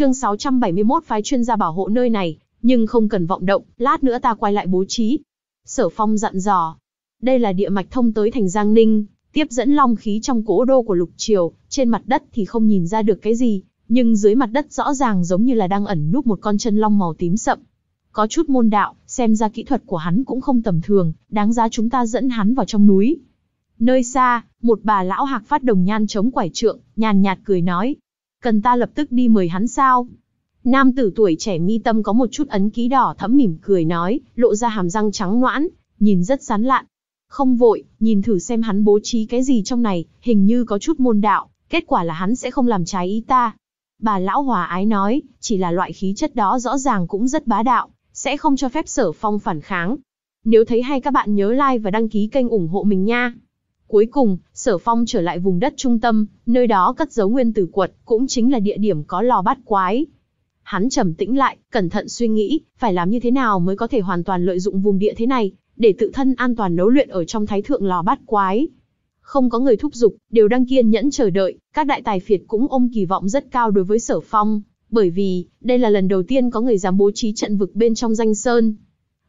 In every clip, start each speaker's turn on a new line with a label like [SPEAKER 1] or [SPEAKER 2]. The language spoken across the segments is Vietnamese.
[SPEAKER 1] Chương 671 phái chuyên gia bảo hộ nơi này, nhưng không cần vọng động, lát nữa ta quay lại bố trí. Sở Phong dặn dò. Đây là địa mạch thông tới thành Giang Ninh, tiếp dẫn long khí trong cố đô của Lục Triều, trên mặt đất thì không nhìn ra được cái gì, nhưng dưới mặt đất rõ ràng giống như là đang ẩn núp một con chân long màu tím sậm. Có chút môn đạo, xem ra kỹ thuật của hắn cũng không tầm thường, đáng giá chúng ta dẫn hắn vào trong núi. Nơi xa, một bà lão hạc phát đồng nhan chống quải trượng, nhàn nhạt cười nói, cần ta lập tức đi mời hắn sao? Nam tử tuổi trẻ mi tâm có một chút ấn ký đỏ thẫm mỉm cười nói, lộ ra hàm răng trắng ngoãn, nhìn rất sán lạn. Không vội, nhìn thử xem hắn bố trí cái gì trong này, hình như có chút môn đạo, kết quả là hắn sẽ không làm trái ý ta. Bà lão hòa ái nói, chỉ là loại khí chất đó rõ ràng cũng rất bá đạo, sẽ không cho phép sở phong phản kháng. Nếu thấy hay các bạn nhớ like và đăng ký kênh ủng hộ mình nha. Cuối cùng, Sở Phong trở lại vùng đất trung tâm, nơi đó cất giấu nguyên tử quật, cũng chính là địa điểm có lò bát quái. Hắn trầm tĩnh lại, cẩn thận suy nghĩ, phải làm như thế nào mới có thể hoàn toàn lợi dụng vùng địa thế này, để tự thân an toàn nấu luyện ở trong thái thượng lò bát quái. Không có người thúc giục, đều đang kiên nhẫn chờ đợi, các đại tài phiệt cũng ôm kỳ vọng rất cao đối với Sở Phong, bởi vì đây là lần đầu tiên có người dám bố trí trận vực bên trong danh sơn.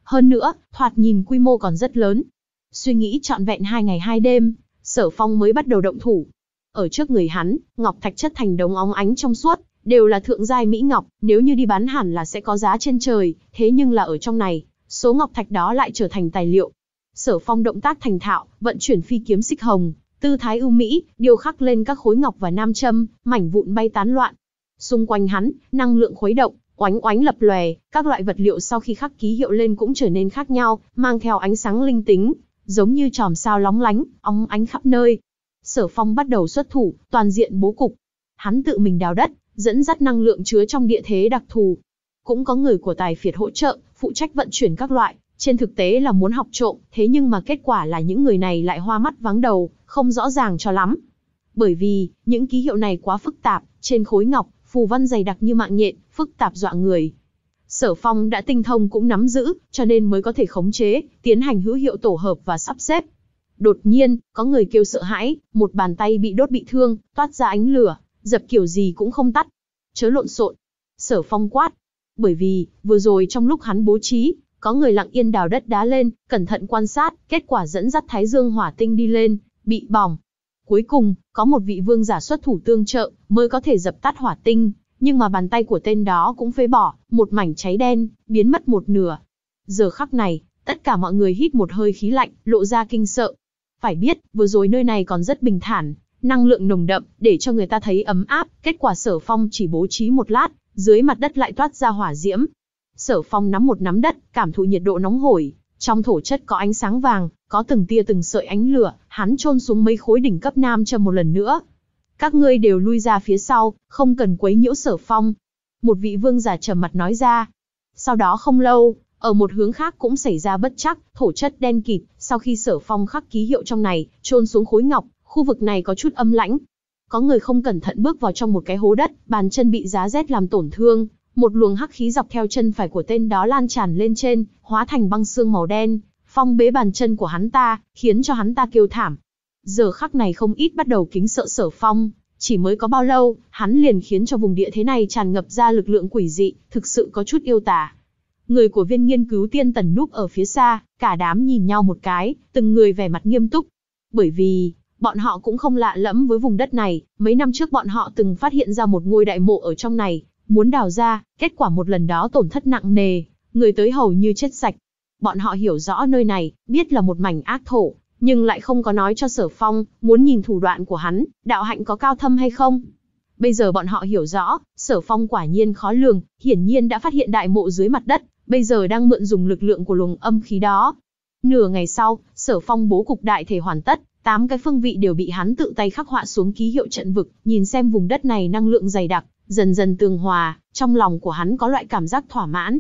[SPEAKER 1] Hơn nữa, thoạt nhìn quy mô còn rất lớn. Suy nghĩ trọn vẹn hai ngày hai đêm, Sở Phong mới bắt đầu động thủ. Ở trước người hắn, ngọc thạch chất thành đống óng ánh trong suốt, đều là thượng giai mỹ ngọc, nếu như đi bán hẳn là sẽ có giá trên trời, thế nhưng là ở trong này, số ngọc thạch đó lại trở thành tài liệu. Sở Phong động tác thành thạo, vận chuyển phi kiếm xích hồng, tư thái ưu mỹ, điêu khắc lên các khối ngọc và nam châm, mảnh vụn bay tán loạn. Xung quanh hắn, năng lượng khuấy động, oánh oánh lập lòe, các loại vật liệu sau khi khắc ký hiệu lên cũng trở nên khác nhau, mang theo ánh sáng linh tính, giống như chòm sao lóng lánh, óng ánh khắp nơi. Sở Phong bắt đầu xuất thủ, toàn diện bố cục. Hắn tự mình đào đất, dẫn dắt năng lượng chứa trong địa thế đặc thù. Cũng có người của tài phiệt hỗ trợ, phụ trách vận chuyển các loại, trên thực tế là muốn học trộm, thế nhưng mà kết quả là những người này lại hoa mắt vắng đầu, không rõ ràng cho lắm. Bởi vì, những ký hiệu này quá phức tạp, trên khối ngọc, phù văn dày đặc như mạng nhện, phức tạp dọa người, Sở Phong đã tinh thông cũng nắm giữ, cho nên mới có thể khống chế, tiến hành hữu hiệu tổ hợp và sắp xếp. Đột nhiên, có người kêu sợ hãi, một bàn tay bị đốt bị thương, toát ra ánh lửa, dập kiểu gì cũng không tắt. Chớ lộn xộn. Sở Phong quát. Bởi vì, vừa rồi trong lúc hắn bố trí, có người lặng yên đào đất đá lên, cẩn thận quan sát, kết quả dẫn dắt Thái Dương Hỏa Tinh đi lên, bị bỏng. Cuối cùng, có một vị vương giả xuất thủ tương trợ, mới có thể dập tắt hỏa tinh nhưng mà bàn tay của tên đó cũng phế bỏ, một mảnh cháy đen, biến mất một nửa. Giờ khắc này, tất cả mọi người hít một hơi khí lạnh, lộ ra kinh sợ. Phải biết, vừa rồi nơi này còn rất bình thản, năng lượng nồng đậm, để cho người ta thấy ấm áp, kết quả sở phong chỉ bố trí một lát, dưới mặt đất lại toát ra hỏa diễm. Sở phong nắm một nắm đất, cảm thụ nhiệt độ nóng hổi, trong thổ chất có ánh sáng vàng, có từng tia từng sợi ánh lửa, hắn chôn xuống mấy khối đỉnh cấp nam cho một lần nữa, các ngươi đều lui ra phía sau, không cần quấy nhiễu sở phong. Một vị vương giả trầm mặt nói ra. Sau đó không lâu, ở một hướng khác cũng xảy ra bất chắc, thổ chất đen kịt, sau khi sở phong khắc ký hiệu trong này, trôn xuống khối ngọc, khu vực này có chút âm lãnh. Có người không cẩn thận bước vào trong một cái hố đất, bàn chân bị giá rét làm tổn thương, một luồng hắc khí dọc theo chân phải của tên đó lan tràn lên trên, hóa thành băng xương màu đen, phong bế bàn chân của hắn ta, khiến cho hắn ta kêu thảm, giờ khắc này không ít bắt đầu kính sợ sở phong, chỉ mới có bao lâu, hắn liền khiến cho vùng địa thế này tràn ngập ra lực lượng quỷ dị, thực sự có chút yêu tả. Người của viên nghiên cứu tiên tần núp ở phía xa, cả đám nhìn nhau một cái, từng người vẻ mặt nghiêm túc. Bởi vì, bọn họ cũng không lạ lẫm với vùng đất này, mấy năm trước bọn họ từng phát hiện ra một ngôi đại mộ ở trong này, muốn đào ra, kết quả một lần đó tổn thất nặng nề, người tới hầu như chết sạch. Bọn họ hiểu rõ nơi này, biết là một mảnh ác thổ, nhưng lại không có nói cho sở phong, muốn nhìn thủ đoạn của hắn, đạo hạnh có cao thâm hay không. Bây giờ bọn họ hiểu rõ, sở phong quả nhiên khó lường, hiển nhiên đã phát hiện đại mộ dưới mặt đất, bây giờ đang mượn dùng lực lượng của luồng âm khí đó. Nửa ngày sau, sở phong bố cục đại thể hoàn tất, tám cái phương vị đều bị hắn tự tay khắc họa xuống ký hiệu trận vực, nhìn xem vùng đất này năng lượng dày đặc, dần dần tường hòa, trong lòng của hắn có loại cảm giác thỏa mãn.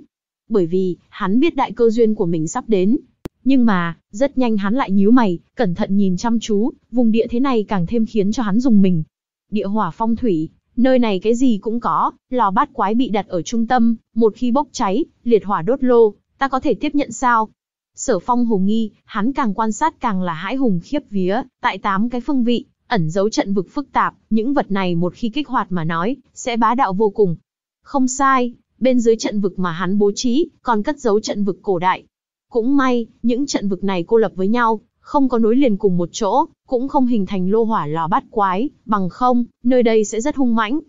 [SPEAKER 1] Bởi vì, hắn biết đại cơ duyên của mình sắp đến, nhưng mà, rất nhanh hắn lại nhíu mày, cẩn thận nhìn chăm chú, vùng địa thế này càng thêm khiến cho hắn dùng mình. Địa hỏa phong thủy, nơi này cái gì cũng có, lò bát quái bị đặt ở trung tâm, một khi bốc cháy, liệt hỏa đốt lô, ta có thể tiếp nhận sao? Sở phong hồ nghi, hắn càng quan sát càng là hãi hùng khiếp vía, tại tám cái phương vị, ẩn giấu trận vực phức tạp, những vật này một khi kích hoạt mà nói, sẽ bá đạo vô cùng. Không sai, bên dưới trận vực mà hắn bố trí, còn cất giấu trận vực cổ đại, cũng may, những trận vực này cô lập với nhau, không có nối liền cùng một chỗ, cũng không hình thành lô hỏa lò bát quái, bằng không, nơi đây sẽ rất hung mãnh.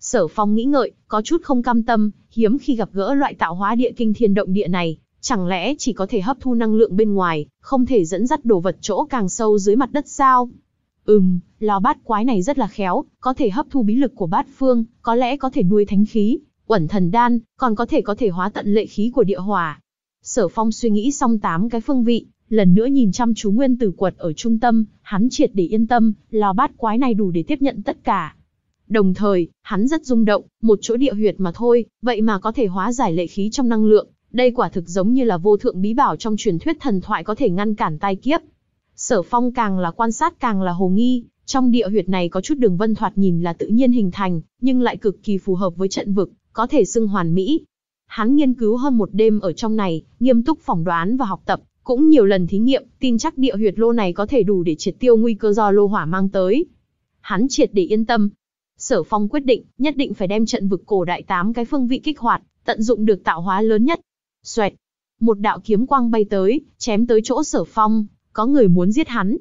[SPEAKER 1] Sở Phong nghĩ ngợi, có chút không cam tâm, hiếm khi gặp gỡ loại tạo hóa địa kinh thiên động địa này, chẳng lẽ chỉ có thể hấp thu năng lượng bên ngoài, không thể dẫn dắt đồ vật chỗ càng sâu dưới mặt đất sao? Ừm, lò bát quái này rất là khéo, có thể hấp thu bí lực của bát phương, có lẽ có thể nuôi thánh khí, quẩn thần đan, còn có thể có thể hóa tận lệ khí của địa hỏa, Sở Phong suy nghĩ xong tám cái phương vị, lần nữa nhìn chăm chú nguyên tử quật ở trung tâm, hắn triệt để yên tâm, lò bát quái này đủ để tiếp nhận tất cả. Đồng thời, hắn rất rung động, một chỗ địa huyệt mà thôi, vậy mà có thể hóa giải lệ khí trong năng lượng, đây quả thực giống như là vô thượng bí bảo trong truyền thuyết thần thoại có thể ngăn cản tai kiếp. Sở Phong càng là quan sát càng là hồ nghi, trong địa huyệt này có chút đường vân thoạt nhìn là tự nhiên hình thành, nhưng lại cực kỳ phù hợp với trận vực, có thể xưng hoàn mỹ, Hắn nghiên cứu hơn một đêm ở trong này, nghiêm túc phỏng đoán và học tập, cũng nhiều lần thí nghiệm, tin chắc địa huyệt lô này có thể đủ để triệt tiêu nguy cơ do lô hỏa mang tới. Hắn triệt để yên tâm. Sở Phong quyết định, nhất định phải đem trận vực cổ đại tám cái phương vị kích hoạt, tận dụng được tạo hóa lớn nhất. Xoẹt, một đạo kiếm quang bay tới, chém tới chỗ Sở Phong, có người muốn giết hắn.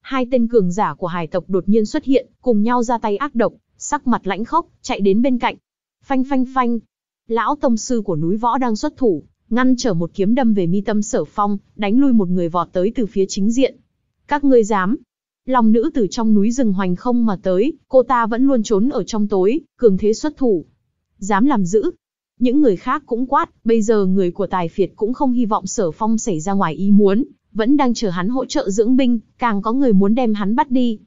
[SPEAKER 1] Hai tên cường giả của hải tộc đột nhiên xuất hiện, cùng nhau ra tay ác độc, sắc mặt lãnh khốc, chạy đến bên cạnh. Phanh phanh phanh, Lão tông sư của núi võ đang xuất thủ, ngăn trở một kiếm đâm về mi tâm sở phong, đánh lui một người vọt tới từ phía chính diện. Các ngươi dám? Lòng nữ từ trong núi rừng hoành không mà tới, cô ta vẫn luôn trốn ở trong tối, cường thế xuất thủ. Dám làm giữ? Những người khác cũng quát, bây giờ người của tài phiệt cũng không hy vọng sở phong xảy ra ngoài ý muốn, vẫn đang chờ hắn hỗ trợ dưỡng binh, càng có người muốn đem hắn bắt đi.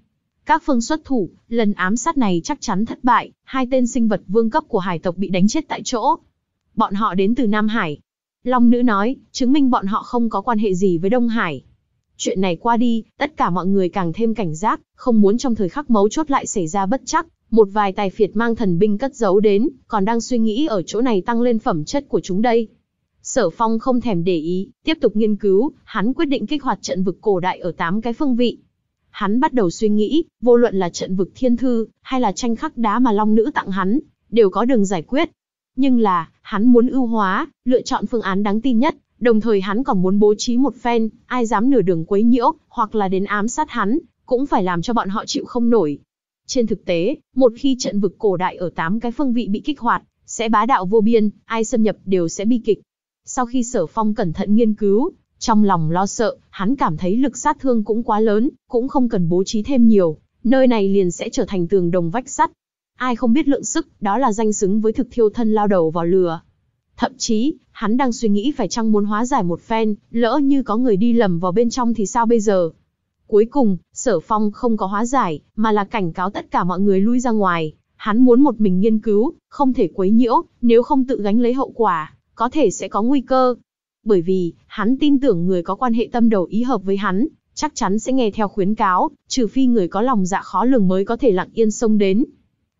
[SPEAKER 1] Các phương xuất thủ, lần ám sát này chắc chắn thất bại, hai tên sinh vật vương cấp của hải tộc bị đánh chết tại chỗ. Bọn họ đến từ Nam Hải. Long nữ nói, chứng minh bọn họ không có quan hệ gì với Đông Hải. Chuyện này qua đi, tất cả mọi người càng thêm cảnh giác, không muốn trong thời khắc mấu chốt lại xảy ra bất chắc. Một vài tài phiệt mang thần binh cất giấu đến, còn đang suy nghĩ ở chỗ này tăng lên phẩm chất của chúng đây. Sở Phong không thèm để ý, tiếp tục nghiên cứu, hắn quyết định kích hoạt trận vực cổ đại ở 8 cái phương vị, Hắn bắt đầu suy nghĩ, vô luận là trận vực thiên thư, hay là tranh khắc đá mà Long Nữ tặng hắn, đều có đường giải quyết. Nhưng là, hắn muốn ưu hóa, lựa chọn phương án đáng tin nhất, đồng thời hắn còn muốn bố trí một phen, ai dám nửa đường quấy nhiễu, hoặc là đến ám sát hắn, cũng phải làm cho bọn họ chịu không nổi. Trên thực tế, một khi trận vực cổ đại ở tám cái phương vị bị kích hoạt, sẽ bá đạo vô biên, ai xâm nhập đều sẽ bi kịch. Sau khi Sở Phong cẩn thận nghiên cứu, trong lòng lo sợ, hắn cảm thấy lực sát thương cũng quá lớn, cũng không cần bố trí thêm nhiều, nơi này liền sẽ trở thành tường đồng vách sắt. Ai không biết lượng sức, đó là danh xứng với thực thiêu thân lao đầu vào lửa. Thậm chí, hắn đang suy nghĩ phải chăng muốn hóa giải một phen, lỡ như có người đi lầm vào bên trong thì sao bây giờ? Cuối cùng, sở phong không có hóa giải, mà là cảnh cáo tất cả mọi người lui ra ngoài. Hắn muốn một mình nghiên cứu, không thể quấy nhiễu, nếu không tự gánh lấy hậu quả, có thể sẽ có nguy cơ bởi vì hắn tin tưởng người có quan hệ tâm đầu ý hợp với hắn, chắc chắn sẽ nghe theo khuyến cáo, trừ phi người có lòng dạ khó lường mới có thể lặng yên xông đến.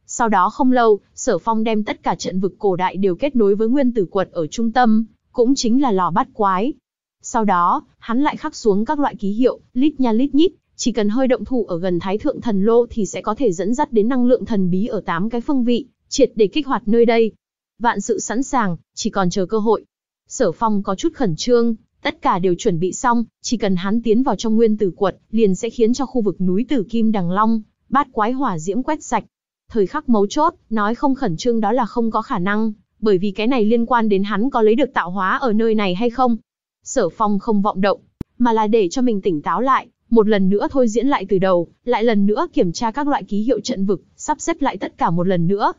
[SPEAKER 1] Sau đó không lâu, Sở Phong đem tất cả trận vực cổ đại đều kết nối với nguyên tử quật ở trung tâm, cũng chính là lò bắt quái. Sau đó, hắn lại khắc xuống các loại ký hiệu, lít nha lít nhít, chỉ cần hơi động thủ ở gần Thái Thượng Thần Lô thì sẽ có thể dẫn dắt đến năng lượng thần bí ở 8 cái phương vị, triệt để kích hoạt nơi đây. Vạn sự sẵn sàng, chỉ còn chờ cơ hội. Sở Phong có chút khẩn trương, tất cả đều chuẩn bị xong, chỉ cần hắn tiến vào trong nguyên tử quật, liền sẽ khiến cho khu vực núi Tử Kim Đằng Long, bát quái hỏa diễm quét sạch. Thời khắc mấu chốt, nói không khẩn trương đó là không có khả năng, bởi vì cái này liên quan đến hắn có lấy được tạo hóa ở nơi này hay không. Sở Phong không vọng động, mà là để cho mình tỉnh táo lại, một lần nữa thôi diễn lại từ đầu, lại lần nữa kiểm tra các loại ký hiệu trận vực, sắp xếp lại tất cả một lần nữa.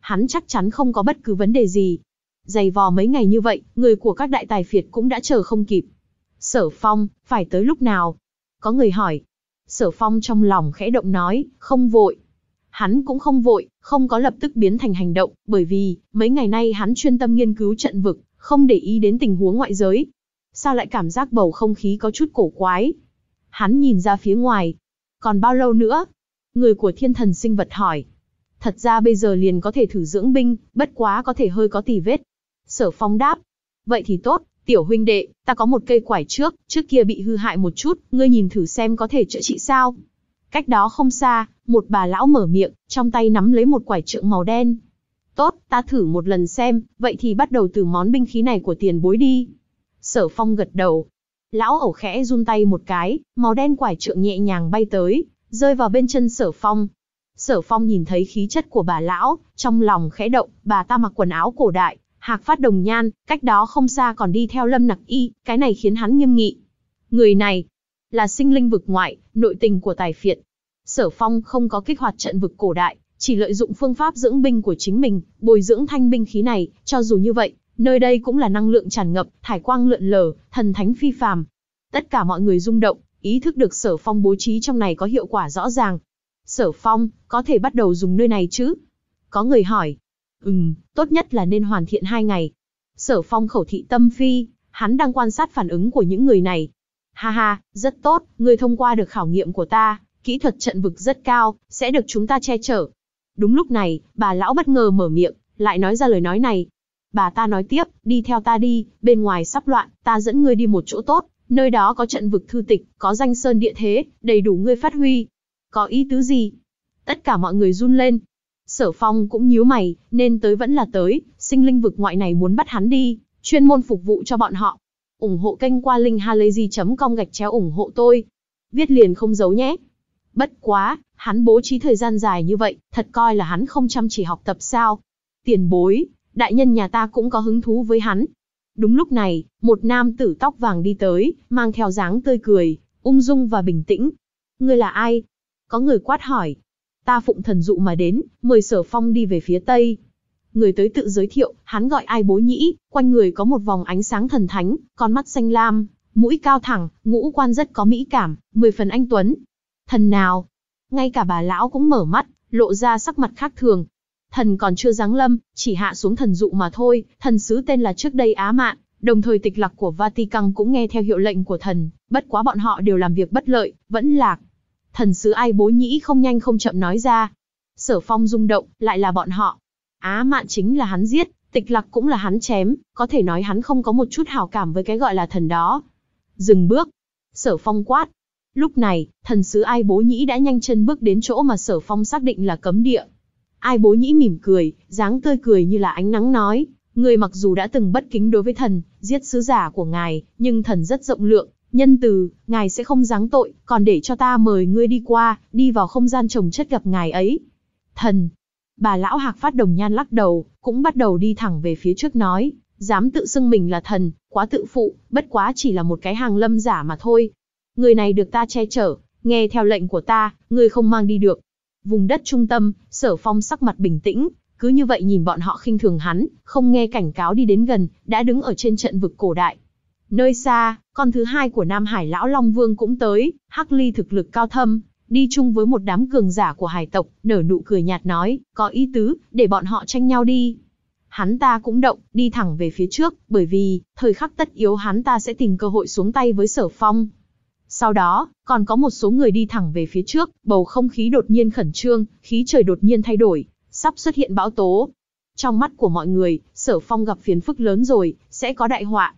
[SPEAKER 1] Hắn chắc chắn không có bất cứ vấn đề gì, Dày vò mấy ngày như vậy, người của các đại tài phiệt cũng đã chờ không kịp. Sở Phong, phải tới lúc nào? Có người hỏi. Sở Phong trong lòng khẽ động nói, không vội. Hắn cũng không vội, không có lập tức biến thành hành động, bởi vì, mấy ngày nay hắn chuyên tâm nghiên cứu trận vực, không để ý đến tình huống ngoại giới. Sao lại cảm giác bầu không khí có chút cổ quái? Hắn nhìn ra phía ngoài. Còn bao lâu nữa? Người của thiên thần sinh vật hỏi. Thật ra bây giờ liền có thể thử dưỡng binh, bất quá có thể hơi có tì vết, Sở Phong đáp. Vậy thì tốt, tiểu huynh đệ, ta có một cây quải trước, trước kia bị hư hại một chút, ngươi nhìn thử xem có thể chữa trị sao. Cách đó không xa, một bà lão mở miệng, trong tay nắm lấy một quải trượng màu đen. Tốt, ta thử một lần xem, vậy thì bắt đầu từ món binh khí này của tiền bối đi. Sở phong gật đầu. Lão ẩu khẽ run tay một cái, màu đen quải trượng nhẹ nhàng bay tới, rơi vào bên chân sở phong. Sở phong nhìn thấy khí chất của bà lão, trong lòng khẽ động, bà ta mặc quần áo cổ đại, Hạc Phát Đồng Nhan, cách đó không xa còn đi theo Lâm Nặc Y, cái này khiến hắn nghiêm nghị. Người này là sinh linh vực ngoại, nội tình của tài phiệt. Sở Phong không có kích hoạt trận vực cổ đại, chỉ lợi dụng phương pháp dưỡng binh của chính mình, bồi dưỡng thanh binh khí này, cho dù như vậy, nơi đây cũng là năng lượng tràn ngập, thải quang lượn lờ, thần thánh phi phàm. Tất cả mọi người rung động, ý thức được Sở Phong bố trí trong này có hiệu quả rõ ràng. Sở Phong, có thể bắt đầu dùng nơi này chứ? Có người hỏi, Ừm, tốt nhất là nên hoàn thiện hai ngày. Sở phong khẩu thị tâm phi, hắn đang quan sát phản ứng của những người này. Ha ha, rất tốt, người thông qua được khảo nghiệm của ta, kỹ thuật trận vực rất cao, sẽ được chúng ta che chở. Đúng lúc này, bà lão bất ngờ mở miệng, lại nói ra lời nói này. Bà ta nói tiếp, đi theo ta đi, bên ngoài sắp loạn, ta dẫn ngươi đi một chỗ tốt, nơi đó có trận vực thư tịch, có danh sơn địa thế, đầy đủ ngươi phát huy. Có ý tứ gì? Tất cả mọi người run lên, Sở Phong cũng nhíu mày, nên tới vẫn là tới, sinh linh vực ngoại này muốn bắt hắn đi, chuyên môn phục vụ cho bọn họ. ủng hộ kênh qua linkhalazy.com gạch chéo ủng hộ tôi. Viết liền không giấu nhé. Bất quá, hắn bố trí thời gian dài như vậy, thật coi là hắn không chăm chỉ học tập sao. Tiền bối, đại nhân nhà ta cũng có hứng thú với hắn. Đúng lúc này, một nam tử tóc vàng đi tới, mang theo dáng tươi cười, ung dung và bình tĩnh. Ngươi là ai? Có người quát hỏi, Ta phụng thần dụ mà đến, mời sở phong đi về phía tây. Người tới tự giới thiệu, hắn gọi ai bối nhĩ, quanh người có một vòng ánh sáng thần thánh, con mắt xanh lam, mũi cao thẳng, ngũ quan rất có mỹ cảm, mười phần anh Tuấn. Thần nào? Ngay cả bà lão cũng mở mắt, lộ ra sắc mặt khác thường. Thần còn chưa giáng lâm, chỉ hạ xuống thần dụ mà thôi, thần sứ tên là trước đây Á Mạn, đồng thời tịch lạc của Vatican cũng nghe theo hiệu lệnh của thần, bất quá bọn họ đều làm việc bất lợi, vẫn lạc thần sứ ai bố nhĩ không nhanh không chậm nói ra. Sở phong rung động, lại là bọn họ. Á mạn chính là hắn giết, tịch lạc cũng là hắn chém, có thể nói hắn không có một chút hào cảm với cái gọi là thần đó. Dừng bước. Sở phong quát. Lúc này, thần sứ ai bố nhĩ đã nhanh chân bước đến chỗ mà sở phong xác định là cấm địa. Ai bố nhĩ mỉm cười, dáng tươi cười như là ánh nắng nói, người mặc dù đã từng bất kính đối với thần, giết sứ giả của ngài, nhưng thần rất rộng lượng, nhân từ, ngài sẽ không giáng tội, còn để cho ta mời ngươi đi qua, đi vào không gian trồng chất gặp ngài ấy. Thần! Bà lão hạc phát đồng nhan lắc đầu, cũng bắt đầu đi thẳng về phía trước nói, dám tự xưng mình là thần, quá tự phụ, bất quá chỉ là một cái hàng lâm giả mà thôi. Người này được ta che chở, nghe theo lệnh của ta, ngươi không mang đi được. Vùng đất trung tâm, sở phong sắc mặt bình tĩnh, cứ như vậy nhìn bọn họ khinh thường hắn, không nghe cảnh cáo đi đến gần, đã đứng ở trên trận vực cổ đại, Nơi xa, con thứ hai của Nam Hải Lão Long Vương cũng tới, Hắc Ly thực lực cao thâm, đi chung với một đám cường giả của hải tộc, nở nụ cười nhạt nói, có ý tứ, để bọn họ tranh nhau đi. Hắn ta cũng động, đi thẳng về phía trước, bởi vì, thời khắc tất yếu hắn ta sẽ tìm cơ hội xuống tay với sở phong. Sau đó, còn có một số người đi thẳng về phía trước, bầu không khí đột nhiên khẩn trương, khí trời đột nhiên thay đổi, sắp xuất hiện bão tố. Trong mắt của mọi người, sở phong gặp phiền phức lớn rồi, sẽ có đại họa.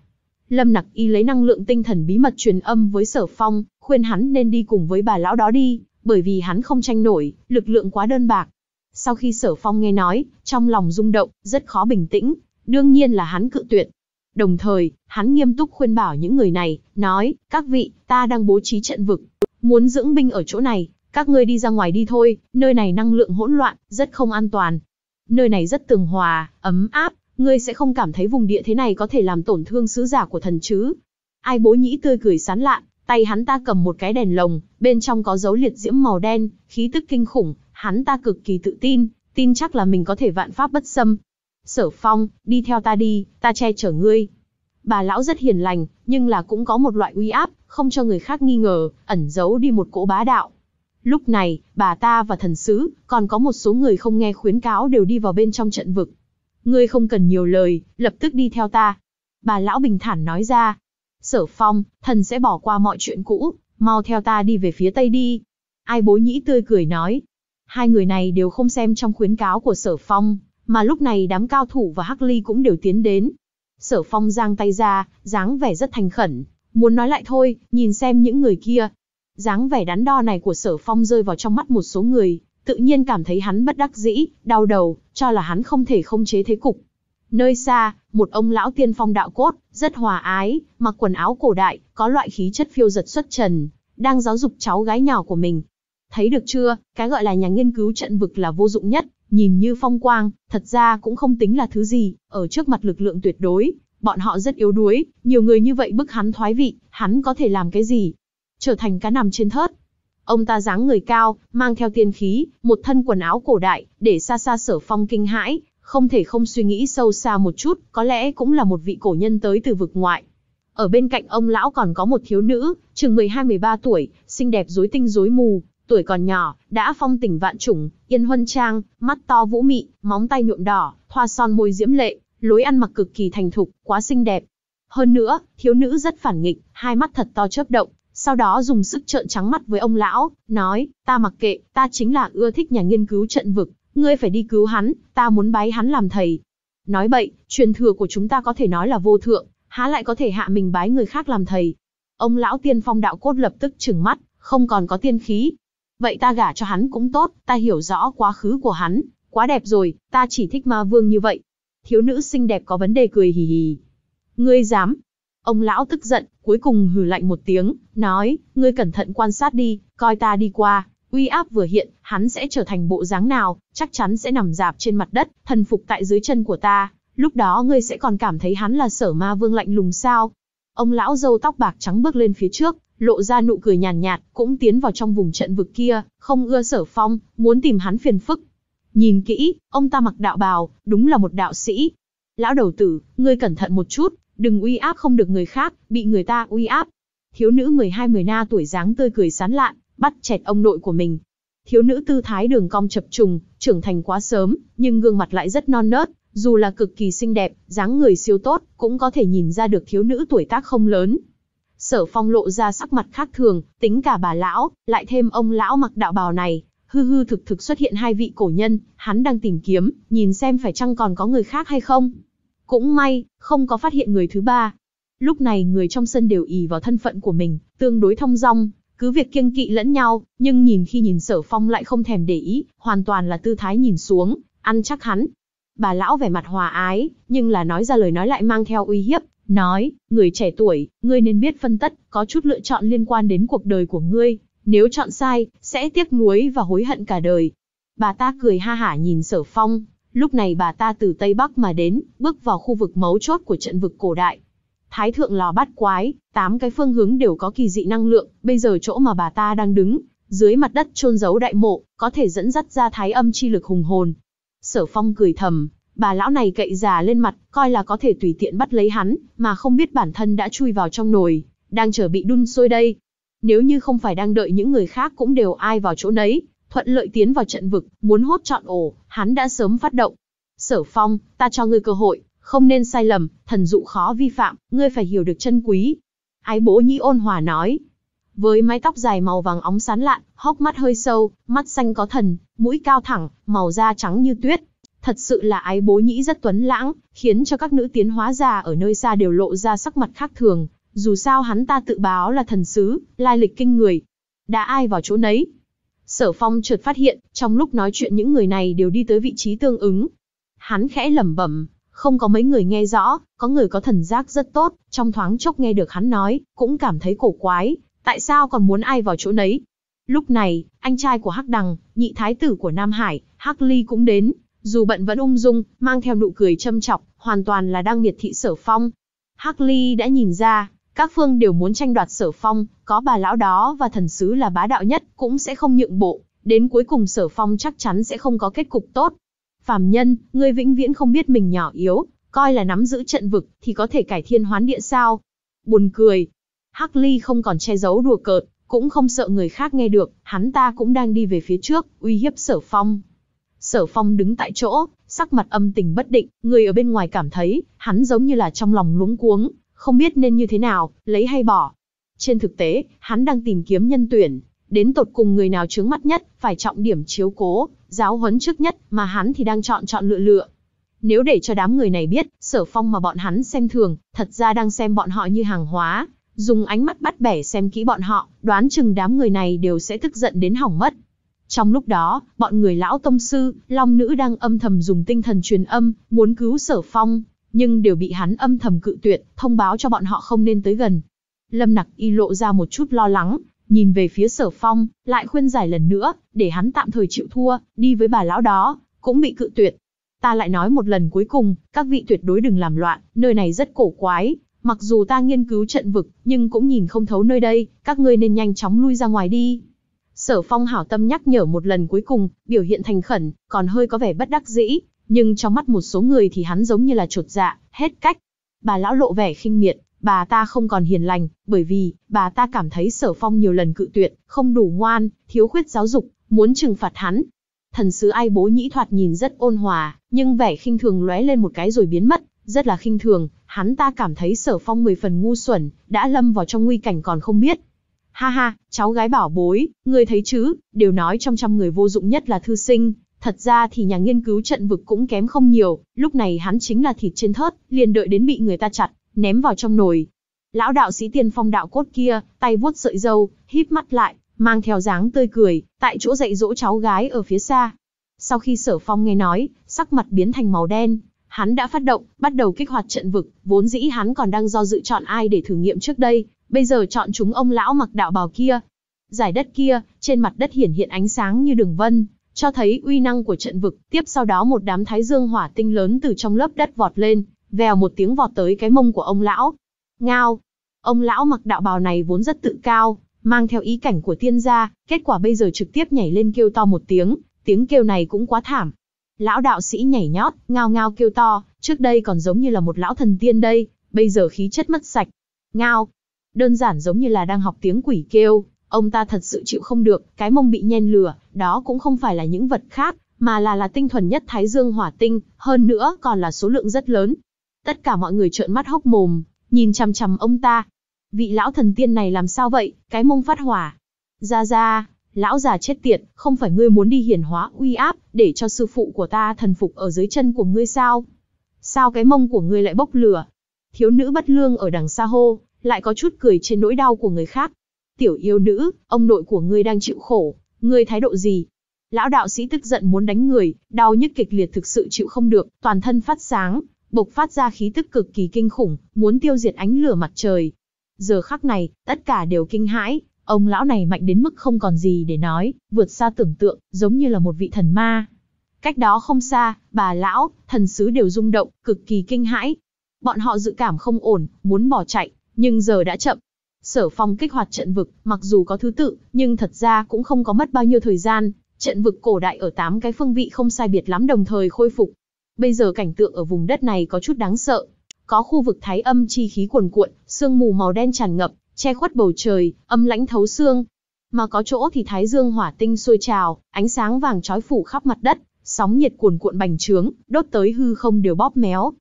[SPEAKER 1] Lâm Nặc Y lấy năng lượng tinh thần bí mật truyền âm với Sở Phong, khuyên hắn nên đi cùng với bà lão đó đi, bởi vì hắn không tranh nổi, lực lượng quá đơn bạc. Sau khi Sở Phong nghe nói, trong lòng rung động, rất khó bình tĩnh, đương nhiên là hắn cự tuyệt. Đồng thời, hắn nghiêm túc khuyên bảo những người này, nói, các vị, ta đang bố trí trận vực, muốn dưỡng binh ở chỗ này, các ngươi đi ra ngoài đi thôi, nơi này năng lượng hỗn loạn, rất không an toàn. Nơi này rất tường hòa, ấm áp, ngươi sẽ không cảm thấy vùng địa thế này có thể làm tổn thương sứ giả của thần chứ. Ai bố nhĩ tươi cười sán lạn, tay hắn ta cầm một cái đèn lồng, bên trong có dấu liệt diễm màu đen, khí tức kinh khủng, hắn ta cực kỳ tự tin, tin chắc là mình có thể vạn pháp bất xâm. Sở phong, đi theo ta đi, ta che chở ngươi. Bà lão rất hiền lành, nhưng là cũng có một loại uy áp, không cho người khác nghi ngờ, ẩn giấu đi một cỗ bá đạo. Lúc này, bà ta và thần sứ, còn có một số người không nghe khuyến cáo đều đi vào bên trong trận vực. Ngươi không cần nhiều lời, lập tức đi theo ta. Bà lão bình thản nói ra. Sở phong, thần sẽ bỏ qua mọi chuyện cũ, mau theo ta đi về phía tây đi. Ai bối nhĩ tươi cười nói. Hai người này đều không xem trong khuyến cáo của sở phong, mà lúc này đám cao thủ và Hắc Ly cũng đều tiến đến. Sở phong giang tay ra, dáng vẻ rất thành khẩn, muốn nói lại thôi, nhìn xem những người kia. Dáng vẻ đắn đo này của sở phong rơi vào trong mắt một số người, tự nhiên cảm thấy hắn bất đắc dĩ, đau đầu, cho là hắn không thể không chế thế cục. Nơi xa, một ông lão tiên phong đạo cốt, rất hòa ái, mặc quần áo cổ đại, có loại khí chất phiêu giật xuất trần, đang giáo dục cháu gái nhỏ của mình. Thấy được chưa, cái gọi là nhà nghiên cứu trận vực là vô dụng nhất, nhìn như phong quang, thật ra cũng không tính là thứ gì, ở trước mặt lực lượng tuyệt đối, bọn họ rất yếu đuối, nhiều người như vậy bức hắn thoái vị, hắn có thể làm cái gì? Trở thành cá nằm trên thớt, Ông ta dáng người cao, mang theo tiên khí, một thân quần áo cổ đại, để xa xa sở phong kinh hãi, không thể không suy nghĩ sâu xa một chút, có lẽ cũng là một vị cổ nhân tới từ vực ngoại. Ở bên cạnh ông lão còn có một thiếu nữ, chừng 12-13 tuổi, xinh đẹp rối tinh rối mù, tuổi còn nhỏ, đã phong tỉnh vạn trùng, yên huân trang, mắt to vũ mị, móng tay nhuộm đỏ, thoa son môi diễm lệ, lối ăn mặc cực kỳ thành thục, quá xinh đẹp. Hơn nữa, thiếu nữ rất phản nghịch, hai mắt thật to chớp động, sau đó dùng sức trợn trắng mắt với ông lão, nói, ta mặc kệ, ta chính là ưa thích nhà nghiên cứu trận vực, ngươi phải đi cứu hắn, ta muốn bái hắn làm thầy. Nói bậy, truyền thừa của chúng ta có thể nói là vô thượng, há lại có thể hạ mình bái người khác làm thầy. Ông lão tiên phong đạo cốt lập tức trừng mắt, không còn có tiên khí. Vậy ta gả cho hắn cũng tốt, ta hiểu rõ quá khứ của hắn, quá đẹp rồi, ta chỉ thích ma vương như vậy. Thiếu nữ xinh đẹp có vấn đề cười hì hì. Ngươi dám, Ông lão tức giận, cuối cùng hừ lạnh một tiếng, nói, ngươi cẩn thận quan sát đi, coi ta đi qua, uy áp vừa hiện, hắn sẽ trở thành bộ dáng nào, chắc chắn sẽ nằm dạp trên mặt đất, thần phục tại dưới chân của ta, lúc đó ngươi sẽ còn cảm thấy hắn là sở ma vương lạnh lùng sao. Ông lão dâu tóc bạc trắng bước lên phía trước, lộ ra nụ cười nhàn nhạt, nhạt, cũng tiến vào trong vùng trận vực kia, không ưa sở phong, muốn tìm hắn phiền phức. Nhìn kỹ, ông ta mặc đạo bào, đúng là một đạo sĩ. Lão đầu tử, ngươi cẩn thận một chút, đừng uy áp không được người khác, bị người ta uy áp. Thiếu nữ 12 người na tuổi dáng tươi cười sán lạn, bắt chẹt ông nội của mình. Thiếu nữ tư thái đường cong chập trùng, trưởng thành quá sớm, nhưng gương mặt lại rất non nớt, dù là cực kỳ xinh đẹp, dáng người siêu tốt, cũng có thể nhìn ra được thiếu nữ tuổi tác không lớn. Sở phong lộ ra sắc mặt khác thường, tính cả bà lão, lại thêm ông lão mặc đạo bào này, hư hư thực thực xuất hiện hai vị cổ nhân, hắn đang tìm kiếm, nhìn xem phải chăng còn có người khác hay không. Cũng may, không có phát hiện người thứ ba. Lúc này người trong sân đều ì vào thân phận của mình, tương đối thông dong, cứ việc kiêng kỵ lẫn nhau, nhưng nhìn khi nhìn sở phong lại không thèm để ý, hoàn toàn là tư thái nhìn xuống, ăn chắc hắn. Bà lão vẻ mặt hòa ái, nhưng là nói ra lời nói lại mang theo uy hiếp, nói, người trẻ tuổi, ngươi nên biết phân tất, có chút lựa chọn liên quan đến cuộc đời của ngươi, nếu chọn sai, sẽ tiếc nuối và hối hận cả đời. Bà ta cười ha hả nhìn sở phong, Lúc này bà ta từ Tây Bắc mà đến, bước vào khu vực mấu chốt của trận vực cổ đại. Thái thượng lò bắt quái, tám cái phương hướng đều có kỳ dị năng lượng, bây giờ chỗ mà bà ta đang đứng, dưới mặt đất chôn giấu đại mộ, có thể dẫn dắt ra thái âm chi lực hùng hồn. Sở Phong cười thầm, bà lão này cậy già lên mặt, coi là có thể tùy tiện bắt lấy hắn, mà không biết bản thân đã chui vào trong nồi, đang chờ bị đun sôi đây. Nếu như không phải đang đợi những người khác cũng đều ai vào chỗ nấy, thuận lợi tiến vào trận vực, muốn hốt trọn ổ, hắn đã sớm phát động. Sở Phong, ta cho ngươi cơ hội, không nên sai lầm, thần dụ khó vi phạm, ngươi phải hiểu được chân quý. Ái bố nhĩ ôn hòa nói. Với mái tóc dài màu vàng óng sán lạn, hốc mắt hơi sâu, mắt xanh có thần, mũi cao thẳng, màu da trắng như tuyết. Thật sự là ái bố nhĩ rất tuấn lãng, khiến cho các nữ tiến hóa già ở nơi xa đều lộ ra sắc mặt khác thường. Dù sao hắn ta tự báo là thần sứ, lai lịch kinh người. Đã ai vào chỗ nấy, Sở Phong chợt phát hiện, trong lúc nói chuyện những người này đều đi tới vị trí tương ứng. Hắn khẽ lẩm bẩm, không có mấy người nghe rõ, có người có thần giác rất tốt, trong thoáng chốc nghe được hắn nói, cũng cảm thấy cổ quái, tại sao còn muốn ai vào chỗ nấy. Lúc này, anh trai của Hắc Đằng, nhị thái tử của Nam Hải, Hắc Ly cũng đến, dù bận vẫn ung dung, mang theo nụ cười châm chọc, hoàn toàn là đang miệt thị sở phong. Hắc Ly đã nhìn ra, các phương đều muốn tranh đoạt sở phong, có bà lão đó và thần sứ là bá đạo nhất, cũng sẽ không nhượng bộ, đến cuối cùng sở phong chắc chắn sẽ không có kết cục tốt. Phàm nhân, ngươi vĩnh viễn không biết mình nhỏ yếu, coi là nắm giữ trận vực, thì có thể cải thiên hoán địa sao. Buồn cười. Hắc Ly không còn che giấu đùa cợt, cũng không sợ người khác nghe được, hắn ta cũng đang đi về phía trước, uy hiếp sở phong. Sở phong đứng tại chỗ, sắc mặt âm tình bất định, người ở bên ngoài cảm thấy, hắn giống như là trong lòng luống cuống, không biết nên như thế nào, lấy hay bỏ. Trên thực tế, hắn đang tìm kiếm nhân tuyển, đến tột cùng người nào trướng mắt nhất, phải trọng điểm chiếu cố, giáo huấn trước nhất, mà hắn thì đang chọn chọn lựa lựa. Nếu để cho đám người này biết, sở phong mà bọn hắn xem thường, thật ra đang xem bọn họ như hàng hóa, dùng ánh mắt bắt bẻ xem kỹ bọn họ, đoán chừng đám người này đều sẽ tức giận đến hỏng mất. Trong lúc đó, bọn người lão tông sư, long nữ đang âm thầm dùng tinh thần truyền âm, muốn cứu sở phong, nhưng đều bị hắn âm thầm cự tuyệt, thông báo cho bọn họ không nên tới gần. Lâm Nặc y lộ ra một chút lo lắng, nhìn về phía Sở Phong, lại khuyên giải lần nữa, để hắn tạm thời chịu thua, đi với bà lão đó, cũng bị cự tuyệt. Ta lại nói một lần cuối cùng, các vị tuyệt đối đừng làm loạn, nơi này rất cổ quái, mặc dù ta nghiên cứu trận vực, nhưng cũng nhìn không thấu nơi đây, các ngươi nên nhanh chóng lui ra ngoài đi. Sở Phong hảo tâm nhắc nhở một lần cuối cùng, biểu hiện thành khẩn, còn hơi có vẻ bất đắc dĩ, nhưng trong mắt một số người thì hắn giống như là trột dạ, hết cách. Bà lão lộ vẻ khinh miệt, bà ta không còn hiền lành, bởi vì, bà ta cảm thấy sở phong nhiều lần cự tuyệt, không đủ ngoan, thiếu khuyết giáo dục, muốn trừng phạt hắn. Thần sứ ai bố nhĩ thoạt nhìn rất ôn hòa, nhưng vẻ khinh thường lóe lên một cái rồi biến mất, rất là khinh thường, hắn ta cảm thấy sở phong mười phần ngu xuẩn, đã lâm vào trong nguy cảnh còn không biết. Ha ha, cháu gái bảo bối, người thấy chứ, đều nói trong trăm người vô dụng nhất là thư sinh, Thật ra thì nhà nghiên cứu trận vực cũng kém không nhiều, lúc này hắn chính là thịt trên thớt, liền đợi đến bị người ta chặt, ném vào trong nồi. Lão đạo sĩ tiên phong đạo cốt kia, tay vuốt sợi dâu, híp mắt lại, mang theo dáng tươi cười, tại chỗ dạy dỗ cháu gái ở phía xa. Sau khi sở phong nghe nói, sắc mặt biến thành màu đen, hắn đã phát động, bắt đầu kích hoạt trận vực, vốn dĩ hắn còn đang do dự chọn ai để thử nghiệm trước đây, bây giờ chọn chúng ông lão mặc đạo bào kia. Giải đất kia, trên mặt đất hiển hiện ánh sáng như đường vân, cho thấy uy năng của trận vực, tiếp sau đó một đám thái dương hỏa tinh lớn từ trong lớp đất vọt lên, vèo một tiếng vọt tới cái mông của ông lão. Ngao! Ông lão mặc đạo bào này vốn rất tự cao, mang theo ý cảnh của tiên gia, kết quả bây giờ trực tiếp nhảy lên kêu to một tiếng, tiếng kêu này cũng quá thảm. Lão đạo sĩ nhảy nhót, ngao ngao kêu to, trước đây còn giống như là một lão thần tiên đây, bây giờ khí chất mất sạch. Ngao! Đơn giản giống như là đang học tiếng quỷ kêu, Ông ta thật sự chịu không được, cái mông bị nhen lửa, đó cũng không phải là những vật khác, mà là là tinh thuần nhất thái dương hỏa tinh, hơn nữa còn là số lượng rất lớn. Tất cả mọi người trợn mắt hốc mồm, nhìn chằm chằm ông ta. Vị lão thần tiên này làm sao vậy, cái mông phát hỏa. Ra ra, lão già chết tiệt, không phải ngươi muốn đi hiển hóa uy áp, để cho sư phụ của ta thần phục ở dưới chân của ngươi sao? Sao cái mông của ngươi lại bốc lửa? Thiếu nữ bất lương ở đằng xa hô, lại có chút cười trên nỗi đau của người khác, Tiểu yêu nữ, ông nội của ngươi đang chịu khổ, ngươi thái độ gì? Lão đạo sĩ tức giận muốn đánh người, đau nhức kịch liệt thực sự chịu không được, toàn thân phát sáng, bộc phát ra khí tức cực kỳ kinh khủng, muốn tiêu diệt ánh lửa mặt trời. Giờ khắc này, tất cả đều kinh hãi, ông lão này mạnh đến mức không còn gì để nói, vượt xa tưởng tượng, giống như là một vị thần ma. Cách đó không xa, bà lão, thần sứ đều rung động, cực kỳ kinh hãi. Bọn họ dự cảm không ổn, muốn bỏ chạy, nhưng giờ đã chậm, Sở Phong kích hoạt trận vực, mặc dù có thứ tự, nhưng thật ra cũng không có mất bao nhiêu thời gian, trận vực cổ đại ở 8 cái phương vị không sai biệt lắm đồng thời khôi phục. Bây giờ cảnh tượng ở vùng đất này có chút đáng sợ. Có khu vực thái âm chi khí cuồn cuộn, sương mù màu đen tràn ngập, che khuất bầu trời, âm lãnh thấu xương. Mà có chỗ thì thái dương hỏa tinh sôi trào, ánh sáng vàng trói phủ khắp mặt đất, sóng nhiệt cuồn cuộn bành trướng, đốt tới hư không đều bóp méo.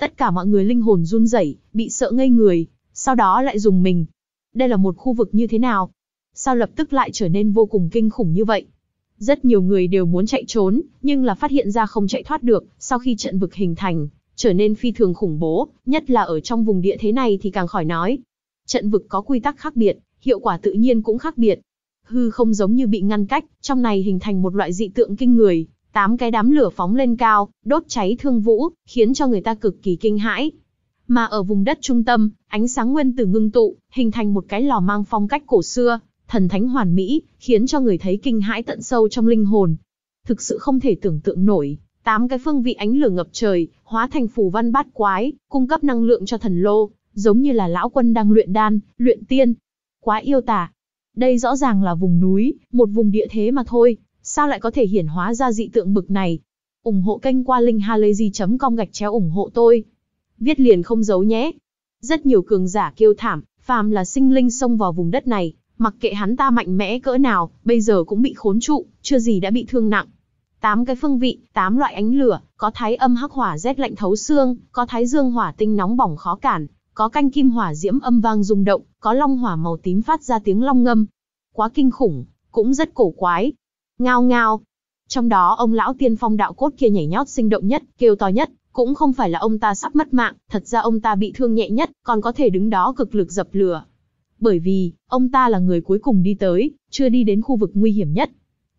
[SPEAKER 1] Tất cả mọi người linh hồn run rẩy, bị sợ ngây người, sau đó lại dùng mình, đây là một khu vực như thế nào? Sao lập tức lại trở nên vô cùng kinh khủng như vậy? Rất nhiều người đều muốn chạy trốn, nhưng là phát hiện ra không chạy thoát được, sau khi trận vực hình thành, trở nên phi thường khủng bố, nhất là ở trong vùng địa thế này thì càng khỏi nói. Trận vực có quy tắc khác biệt, hiệu quả tự nhiên cũng khác biệt. Hư không giống như bị ngăn cách, trong này hình thành một loại dị tượng kinh người, tám cái đám lửa phóng lên cao, đốt cháy thương vũ, khiến cho người ta cực kỳ kinh hãi, mà ở vùng đất trung tâm, ánh sáng nguyên tử ngưng tụ, hình thành một cái lò mang phong cách cổ xưa, thần thánh hoàn mỹ, khiến cho người thấy kinh hãi tận sâu trong linh hồn. Thực sự không thể tưởng tượng nổi, tám cái phương vị ánh lửa ngập trời, hóa thành phù văn bát quái, cung cấp năng lượng cho thần lô, giống như là lão quân đang luyện đan, luyện tiên. Quá yêu tả. Đây rõ ràng là vùng núi, một vùng địa thế mà thôi, sao lại có thể hiển hóa ra dị tượng bực này? ủng hộ kênh qua linkhalazy.com gạch chéo ủng hộ tôi viết liền không giấu nhé. Rất nhiều cường giả kêu thảm, phàm là sinh linh xông vào vùng đất này, mặc kệ hắn ta mạnh mẽ cỡ nào, bây giờ cũng bị khốn trụ, chưa gì đã bị thương nặng. Tám cái phương vị, tám loại ánh lửa, có thái âm hắc hỏa rét lạnh thấu xương, có thái dương hỏa tinh nóng bỏng khó cản, có canh kim hỏa diễm âm vang rung động, có long hỏa màu tím phát ra tiếng long ngâm. Quá kinh khủng, cũng rất cổ quái. Ngao ngao. Trong đó ông lão tiên phong đạo cốt kia nhảy nhót sinh động nhất, kêu to nhất, cũng không phải là ông ta sắp mất mạng, thật ra ông ta bị thương nhẹ nhất, còn có thể đứng đó cực lực dập lửa. Bởi vì, ông ta là người cuối cùng đi tới, chưa đi đến khu vực nguy hiểm nhất.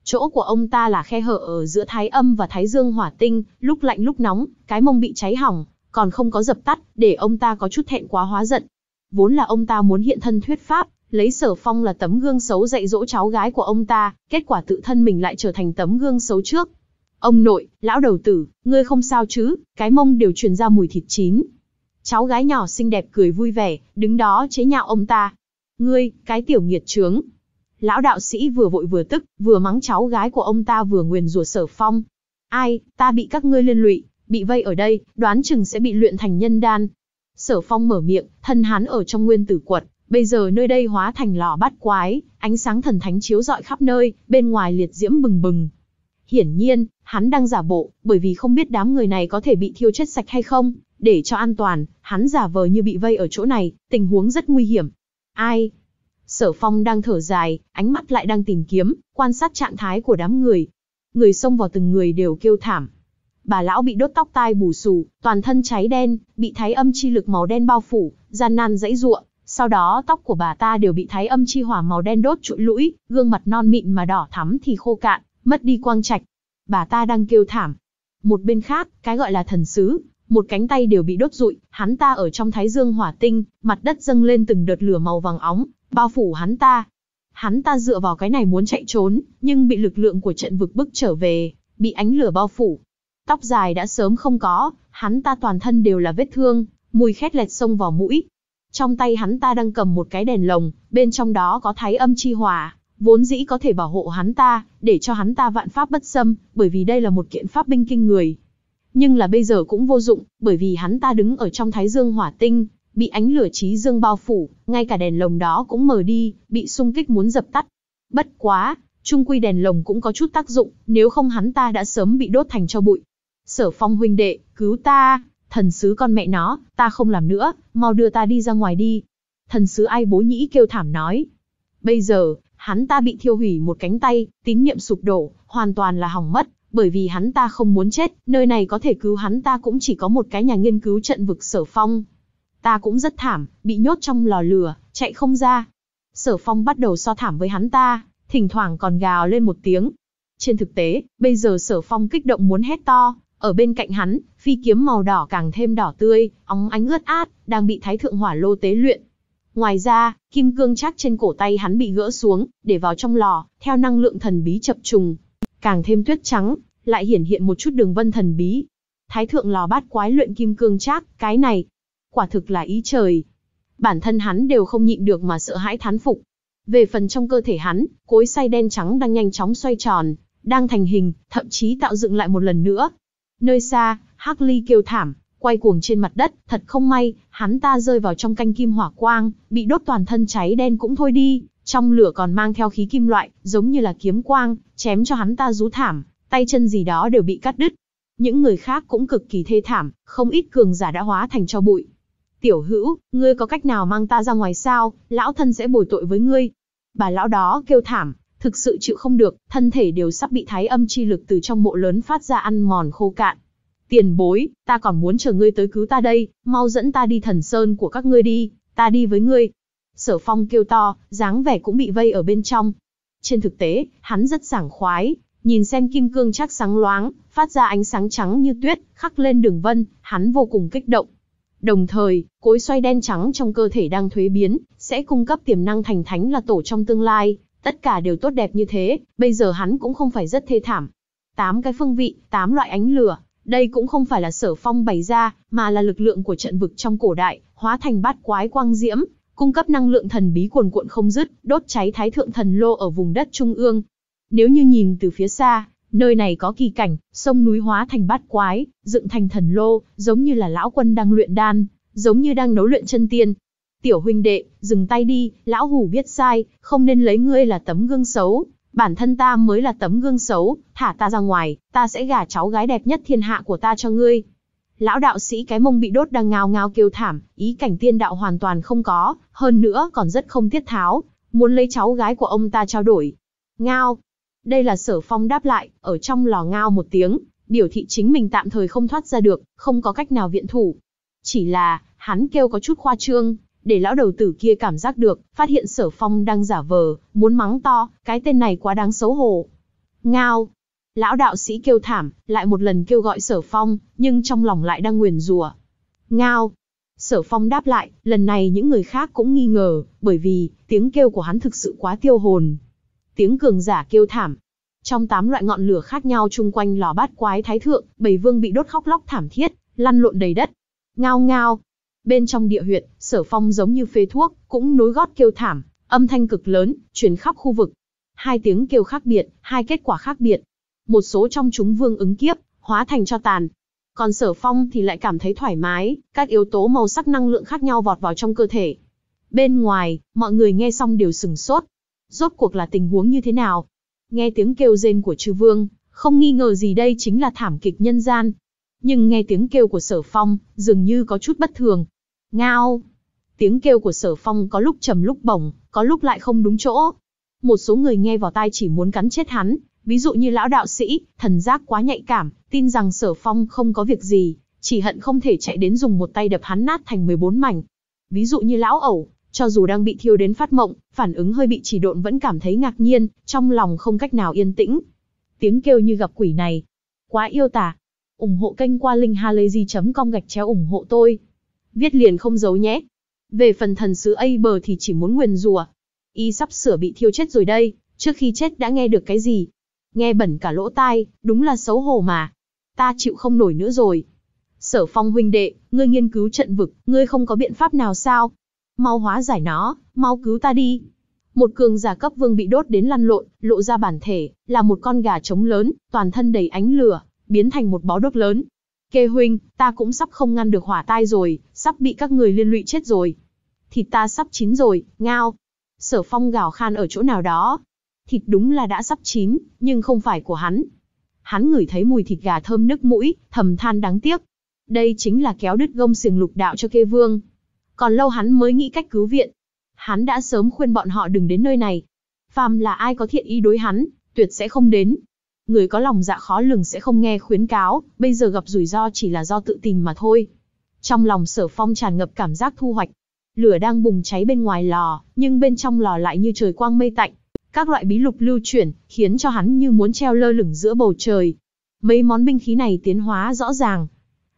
[SPEAKER 1] Chỗ của ông ta là khe hở ở giữa thái âm và thái dương hỏa tinh, lúc lạnh lúc nóng, cái mông bị cháy hỏng, còn không có dập tắt, để ông ta có chút thẹn quá hóa giận. Vốn là ông ta muốn hiện thân thuyết pháp, lấy sở phong là tấm gương xấu dạy dỗ cháu gái của ông ta, kết quả tự thân mình lại trở thành tấm gương xấu trước, Ông nội, lão đầu tử, ngươi không sao chứ, cái mông đều truyền ra mùi thịt chín. Cháu gái nhỏ xinh đẹp cười vui vẻ, đứng đó chế nhạo ông ta. Ngươi, cái tiểu nghiệt trướng. Lão đạo sĩ vừa vội vừa tức, vừa mắng cháu gái của ông ta vừa nguyền rủa sở phong. Ai, ta bị các ngươi liên lụy, bị vây ở đây, đoán chừng sẽ bị luyện thành nhân đan. Sở phong mở miệng, thân hán ở trong nguyên tử quật, bây giờ nơi đây hóa thành lò bắt quái, ánh sáng thần thánh chiếu rọi khắp nơi, bên ngoài liệt diễm bừng bừng. Hiển nhiên, Hắn đang giả bộ, bởi vì không biết đám người này có thể bị thiêu chết sạch hay không, để cho an toàn, hắn giả vờ như bị vây ở chỗ này, tình huống rất nguy hiểm. Ai? Sở phong đang thở dài, ánh mắt lại đang tìm kiếm, quan sát trạng thái của đám người. Người xông vào từng người đều kêu thảm. Bà lão bị đốt tóc tai bù xù, toàn thân cháy đen, bị thái âm chi lực màu đen bao phủ, gian nan dãy ruộng. Sau đó tóc của bà ta đều bị thái âm chi hỏa màu đen đốt trụi lũi, gương mặt non mịn mà đỏ thắm thì khô cạn, mất đi quang trạch, bà ta đang kêu thảm. Một bên khác, cái gọi là thần sứ, một cánh tay đều bị đốt rụi, hắn ta ở trong thái dương hỏa tinh, mặt đất dâng lên từng đợt lửa màu vàng óng, bao phủ hắn ta. Hắn ta dựa vào cái này muốn chạy trốn, nhưng bị lực lượng của trận vực bức trở về, bị ánh lửa bao phủ. Tóc dài đã sớm không có, hắn ta toàn thân đều là vết thương, mùi khét lẹt xông vào mũi. Trong tay hắn ta đang cầm một cái đèn lồng, bên trong đó có thái âm chi hòa vốn dĩ có thể bảo hộ hắn ta, để cho hắn ta vạn pháp bất xâm, bởi vì đây là một kiện pháp binh kinh người. Nhưng là bây giờ cũng vô dụng, bởi vì hắn ta đứng ở trong thái dương hỏa tinh, bị ánh lửa trí dương bao phủ, ngay cả đèn lồng đó cũng mờ đi, bị xung kích muốn dập tắt. Bất quá, trung quy đèn lồng cũng có chút tác dụng, nếu không hắn ta đã sớm bị đốt thành cho bụi. Sở phong huynh đệ, cứu ta, thần sứ con mẹ nó, ta không làm nữa, mau đưa ta đi ra ngoài đi. Thần sứ ai bố nhĩ kêu thảm nói. Bây giờ, hắn ta bị thiêu hủy một cánh tay, tín nhiệm sụp đổ, hoàn toàn là hỏng mất, bởi vì hắn ta không muốn chết, nơi này có thể cứu hắn ta cũng chỉ có một cái nhà nghiên cứu trận vực sở phong. Ta cũng rất thảm, bị nhốt trong lò lửa, chạy không ra. Sở phong bắt đầu so thảm với hắn ta, thỉnh thoảng còn gào lên một tiếng. Trên thực tế, bây giờ sở phong kích động muốn hét to, ở bên cạnh hắn, phi kiếm màu đỏ càng thêm đỏ tươi, óng ánh ướt át, đang bị thái thượng hỏa lô tế luyện, Ngoài ra, kim cương chắc trên cổ tay hắn bị gỡ xuống, để vào trong lò, theo năng lượng thần bí chập trùng. Càng thêm tuyết trắng, lại hiển hiện một chút đường vân thần bí. Thái thượng lò bát quái luyện kim cương chắc, cái này, quả thực là ý trời. Bản thân hắn đều không nhịn được mà sợ hãi thán phục. Về phần trong cơ thể hắn, cối xay đen trắng đang nhanh chóng xoay tròn, đang thành hình, thậm chí tạo dựng lại một lần nữa. Nơi xa, harley kêu thảm, quay cuồng trên mặt đất, thật không may, hắn ta rơi vào trong canh kim hỏa quang, bị đốt toàn thân cháy đen cũng thôi đi, trong lửa còn mang theo khí kim loại, giống như là kiếm quang, chém cho hắn ta rú thảm, tay chân gì đó đều bị cắt đứt. Những người khác cũng cực kỳ thê thảm, không ít cường giả đã hóa thành cho bụi. Tiểu hữu, ngươi có cách nào mang ta ra ngoài sao, lão thân sẽ bồi tội với ngươi. Bà lão đó kêu thảm, thực sự chịu không được, thân thể đều sắp bị thái âm chi lực từ trong mộ lớn phát ra ăn mòn khô cạn. Tiền bối, ta còn muốn chờ ngươi tới cứu ta đây, mau dẫn ta đi thần sơn của các ngươi đi, ta đi với ngươi. Sở phong kêu to, dáng vẻ cũng bị vây ở bên trong. Trên thực tế, hắn rất sảng khoái, nhìn xem kim cương chắc sáng loáng, phát ra ánh sáng trắng như tuyết, khắc lên đường vân, hắn vô cùng kích động. Đồng thời, cối xoay đen trắng trong cơ thể đang thuế biến, sẽ cung cấp tiềm năng thành thánh là tổ trong tương lai, tất cả đều tốt đẹp như thế, bây giờ hắn cũng không phải rất thê thảm. Tám cái phương vị, tám loại ánh lửa, đây cũng không phải là sở phong bày ra, mà là lực lượng của trận vực trong cổ đại, hóa thành bát quái quang diễm, cung cấp năng lượng thần bí cuồn cuộn không dứt, đốt cháy thái thượng thần lô ở vùng đất trung ương. Nếu như nhìn từ phía xa, nơi này có kỳ cảnh, sông núi hóa thành bát quái, dựng thành thần lô, giống như là lão quân đang luyện đan, giống như đang nấu luyện chân tiên. Tiểu huynh đệ, dừng tay đi, lão hủ biết sai, không nên lấy ngươi là tấm gương xấu, bản thân ta mới là tấm gương xấu, thả ta ra ngoài, ta sẽ gả cháu gái đẹp nhất thiên hạ của ta cho ngươi. Lão đạo sĩ cái mông bị đốt đang ngao ngao kêu thảm, ý cảnh tiên đạo hoàn toàn không có, hơn nữa còn rất không tiết tháo, muốn lấy cháu gái của ông ta trao đổi. Ngao. Đây là sở phong đáp lại, ở trong lò ngao một tiếng, biểu thị chính mình tạm thời không thoát ra được, không có cách nào viện thủ. Chỉ là, hắn kêu có chút khoa trương, để lão đầu tử kia cảm giác được, phát hiện sở phong đang giả vờ, muốn mắng to, cái tên này quá đáng xấu hổ. Ngao! Lão đạo sĩ kêu thảm, lại một lần kêu gọi sở phong, nhưng trong lòng lại đang nguyền rủa. Ngao! Sở phong đáp lại, lần này những người khác cũng nghi ngờ, bởi vì, tiếng kêu của hắn thực sự quá tiêu hồn. Tiếng cường giả kêu thảm. Trong tám loại ngọn lửa khác nhau chung quanh lò bát quái thái thượng, bảy vương bị đốt khóc lóc thảm thiết, lăn lộn đầy đất. Ngao ngao, Bên trong địa huyện, sở phong giống như phê thuốc, cũng nối gót kêu thảm, âm thanh cực lớn, chuyển khắp khu vực. Hai tiếng kêu khác biệt, hai kết quả khác biệt. Một số trong chúng vương ứng kiếp, hóa thành cho tàn. Còn sở phong thì lại cảm thấy thoải mái, các yếu tố màu sắc năng lượng khác nhau vọt vào trong cơ thể. Bên ngoài, mọi người nghe xong đều sừng sốt. Rốt cuộc là tình huống như thế nào? Nghe tiếng kêu rên của chư vương, không nghi ngờ gì đây chính là thảm kịch nhân gian. Nhưng nghe tiếng kêu của sở phong, dường như có chút bất thường. Ngao! Tiếng kêu của sở phong có lúc trầm lúc bổng, có lúc lại không đúng chỗ. Một số người nghe vào tai chỉ muốn cắn chết hắn, ví dụ như lão đạo sĩ, thần giác quá nhạy cảm, tin rằng sở phong không có việc gì, chỉ hận không thể chạy đến dùng một tay đập hắn nát thành 14 mảnh. Ví dụ như lão ẩu, cho dù đang bị thiêu đến phát mộng, phản ứng hơi bị chỉ độn vẫn cảm thấy ngạc nhiên, trong lòng không cách nào yên tĩnh. Tiếng kêu như gặp quỷ này. Quá yêu tả. ủng hộ kênh qua linkhalazy.com gạch chéo ủng hộ tôi. Viết liền không giấu nhé. Về phần thần sứ Aber thì chỉ muốn nguyền rủa. Y sắp sửa bị thiêu chết rồi đây, trước khi chết đã nghe được cái gì? Nghe bẩn cả lỗ tai, đúng là xấu hổ mà. Ta chịu không nổi nữa rồi. Sở phong huynh đệ, ngươi nghiên cứu trận vực, ngươi không có biện pháp nào sao? Mau hóa giải nó, mau cứu ta đi. Một cường giả cấp vương bị đốt đến lăn lộn, lộ ra bản thể, là một con gà trống lớn, toàn thân đầy ánh lửa, biến thành một bó đốt lớn. Kê huynh, ta cũng sắp không ngăn được hỏa tai rồi, sắp bị các người liên lụy chết rồi. Thịt ta sắp chín rồi, ngao. Sở phong gào khan ở chỗ nào đó. Thịt đúng là đã sắp chín, nhưng không phải của hắn. Hắn ngửi thấy mùi thịt gà thơm nức mũi, thầm than đáng tiếc. Đây chính là kéo đứt gông xiềng lục đạo cho kê vương. Còn lâu hắn mới nghĩ cách cứu viện. Hắn đã sớm khuyên bọn họ đừng đến nơi này. Phàm là ai có thiện ý đối hắn, tuyệt sẽ không đến, người có lòng dạ khó lường sẽ không nghe khuyến cáo, bây giờ gặp rủi ro chỉ là do tự tìm mà thôi. Trong lòng sở phong tràn ngập cảm giác thu hoạch. Lửa đang bùng cháy bên ngoài lò, nhưng bên trong lò lại như trời quang mây tạnh. Các loại bí lục lưu chuyển, khiến cho hắn như muốn treo lơ lửng giữa bầu trời. Mấy món binh khí này tiến hóa rõ ràng.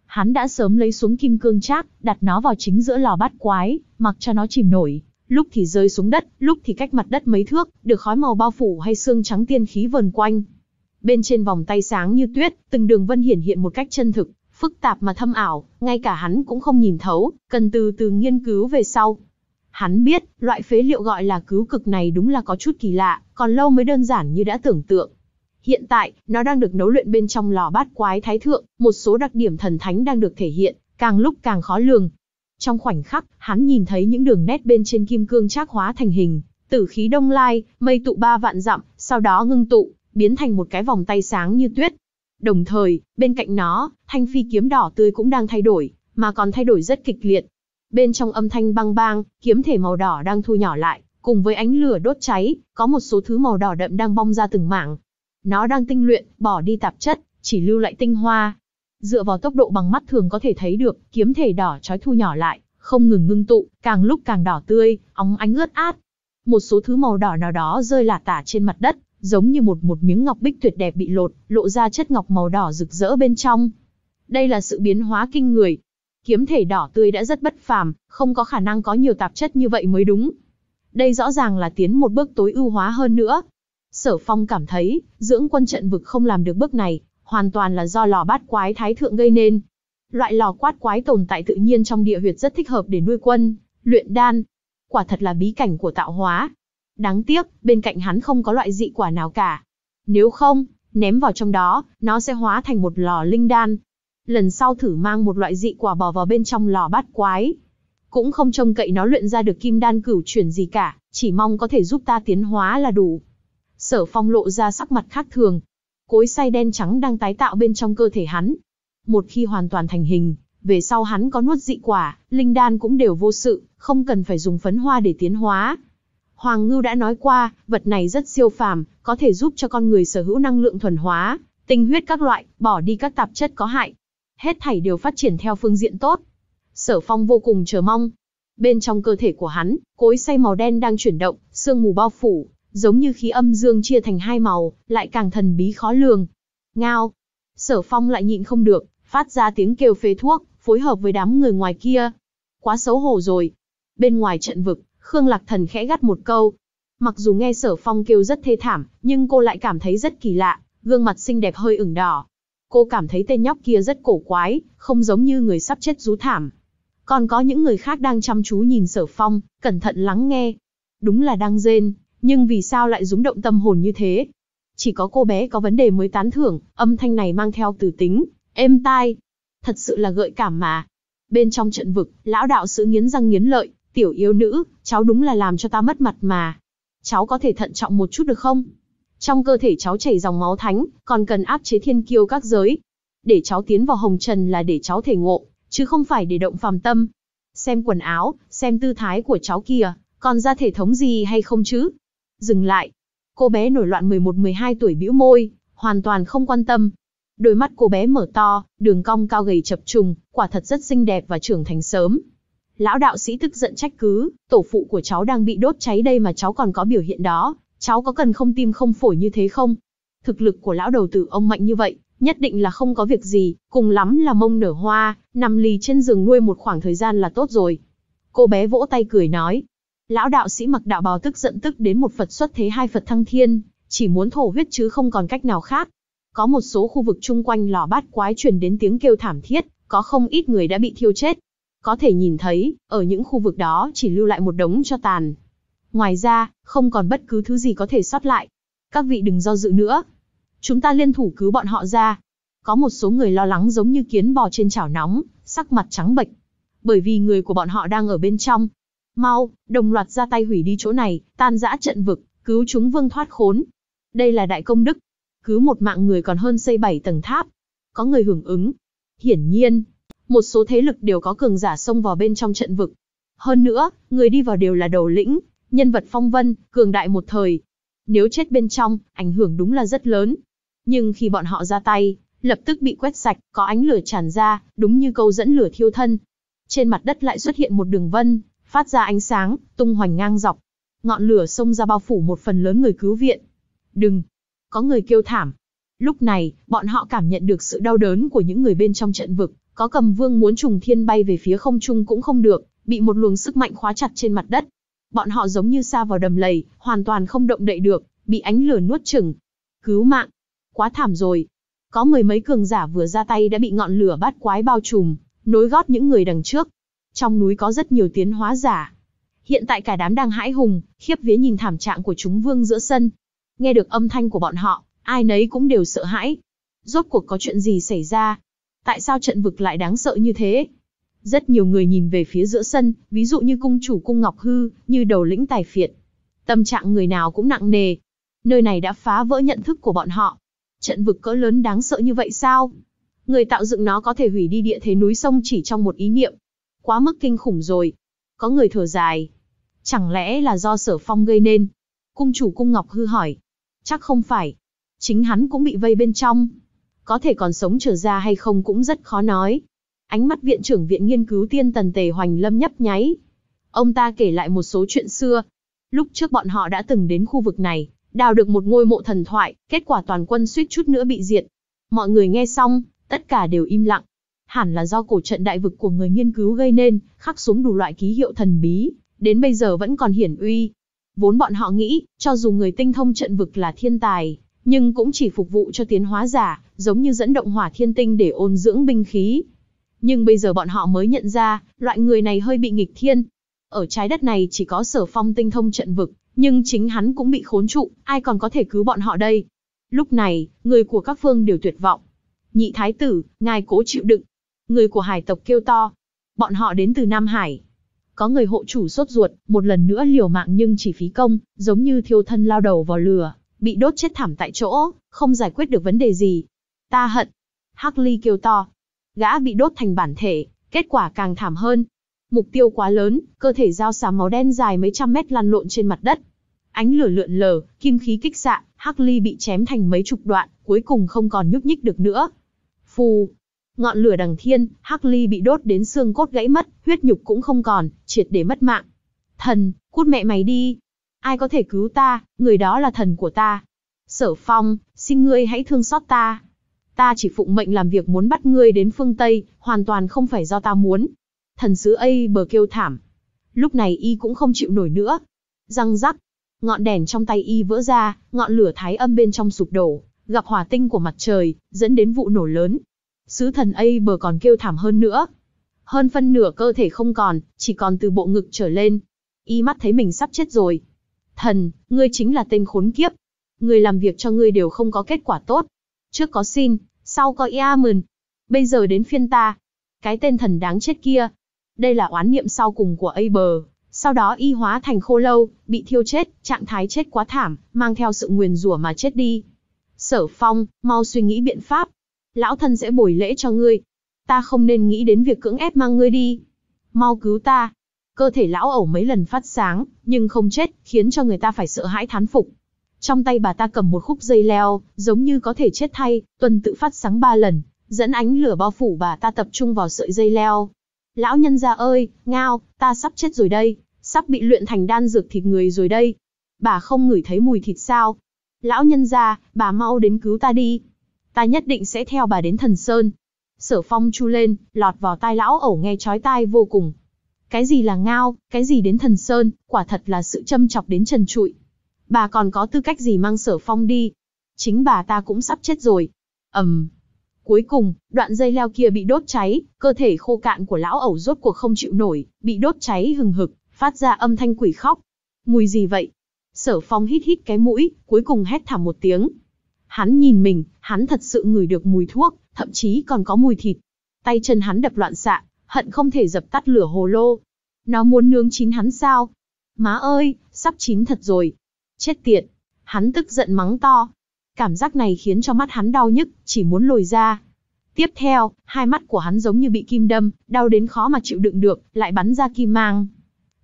[SPEAKER 1] Hắn đã sớm lấy xuống kim cương trác, đặt nó vào chính giữa lò bát quái, mặc cho nó chìm nổi, lúc thì rơi xuống đất, lúc thì cách mặt đất mấy thước, được khói màu bao phủ hay xương trắng tiên khí vần quanh. Bên trên vòng tay sáng như tuyết, từng đường vân hiển hiện một cách chân thực phức tạp mà thâm ảo, ngay cả hắn cũng không nhìn thấu, cần từ từ nghiên cứu về sau. Hắn biết, loại phế liệu gọi là cứu cực này đúng là có chút kỳ lạ, còn lâu mới đơn giản như đã tưởng tượng. Hiện tại, nó đang được nấu luyện bên trong lò bát quái thái thượng, một số đặc điểm thần thánh đang được thể hiện, càng lúc càng khó lường. Trong khoảnh khắc, hắn nhìn thấy những đường nét bên trên kim cương trác hóa thành hình, tử khí đông lai, mây tụ ba vạn dặm, sau đó ngưng tụ, biến thành một cái vòng tay sáng như tuyết, Đồng thời, bên cạnh nó, thanh phi kiếm đỏ tươi cũng đang thay đổi, mà còn thay đổi rất kịch liệt. Bên trong âm thanh băng băng, kiếm thể màu đỏ đang thu nhỏ lại, cùng với ánh lửa đốt cháy, có một số thứ màu đỏ đậm đang bong ra từng mảng. Nó đang tinh luyện, bỏ đi tạp chất, chỉ lưu lại tinh hoa. Dựa vào tốc độ bằng mắt thường có thể thấy được, kiếm thể đỏ trói thu nhỏ lại, không ngừng ngưng tụ, càng lúc càng đỏ tươi, óng ánh ướt át. Một số thứ màu đỏ nào đó rơi lả tả trên mặt đất, giống như một một miếng ngọc bích tuyệt đẹp bị lột, lộ ra chất ngọc màu đỏ rực rỡ bên trong. Đây là sự biến hóa kinh người. Kiếm thể đỏ tươi đã rất bất phàm, không có khả năng có nhiều tạp chất như vậy mới đúng. Đây rõ ràng là tiến một bước tối ưu hóa hơn nữa. Sở Phong cảm thấy, dưỡng quân trận vực không làm được bước này, hoàn toàn là do lò bát quái thái thượng gây nên. Loại lò quát quái tồn tại tự nhiên trong địa huyệt rất thích hợp để nuôi quân, luyện đan. Quả thật là bí cảnh của tạo hóa, Đáng tiếc, bên cạnh hắn không có loại dị quả nào cả. Nếu không, ném vào trong đó, nó sẽ hóa thành một lò linh đan. Lần sau thử mang một loại dị quả bỏ vào bên trong lò bát quái. Cũng không trông cậy nó luyện ra được kim đan cửu chuyển gì cả, chỉ mong có thể giúp ta tiến hóa là đủ. Sở phong lộ ra sắc mặt khác thường. Cối say đen trắng đang tái tạo bên trong cơ thể hắn. Một khi hoàn toàn thành hình, về sau hắn có nuốt dị quả, linh đan cũng đều vô sự, không cần phải dùng phấn hoa để tiến hóa, Hoàng Ngưu đã nói qua, vật này rất siêu phàm, có thể giúp cho con người sở hữu năng lượng thuần hóa, tinh huyết các loại, bỏ đi các tạp chất có hại. Hết thảy đều phát triển theo phương diện tốt. Sở Phong vô cùng chờ mong. Bên trong cơ thể của hắn, cối xay màu đen đang chuyển động, sương mù bao phủ, giống như khí âm dương chia thành hai màu, lại càng thần bí khó lường. Ngao! Sở Phong lại nhịn không được, phát ra tiếng kêu phế thuốc, phối hợp với đám người ngoài kia. Quá xấu hổ rồi. Bên ngoài trận vực, Khương Lạc Thần khẽ gắt một câu. Mặc dù nghe Sở Phong kêu rất thê thảm, nhưng cô lại cảm thấy rất kỳ lạ, gương mặt xinh đẹp hơi ửng đỏ. Cô cảm thấy tên nhóc kia rất cổ quái, không giống như người sắp chết rú thảm. Còn có những người khác đang chăm chú nhìn Sở Phong, cẩn thận lắng nghe. Đúng là đang rên, nhưng vì sao lại rúng động tâm hồn như thế? Chỉ có cô bé có vấn đề mới tán thưởng, âm thanh này mang theo từ tính, êm tai. Thật sự là gợi cảm mà. Bên trong trận vực, lão đạo sự nghiến răng nghiến lợi, Tiểu yếu nữ, cháu đúng là làm cho ta mất mặt mà. Cháu có thể thận trọng một chút được không? Trong cơ thể cháu chảy dòng máu thánh, còn cần áp chế thiên kiêu các giới. Để cháu tiến vào hồng trần là để cháu thể ngộ, chứ không phải để động phàm tâm. Xem quần áo, xem tư thái của cháu kia, còn ra thể thống gì hay không chứ? Dừng lại. Cô bé nổi loạn 11-12 tuổi bĩu môi, hoàn toàn không quan tâm. Đôi mắt cô bé mở to, đường cong cao gầy chập trùng, quả thật rất xinh đẹp và trưởng thành sớm, Lão đạo sĩ tức giận trách cứ, tổ phụ của cháu đang bị đốt cháy đây mà cháu còn có biểu hiện đó, cháu có cần không tim không phổi như thế không? Thực lực của lão đầu tử ông mạnh như vậy, nhất định là không có việc gì, cùng lắm là mông nở hoa, nằm lì trên giường nuôi một khoảng thời gian là tốt rồi. Cô bé vỗ tay cười nói. Lão đạo sĩ mặc đạo bào tức giận tức đến một Phật xuất thế hai Phật thăng thiên, chỉ muốn thổ huyết chứ không còn cách nào khác. Có một số khu vực chung quanh lò bát quái truyền đến tiếng kêu thảm thiết, có không ít người đã bị thiêu chết. Có thể nhìn thấy, ở những khu vực đó chỉ lưu lại một đống cho tàn. Ngoài ra, không còn bất cứ thứ gì có thể sót lại. Các vị đừng do dự nữa. Chúng ta liên thủ cứu bọn họ ra. Có một số người lo lắng giống như kiến bò trên chảo nóng, sắc mặt trắng bệch. Bởi vì người của bọn họ đang ở bên trong. Mau, đồng loạt ra tay hủy đi chỗ này, tan rã trận vực, cứu chúng vương thoát khốn. Đây là đại công đức. Cứu một mạng người còn hơn xây bảy tầng tháp. Có người hưởng ứng. Hiển nhiên, một số thế lực đều có cường giả xông vào bên trong trận vực. Hơn nữa, người đi vào đều là đầu lĩnh, nhân vật phong vân, cường đại một thời. Nếu chết bên trong, ảnh hưởng đúng là rất lớn. Nhưng khi bọn họ ra tay, lập tức bị quét sạch, có ánh lửa tràn ra, đúng như câu dẫn lửa thiêu thân. Trên mặt đất lại xuất hiện một đường vân, phát ra ánh sáng, tung hoành ngang dọc. Ngọn lửa xông ra bao phủ một phần lớn người cứu viện. Đừng! Có người kêu thảm. Lúc này, bọn họ cảm nhận được sự đau đớn của những người bên trong trận vực, có cầm vương muốn trùng thiên bay về phía không trung cũng không được, bị một luồng sức mạnh khóa chặt trên mặt đất. Bọn họ giống như xa vào đầm lầy, hoàn toàn không động đậy được, bị ánh lửa nuốt chửng. Cứu mạng! Quá thảm rồi! Có mười mấy cường giả vừa ra tay đã bị ngọn lửa bát quái bao trùm, nối gót những người đằng trước. Trong núi có rất nhiều tiến hóa giả. Hiện tại cả đám đang hãi hùng, khiếp vía nhìn thảm trạng của chúng vương giữa sân. Nghe được âm thanh của bọn họ, ai nấy cũng đều sợ hãi. Rốt cuộc có chuyện gì xảy ra? tại sao trận vực lại đáng sợ như thế? Rất nhiều người nhìn về phía giữa sân, ví dụ như cung chủ cung Ngọc Hư, như đầu lĩnh tài phiệt. Tâm trạng người nào cũng nặng nề. Nơi này đã phá vỡ nhận thức của bọn họ. Trận vực cỡ lớn đáng sợ như vậy sao? Người tạo dựng nó có thể hủy đi địa thế núi sông chỉ trong một ý niệm. Quá mức kinh khủng rồi. Có người thở dài. Chẳng lẽ là do sở phong gây nên? Cung chủ cung Ngọc Hư hỏi. Chắc không phải. Chính hắn cũng bị vây bên trong có thể còn sống trở ra hay không cũng rất khó nói. Ánh mắt viện trưởng viện nghiên cứu tiên tần tề hoành lâm nhấp nháy. Ông ta kể lại một số chuyện xưa. Lúc trước bọn họ đã từng đến khu vực này, đào được một ngôi mộ thần thoại, kết quả toàn quân suýt chút nữa bị diệt. Mọi người nghe xong, tất cả đều im lặng. Hẳn là do cổ trận đại vực của người nghiên cứu gây nên, khắc xuống đủ loại ký hiệu thần bí, đến bây giờ vẫn còn hiển uy. Vốn bọn họ nghĩ, cho dù người tinh thông trận vực là thiên tài, nhưng cũng chỉ phục vụ cho tiến hóa giả, giống như dẫn động hỏa thiên tinh để ôn dưỡng binh khí. Nhưng bây giờ bọn họ mới nhận ra, loại người này hơi bị nghịch thiên. Ở trái đất này chỉ có sở phong tinh thông trận vực, nhưng chính hắn cũng bị khốn trụ, ai còn có thể cứu bọn họ đây. Lúc này, người của các phương đều tuyệt vọng. Nhị thái tử, ngài cố chịu đựng. Người của hải tộc kêu to. Bọn họ đến từ Nam Hải. Có người hộ chủ sốt ruột, một lần nữa liều mạng nhưng chỉ phí công, giống như thiêu thân lao đầu vào lửa, bị đốt chết thảm tại chỗ, không giải quyết được vấn đề gì. Ta hận. Hắc Ly kêu to. Gã bị đốt thành bản thể, kết quả càng thảm hơn. Mục tiêu quá lớn, cơ thể dao xà máu đen dài mấy trăm mét lăn lộn trên mặt đất. Ánh lửa lượn lờ, kim khí kích xạ, Hắc Ly bị chém thành mấy chục đoạn, cuối cùng không còn nhúc nhích được nữa. Phù, ngọn lửa đằng thiên, Hắc Ly bị đốt đến xương cốt gãy mất, huyết nhục cũng không còn, triệt để mất mạng. Thần, cút mẹ mày đi, ai có thể cứu ta, người đó là thần của ta. Sở phong, xin ngươi hãy thương xót ta. Ta chỉ phụ mệnh làm việc muốn bắt ngươi đến phương Tây, hoàn toàn không phải do ta muốn. Thần sứ A bờ kêu thảm. Lúc này y cũng không chịu nổi nữa. Răng rắc, ngọn đèn trong tay y vỡ ra, ngọn lửa thái âm bên trong sụp đổ, gặp hỏa tinh của mặt trời, dẫn đến vụ nổ lớn. Sứ thần A bờ còn kêu thảm hơn nữa. Hơn phân nửa cơ thể không còn, chỉ còn từ bộ ngực trở lên. Y mắt thấy mình sắp chết rồi. Thần, ngươi chính là tên khốn kiếp. Người làm việc cho ngươi đều không có kết quả tốt. Trước có xin, sau có Iamun. Bây giờ đến phiên ta. Cái tên thần đáng chết kia. Đây là oán niệm sau cùng của Aber. Sau đó y hóa thành khô lâu, bị thiêu chết, trạng thái chết quá thảm, mang theo sự nguyền rủa mà chết đi. Sở phong, mau suy nghĩ biện pháp. Lão thân sẽ bồi lễ cho ngươi. Ta không nên nghĩ đến việc cưỡng ép mang ngươi đi. Mau cứu ta, Cơ thể lão ẩu mấy lần phát sáng, nhưng không chết, khiến cho người ta phải sợ hãi thán phục. Trong tay bà ta cầm một khúc dây leo, giống như có thể chết thay, tuần tự phát sáng ba lần, dẫn ánh lửa bao phủ bà ta tập trung vào sợi dây leo. Lão nhân gia ơi, ngao, ta sắp chết rồi đây, sắp bị luyện thành đan dược thịt người rồi đây. Bà không ngửi thấy mùi thịt sao? Lão nhân gia, bà mau đến cứu ta đi. Ta nhất định sẽ theo bà đến thần sơn. Sở phong chu lên, lọt vào tai lão ẩu nghe chói tai vô cùng, cái gì là ngao, cái gì đến thần sơn, quả thật là sự châm chọc đến trần trụi. Bà còn có tư cách gì mang sở phong đi? Chính bà ta cũng sắp chết rồi. ầm, um. Cuối cùng, đoạn dây leo kia bị đốt cháy, cơ thể khô cạn của lão ẩu rốt cuộc không chịu nổi, bị đốt cháy hừng hực, phát ra âm thanh quỷ khóc. Mùi gì vậy? Sở phong hít hít cái mũi, cuối cùng hét thảm một tiếng. Hắn nhìn mình, hắn thật sự ngửi được mùi thuốc, thậm chí còn có mùi thịt. Tay chân hắn đập loạn xạ, hận không thể dập tắt lửa hồ lô. Nó muốn nướng chín hắn sao? Má ơi, sắp chín thật rồi. Chết tiệt. Hắn tức giận mắng to. Cảm giác này khiến cho mắt hắn đau nhức, chỉ muốn lồi ra. Tiếp theo, hai mắt của hắn giống như bị kim đâm, đau đến khó mà chịu đựng được, lại bắn ra kim mang.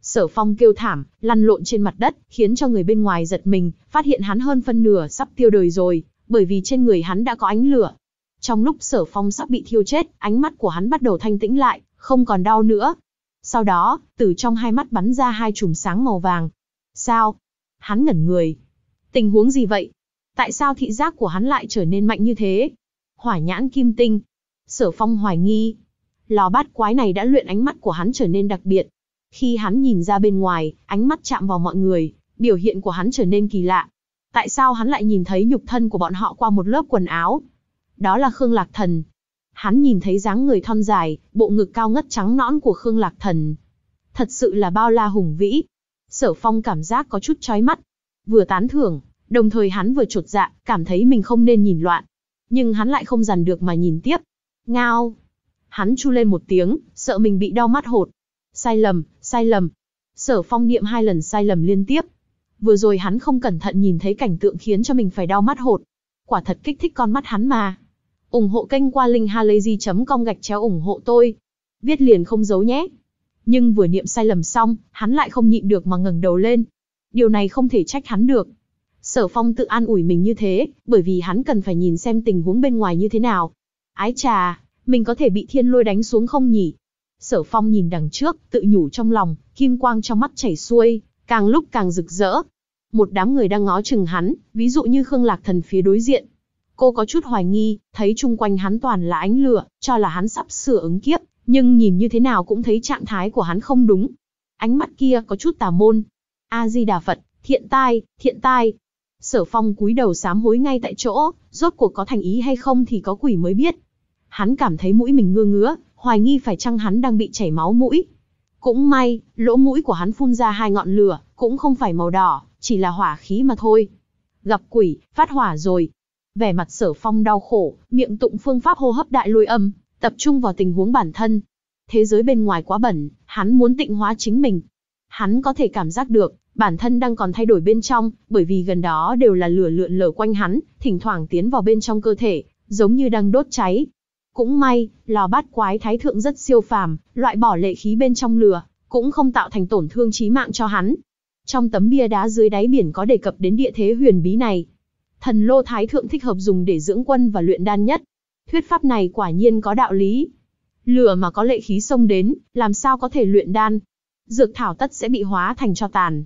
[SPEAKER 1] Sở phong kêu thảm, lăn lộn trên mặt đất, khiến cho người bên ngoài giật mình, phát hiện hắn hơn phân nửa sắp tiêu đời rồi, bởi vì trên người hắn đã có ánh lửa. Trong lúc sở phong sắp bị thiêu chết, ánh mắt của hắn bắt đầu thanh tĩnh lại, không còn đau nữa. Sau đó, từ trong hai mắt bắn ra hai chùm sáng màu vàng. Sao? Hắn ngẩn người. Tình huống gì vậy? Tại sao thị giác của hắn lại trở nên mạnh như thế? Hỏa nhãn kim tinh. Sở phong hoài nghi. Lò bát quái này đã luyện ánh mắt của hắn trở nên đặc biệt. Khi hắn nhìn ra bên ngoài, ánh mắt chạm vào mọi người, biểu hiện của hắn trở nên kỳ lạ. Tại sao hắn lại nhìn thấy nhục thân của bọn họ qua một lớp quần áo? Đó là Khương Lạc Thần, Hắn nhìn thấy dáng người thon dài, bộ ngực cao ngất trắng nõn của Khương Lạc Thần. Thật sự là bao la hùng vĩ. Sở Phong cảm giác có chút chói mắt. Vừa tán thưởng, đồng thời hắn vừa chột dạ, cảm thấy mình không nên nhìn loạn. Nhưng hắn lại không dằn được mà nhìn tiếp. Ngao! Hắn chu lên một tiếng, sợ mình bị đau mắt hột. Sai lầm, sai lầm. Sở Phong niệm hai lần sai lầm liên tiếp. Vừa rồi hắn không cẩn thận nhìn thấy cảnh tượng khiến cho mình phải đau mắt hột. Quả thật kích thích con mắt hắn mà ủng hộ kênh qua linh linhhalayzi.com gạch chéo ủng hộ tôi. Viết liền không giấu nhé. Nhưng vừa niệm sai lầm xong, hắn lại không nhịn được mà ngẩng đầu lên. Điều này không thể trách hắn được. Sở Phong tự an ủi mình như thế, bởi vì hắn cần phải nhìn xem tình huống bên ngoài như thế nào. Ái trà, mình có thể bị thiên lôi đánh xuống không nhỉ? Sở Phong nhìn đằng trước, tự nhủ trong lòng, kim quang trong mắt chảy xuôi, càng lúc càng rực rỡ. Một đám người đang ngó chừng hắn, ví dụ như Khương Lạc Thần phía đối diện, Cô có chút hoài nghi, thấy chung quanh hắn toàn là ánh lửa, cho là hắn sắp sửa ứng kiếp, nhưng nhìn như thế nào cũng thấy trạng thái của hắn không đúng. Ánh mắt kia có chút tà môn. A-di-đà Phật, thiện tai, thiện tai. Sở phong cúi đầu sám hối ngay tại chỗ, rốt cuộc có thành ý hay không thì có quỷ mới biết. Hắn cảm thấy mũi mình ngơ ngứa, hoài nghi phải chăng hắn đang bị chảy máu mũi. Cũng may, lỗ mũi của hắn phun ra hai ngọn lửa, cũng không phải màu đỏ, chỉ là hỏa khí mà thôi. Gặp quỷ, phát hỏa rồi, vẻ mặt sở phong đau khổ, miệng tụng phương pháp hô hấp đại lôi âm, tập trung vào tình huống bản thân. Thế giới bên ngoài quá bẩn, hắn muốn tịnh hóa chính mình. Hắn có thể cảm giác được, bản thân đang còn thay đổi bên trong, bởi vì gần đó đều là lửa lượn lờ quanh hắn, thỉnh thoảng tiến vào bên trong cơ thể, giống như đang đốt cháy. Cũng may, lò bát quái thái thượng rất siêu phàm, loại bỏ lệ khí bên trong lửa, cũng không tạo thành tổn thương chí mạng cho hắn. Trong tấm bia đá dưới đáy biển có đề cập đến địa thế huyền bí này, thần lô thái thượng thích hợp dùng để dưỡng quân và luyện đan nhất. Thuyết pháp này quả nhiên có đạo lý. Lửa mà có lệ khí xông đến, làm sao có thể luyện đan? Dược thảo tất sẽ bị hóa thành cho tàn.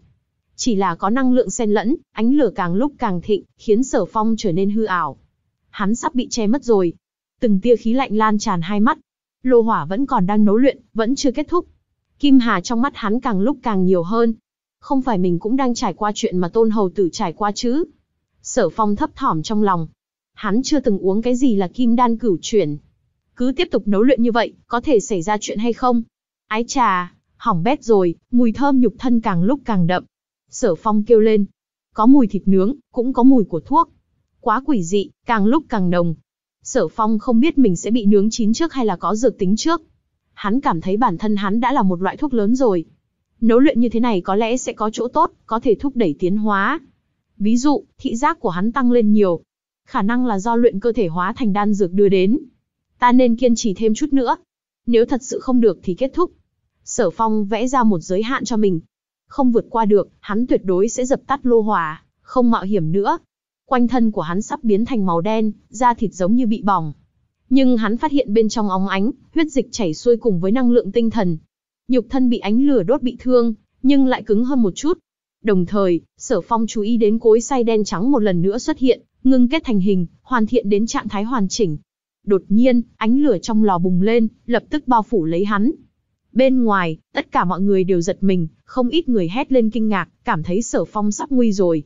[SPEAKER 1] Chỉ là có năng lượng xen lẫn, ánh lửa càng lúc càng thịnh, khiến sở phong trở nên hư ảo. Hắn sắp bị che mất rồi. Từng tia khí lạnh lan tràn hai mắt. Lô hỏa vẫn còn đang nấu luyện, vẫn chưa kết thúc. Kim hà trong mắt hắn càng lúc càng nhiều hơn. Không phải mình cũng đang trải qua chuyện mà tôn hầu tử trải qua chứ? Sở Phong thấp thỏm trong lòng. Hắn chưa từng uống cái gì là kim đan cửu chuyển. Cứ tiếp tục nấu luyện như vậy, có thể xảy ra chuyện hay không? Ái trà, hỏng bét rồi, mùi thơm nhục thân càng lúc càng đậm. Sở Phong kêu lên. Có mùi thịt nướng, cũng có mùi của thuốc. Quá quỷ dị, càng lúc càng nồng. Sở Phong không biết mình sẽ bị nướng chín trước hay là có dược tính trước. Hắn cảm thấy bản thân hắn đã là một loại thuốc lớn rồi. Nấu luyện như thế này có lẽ sẽ có chỗ tốt, có thể thúc đẩy tiến hóa. Ví dụ, thị giác của hắn tăng lên nhiều. Khả năng là do luyện cơ thể hóa thành đan dược đưa đến. Ta nên kiên trì thêm chút nữa. Nếu thật sự không được thì kết thúc. Sở Phong vẽ ra một giới hạn cho mình. Không vượt qua được, hắn tuyệt đối sẽ dập tắt lô hỏa, không mạo hiểm nữa. Quanh thân của hắn sắp biến thành màu đen, da thịt giống như bị bỏng. Nhưng hắn phát hiện bên trong óng ánh, huyết dịch chảy xuôi cùng với năng lượng tinh thần. Nhục thân bị ánh lửa đốt bị thương, nhưng lại cứng hơn một chút. Đồng thời, Sở Phong chú ý đến cối xay đen trắng một lần nữa xuất hiện, ngưng kết thành hình, hoàn thiện đến trạng thái hoàn chỉnh. Đột nhiên, ánh lửa trong lò bùng lên, lập tức bao phủ lấy hắn. Bên ngoài, tất cả mọi người đều giật mình, không ít người hét lên kinh ngạc, cảm thấy Sở Phong sắp nguy rồi.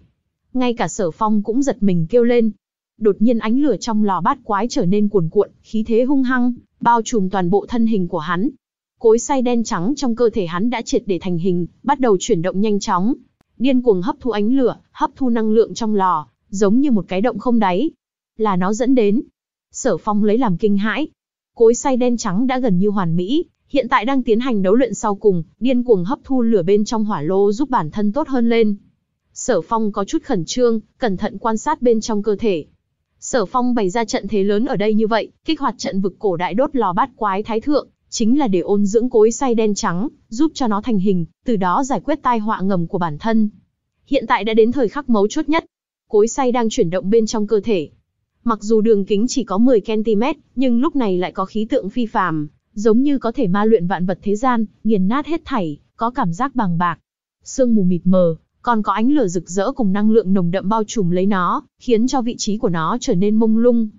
[SPEAKER 1] Ngay cả Sở Phong cũng giật mình kêu lên. Đột nhiên ánh lửa trong lò bát quái trở nên cuồn cuộn, khí thế hung hăng, bao trùm toàn bộ thân hình của hắn, cối xay đen trắng trong cơ thể hắn đã triệt để thành hình, bắt đầu chuyển động nhanh chóng, điên cuồng hấp thu ánh lửa, hấp thu năng lượng trong lò, giống như một cái động không đáy. Là nó dẫn đến. Sở Phong lấy làm kinh hãi. Cối xay đen trắng đã gần như hoàn mỹ, hiện tại đang tiến hành đấu luyện sau cùng, điên cuồng hấp thu lửa bên trong hỏa lô giúp bản thân tốt hơn lên. Sở Phong có chút khẩn trương, cẩn thận quan sát bên trong cơ thể. Sở Phong bày ra trận thế lớn ở đây như vậy, kích hoạt trận vực cổ đại đốt lò bát quái thái thượng, chính là để ôn dưỡng cối xay đen trắng, giúp cho nó thành hình, từ đó giải quyết tai họa ngầm của bản thân. Hiện tại đã đến thời khắc mấu chốt nhất. Cối xay đang chuyển động bên trong cơ thể. Mặc dù đường kính chỉ có 10cm, nhưng lúc này lại có khí tượng phi phàm, giống như có thể ma luyện vạn vật thế gian, nghiền nát hết thảy, có cảm giác bằng bạc. Sương mù mịt mờ, còn có ánh lửa rực rỡ cùng năng lượng nồng đậm bao trùm lấy nó, khiến cho vị trí của nó trở nên mông lung,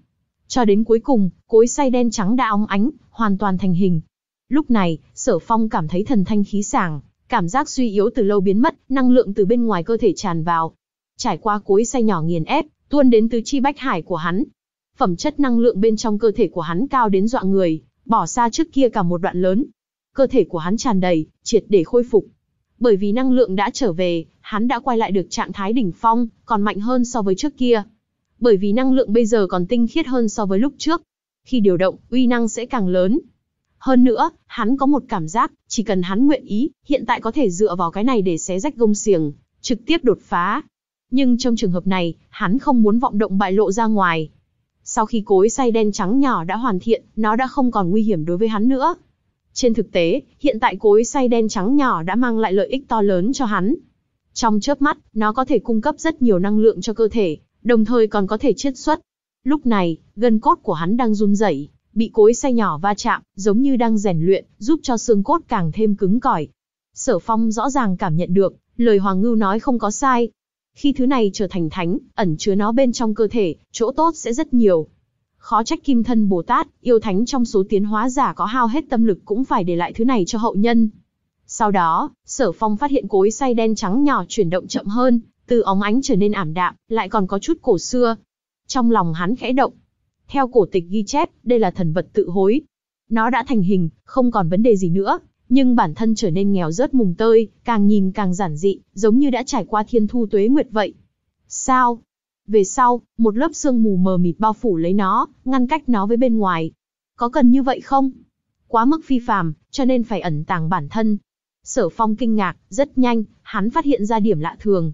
[SPEAKER 1] cho đến cuối cùng, cối xay đen trắng đã óng ánh, hoàn toàn thành hình. Lúc này, sở phong cảm thấy thần thanh khí sảng, cảm giác suy yếu từ lâu biến mất, năng lượng từ bên ngoài cơ thể tràn vào. Trải qua cối xay nhỏ nghiền ép, tuôn đến tứ chi bách hải của hắn. Phẩm chất năng lượng bên trong cơ thể của hắn cao đến dọa người, bỏ xa trước kia cả một đoạn lớn. Cơ thể của hắn tràn đầy, triệt để khôi phục. Bởi vì năng lượng đã trở về, hắn đã quay lại được trạng thái đỉnh phong, còn mạnh hơn so với trước kia bởi vì năng lượng bây giờ còn tinh khiết hơn so với lúc trước. Khi điều động, uy năng sẽ càng lớn. Hơn nữa, hắn có một cảm giác, chỉ cần hắn nguyện ý, hiện tại có thể dựa vào cái này để xé rách gông xiềng, trực tiếp đột phá. Nhưng trong trường hợp này, hắn không muốn vọng động bại lộ ra ngoài. Sau khi cối xay đen trắng nhỏ đã hoàn thiện, nó đã không còn nguy hiểm đối với hắn nữa. Trên thực tế, hiện tại cối xay đen trắng nhỏ đã mang lại lợi ích to lớn cho hắn. Trong chớp mắt, nó có thể cung cấp rất nhiều năng lượng cho cơ thể, đồng thời còn có thể chiết xuất. Lúc này, gân cốt của hắn đang run rẩy, bị cối xe nhỏ va chạm, giống như đang rèn luyện, giúp cho xương cốt càng thêm cứng cỏi. Sở Phong rõ ràng cảm nhận được, lời Hoàng Ngưu nói không có sai. Khi thứ này trở thành thánh, ẩn chứa nó bên trong cơ thể, chỗ tốt sẽ rất nhiều. Khó trách Kim Thân Bồ Tát, yêu thánh trong số tiến hóa giả có hao hết tâm lực cũng phải để lại thứ này cho hậu nhân. Sau đó, Sở Phong phát hiện cối xay đen trắng nhỏ chuyển động chậm hơn, từ óng ánh trở nên ảm đạm, lại còn có chút cổ xưa. Trong lòng hắn khẽ động. Theo cổ tịch ghi chép, đây là thần vật tự hối. Nó đã thành hình, không còn vấn đề gì nữa, nhưng bản thân trở nên nghèo rớt mùng tơi, càng nhìn càng giản dị, giống như đã trải qua thiên thu tuế nguyệt vậy. Sao? Về sau, một lớp sương mù mờ mịt bao phủ lấy nó, ngăn cách nó với bên ngoài. Có cần như vậy không? Quá mức phi phàm, cho nên phải ẩn tàng bản thân. Sở Phong kinh ngạc, rất nhanh, hắn phát hiện ra điểm lạ thường,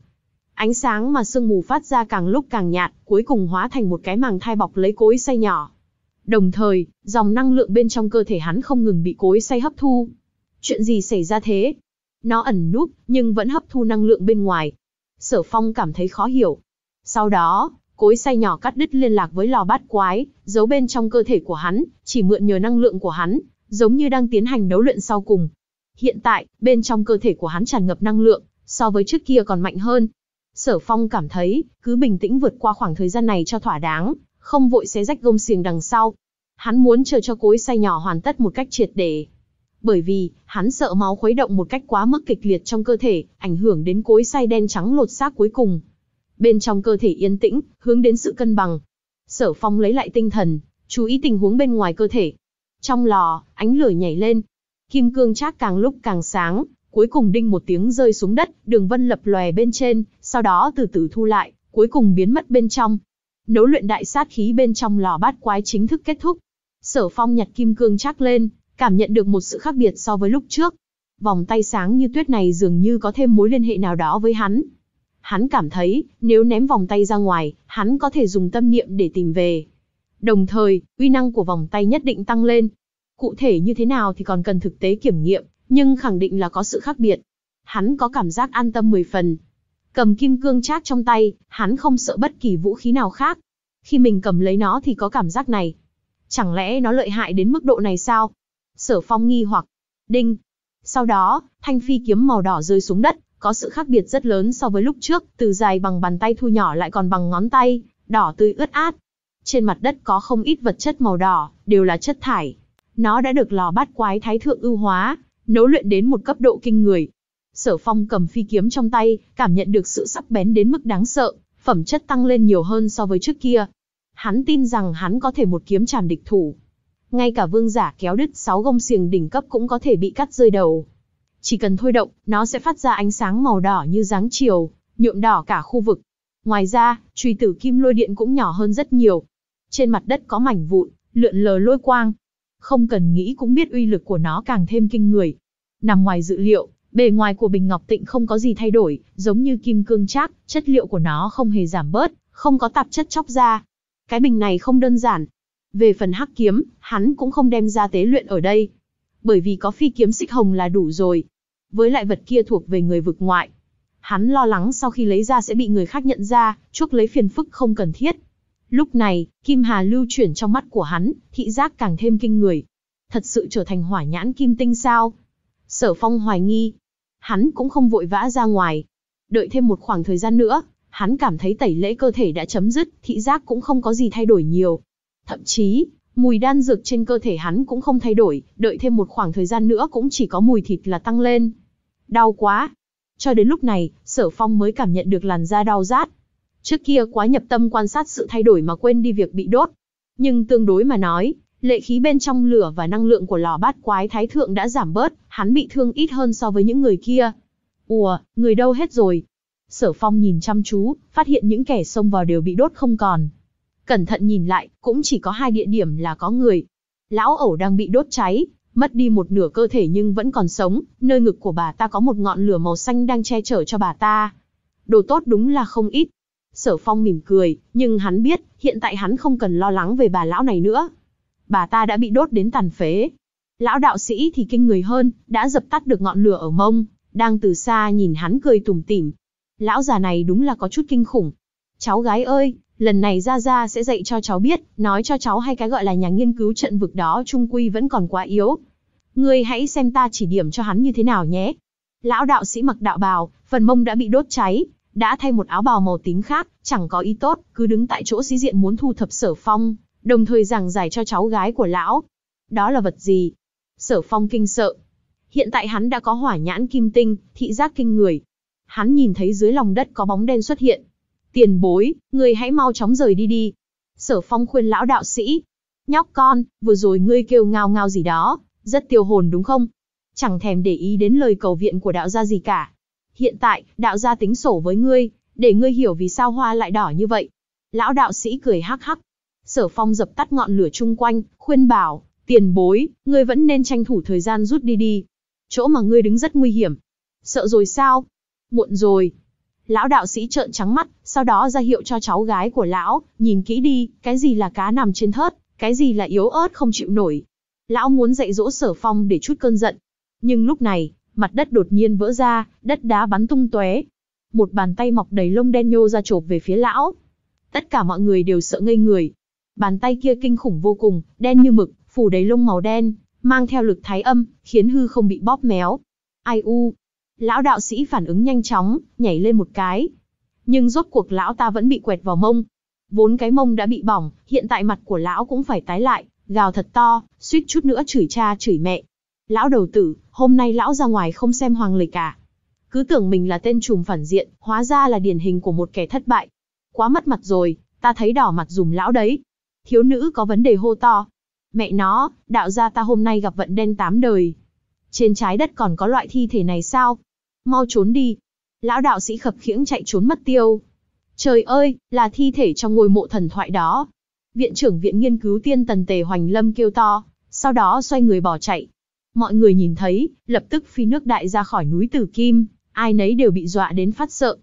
[SPEAKER 1] Ánh sáng mà sương mù phát ra càng lúc càng nhạt, cuối cùng hóa thành một cái màng thai bọc lấy cối xay nhỏ. Đồng thời, dòng năng lượng bên trong cơ thể hắn không ngừng bị cối xay hấp thu. Chuyện gì xảy ra thế? Nó ẩn núp, nhưng vẫn hấp thu năng lượng bên ngoài. Sở phong cảm thấy khó hiểu. Sau đó, cối xay nhỏ cắt đứt liên lạc với lò bát quái, giấu bên trong cơ thể của hắn, chỉ mượn nhờ năng lượng của hắn, giống như đang tiến hành đấu luyện sau cùng. Hiện tại, bên trong cơ thể của hắn tràn ngập năng lượng, so với trước kia còn mạnh hơn. Sở Phong cảm thấy, cứ bình tĩnh vượt qua khoảng thời gian này cho thỏa đáng, không vội xé rách gông xiềng đằng sau. Hắn muốn chờ cho cối xay nhỏ hoàn tất một cách triệt để. Bởi vì, hắn sợ máu khuấy động một cách quá mức kịch liệt trong cơ thể, ảnh hưởng đến cối xay đen trắng lột xác cuối cùng. Bên trong cơ thể yên tĩnh, hướng đến sự cân bằng. Sở Phong lấy lại tinh thần, chú ý tình huống bên ngoài cơ thể. Trong lò, ánh lửa nhảy lên. Kim cương trác càng lúc càng sáng, cuối cùng đinh một tiếng rơi xuống đất, đường vân lập lòe bên trên, sau đó từ từ thu lại, cuối cùng biến mất bên trong. Nấu luyện đại sát khí bên trong lò bát quái chính thức kết thúc. Sở Phong nhặt kim cương chắc lên, cảm nhận được một sự khác biệt so với lúc trước. Vòng tay sáng như tuyết này dường như có thêm mối liên hệ nào đó với hắn. Hắn cảm thấy, nếu ném vòng tay ra ngoài, hắn có thể dùng tâm niệm để tìm về. Đồng thời, uy năng của vòng tay nhất định tăng lên. Cụ thể như thế nào thì còn cần thực tế kiểm nghiệm, nhưng khẳng định là có sự khác biệt. Hắn có cảm giác an tâm 10 phần, Cầm kim cương chát trong tay, hắn không sợ bất kỳ vũ khí nào khác. Khi mình cầm lấy nó thì có cảm giác này. Chẳng lẽ nó lợi hại đến mức độ này sao? Sở phong nghi hoặc đinh. Sau đó, thanh phi kiếm màu đỏ rơi xuống đất, có sự khác biệt rất lớn so với lúc trước, từ dài bằng bàn tay thu nhỏ lại còn bằng ngón tay, đỏ tươi ướt át. Trên mặt đất có không ít vật chất màu đỏ, đều là chất thải. Nó đã được lò bát quái thái thượng ưu hóa, nấu luyện đến một cấp độ kinh người. Sở Phong cầm phi kiếm trong tay, cảm nhận được sự sắc bén đến mức đáng sợ, phẩm chất tăng lên nhiều hơn so với trước kia. Hắn tin rằng hắn có thể một kiếm chàm địch thủ. Ngay cả vương giả kéo đứt sáu gông xiềng đỉnh cấp cũng có thể bị cắt rơi đầu. Chỉ cần thôi động, nó sẽ phát ra ánh sáng màu đỏ như dáng chiều, nhuộm đỏ cả khu vực. Ngoài ra, truy tử kim lôi điện cũng nhỏ hơn rất nhiều. Trên mặt đất có mảnh vụn, lượn lờ lôi quang. Không cần nghĩ cũng biết uy lực của nó càng thêm kinh người. Nằm ngoài dự liệu, Bề ngoài của bình ngọc tịnh không có gì thay đổi, giống như kim cương trác, chất liệu của nó không hề giảm bớt, không có tạp chất chóc ra. Cái bình này không đơn giản. Về phần hắc kiếm, hắn cũng không đem ra tế luyện ở đây, bởi vì có phi kiếm xích hồng là đủ rồi. Với lại vật kia thuộc về người vực ngoại. Hắn lo lắng sau khi lấy ra sẽ bị người khác nhận ra, chuốc lấy phiền phức không cần thiết. Lúc này, Kim Hà lưu chuyển trong mắt của hắn, thị giác càng thêm kinh người. Thật sự trở thành hỏa nhãn kim tinh sao? Sở Phong hoài nghi, hắn cũng không vội vã ra ngoài. Đợi thêm một khoảng thời gian nữa, hắn cảm thấy tẩy lễ cơ thể đã chấm dứt, thị giác cũng không có gì thay đổi nhiều. Thậm chí, mùi đan dược trên cơ thể hắn cũng không thay đổi, đợi thêm một khoảng thời gian nữa cũng chỉ có mùi thịt là tăng lên. Đau quá. Cho đến lúc này, sở phong mới cảm nhận được làn da đau rát. Trước kia quá nhập tâm quan sát sự thay đổi mà quên đi việc bị đốt. Nhưng tương đối mà nói, Lệ khí bên trong lửa và năng lượng của lò bát quái thái thượng đã giảm bớt, hắn bị thương ít hơn so với những người kia. Ủa, người đâu hết rồi? Sở phong nhìn chăm chú, phát hiện những kẻ xông vào đều bị đốt không còn. Cẩn thận nhìn lại, cũng chỉ có hai địa điểm là có người. Lão ẩu đang bị đốt cháy, mất đi một nửa cơ thể nhưng vẫn còn sống, nơi ngực của bà ta có một ngọn lửa màu xanh đang che chở cho bà ta. Đồ tốt đúng là không ít. Sở Phong mỉm cười, nhưng hắn biết, hiện tại hắn không cần lo lắng về bà lão này nữa bà ta đã bị đốt đến tàn phế. Lão đạo sĩ thì kinh người hơn, đã dập tắt được ngọn lửa ở mông, đang từ xa nhìn hắn cười tủm tỉm. Lão già này đúng là có chút kinh khủng. Cháu gái ơi, lần này Gia Gia sẽ dạy cho cháu biết, nói cho cháu hay cái gọi là nhà nghiên cứu trận vực đó trung quy vẫn còn quá yếu. người hãy xem ta chỉ điểm cho hắn như thế nào nhé. Lão đạo sĩ mặc đạo bào, phần mông đã bị đốt cháy, đã thay một áo bào màu tím khác, chẳng có ý tốt, cứ đứng tại chỗ sĩ diện muốn thu thập sở phong, đồng thời giảng giải cho cháu gái của lão. Đó là vật gì? Sở phong kinh sợ. Hiện tại hắn đã có hỏa nhãn kim tinh, thị giác kinh người. Hắn nhìn thấy dưới lòng đất có bóng đen xuất hiện. Tiền bối, người hãy mau chóng rời đi đi. Sở phong khuyên lão đạo sĩ. Nhóc con, vừa rồi ngươi kêu ngao ngao gì đó, rất tiêu hồn đúng không? Chẳng thèm để ý đến lời cầu viện của đạo gia gì cả. Hiện tại, đạo gia tính sổ với ngươi, để ngươi hiểu vì sao hoa lại đỏ như vậy. Lão đạo sĩ cười hắc hắc, Sở Phong dập tắt ngọn lửa chung quanh, khuyên bảo, tiền bối, ngươi vẫn nên tranh thủ thời gian rút đi đi. Chỗ mà ngươi đứng rất nguy hiểm. Sợ rồi sao? Muộn rồi. Lão đạo sĩ trợn trắng mắt, sau đó ra hiệu cho cháu gái của lão, nhìn kỹ đi, cái gì là cá nằm trên thớt, cái gì là yếu ớt không chịu nổi. Lão muốn dạy dỗ sở phong để chút cơn giận. Nhưng lúc này, mặt đất đột nhiên vỡ ra, đất đá bắn tung tóe. Một bàn tay mọc đầy lông đen nhô ra chộp về phía lão. Tất cả mọi người đều sợ ngây người, Bàn tay kia kinh khủng vô cùng, đen như mực, phủ đầy lông màu đen, mang theo lực thái âm, khiến hư không bị bóp méo. Ai u? Lão đạo sĩ phản ứng nhanh chóng, nhảy lên một cái. Nhưng rốt cuộc lão ta vẫn bị quẹt vào mông. Vốn cái mông đã bị bỏng, hiện tại mặt của lão cũng phải tái lại, gào thật to, suýt chút nữa chửi cha chửi mẹ. Lão đầu tử, hôm nay lão ra ngoài không xem hoàng lịch cả. À? Cứ tưởng mình là tên trùm phản diện, hóa ra là điển hình của một kẻ thất bại. Quá mất mặt rồi, ta thấy đỏ mặt dùm lão đấy thiếu nữ có vấn đề hô to. Mẹ nó, đạo gia ta hôm nay gặp vận đen tám đời. Trên trái đất còn có loại thi thể này sao? Mau trốn đi. Lão đạo sĩ khập khiễng chạy trốn mất tiêu. Trời ơi, là thi thể trong ngôi mộ thần thoại đó. Viện trưởng viện nghiên cứu tiên tần tề hoành lâm kêu to, sau đó xoay người bỏ chạy. Mọi người nhìn thấy, lập tức phi nước đại ra khỏi núi Tử Kim, ai nấy đều bị dọa đến phát sợ.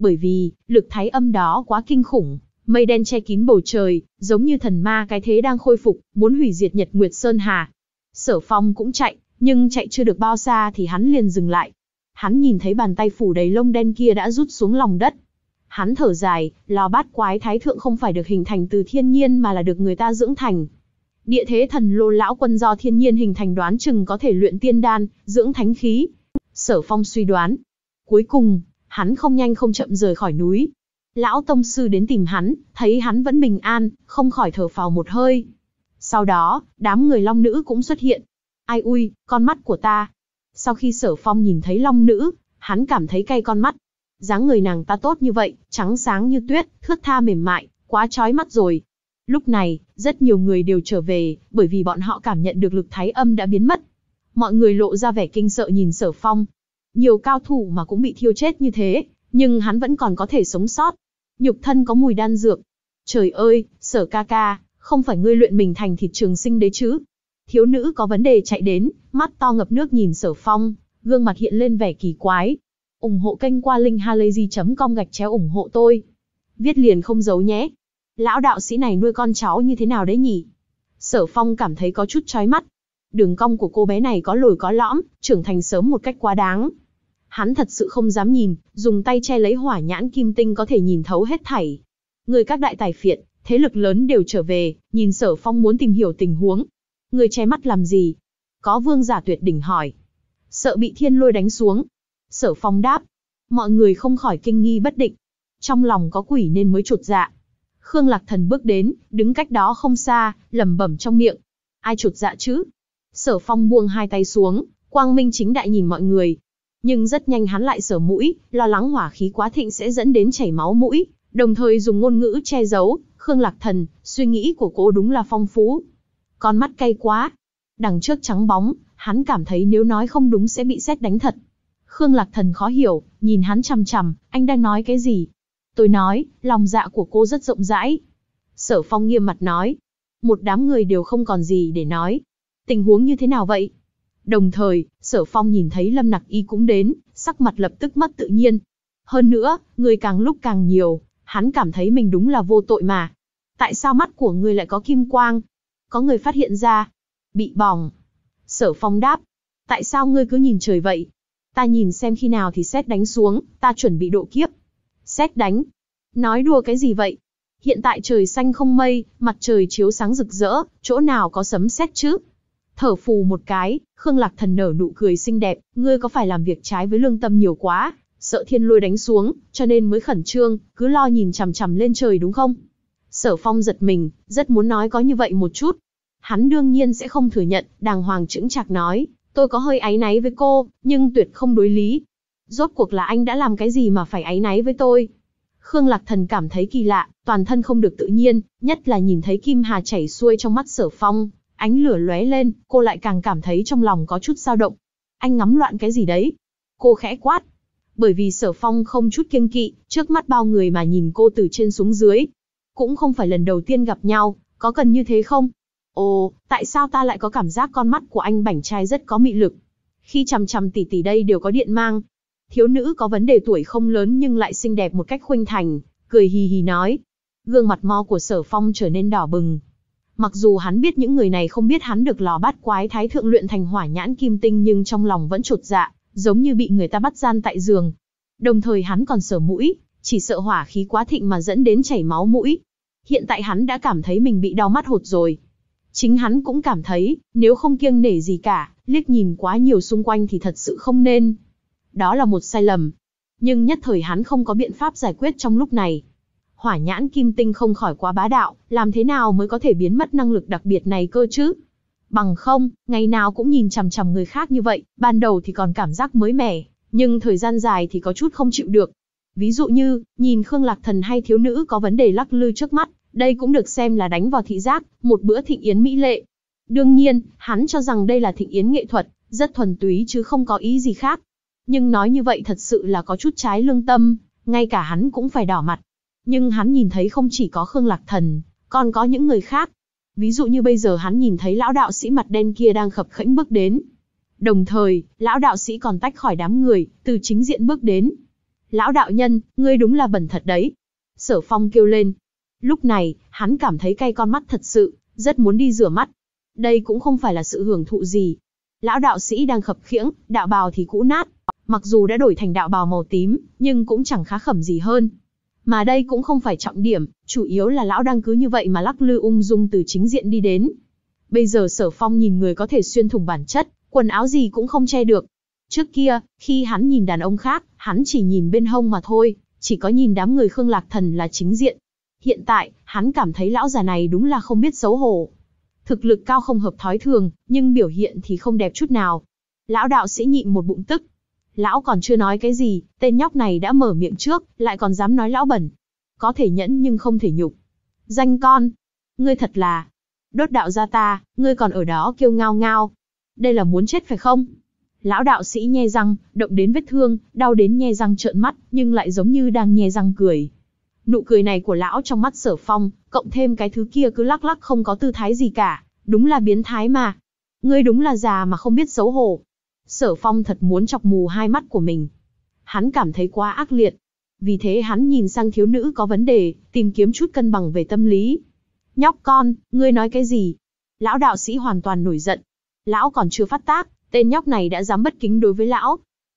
[SPEAKER 1] Bởi vì, lực thái âm đó quá kinh khủng, Mây đen che kín bầu trời, giống như thần ma cái thế đang khôi phục, muốn hủy diệt Nhật Nguyệt Sơn Hà. Sở Phong cũng chạy, nhưng chạy chưa được bao xa thì hắn liền dừng lại. Hắn nhìn thấy bàn tay phủ đầy lông đen kia đã rút xuống lòng đất. Hắn thở dài, lò bát quái thái thượng không phải được hình thành từ thiên nhiên mà là được người ta dưỡng thành. Địa thế thần lô lão quân do thiên nhiên hình thành đoán chừng có thể luyện tiên đan, dưỡng thánh khí. Sở Phong suy đoán. Cuối cùng, hắn không nhanh không chậm rời khỏi núi, Lão Tông Sư đến tìm hắn, thấy hắn vẫn bình an, không khỏi thở phào một hơi. Sau đó, đám người long nữ cũng xuất hiện. Ai ui, con mắt của ta. Sau khi sở phong nhìn thấy long nữ, hắn cảm thấy cay con mắt. dáng người nàng ta tốt như vậy, trắng sáng như tuyết, thước tha mềm mại, quá trói mắt rồi. Lúc này, rất nhiều người đều trở về, bởi vì bọn họ cảm nhận được lực thái âm đã biến mất. Mọi người lộ ra vẻ kinh sợ nhìn sở phong. Nhiều cao thủ mà cũng bị thiêu chết như thế, nhưng hắn vẫn còn có thể sống sót, nhục thân có mùi đan dược. Trời ơi, sở ca ca, không phải ngươi luyện mình thành thịt trường sinh đấy chứ. Thiếu nữ có vấn đề chạy đến, mắt to ngập nước nhìn sở phong, gương mặt hiện lên vẻ kỳ quái. ủng hộ kênh qua linkhalazy.com gạch chéo ủng hộ tôi. Viết liền không giấu nhé. Lão đạo sĩ này nuôi con cháu như thế nào đấy nhỉ? Sở phong cảm thấy có chút chói mắt. Đường cong của cô bé này có lồi có lõm, trưởng thành sớm một cách quá đáng, hắn thật sự không dám nhìn, dùng tay che lấy hỏa nhãn kim tinh có thể nhìn thấu hết thảy. Người các đại tài phiệt, thế lực lớn đều trở về, nhìn sở phong muốn tìm hiểu tình huống. Người che mắt làm gì? Có vương giả tuyệt đỉnh hỏi. Sợ bị thiên lôi đánh xuống. Sở phong đáp. Mọi người không khỏi kinh nghi bất định. Trong lòng có quỷ nên mới trột dạ. Khương Lạc Thần bước đến, đứng cách đó không xa, lẩm bẩm trong miệng. Ai trột dạ chứ? Sở phong buông hai tay xuống, quang minh chính đại nhìn mọi người, nhưng rất nhanh hắn lại sờ mũi, lo lắng hỏa khí quá thịnh sẽ dẫn đến chảy máu mũi, đồng thời dùng ngôn ngữ che giấu, Khương Lạc Thần, suy nghĩ của cô đúng là phong phú. Con mắt cay quá. Đằng trước trắng bóng, hắn cảm thấy nếu nói không đúng sẽ bị xét đánh thật. Khương Lạc Thần khó hiểu, nhìn hắn chằm chằm, anh đang nói cái gì? Tôi nói, lòng dạ của cô rất rộng rãi. Sở Phong nghiêm mặt nói. Một đám người đều không còn gì để nói. Tình huống như thế nào vậy? Đồng thời, sở phong nhìn thấy lâm nặc y cũng đến, sắc mặt lập tức mất tự nhiên. Hơn nữa, người càng lúc càng nhiều, hắn cảm thấy mình đúng là vô tội mà. Tại sao mắt của người lại có kim quang? Có người phát hiện ra. Bị bỏng. Sở phong đáp. Tại sao ngươi cứ nhìn trời vậy? Ta nhìn xem khi nào thì xét đánh xuống, ta chuẩn bị độ kiếp. Xét đánh. Nói đùa cái gì vậy? Hiện tại trời xanh không mây, mặt trời chiếu sáng rực rỡ, chỗ nào có sấm xét chứ? Thở phù một cái, Khương Lạc Thần nở nụ cười xinh đẹp, ngươi có phải làm việc trái với lương tâm nhiều quá, sợ thiên lôi đánh xuống, cho nên mới khẩn trương, cứ lo nhìn chằm chằm lên trời đúng không? Sở Phong giật mình, rất muốn nói có như vậy một chút. Hắn đương nhiên sẽ không thừa nhận, đàng hoàng chững chạc nói, tôi có hơi áy náy với cô, nhưng tuyệt không đối lý. Rốt cuộc là anh đã làm cái gì mà phải áy náy với tôi? Khương Lạc Thần cảm thấy kỳ lạ, toàn thân không được tự nhiên, nhất là nhìn thấy Kim Hà chảy xuôi trong mắt Sở Phong, Ánh lửa lóe lên, cô lại càng cảm thấy trong lòng có chút dao động. Anh ngắm loạn cái gì đấy? Cô khẽ quát. Bởi vì sở phong không chút kiêng kỵ, trước mắt bao người mà nhìn cô từ trên xuống dưới. Cũng không phải lần đầu tiên gặp nhau, có cần như thế không? Ồ, tại sao ta lại có cảm giác con mắt của anh bảnh trai rất có mị lực? Khi chằm chằm tỉ tỉ đây đều có điện mang. Thiếu nữ có vấn đề tuổi không lớn nhưng lại xinh đẹp một cách khuynh thành, cười hì hì nói. Gương mặt mo của sở phong trở nên đỏ bừng, Mặc dù hắn biết những người này không biết hắn được lò bát quái thái thượng luyện thành hỏa nhãn kim tinh nhưng trong lòng vẫn trột dạ, giống như bị người ta bắt gian tại giường. Đồng thời hắn còn sờ mũi, chỉ sợ hỏa khí quá thịnh mà dẫn đến chảy máu mũi. Hiện tại hắn đã cảm thấy mình bị đau mắt hột rồi. Chính hắn cũng cảm thấy, nếu không kiêng nể gì cả, liếc nhìn quá nhiều xung quanh thì thật sự không nên. Đó là một sai lầm. Nhưng nhất thời hắn không có biện pháp giải quyết trong lúc này, hỏa nhãn kim tinh không khỏi quá bá đạo, làm thế nào mới có thể biến mất năng lực đặc biệt này cơ chứ? Bằng không, ngày nào cũng nhìn chằm chằm người khác như vậy, ban đầu thì còn cảm giác mới mẻ, nhưng thời gian dài thì có chút không chịu được. Ví dụ như, nhìn Khương Lạc Thần hay thiếu nữ có vấn đề lắc lư trước mắt, đây cũng được xem là đánh vào thị giác, một bữa thịnh yến mỹ lệ. Đương nhiên, hắn cho rằng đây là thịnh yến nghệ thuật, rất thuần túy chứ không có ý gì khác. Nhưng nói như vậy thật sự là có chút trái lương tâm, ngay cả hắn cũng phải đỏ mặt, nhưng hắn nhìn thấy không chỉ có Khương Lạc Thần, còn có những người khác. Ví dụ như bây giờ hắn nhìn thấy lão đạo sĩ mặt đen kia đang khập khẽnh bước đến. Đồng thời, lão đạo sĩ còn tách khỏi đám người, từ chính diện bước đến. Lão đạo nhân, ngươi đúng là bẩn thật đấy. Sở phong kêu lên. Lúc này, hắn cảm thấy cay con mắt thật sự, rất muốn đi rửa mắt. Đây cũng không phải là sự hưởng thụ gì. Lão đạo sĩ đang khập khiễng, đạo bào thì cũ nát. Mặc dù đã đổi thành đạo bào màu tím, nhưng cũng chẳng khá khẩm gì hơn mà đây cũng không phải trọng điểm, chủ yếu là lão đang cứ như vậy mà lắc lư ung dung từ chính diện đi đến. Bây giờ sở phong nhìn người có thể xuyên thủng bản chất, quần áo gì cũng không che được. Trước kia, khi hắn nhìn đàn ông khác, hắn chỉ nhìn bên hông mà thôi, chỉ có nhìn đám người Khương Lạc Thần là chính diện. Hiện tại, hắn cảm thấy lão già này đúng là không biết xấu hổ. Thực lực cao không hợp thói thường, nhưng biểu hiện thì không đẹp chút nào. Lão đạo sĩ nhịn một bụng tức, Lão còn chưa nói cái gì, tên nhóc này đã mở miệng trước, lại còn dám nói lão bẩn. Có thể nhẫn nhưng không thể nhục. Danh con, ngươi thật là, đốt đạo gia ta, ngươi còn ở đó kêu ngao ngao. Đây là muốn chết phải không? Lão đạo sĩ nhe răng, động đến vết thương, đau đến nhe răng trợn mắt, nhưng lại giống như đang nhe răng cười. Nụ cười này của lão trong mắt sở phong, cộng thêm cái thứ kia cứ lắc lắc không có tư thái gì cả, đúng là biến thái mà. Ngươi đúng là già mà không biết xấu hổ. Sở phong thật muốn chọc mù hai mắt của mình. Hắn cảm thấy quá ác liệt. Vì thế hắn nhìn sang thiếu nữ có vấn đề, tìm kiếm chút cân bằng về tâm lý. Nhóc con, ngươi nói cái gì? Lão đạo sĩ hoàn toàn nổi giận. Lão còn chưa phát tác, tên nhóc này đã dám bất kính đối với lão.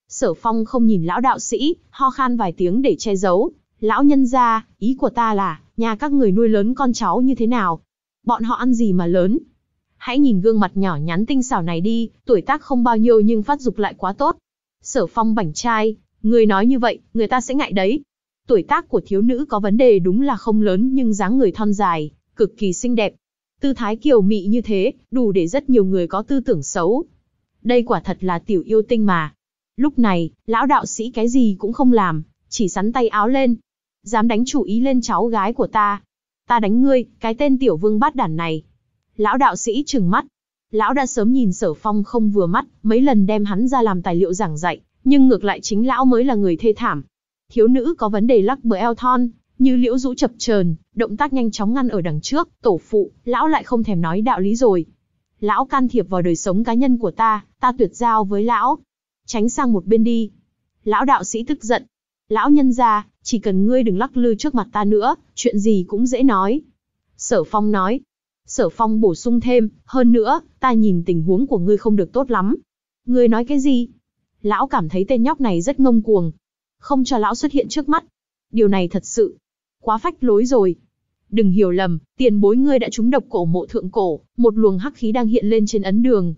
[SPEAKER 1] Sở phong không nhìn lão đạo sĩ, ho khan vài tiếng để che giấu. Lão nhân ra, ý của ta là, nhà các người nuôi lớn con cháu như thế nào? Bọn họ ăn gì mà lớn, Hãy nhìn gương mặt nhỏ nhắn tinh xảo này đi, tuổi tác không bao nhiêu nhưng phát dục lại quá tốt. Sở phong bảnh trai, người nói như vậy, người ta sẽ ngại đấy. Tuổi tác của thiếu nữ có vấn đề đúng là không lớn nhưng dáng người thon dài, cực kỳ xinh đẹp. Tư thái kiều mị như thế, đủ để rất nhiều người có tư tưởng xấu. Đây quả thật là tiểu yêu tinh mà. Lúc này, lão đạo sĩ cái gì cũng không làm, chỉ sắn tay áo lên. Dám đánh chủ ý lên cháu gái của ta. Ta đánh ngươi, cái tên tiểu vương bát đản này, Lão đạo sĩ trừng mắt. Lão đã sớm nhìn sở phong không vừa mắt, mấy lần đem hắn ra làm tài liệu giảng dạy, nhưng ngược lại chính lão mới là người thê thảm. Thiếu nữ có vấn đề lắc bờ eo thon, như liễu rũ chập chờn, động tác nhanh chóng ngăn ở đằng trước, tổ phụ, lão lại không thèm nói đạo lý rồi. Lão can thiệp vào đời sống cá nhân của ta, ta tuyệt giao với lão. Tránh sang một bên đi. Lão đạo sĩ tức giận. Lão nhân ra, chỉ cần ngươi đừng lắc lư trước mặt ta nữa, chuyện gì cũng dễ nói. Sở phong nói, Sở Phong bổ sung thêm, hơn nữa, ta nhìn tình huống của ngươi không được tốt lắm. Ngươi nói cái gì? Lão cảm thấy tên nhóc này rất ngông cuồng. Không cho lão xuất hiện trước mắt. Điều này thật sự, quá phách lối rồi. Đừng hiểu lầm, tiền bối ngươi đã trúng độc cổ mộ thượng cổ, một luồng hắc khí đang hiện lên trên ấn đường.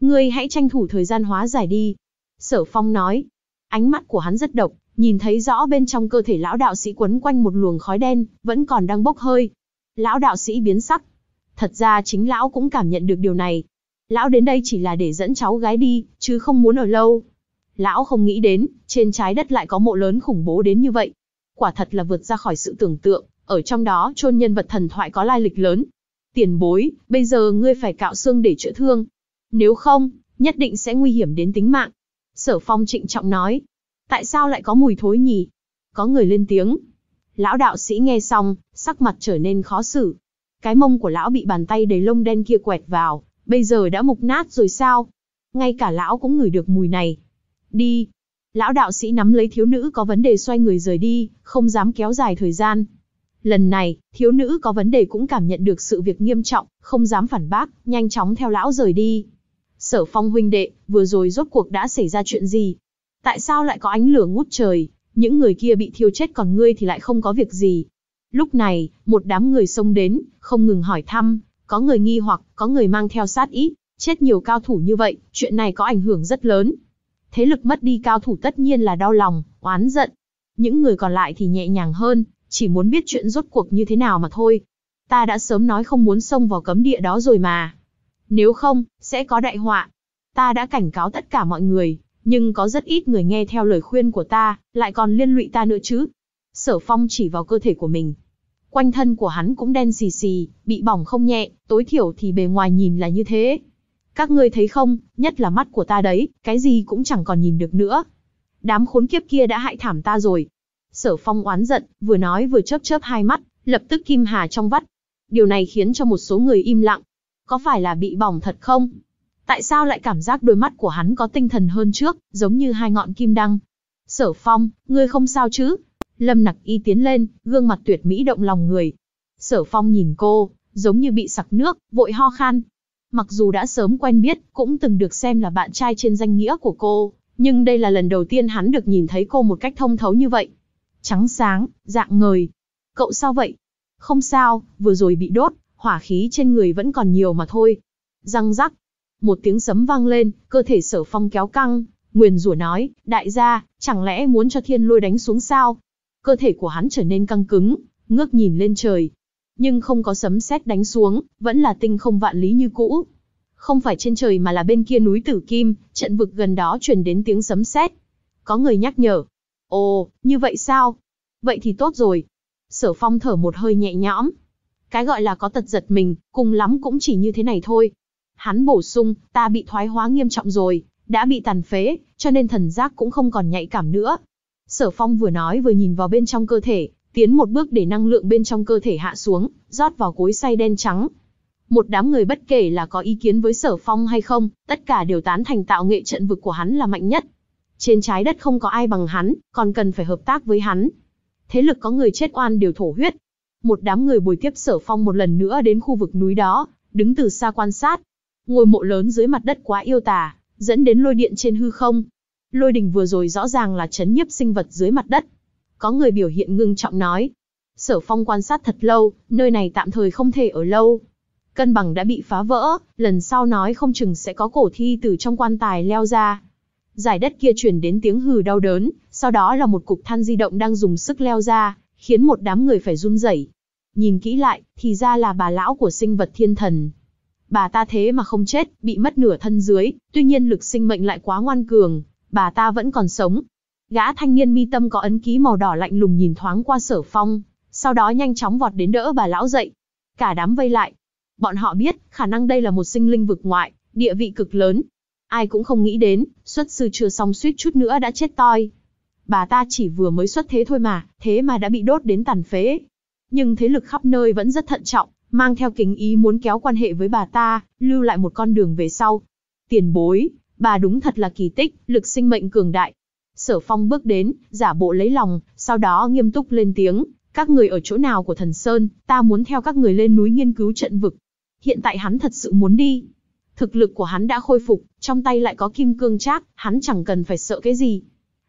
[SPEAKER 1] Ngươi hãy tranh thủ thời gian hóa giải đi. Sở Phong nói, ánh mắt của hắn rất độc, nhìn thấy rõ bên trong cơ thể lão đạo sĩ quấn quanh một luồng khói đen, vẫn còn đang bốc hơi. Lão đạo sĩ biến sắc, Thật ra chính lão cũng cảm nhận được điều này. Lão đến đây chỉ là để dẫn cháu gái đi, chứ không muốn ở lâu. Lão không nghĩ đến, trên trái đất lại có mộ lớn khủng bố đến như vậy. Quả thật là vượt ra khỏi sự tưởng tượng, ở trong đó chôn nhân vật thần thoại có lai lịch lớn. Tiền bối, bây giờ ngươi phải cạo xương để chữa thương. Nếu không, nhất định sẽ nguy hiểm đến tính mạng. Sở phong trịnh trọng nói. Tại sao lại có mùi thối nhỉ? Có người lên tiếng. Lão đạo sĩ nghe xong, sắc mặt trở nên khó xử, cái mông của lão bị bàn tay đầy lông đen kia quẹt vào, bây giờ đã mục nát rồi sao? Ngay cả lão cũng ngửi được mùi này. Đi. Lão đạo sĩ nắm lấy thiếu nữ có vấn đề xoay người rời đi, không dám kéo dài thời gian. Lần này, thiếu nữ có vấn đề cũng cảm nhận được sự việc nghiêm trọng, không dám phản bác, nhanh chóng theo lão rời đi. Sở phong huynh đệ, vừa rồi rốt cuộc đã xảy ra chuyện gì? Tại sao lại có ánh lửa ngút trời, những người kia bị thiêu chết còn ngươi thì lại không có việc gì? Lúc này, một đám người xông đến, không ngừng hỏi thăm, có người nghi hoặc, có người mang theo sát ít, chết nhiều cao thủ như vậy, chuyện này có ảnh hưởng rất lớn. Thế lực mất đi cao thủ tất nhiên là đau lòng, oán giận. Những người còn lại thì nhẹ nhàng hơn, chỉ muốn biết chuyện rốt cuộc như thế nào mà thôi. Ta đã sớm nói không muốn xông vào cấm địa đó rồi mà. Nếu không, sẽ có đại họa. Ta đã cảnh cáo tất cả mọi người, nhưng có rất ít người nghe theo lời khuyên của ta, lại còn liên lụy ta nữa chứ. Sở phong chỉ vào cơ thể của mình, Quanh thân của hắn cũng đen xì xì, bị bỏng không nhẹ, tối thiểu thì bề ngoài nhìn là như thế. Các ngươi thấy không, nhất là mắt của ta đấy, cái gì cũng chẳng còn nhìn được nữa. Đám khốn kiếp kia đã hại thảm ta rồi. Sở phong oán giận, vừa nói vừa chớp chớp hai mắt, lập tức kim hà trong vắt. Điều này khiến cho một số người im lặng. Có phải là bị bỏng thật không? Tại sao lại cảm giác đôi mắt của hắn có tinh thần hơn trước, giống như hai ngọn kim đăng? Sở phong, ngươi không sao chứ, Lâm Nặc Y tiến lên, gương mặt tuyệt mỹ động lòng người. Sở Phong nhìn cô, giống như bị sặc nước, vội ho khan. Mặc dù đã sớm quen biết, cũng từng được xem là bạn trai trên danh nghĩa của cô, nhưng đây là lần đầu tiên hắn được nhìn thấy cô một cách thông thấu như vậy. Trắng sáng, dạng ngời. Cậu sao vậy? Không sao, vừa rồi bị đốt, hỏa khí trên người vẫn còn nhiều mà thôi. Răng rắc. Một tiếng sấm vang lên, cơ thể sở phong kéo căng, nguyền rủa nói, đại gia, chẳng lẽ muốn cho thiên lôi đánh xuống sao? cơ thể của hắn trở nên căng cứng, ngước nhìn lên trời. Nhưng không có sấm sét đánh xuống, vẫn là tinh không vạn lý như cũ. Không phải trên trời mà là bên kia núi Tử Kim, trận vực gần đó truyền đến tiếng sấm sét. Có người nhắc nhở. Ồ, như vậy sao? Vậy thì tốt rồi. Sở phong thở một hơi nhẹ nhõm. Cái gọi là có tật giật mình, cùng lắm cũng chỉ như thế này thôi. Hắn bổ sung, ta bị thoái hóa nghiêm trọng rồi, đã bị tàn phế, cho nên thần giác cũng không còn nhạy cảm nữa, Sở Phong vừa nói vừa nhìn vào bên trong cơ thể, tiến một bước để năng lượng bên trong cơ thể hạ xuống, rót vào cối xay đen trắng. Một đám người bất kể là có ý kiến với Sở Phong hay không, tất cả đều tán thành tạo nghệ trận vực của hắn là mạnh nhất. Trên trái đất không có ai bằng hắn, còn cần phải hợp tác với hắn. Thế lực có người chết oan đều thổ huyết. Một đám người bồi tiếp Sở Phong một lần nữa đến khu vực núi đó, đứng từ xa quan sát. Ngôi mộ lớn dưới mặt đất quá yêu tà, dẫn đến lôi điện trên hư không, Lôi đình vừa rồi rõ ràng là chấn nhiếp sinh vật dưới mặt đất. Có người biểu hiện ngưng trọng nói. Sở phong quan sát thật lâu, nơi này tạm thời không thể ở lâu. Cân bằng đã bị phá vỡ, lần sau nói không chừng sẽ có cổ thi từ trong quan tài leo ra. Giải đất kia truyền đến tiếng hừ đau đớn, sau đó là một cục than di động đang dùng sức leo ra, khiến một đám người phải run rẩy. Nhìn kỹ lại, thì ra là bà lão của sinh vật thiên thần. Bà ta thế mà không chết, bị mất nửa thân dưới, tuy nhiên lực sinh mệnh lại quá ngoan cường, bà ta vẫn còn sống. Gã thanh niên mi tâm có ấn ký màu đỏ lạnh lùng nhìn thoáng qua sở phong, sau đó nhanh chóng vọt đến đỡ bà lão dậy. Cả đám vây lại. Bọn họ biết, khả năng đây là một sinh linh vực ngoại, địa vị cực lớn. Ai cũng không nghĩ đến, xuất sư chưa xong suýt chút nữa đã chết toi. Bà ta chỉ vừa mới xuất thế thôi mà, thế mà đã bị đốt đến tàn phế. Nhưng thế lực khắp nơi vẫn rất thận trọng, mang theo kính ý muốn kéo quan hệ với bà ta, lưu lại một con đường về sau. Tiền bối, bà đúng thật là kỳ tích, lực sinh mệnh cường đại. Sở Phong bước đến, giả bộ lấy lòng, sau đó nghiêm túc lên tiếng, các người ở chỗ nào của thần Sơn, ta muốn theo các người lên núi nghiên cứu trận vực. Hiện tại hắn thật sự muốn đi. Thực lực của hắn đã khôi phục, trong tay lại có kim cương trác, hắn chẳng cần phải sợ cái gì.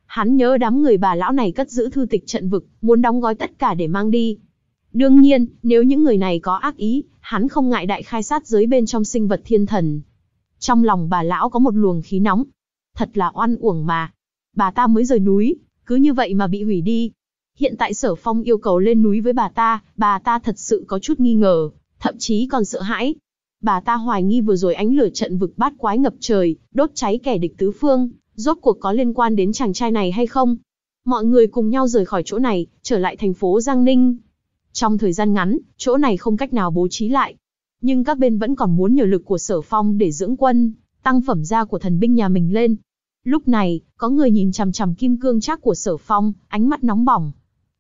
[SPEAKER 1] Hắn nhớ đám người bà lão này cất giữ thư tịch trận vực, muốn đóng gói tất cả để mang đi. Đương nhiên, nếu những người này có ác ý, hắn không ngại đại khai sát giới bên trong sinh vật thiên thần, trong lòng bà lão có một luồng khí nóng. Thật là oan uổng mà. Bà ta mới rời núi, cứ như vậy mà bị hủy đi. Hiện tại sở phong yêu cầu lên núi với bà ta, bà ta thật sự có chút nghi ngờ, thậm chí còn sợ hãi. Bà ta hoài nghi vừa rồi ánh lửa trận vực bát quái ngập trời, đốt cháy kẻ địch tứ phương, rốt cuộc có liên quan đến chàng trai này hay không. Mọi người cùng nhau rời khỏi chỗ này, trở lại thành phố Giang Ninh. Trong thời gian ngắn, chỗ này không cách nào bố trí lại, nhưng các bên vẫn còn muốn nhờ lực của sở phong để dưỡng quân, tăng phẩm gia của thần binh nhà mình lên. Lúc này, có người nhìn chằm chằm kim cương chắc của sở phong, ánh mắt nóng bỏng.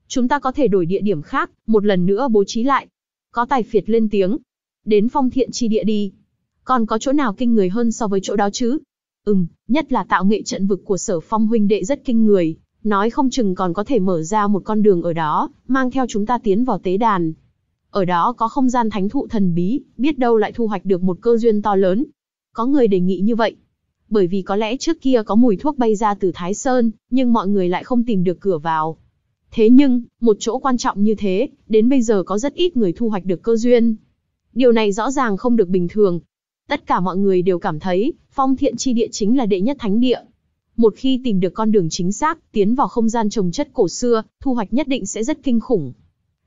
[SPEAKER 1] Chúng ta có thể đổi địa điểm khác, một lần nữa bố trí lại. Có tài phiệt lên tiếng. Đến phong thiện chi địa đi. Còn có chỗ nào kinh người hơn so với chỗ đó chứ? Ừm, nhất là tạo nghệ trận vực của sở phong huynh đệ rất kinh người. Nói không chừng còn có thể mở ra một con đường ở đó, mang theo chúng ta tiến vào tế đàn, ở đó có không gian thánh thụ thần bí, biết đâu lại thu hoạch được một cơ duyên to lớn. Có người đề nghị như vậy. Bởi vì có lẽ trước kia có mùi thuốc bay ra từ Thái Sơn, nhưng mọi người lại không tìm được cửa vào. Thế nhưng, một chỗ quan trọng như thế, đến bây giờ có rất ít người thu hoạch được cơ duyên. Điều này rõ ràng không được bình thường. Tất cả mọi người đều cảm thấy, phong thiện chi địa chính là đệ nhất thánh địa. Một khi tìm được con đường chính xác, tiến vào không gian trồng chất cổ xưa, thu hoạch nhất định sẽ rất kinh khủng.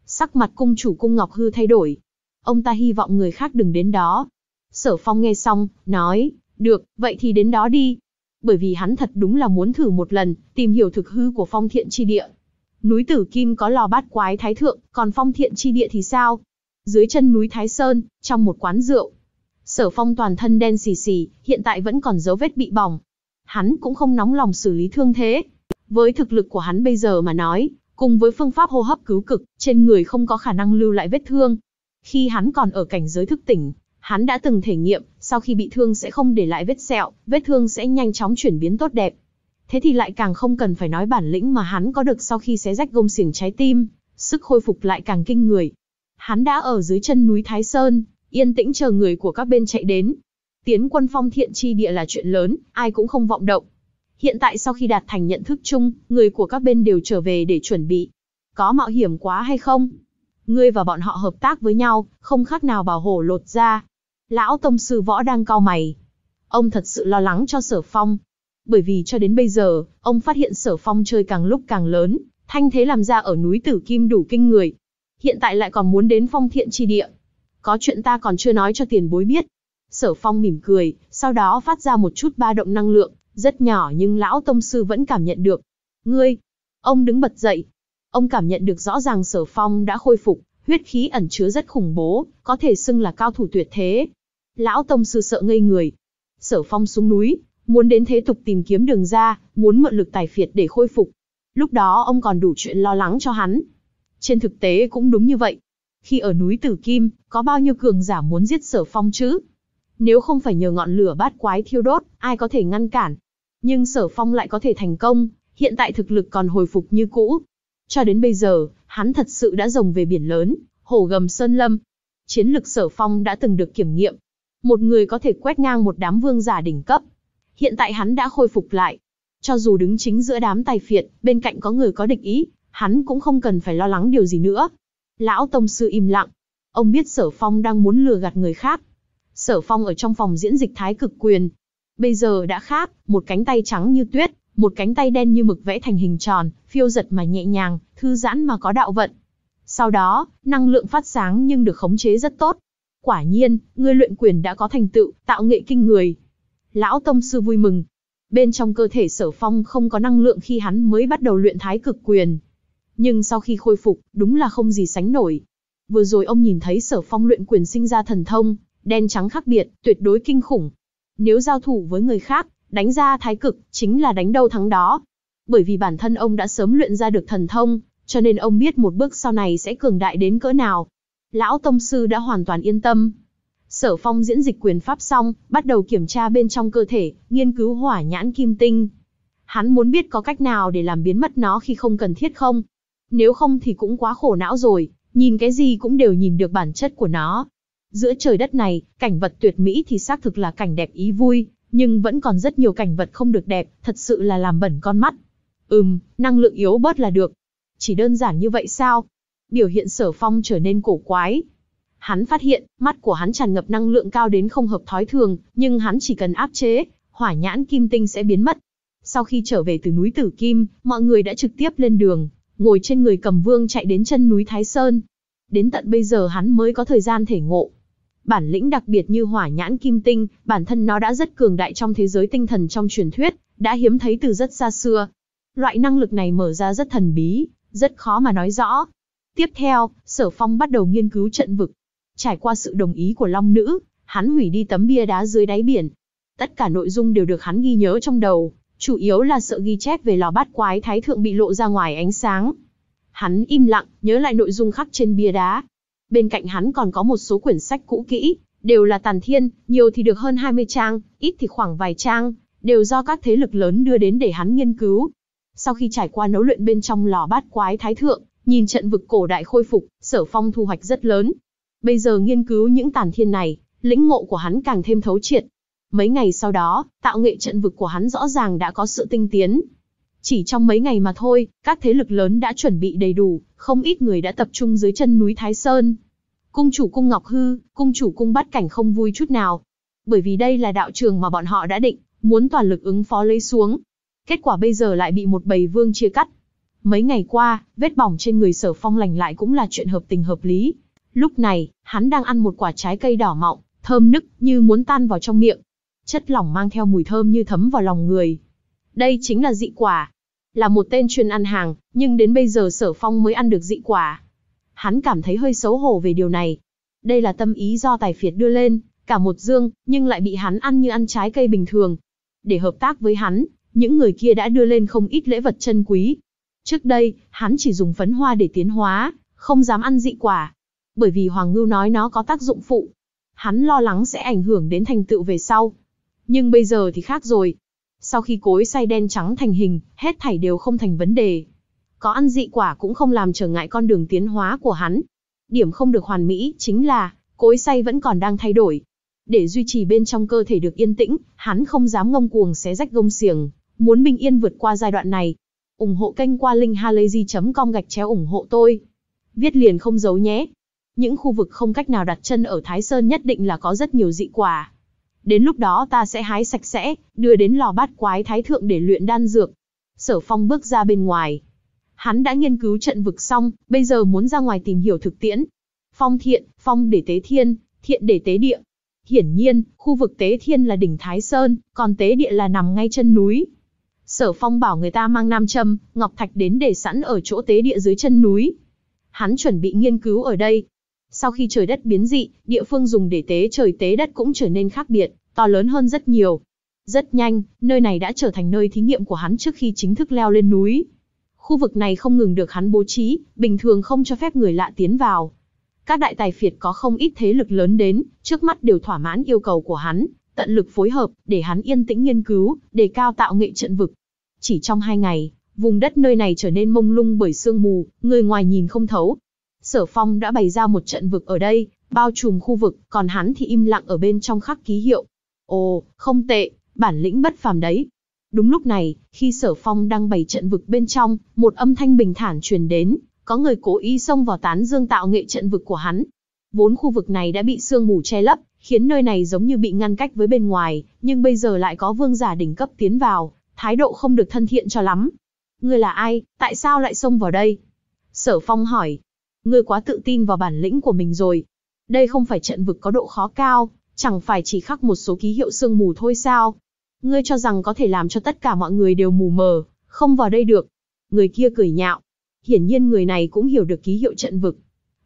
[SPEAKER 1] Sắc mặt cung chủ cung Ngọc Hư thay đổi. Ông ta hy vọng người khác đừng đến đó. Sở phong nghe xong, nói, được, vậy thì đến đó đi. Bởi vì hắn thật đúng là muốn thử một lần, tìm hiểu thực hư của phong thiện chi địa. Núi tử kim có lò bát quái thái thượng, còn phong thiện chi địa thì sao? Dưới chân núi Thái Sơn, trong một quán rượu. Sở phong toàn thân đen xì xì, hiện tại vẫn còn dấu vết bị bỏng. Hắn cũng không nóng lòng xử lý thương thế. Với thực lực của hắn bây giờ mà nói, Cùng với phương pháp hô hấp cứu cực, trên người không có khả năng lưu lại vết thương. Khi hắn còn ở cảnh giới thức tỉnh, hắn đã từng thể nghiệm, sau khi bị thương sẽ không để lại vết sẹo, vết thương sẽ nhanh chóng chuyển biến tốt đẹp. Thế thì lại càng không cần phải nói bản lĩnh mà hắn có được sau khi xé rách gông xiềng trái tim, sức khôi phục lại càng kinh người. Hắn đã ở dưới chân núi Thái Sơn, yên tĩnh chờ người của các bên chạy đến. Tiến quân phong thiện chi địa là chuyện lớn, ai cũng không vọng động. Hiện tại sau khi đạt thành nhận thức chung, người của các bên đều trở về để chuẩn bị. Có mạo hiểm quá hay không? Ngươi và bọn họ hợp tác với nhau, không khác nào bảo hổ lột ra. Lão Tông Sư Võ đang cau mày. Ông thật sự lo lắng cho Sở Phong. Bởi vì cho đến bây giờ, ông phát hiện Sở Phong chơi càng lúc càng lớn, thanh thế làm ra ở núi Tử Kim đủ kinh người. Hiện tại lại còn muốn đến phong thiện chi địa. Có chuyện ta còn chưa nói cho tiền bối biết. Sở Phong mỉm cười, sau đó phát ra một chút ba động năng lượng, rất nhỏ nhưng lão tông sư vẫn cảm nhận được. Ngươi! Ông đứng bật dậy. Ông cảm nhận được rõ ràng sở phong đã khôi phục, huyết khí ẩn chứa rất khủng bố, có thể xưng là cao thủ tuyệt thế. Lão tông sư sợ ngây người. Sở phong xuống núi, muốn đến thế tục tìm kiếm đường ra, muốn mượn lực tài phiệt để khôi phục. Lúc đó ông còn đủ chuyện lo lắng cho hắn. Trên thực tế cũng đúng như vậy. Khi ở núi Tử Kim, có bao nhiêu cường giả muốn giết sở phong chứ? Nếu không phải nhờ ngọn lửa bát quái thiêu đốt, ai có thể ngăn cản? nhưng Sở Phong lại có thể thành công, hiện tại thực lực còn hồi phục như cũ. Cho đến bây giờ, hắn thật sự đã rồng về biển lớn, hổ gầm sơn lâm. Chiến lực Sở Phong đã từng được kiểm nghiệm. Một người có thể quét ngang một đám vương giả đỉnh cấp. Hiện tại hắn đã khôi phục lại. Cho dù đứng chính giữa đám tài phiệt, bên cạnh có người có địch ý, hắn cũng không cần phải lo lắng điều gì nữa. Lão Tông Sư im lặng. Ông biết Sở Phong đang muốn lừa gạt người khác. Sở Phong ở trong phòng diễn dịch thái cực quyền, bây giờ đã khác, một cánh tay trắng như tuyết, một cánh tay đen như mực vẽ thành hình tròn, phiêu giật mà nhẹ nhàng, thư giãn mà có đạo vận. Sau đó, năng lượng phát sáng nhưng được khống chế rất tốt. Quả nhiên, người luyện quyền đã có thành tựu, tạo nghệ kinh người. Lão Tông Sư vui mừng. Bên trong cơ thể sở phong không có năng lượng khi hắn mới bắt đầu luyện thái cực quyền. Nhưng sau khi khôi phục, đúng là không gì sánh nổi. Vừa rồi ông nhìn thấy sở phong luyện quyền sinh ra thần thông, đen trắng khác biệt, tuyệt đối kinh khủng, nếu giao thủ với người khác, đánh ra thái cực, chính là đánh đâu thắng đó. Bởi vì bản thân ông đã sớm luyện ra được thần thông, cho nên ông biết một bước sau này sẽ cường đại đến cỡ nào. Lão Tông Sư đã hoàn toàn yên tâm. Sở phong diễn dịch quyền pháp xong, bắt đầu kiểm tra bên trong cơ thể, nghiên cứu hỏa nhãn kim tinh. Hắn muốn biết có cách nào để làm biến mất nó khi không cần thiết không. Nếu không thì cũng quá khổ não rồi, nhìn cái gì cũng đều nhìn được bản chất của nó. Giữa trời đất này, cảnh vật tuyệt mỹ thì xác thực là cảnh đẹp ý vui, nhưng vẫn còn rất nhiều cảnh vật không được đẹp, thật sự là làm bẩn con mắt. Ừm, năng lượng yếu bớt là được. Chỉ đơn giản như vậy sao? Biểu hiện sở phong trở nên cổ quái. Hắn phát hiện, mắt của hắn tràn ngập năng lượng cao đến không hợp thói thường, nhưng hắn chỉ cần áp chế, hỏa nhãn kim tinh sẽ biến mất. Sau khi trở về từ núi Tử Kim, mọi người đã trực tiếp lên đường, ngồi trên người cầm vương chạy đến chân núi Thái Sơn. Đến tận bây giờ hắn mới có thời gian thể ngộ, bản lĩnh đặc biệt như hỏa nhãn kim tinh, bản thân nó đã rất cường đại trong thế giới tinh thần trong truyền thuyết, đã hiếm thấy từ rất xa xưa. Loại năng lực này mở ra rất thần bí, rất khó mà nói rõ. Tiếp theo, Sở Phong bắt đầu nghiên cứu trận vực. Trải qua sự đồng ý của Long Nữ, hắn hủy đi tấm bia đá dưới đáy biển. Tất cả nội dung đều được hắn ghi nhớ trong đầu, chủ yếu là sợ ghi chép về lò bát quái thái thượng bị lộ ra ngoài ánh sáng. Hắn im lặng, nhớ lại nội dung khắc trên bia đá, bên cạnh hắn còn có một số quyển sách cũ kỹ, đều là tàn thiên, nhiều thì được hơn 20 trang, ít thì khoảng vài trang, đều do các thế lực lớn đưa đến để hắn nghiên cứu. Sau khi trải qua nấu luyện bên trong lò bát quái thái thượng, nhìn trận vực cổ đại khôi phục, sở phong thu hoạch rất lớn. Bây giờ nghiên cứu những tàn thiên này, lĩnh ngộ của hắn càng thêm thấu triệt. Mấy ngày sau đó, tạo nghệ trận vực của hắn rõ ràng đã có sự tinh tiến, chỉ trong mấy ngày mà thôi, các thế lực lớn đã chuẩn bị đầy đủ, không ít người đã tập trung dưới chân núi Thái Sơn. Cung chủ cung Ngọc Hư, cung chủ cung bắt cảnh không vui chút nào. Bởi vì đây là đạo trường mà bọn họ đã định, muốn toàn lực ứng phó lấy xuống. Kết quả bây giờ lại bị một bầy vương chia cắt. Mấy ngày qua, vết bỏng trên người sở phong lành lại cũng là chuyện hợp tình hợp lý. Lúc này, hắn đang ăn một quả trái cây đỏ mọng, thơm nức như muốn tan vào trong miệng. Chất lỏng mang theo mùi thơm như thấm vào lòng người. Đây chính là dị quả, là một tên chuyên ăn hàng, nhưng đến bây giờ sở phong mới ăn được dị quả. Hắn cảm thấy hơi xấu hổ về điều này. Đây là tâm ý do tài phiệt đưa lên, cả một dương, nhưng lại bị hắn ăn như ăn trái cây bình thường. Để hợp tác với hắn, những người kia đã đưa lên không ít lễ vật chân quý. Trước đây, hắn chỉ dùng phấn hoa để tiến hóa, không dám ăn dị quả. Bởi vì Hoàng Ngưu nói nó có tác dụng phụ. Hắn lo lắng sẽ ảnh hưởng đến thành tựu về sau. Nhưng bây giờ thì khác rồi, sau khi cối xay đen trắng thành hình, hết thảy đều không thành vấn đề. Có ăn dị quả cũng không làm trở ngại con đường tiến hóa của hắn. Điểm không được hoàn mỹ chính là, cối xay vẫn còn đang thay đổi. Để duy trì bên trong cơ thể được yên tĩnh, hắn không dám ngông cuồng xé rách gông xiềng, muốn bình yên vượt qua giai đoạn này. ủng hộ kênh qua linkhalazy.com gạch chéo ủng hộ tôi. Viết liền không giấu nhé. Những khu vực không cách nào đặt chân ở Thái Sơn nhất định là có rất nhiều dị quả. Đến lúc đó ta sẽ hái sạch sẽ, đưa đến lò bát quái thái thượng để luyện đan dược. Sở phong bước ra bên ngoài. Hắn đã nghiên cứu trận vực xong, bây giờ muốn ra ngoài tìm hiểu thực tiễn. Phong thiện, phong để tế thiên, thiện để tế địa. Hiển nhiên, khu vực tế thiên là đỉnh Thái Sơn, còn tế địa là nằm ngay chân núi. Sở phong bảo người ta mang nam châm, ngọc thạch đến để sẵn ở chỗ tế địa dưới chân núi. Hắn chuẩn bị nghiên cứu ở đây, sau khi trời đất biến dị, địa phương dùng để tế trời tế đất cũng trở nên khác biệt, to lớn hơn rất nhiều. Rất nhanh, nơi này đã trở thành nơi thí nghiệm của hắn trước khi chính thức leo lên núi. Khu vực này không ngừng được hắn bố trí, bình thường không cho phép người lạ tiến vào. Các đại tài phiệt có không ít thế lực lớn đến, trước mắt đều thỏa mãn yêu cầu của hắn, tận lực phối hợp, để hắn yên tĩnh nghiên cứu, để cao tạo nghệ trận vực. Chỉ trong hai ngày, vùng đất nơi này trở nên mông lung bởi sương mù, người ngoài nhìn không thấu, Sở Phong đã bày ra một trận vực ở đây, bao trùm khu vực, còn hắn thì im lặng ở bên trong khắc ký hiệu. Ồ, không tệ, bản lĩnh bất phàm đấy. Đúng lúc này, khi Sở Phong đang bày trận vực bên trong, một âm thanh bình thản truyền đến, có người cố ý xông vào tán dương tạo nghệ trận vực của hắn. Vốn khu vực này đã bị sương mù che lấp, khiến nơi này giống như bị ngăn cách với bên ngoài, nhưng bây giờ lại có vương giả đỉnh cấp tiến vào, thái độ không được thân thiện cho lắm. Ngươi là ai, tại sao lại xông vào đây? Sở Phong hỏi, Ngươi quá tự tin vào bản lĩnh của mình rồi. Đây không phải trận vực có độ khó cao, chẳng phải chỉ khắc một số ký hiệu sương mù thôi sao? Ngươi cho rằng có thể làm cho tất cả mọi người đều mù mờ, không vào đây được. Người kia cười nhạo. Hiển nhiên người này cũng hiểu được ký hiệu trận vực.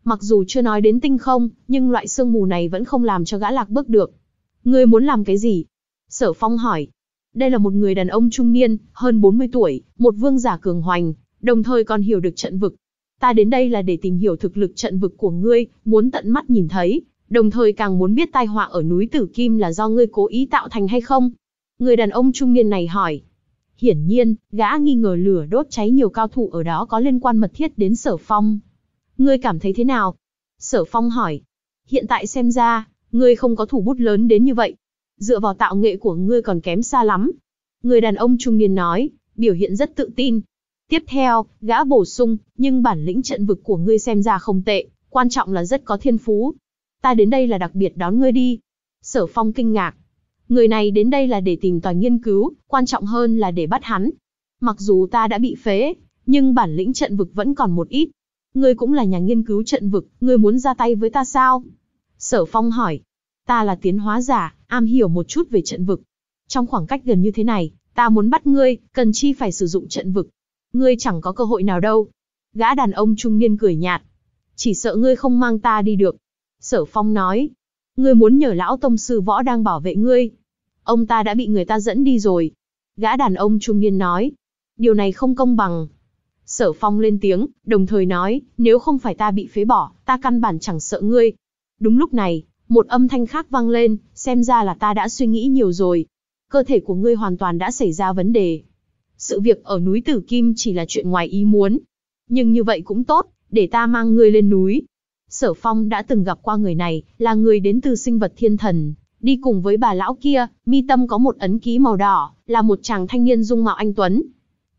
[SPEAKER 1] Mặc dù chưa nói đến tinh không, nhưng loại sương mù này vẫn không làm cho gã lạc bước được. Ngươi muốn làm cái gì? Sở Phong hỏi. Đây là một người đàn ông trung niên, hơn 40 tuổi, một vương giả cường hoành, đồng thời còn hiểu được trận vực, Ta đến đây là để tìm hiểu thực lực trận vực của ngươi, muốn tận mắt nhìn thấy, đồng thời càng muốn biết tai họa ở núi Tử Kim là do ngươi cố ý tạo thành hay không. Người đàn ông trung niên này hỏi. Hiển nhiên, gã nghi ngờ lửa đốt cháy nhiều cao thủ ở đó có liên quan mật thiết đến sở phong. Ngươi cảm thấy thế nào? Sở phong hỏi. Hiện tại xem ra, ngươi không có thủ bút lớn đến như vậy. Dựa vào tạo nghệ của ngươi còn kém xa lắm. Người đàn ông trung niên nói, biểu hiện rất tự tin, Tiếp theo, gã bổ sung, nhưng bản lĩnh trận vực của ngươi xem ra không tệ, quan trọng là rất có thiên phú. Ta đến đây là đặc biệt đón ngươi đi. Sở phong kinh ngạc. Người này đến đây là để tìm tòi nghiên cứu, quan trọng hơn là để bắt hắn. Mặc dù ta đã bị phế, nhưng bản lĩnh trận vực vẫn còn một ít. Ngươi cũng là nhà nghiên cứu trận vực, ngươi muốn ra tay với ta sao? Sở phong hỏi. Ta là tiến hóa giả, am hiểu một chút về trận vực. Trong khoảng cách gần như thế này, ta muốn bắt ngươi, cần chi phải sử dụng trận vực, Ngươi chẳng có cơ hội nào đâu. Gã đàn ông trung niên cười nhạt. Chỉ sợ ngươi không mang ta đi được. Sở phong nói. Ngươi muốn nhờ lão tông sư võ đang bảo vệ ngươi. Ông ta đã bị người ta dẫn đi rồi. Gã đàn ông trung niên nói. Điều này không công bằng. Sở phong lên tiếng, đồng thời nói, nếu không phải ta bị phế bỏ, ta căn bản chẳng sợ ngươi. Đúng lúc này, một âm thanh khác vang lên, xem ra là ta đã suy nghĩ nhiều rồi. Cơ thể của ngươi hoàn toàn đã xảy ra vấn đề sự việc ở núi Tử Kim chỉ là chuyện ngoài ý muốn. Nhưng như vậy cũng tốt, để ta mang ngươi lên núi. Sở Phong đã từng gặp qua người này, là người đến từ sinh vật thiên thần. Đi cùng với bà lão kia, mi tâm có một ấn ký màu đỏ, là một chàng thanh niên dung mạo anh Tuấn.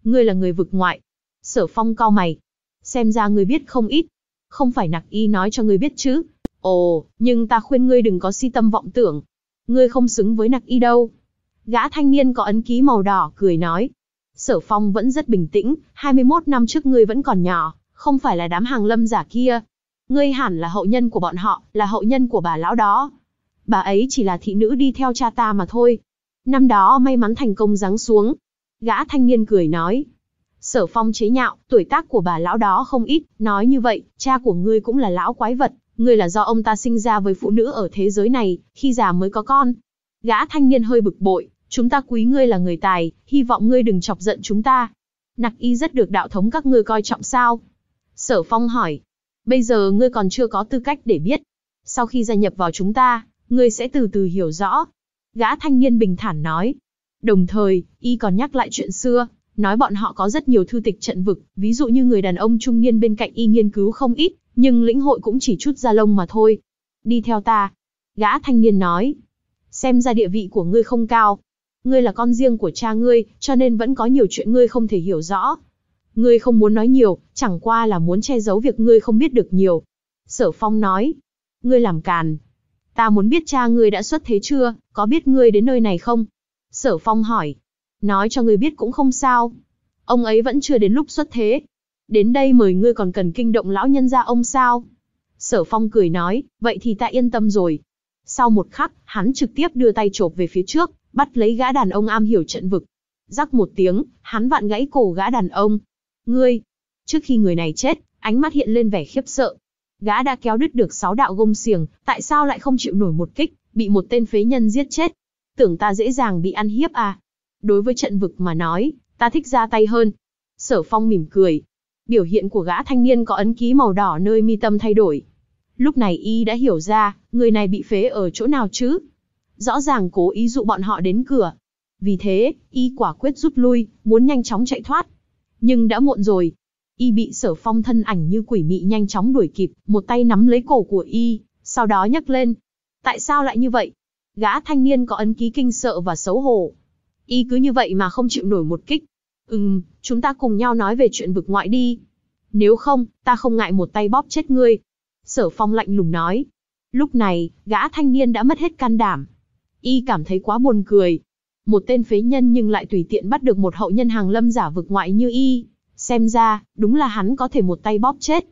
[SPEAKER 1] Ngươi là người vực ngoại. Sở Phong cau mày. Xem ra ngươi biết không ít. Không phải nặc y nói cho ngươi biết chứ. Ồ, nhưng ta khuyên ngươi đừng có si tâm vọng tưởng. Ngươi không xứng với nặc y đâu. Gã thanh niên có ấn ký màu đỏ cười nói, Sở Phong vẫn rất bình tĩnh, 21 năm trước ngươi vẫn còn nhỏ, không phải là đám hàng lâm giả kia. Ngươi hẳn là hậu nhân của bọn họ, là hậu nhân của bà lão đó. Bà ấy chỉ là thị nữ đi theo cha ta mà thôi. Năm đó may mắn thành công ráng xuống. Gã thanh niên cười nói. Sở Phong chế nhạo, tuổi tác của bà lão đó không ít, nói như vậy, cha của ngươi cũng là lão quái vật, ngươi là do ông ta sinh ra với phụ nữ ở thế giới này, khi già mới có con. Gã thanh niên hơi bực bội, Chúng ta quý ngươi là người tài, hy vọng ngươi đừng chọc giận chúng ta. Nặc y rất được đạo thống các ngươi coi trọng sao? Sở phong hỏi. Bây giờ ngươi còn chưa có tư cách để biết. Sau khi gia nhập vào chúng ta, ngươi sẽ từ từ hiểu rõ. Gã thanh niên bình thản nói. Đồng thời, y còn nhắc lại chuyện xưa, nói bọn họ có rất nhiều thư tịch trận vực, ví dụ như người đàn ông trung niên bên cạnh y nghiên cứu không ít, nhưng lĩnh hội cũng chỉ chút da lông mà thôi. Đi theo ta. Gã thanh niên nói. Xem ra địa vị của ngươi không cao, Ngươi là con riêng của cha ngươi, cho nên vẫn có nhiều chuyện ngươi không thể hiểu rõ. Ngươi không muốn nói nhiều, chẳng qua là muốn che giấu việc ngươi không biết được nhiều. Sở Phong nói, ngươi làm càn. Ta muốn biết cha ngươi đã xuất thế chưa, có biết ngươi đến nơi này không? Sở Phong hỏi, nói cho ngươi biết cũng không sao. Ông ấy vẫn chưa đến lúc xuất thế. Đến đây mời ngươi còn cần kinh động lão nhân gia ông sao? Sở Phong cười nói, vậy thì ta yên tâm rồi. Sau một khắc, hắn trực tiếp đưa tay chộp về phía trước, bắt lấy gã đàn ông am hiểu trận vực. Rắc một tiếng, hắn vặn gãy cổ gã đàn ông. Ngươi! Trước khi người này chết, ánh mắt hiện lên vẻ khiếp sợ. Gã đã kéo đứt được sáu đạo gông xiềng, tại sao lại không chịu nổi một kích, bị một tên phế nhân giết chết? Tưởng ta dễ dàng bị ăn hiếp à? Đối với trận vực mà nói, ta thích ra tay hơn. Sở phong mỉm cười. Biểu hiện của gã thanh niên có ấn ký màu đỏ nơi mi tâm thay đổi. Lúc này y đã hiểu ra, người này bị phế ở chỗ nào chứ, rõ ràng cố ý dụ bọn họ đến cửa. Vì thế, y quả quyết rút lui, muốn nhanh chóng chạy thoát. Nhưng đã muộn rồi. Y bị sở phong thân ảnh như quỷ mị nhanh chóng đuổi kịp, một tay nắm lấy cổ của y, sau đó nhấc lên. Tại sao lại như vậy? Gã thanh niên có ấn ký kinh sợ và xấu hổ. Y cứ như vậy mà không chịu nổi một kích. Ừm, chúng ta cùng nhau nói về chuyện vực ngoại đi. Nếu không, ta không ngại một tay bóp chết ngươi. Sở phong lạnh lùng nói. Lúc này, gã thanh niên đã mất hết can đảm, y cảm thấy quá buồn cười. Một tên phế nhân nhưng lại tùy tiện bắt được một hậu nhân hàng lâm giả vực ngoại như y, xem ra, đúng là hắn có thể một tay bóp chết.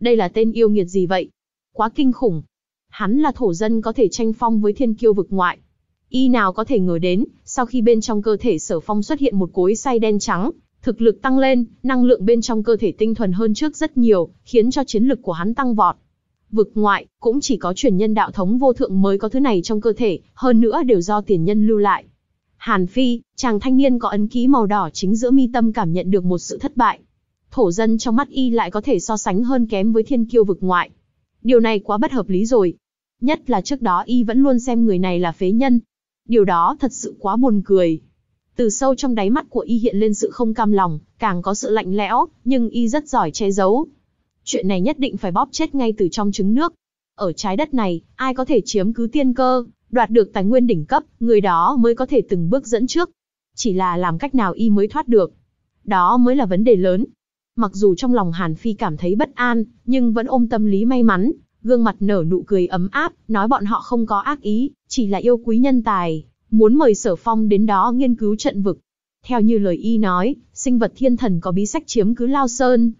[SPEAKER 1] Đây là tên yêu nghiệt gì vậy? Quá kinh khủng. Hắn là thổ dân có thể tranh phong với thiên kiêu vực ngoại. Y nào có thể ngờ đến, sau khi bên trong cơ thể sở phong xuất hiện một cối say đen trắng, thực lực tăng lên, năng lượng bên trong cơ thể tinh thuần hơn trước rất nhiều, khiến cho chiến lực của hắn tăng vọt vực ngoại, cũng chỉ có truyền nhân đạo thống vô thượng mới có thứ này trong cơ thể, hơn nữa đều do tiền nhân lưu lại. Hàn Phi, chàng thanh niên có ấn ký màu đỏ chính giữa mi tâm cảm nhận được một sự thất bại. Thổ dân trong mắt y lại có thể so sánh hơn kém với thiên kiêu vực ngoại. Điều này quá bất hợp lý rồi. Nhất là trước đó y vẫn luôn xem người này là phế nhân. Điều đó thật sự quá buồn cười. Từ sâu trong đáy mắt của y hiện lên sự không cam lòng, càng có sự lạnh lẽo, nhưng y rất giỏi che giấu, Chuyện này nhất định phải bóp chết ngay từ trong trứng nước. Ở trái đất này, ai có thể chiếm cứ tiên cơ, đoạt được tài nguyên đỉnh cấp, người đó mới có thể từng bước dẫn trước. Chỉ là làm cách nào y mới thoát được. Đó mới là vấn đề lớn. Mặc dù trong lòng Hàn Phi cảm thấy bất an, nhưng vẫn ôm tâm lý may mắn, gương mặt nở nụ cười ấm áp, nói bọn họ không có ác ý, chỉ là yêu quý nhân tài, muốn mời Sở Phong đến đó nghiên cứu trận vực. Theo như lời y nói, sinh vật thiên thần có bí sách chiếm cứ Lao Sơn,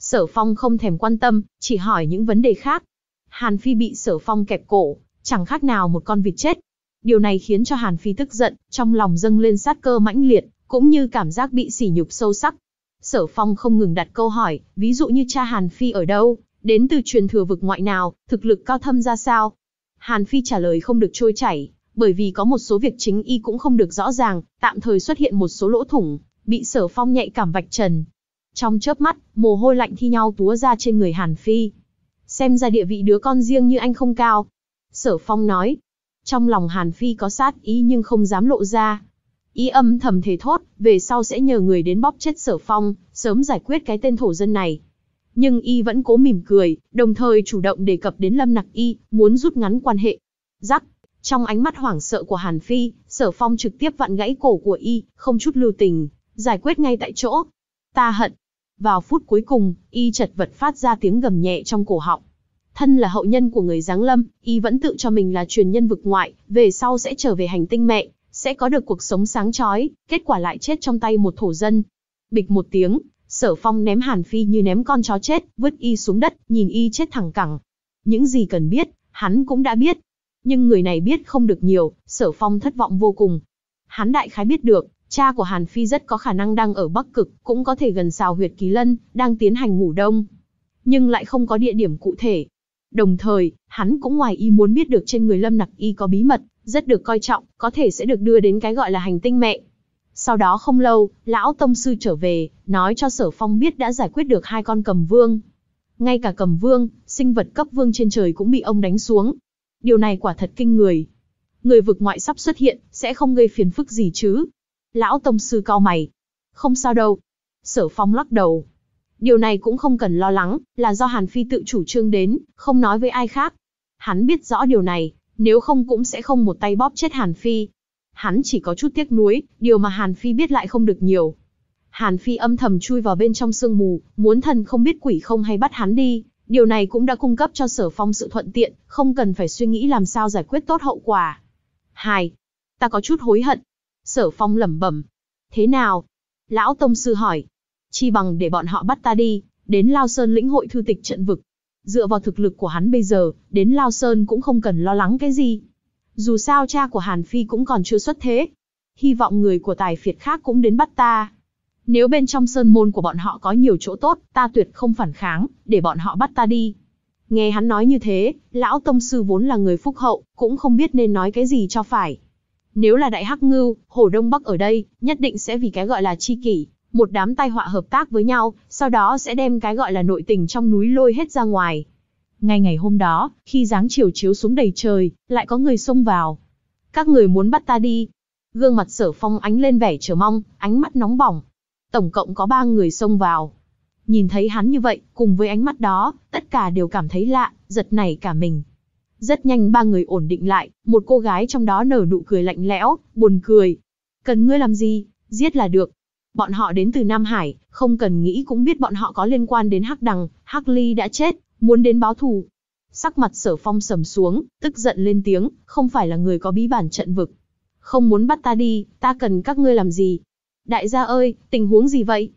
[SPEAKER 1] Sở Phong không thèm quan tâm, chỉ hỏi những vấn đề khác. Hàn Phi bị Sở Phong kẹp cổ, chẳng khác nào một con vịt chết. Điều này khiến cho Hàn Phi tức giận, trong lòng dâng lên sát cơ mãnh liệt, cũng như cảm giác bị sỉ nhục sâu sắc. Sở Phong không ngừng đặt câu hỏi, ví dụ như cha Hàn Phi ở đâu, đến từ truyền thừa vực ngoại nào, thực lực cao thâm ra sao. Hàn Phi trả lời không được trôi chảy, bởi vì có một số việc chính y cũng không được rõ ràng, tạm thời xuất hiện một số lỗ thủng, bị Sở Phong nhạy cảm vạch trần, trong chớp mắt, mồ hôi lạnh thi nhau túa ra trên người Hàn Phi. Xem ra địa vị đứa con riêng như anh không cao. Sở Phong nói. Trong lòng Hàn Phi có sát ý nhưng không dám lộ ra. Ý âm thầm thề thốt, về sau sẽ nhờ người đến bóp chết Sở Phong, sớm giải quyết cái tên thổ dân này. Nhưng y vẫn cố mỉm cười, đồng thời chủ động đề cập đến Lâm Nặc Y, muốn rút ngắn quan hệ. Rắc, trong ánh mắt hoảng sợ của Hàn Phi, Sở Phong trực tiếp vặn gãy cổ của y, không chút lưu tình, giải quyết ngay tại chỗ. Ta hận, vào phút cuối cùng, y chật vật phát ra tiếng gầm nhẹ trong cổ họng. Thân là hậu nhân của người Giáng Lâm, y vẫn tự cho mình là truyền nhân vực ngoại, về sau sẽ trở về hành tinh mẹ, sẽ có được cuộc sống sáng chói, kết quả lại chết trong tay một thổ dân. Bịch một tiếng, sở phong ném Hàn Phi như ném con chó chết, vứt y xuống đất, nhìn y chết thẳng cẳng. Những gì cần biết, hắn cũng đã biết. Nhưng người này biết không được nhiều, sở phong thất vọng vô cùng. Hắn đại khái biết được, Cha của Hàn Phi rất có khả năng đang ở Bắc Cực, cũng có thể gần xào huyệt Kỳ Lân, đang tiến hành ngủ đông. Nhưng lại không có địa điểm cụ thể. Đồng thời, hắn cũng ngoài ý muốn biết được trên người Lâm Nặc Y có bí mật, rất được coi trọng, có thể sẽ được đưa đến cái gọi là hành tinh mẹ. Sau đó không lâu, lão tông sư trở về, nói cho Sở Phong biết đã giải quyết được hai con cầm vương. Ngay cả cầm vương, sinh vật cấp vương trên trời cũng bị ông đánh xuống. Điều này quả thật kinh người. Người vực ngoại sắp xuất hiện, sẽ không gây phiền phức gì chứ. Lão Tông Sư cao mày. Không sao đâu. Sở Phong lắc đầu. Điều này cũng không cần lo lắng, là do Hàn Phi tự chủ trương đến, không nói với ai khác. Hắn biết rõ điều này, nếu không cũng sẽ không một tay bóp chết Hàn Phi. Hắn chỉ có chút tiếc nuối, điều mà Hàn Phi biết lại không được nhiều. Hàn Phi âm thầm chui vào bên trong sương mù, muốn thần không biết quỷ không hay bắt hắn đi. Điều này cũng đã cung cấp cho sở phong sự thuận tiện, không cần phải suy nghĩ làm sao giải quyết tốt hậu quả. 2. Ta có chút hối hận, Sở Phong lẩm bẩm. Thế nào? Lão Tông Sư hỏi. Chi bằng để bọn họ bắt ta đi, đến Lao Sơn lĩnh hội thư tịch trận vực. Dựa vào thực lực của hắn bây giờ, đến Lao Sơn cũng không cần lo lắng cái gì. Dù sao cha của Hàn Phi cũng còn chưa xuất thế. Hy vọng người của tài phiệt khác cũng đến bắt ta. Nếu bên trong sơn môn của bọn họ có nhiều chỗ tốt, ta tuyệt không phản kháng, để bọn họ bắt ta đi. Nghe hắn nói như thế, lão tông sư vốn là người phúc hậu, cũng không biết nên nói cái gì cho phải. Nếu là đại hắc ngưu, hồ đông bắc ở đây, nhất định sẽ vì cái gọi là chi kỷ, một đám tai họa hợp tác với nhau, sau đó sẽ đem cái gọi là nội tình trong núi lôi hết ra ngoài. Ngay ngày hôm đó, khi dáng chiều chiếu xuống đầy trời, lại có người xông vào. Các người muốn bắt ta đi. Gương mặt sở phong ánh lên vẻ chờ mong, ánh mắt nóng bỏng. Tổng cộng có ba người xông vào. Nhìn thấy hắn như vậy, cùng với ánh mắt đó, tất cả đều cảm thấy lạ, giật này cả mình. Rất nhanh ba người ổn định lại, một cô gái trong đó nở nụ cười lạnh lẽo, buồn cười. Cần ngươi làm gì, giết là được. Bọn họ đến từ Nam Hải, không cần nghĩ cũng biết bọn họ có liên quan đến Hắc Đằng, Hắc Ly đã chết, muốn đến báo thù. Sắc mặt sở phong sầm xuống, tức giận lên tiếng, không phải là người có bí bản trận vực. Không muốn bắt ta đi, ta cần các ngươi làm gì? Đại gia ơi, tình huống gì vậy?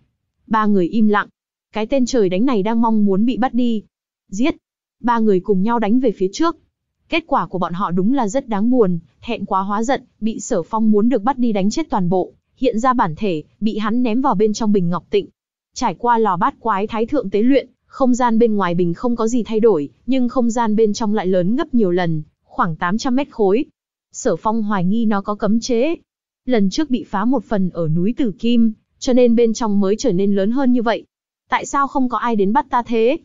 [SPEAKER 1] Ba người im lặng. Cái tên trời đánh này đang mong muốn bị bắt đi. Giết. Ba người cùng nhau đánh về phía trước, Kết quả của bọn họ đúng là rất đáng buồn, thẹn quá hóa giận, bị sở phong muốn được bắt đi đánh chết toàn bộ, hiện ra bản thể, bị hắn ném vào bên trong bình ngọc tịnh. Trải qua lò bát quái thái thượng tế luyện, không gian bên ngoài bình không có gì thay đổi, nhưng không gian bên trong lại lớn gấp nhiều lần, khoảng 800 mét khối. Sở phong hoài nghi nó có cấm chế. Lần trước bị phá một phần ở núi Tử Kim, cho nên bên trong mới trở nên lớn hơn như vậy. Tại sao không có ai đến bắt ta thế?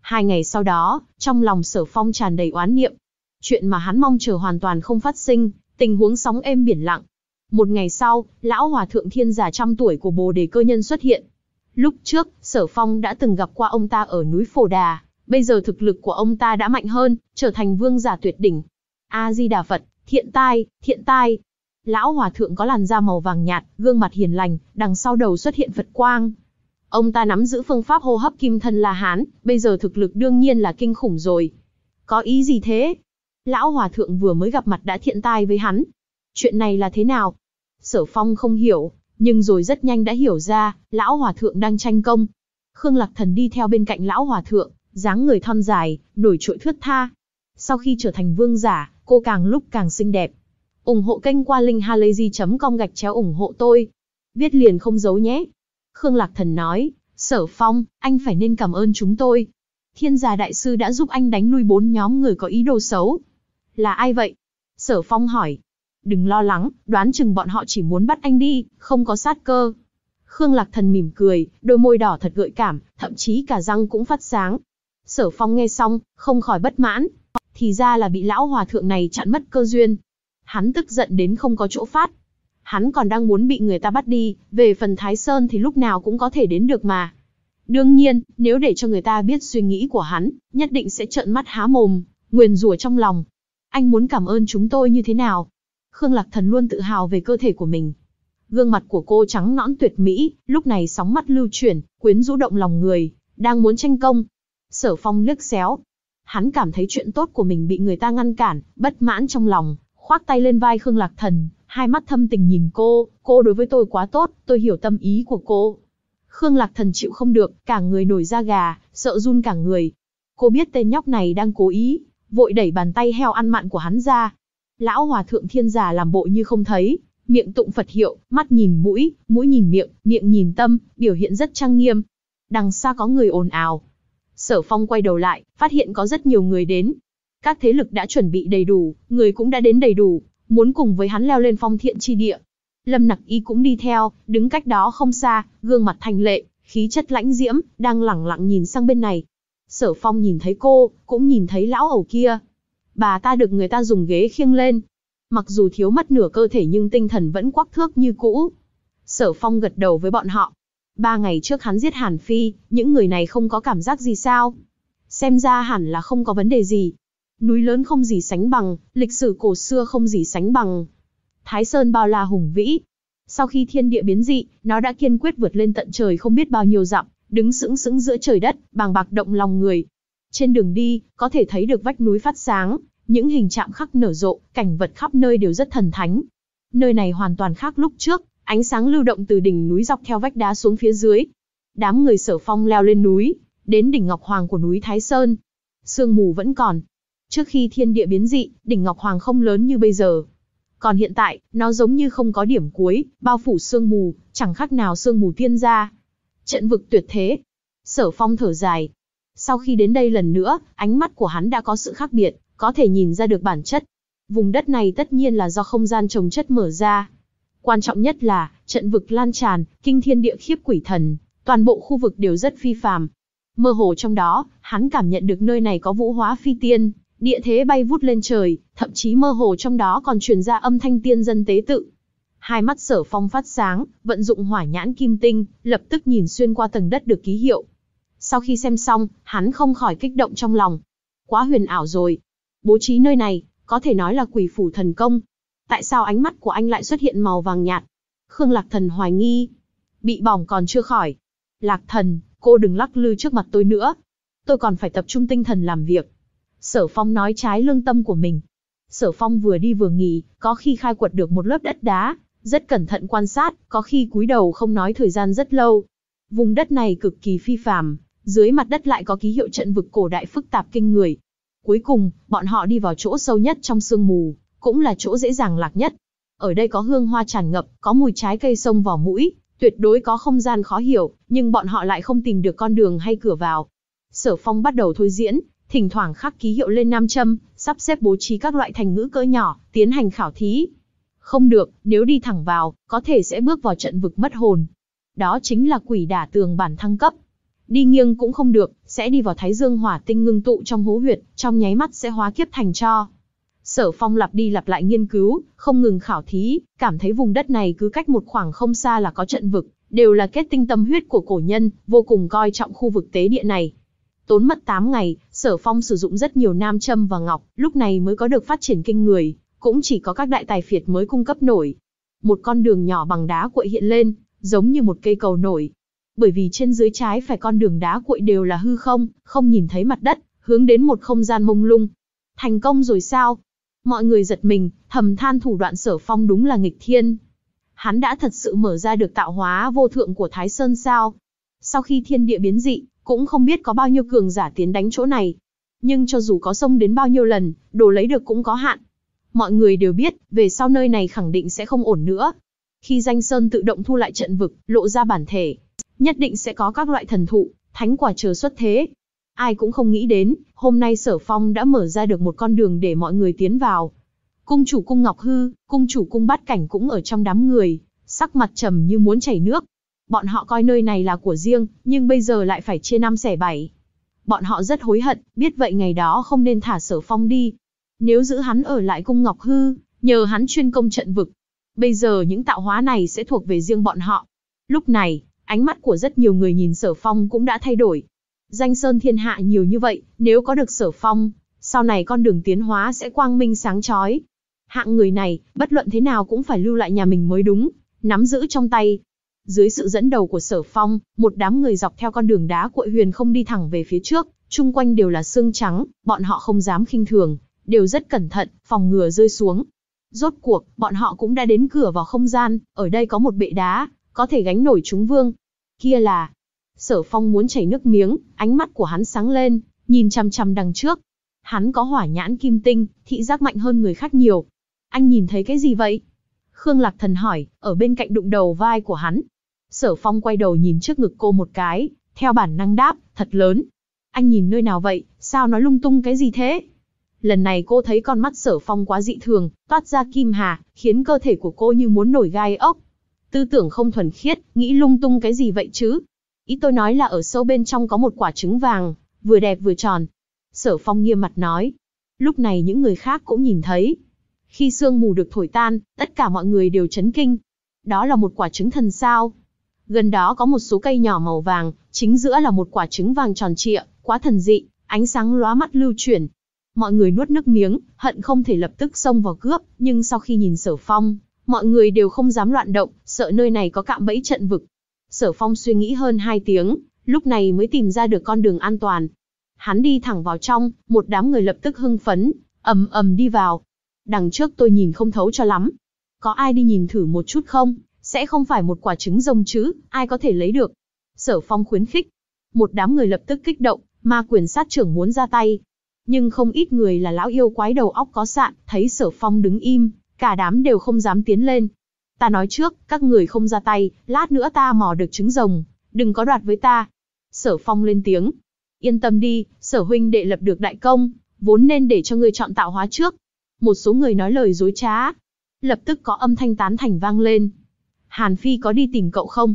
[SPEAKER 1] Hai ngày sau đó, trong lòng sở phong tràn đầy oán niệm, Chuyện mà hắn mong chờ hoàn toàn không phát sinh, tình huống sóng êm biển lặng. Một ngày sau, lão hòa thượng thiên già trăm tuổi của bồ đề cơ nhân xuất hiện. Lúc trước, sở phong đã từng gặp qua ông ta ở núi Phổ Đà, bây giờ thực lực của ông ta đã mạnh hơn, trở thành vương giả tuyệt đỉnh. A-di-đà Phật, thiện tai, thiện tai. Lão hòa thượng có làn da màu vàng nhạt, gương mặt hiền lành, đằng sau đầu xuất hiện Phật quang. Ông ta nắm giữ phương pháp hô hấp kim thân La Hán, bây giờ thực lực đương nhiên là kinh khủng rồi. Có ý gì thế? lão hòa thượng vừa mới gặp mặt đã thiện tai với hắn. Chuyện này là thế nào? Sở Phong không hiểu, nhưng rồi rất nhanh đã hiểu ra, lão hòa thượng đang tranh công. Khương Lạc Thần đi theo bên cạnh lão hòa thượng, dáng người thon dài, nổi trội thướt tha. Sau khi trở thành vương giả, cô càng lúc càng xinh đẹp. ủng hộ kênh qua linkhalazy.com gạch chéo ủng hộ tôi. Viết liền không giấu nhé. Khương Lạc Thần nói, Sở Phong, anh phải nên cảm ơn chúng tôi. Thiên gia đại sư đã giúp anh đánh lui bốn nhóm người có ý đồ xấu, là ai vậy? Sở Phong hỏi. Đừng lo lắng, đoán chừng bọn họ chỉ muốn bắt anh đi, không có sát cơ. Khương Lạc Thần mỉm cười, đôi môi đỏ thật gợi cảm, thậm chí cả răng cũng phát sáng. Sở Phong nghe xong, không khỏi bất mãn. Thì ra là bị lão hòa thượng này chặn mất cơ duyên. Hắn tức giận đến không có chỗ phát. Hắn còn đang muốn bị người ta bắt đi, về phần Thái Sơn thì lúc nào cũng có thể đến được mà. Đương nhiên, nếu để cho người ta biết suy nghĩ của hắn, nhất định sẽ trợn mắt há mồm, nguyền rủa trong lòng, anh muốn cảm ơn chúng tôi như thế nào? Khương Lạc Thần luôn tự hào về cơ thể của mình. Gương mặt của cô trắng nõn tuyệt mỹ, lúc này sóng mắt lưu chuyển, quyến rũ động lòng người, đang muốn tranh công. Sở Phong liếc xéo. Hắn cảm thấy chuyện tốt của mình bị người ta ngăn cản, bất mãn trong lòng, khoác tay lên vai Khương Lạc Thần, hai mắt thâm tình nhìn cô, cô đối với tôi quá tốt, tôi hiểu tâm ý của cô. Khương Lạc Thần chịu không được, cả người nổi da gà, sợ run cả người. Cô biết tên nhóc này đang cố ý, vội đẩy bàn tay heo ăn mặn của hắn ra. Lão hòa thượng thiên giả làm bộ như không thấy, miệng tụng Phật hiệu, mắt nhìn mũi, mũi nhìn miệng, miệng nhìn tâm, biểu hiện rất trang nghiêm. Đằng xa có người ồn ào. Sở phong quay đầu lại, phát hiện có rất nhiều người đến. Các thế lực đã chuẩn bị đầy đủ, người cũng đã đến đầy đủ, muốn cùng với hắn leo lên phong thiện chi địa. Lâm nặc y cũng đi theo, đứng cách đó không xa, gương mặt thành lệ, khí chất lãnh diễm, đang lẳng lặng nhìn sang bên này. Sở Phong nhìn thấy cô, cũng nhìn thấy lão ẩu kia. Bà ta được người ta dùng ghế khiêng lên. Mặc dù thiếu mất nửa cơ thể nhưng tinh thần vẫn quắc thước như cũ. Sở Phong gật đầu với bọn họ. Ba ngày trước hắn giết Hàn Phi, những người này không có cảm giác gì sao? Xem ra hẳn là không có vấn đề gì. Núi lớn không gì sánh bằng, lịch sử cổ xưa không gì sánh bằng. Thái Sơn bao la hùng vĩ. Sau khi thiên địa biến dị, nó đã kiên quyết vượt lên tận trời không biết bao nhiêu dặm, đứng sững sững giữa trời đất, bàng bạc động lòng người. Trên đường đi, có thể thấy được vách núi phát sáng, những hình chạm khắc nở rộ, cảnh vật khắp nơi đều rất thần thánh. Nơi này hoàn toàn khác lúc trước, ánh sáng lưu động từ đỉnh núi dọc theo vách đá xuống phía dưới. Đám người sở phong leo lên núi, đến đỉnh Ngọc Hoàng của núi Thái Sơn. Sương mù vẫn còn. Trước khi thiên địa biến dị, đỉnh Ngọc Hoàng không lớn như bây giờ. Còn hiện tại, nó giống như không có điểm cuối, bao phủ sương mù, chẳng khác nào sương mù thiên gia trận vực tuyệt thế. Sở phong thở dài. Sau khi đến đây lần nữa, ánh mắt của hắn đã có sự khác biệt, có thể nhìn ra được bản chất. Vùng đất này tất nhiên là do không gian trồng chất mở ra. Quan trọng nhất là, trận vực lan tràn, kinh thiên địa khiếp quỷ thần, toàn bộ khu vực đều rất phi phàm. Mơ hồ trong đó, hắn cảm nhận được nơi này có vũ hóa phi tiên, địa thế bay vút lên trời, thậm chí mơ hồ trong đó còn truyền ra âm thanh tiên dân tế tự, Hai mắt sở phong phát sáng, vận dụng hỏa nhãn kim tinh, lập tức nhìn xuyên qua tầng đất được ký hiệu. Sau khi xem xong, hắn không khỏi kích động trong lòng. Quá huyền ảo rồi. Bố trí nơi này, có thể nói là quỷ phủ thần công. Tại sao ánh mắt của anh lại xuất hiện màu vàng nhạt? Khương Lạc Thần hoài nghi. Bị bỏng còn chưa khỏi. Lạc Thần, cô đừng lắc lư trước mặt tôi nữa. Tôi còn phải tập trung tinh thần làm việc. Sở Phong nói trái lương tâm của mình. Sở Phong vừa đi vừa nghỉ, có khi khai quật được một lớp đất đá, rất cẩn thận quan sát, có khi cúi đầu không nói thời gian rất lâu. Vùng đất này cực kỳ phi phàm, dưới mặt đất lại có ký hiệu trận vực cổ đại phức tạp kinh người. Cuối cùng, bọn họ đi vào chỗ sâu nhất trong sương mù, cũng là chỗ dễ dàng lạc nhất. Ở đây có hương hoa tràn ngập, có mùi trái cây sông vào mũi, tuyệt đối có không gian khó hiểu, nhưng bọn họ lại không tìm được con đường hay cửa vào. Sở Phong bắt đầu thôi diễn, thỉnh thoảng khắc ký hiệu lên nam châm, sắp xếp bố trí các loại thành ngữ cỡ nhỏ, tiến hành khảo thí, không được, nếu đi thẳng vào, có thể sẽ bước vào trận vực mất hồn. Đó chính là quỷ đả tường bản thăng cấp. Đi nghiêng cũng không được, sẽ đi vào thái dương hỏa tinh ngưng tụ trong hố huyệt, trong nháy mắt sẽ hóa kiếp thành cho. Sở phong lặp đi lặp lại nghiên cứu, không ngừng khảo thí, cảm thấy vùng đất này cứ cách một khoảng không xa là có trận vực, đều là kết tinh tâm huyết của cổ nhân, vô cùng coi trọng khu vực tế địa này. Tốn mất 8 ngày, Sở Phong sử dụng rất nhiều nam châm và ngọc, lúc này mới có được phát triển kinh người, cũng chỉ có các đại tài phiệt mới cung cấp nổi. Một con đường nhỏ bằng đá cuội hiện lên, giống như một cây cầu nổi. Bởi vì trên dưới trái phải con đường đá cuội đều là hư không, không nhìn thấy mặt đất, hướng đến một không gian mông lung. Thành công rồi sao? Mọi người giật mình, thầm than thủ đoạn sở phong đúng là nghịch thiên. Hắn đã thật sự mở ra được tạo hóa vô thượng của Thái Sơn sao? Sau khi thiên địa biến dị, cũng không biết có bao nhiêu cường giả tiến đánh chỗ này. Nhưng cho dù có sông đến bao nhiêu lần, đồ lấy được cũng có hạn. Mọi người đều biết, về sau nơi này khẳng định sẽ không ổn nữa. Khi danh sơn tự động thu lại trận vực, lộ ra bản thể, nhất định sẽ có các loại thần thụ, thánh quả chờ xuất thế. Ai cũng không nghĩ đến, hôm nay sở phong đã mở ra được một con đường để mọi người tiến vào. Cung chủ cung Ngọc Hư, cung chủ cung bát cảnh cũng ở trong đám người, sắc mặt trầm như muốn chảy nước. Bọn họ coi nơi này là của riêng, nhưng bây giờ lại phải chia năm xẻ bảy. Bọn họ rất hối hận, biết vậy ngày đó không nên thả sở phong đi, nếu giữ hắn ở lại cung Ngọc Hư, nhờ hắn chuyên công trận vực. Bây giờ những tạo hóa này sẽ thuộc về riêng bọn họ. Lúc này, ánh mắt của rất nhiều người nhìn Sở Phong cũng đã thay đổi. Danh sơn thiên hạ nhiều như vậy, nếu có được Sở Phong, sau này con đường tiến hóa sẽ quang minh sáng chói. Hạng người này, bất luận thế nào cũng phải lưu lại nhà mình mới đúng, nắm giữ trong tay. Dưới sự dẫn đầu của Sở Phong, một đám người dọc theo con đường đá cội huyền không đi thẳng về phía trước, chung quanh đều là xương trắng, bọn họ không dám khinh thường, đều rất cẩn thận, phòng ngừa rơi xuống. Rốt cuộc, bọn họ cũng đã đến cửa vào không gian, ở đây có một bệ đá, có thể gánh nổi chúng vương. Kia là... Sở phong muốn chảy nước miếng, ánh mắt của hắn sáng lên, nhìn chăm chăm đằng trước. Hắn có hỏa nhãn kim tinh, thị giác mạnh hơn người khác nhiều. Anh nhìn thấy cái gì vậy? Khương Lạc Thần hỏi, ở bên cạnh đụng đầu vai của hắn. Sở phong quay đầu nhìn trước ngực cô một cái, theo bản năng đáp, thật lớn. Anh nhìn nơi nào vậy, sao nó lung tung cái gì thế? lần này cô thấy con mắt sở phong quá dị thường, toát ra kim hà, khiến cơ thể của cô như muốn nổi gai ốc. Tư tưởng không thuần khiết, nghĩ lung tung cái gì vậy chứ? Ý tôi nói là ở sâu bên trong có một quả trứng vàng, vừa đẹp vừa tròn. Sở phong nghiêm mặt nói. Lúc này những người khác cũng nhìn thấy. Khi sương mù được thổi tan, tất cả mọi người đều chấn kinh. Đó là một quả trứng thần sao. Gần đó có một số cây nhỏ màu vàng, chính giữa là một quả trứng vàng tròn trịa, quá thần dị, ánh sáng lóa mắt lưu chuyển, Mọi người nuốt nước miếng, hận không thể lập tức xông vào cướp, nhưng sau khi nhìn sở phong, mọi người đều không dám loạn động, sợ nơi này có cạm bẫy trận vực. Sở phong suy nghĩ hơn 2 tiếng, lúc này mới tìm ra được con đường an toàn. Hắn đi thẳng vào trong, một đám người lập tức hưng phấn, ầm ầm đi vào. Đằng trước tôi nhìn không thấu cho lắm. Có ai đi nhìn thử một chút không? Sẽ không phải một quả trứng rông chứ, ai có thể lấy được? Sở phong khuyến khích. Một đám người lập tức kích động, ma quyền sát trưởng muốn ra tay, nhưng không ít người là lão yêu quái đầu óc có sạn, thấy sở phong đứng im, cả đám đều không dám tiến lên. Ta nói trước, các người không ra tay, lát nữa ta mò được trứng rồng, đừng có đoạt với ta. Sở phong lên tiếng. Yên tâm đi, sở huynh đệ lập được đại công, vốn nên để cho người chọn tạo hóa trước. Một số người nói lời dối trá. Lập tức có âm thanh tán thành vang lên. Hàn Phi có đi tìm cậu không?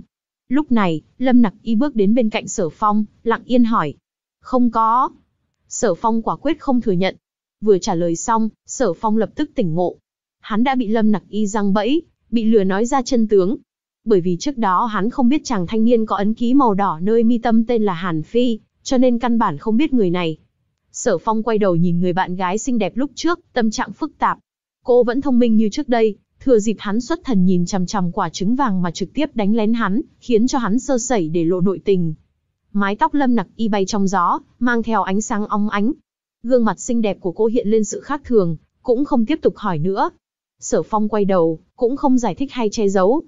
[SPEAKER 1] Lúc này, Lâm Nặc Y bước đến bên cạnh sở phong, lặng yên hỏi. Không có, Sở Phong quả quyết không thừa nhận. Vừa trả lời xong, Sở Phong lập tức tỉnh ngộ. Hắn đã bị Lâm Nặc Y răng bẫy, bị lừa nói ra chân tướng. Bởi vì trước đó hắn không biết chàng thanh niên có ấn ký màu đỏ nơi mi tâm tên là Hàn Phi, cho nên căn bản không biết người này. Sở Phong quay đầu nhìn người bạn gái xinh đẹp lúc trước, tâm trạng phức tạp. Cô vẫn thông minh như trước đây, thừa dịp hắn xuất thần nhìn chằm chằm quả trứng vàng mà trực tiếp đánh lén hắn, khiến cho hắn sơ sẩy để lộ nội tình mái tóc lâm nặc y bay trong gió, mang theo ánh sáng óng ánh. Gương mặt xinh đẹp của cô hiện lên sự khác thường, cũng không tiếp tục hỏi nữa. Sở Phong quay đầu, cũng không giải thích hay che giấu.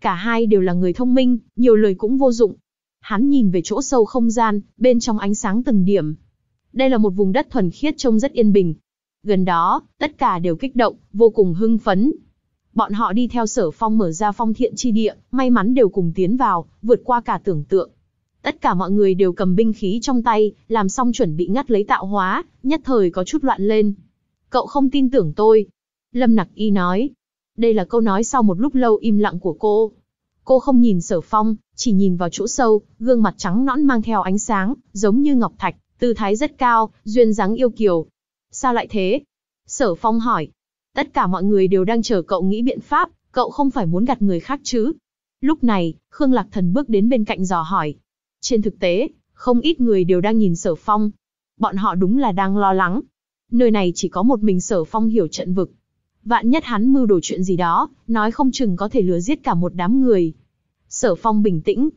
[SPEAKER 1] Cả hai đều là người thông minh, nhiều lời cũng vô dụng. Hắn nhìn về chỗ sâu không gian, bên trong ánh sáng từng điểm. Đây là một vùng đất thuần khiết trông rất yên bình. Gần đó, tất cả đều kích động, vô cùng hưng phấn. Bọn họ đi theo sở phong mở ra phong thiện chi địa, may mắn đều cùng tiến vào, vượt qua cả tưởng tượng. Tất cả mọi người đều cầm binh khí trong tay, làm xong chuẩn bị ngắt lấy tạo hóa, nhất thời có chút loạn lên. Cậu không tin tưởng tôi. Lâm Nặc Y nói. Đây là câu nói sau một lúc lâu im lặng của cô. Cô không nhìn sở phong, chỉ nhìn vào chỗ sâu, gương mặt trắng nõn mang theo ánh sáng, giống như ngọc thạch, tư thái rất cao, duyên dáng yêu kiều. Sao lại thế? Sở phong hỏi. Tất cả mọi người đều đang chờ cậu nghĩ biện pháp, cậu không phải muốn gạt người khác chứ? Lúc này, Khương Lạc Thần bước đến bên cạnh dò hỏi, trên thực tế, không ít người đều đang nhìn sở phong. Bọn họ đúng là đang lo lắng. Nơi này chỉ có một mình sở phong hiểu trận vực. Vạn nhất hắn mưu đồ chuyện gì đó, nói không chừng có thể lừa giết cả một đám người. Sở phong bình tĩnh.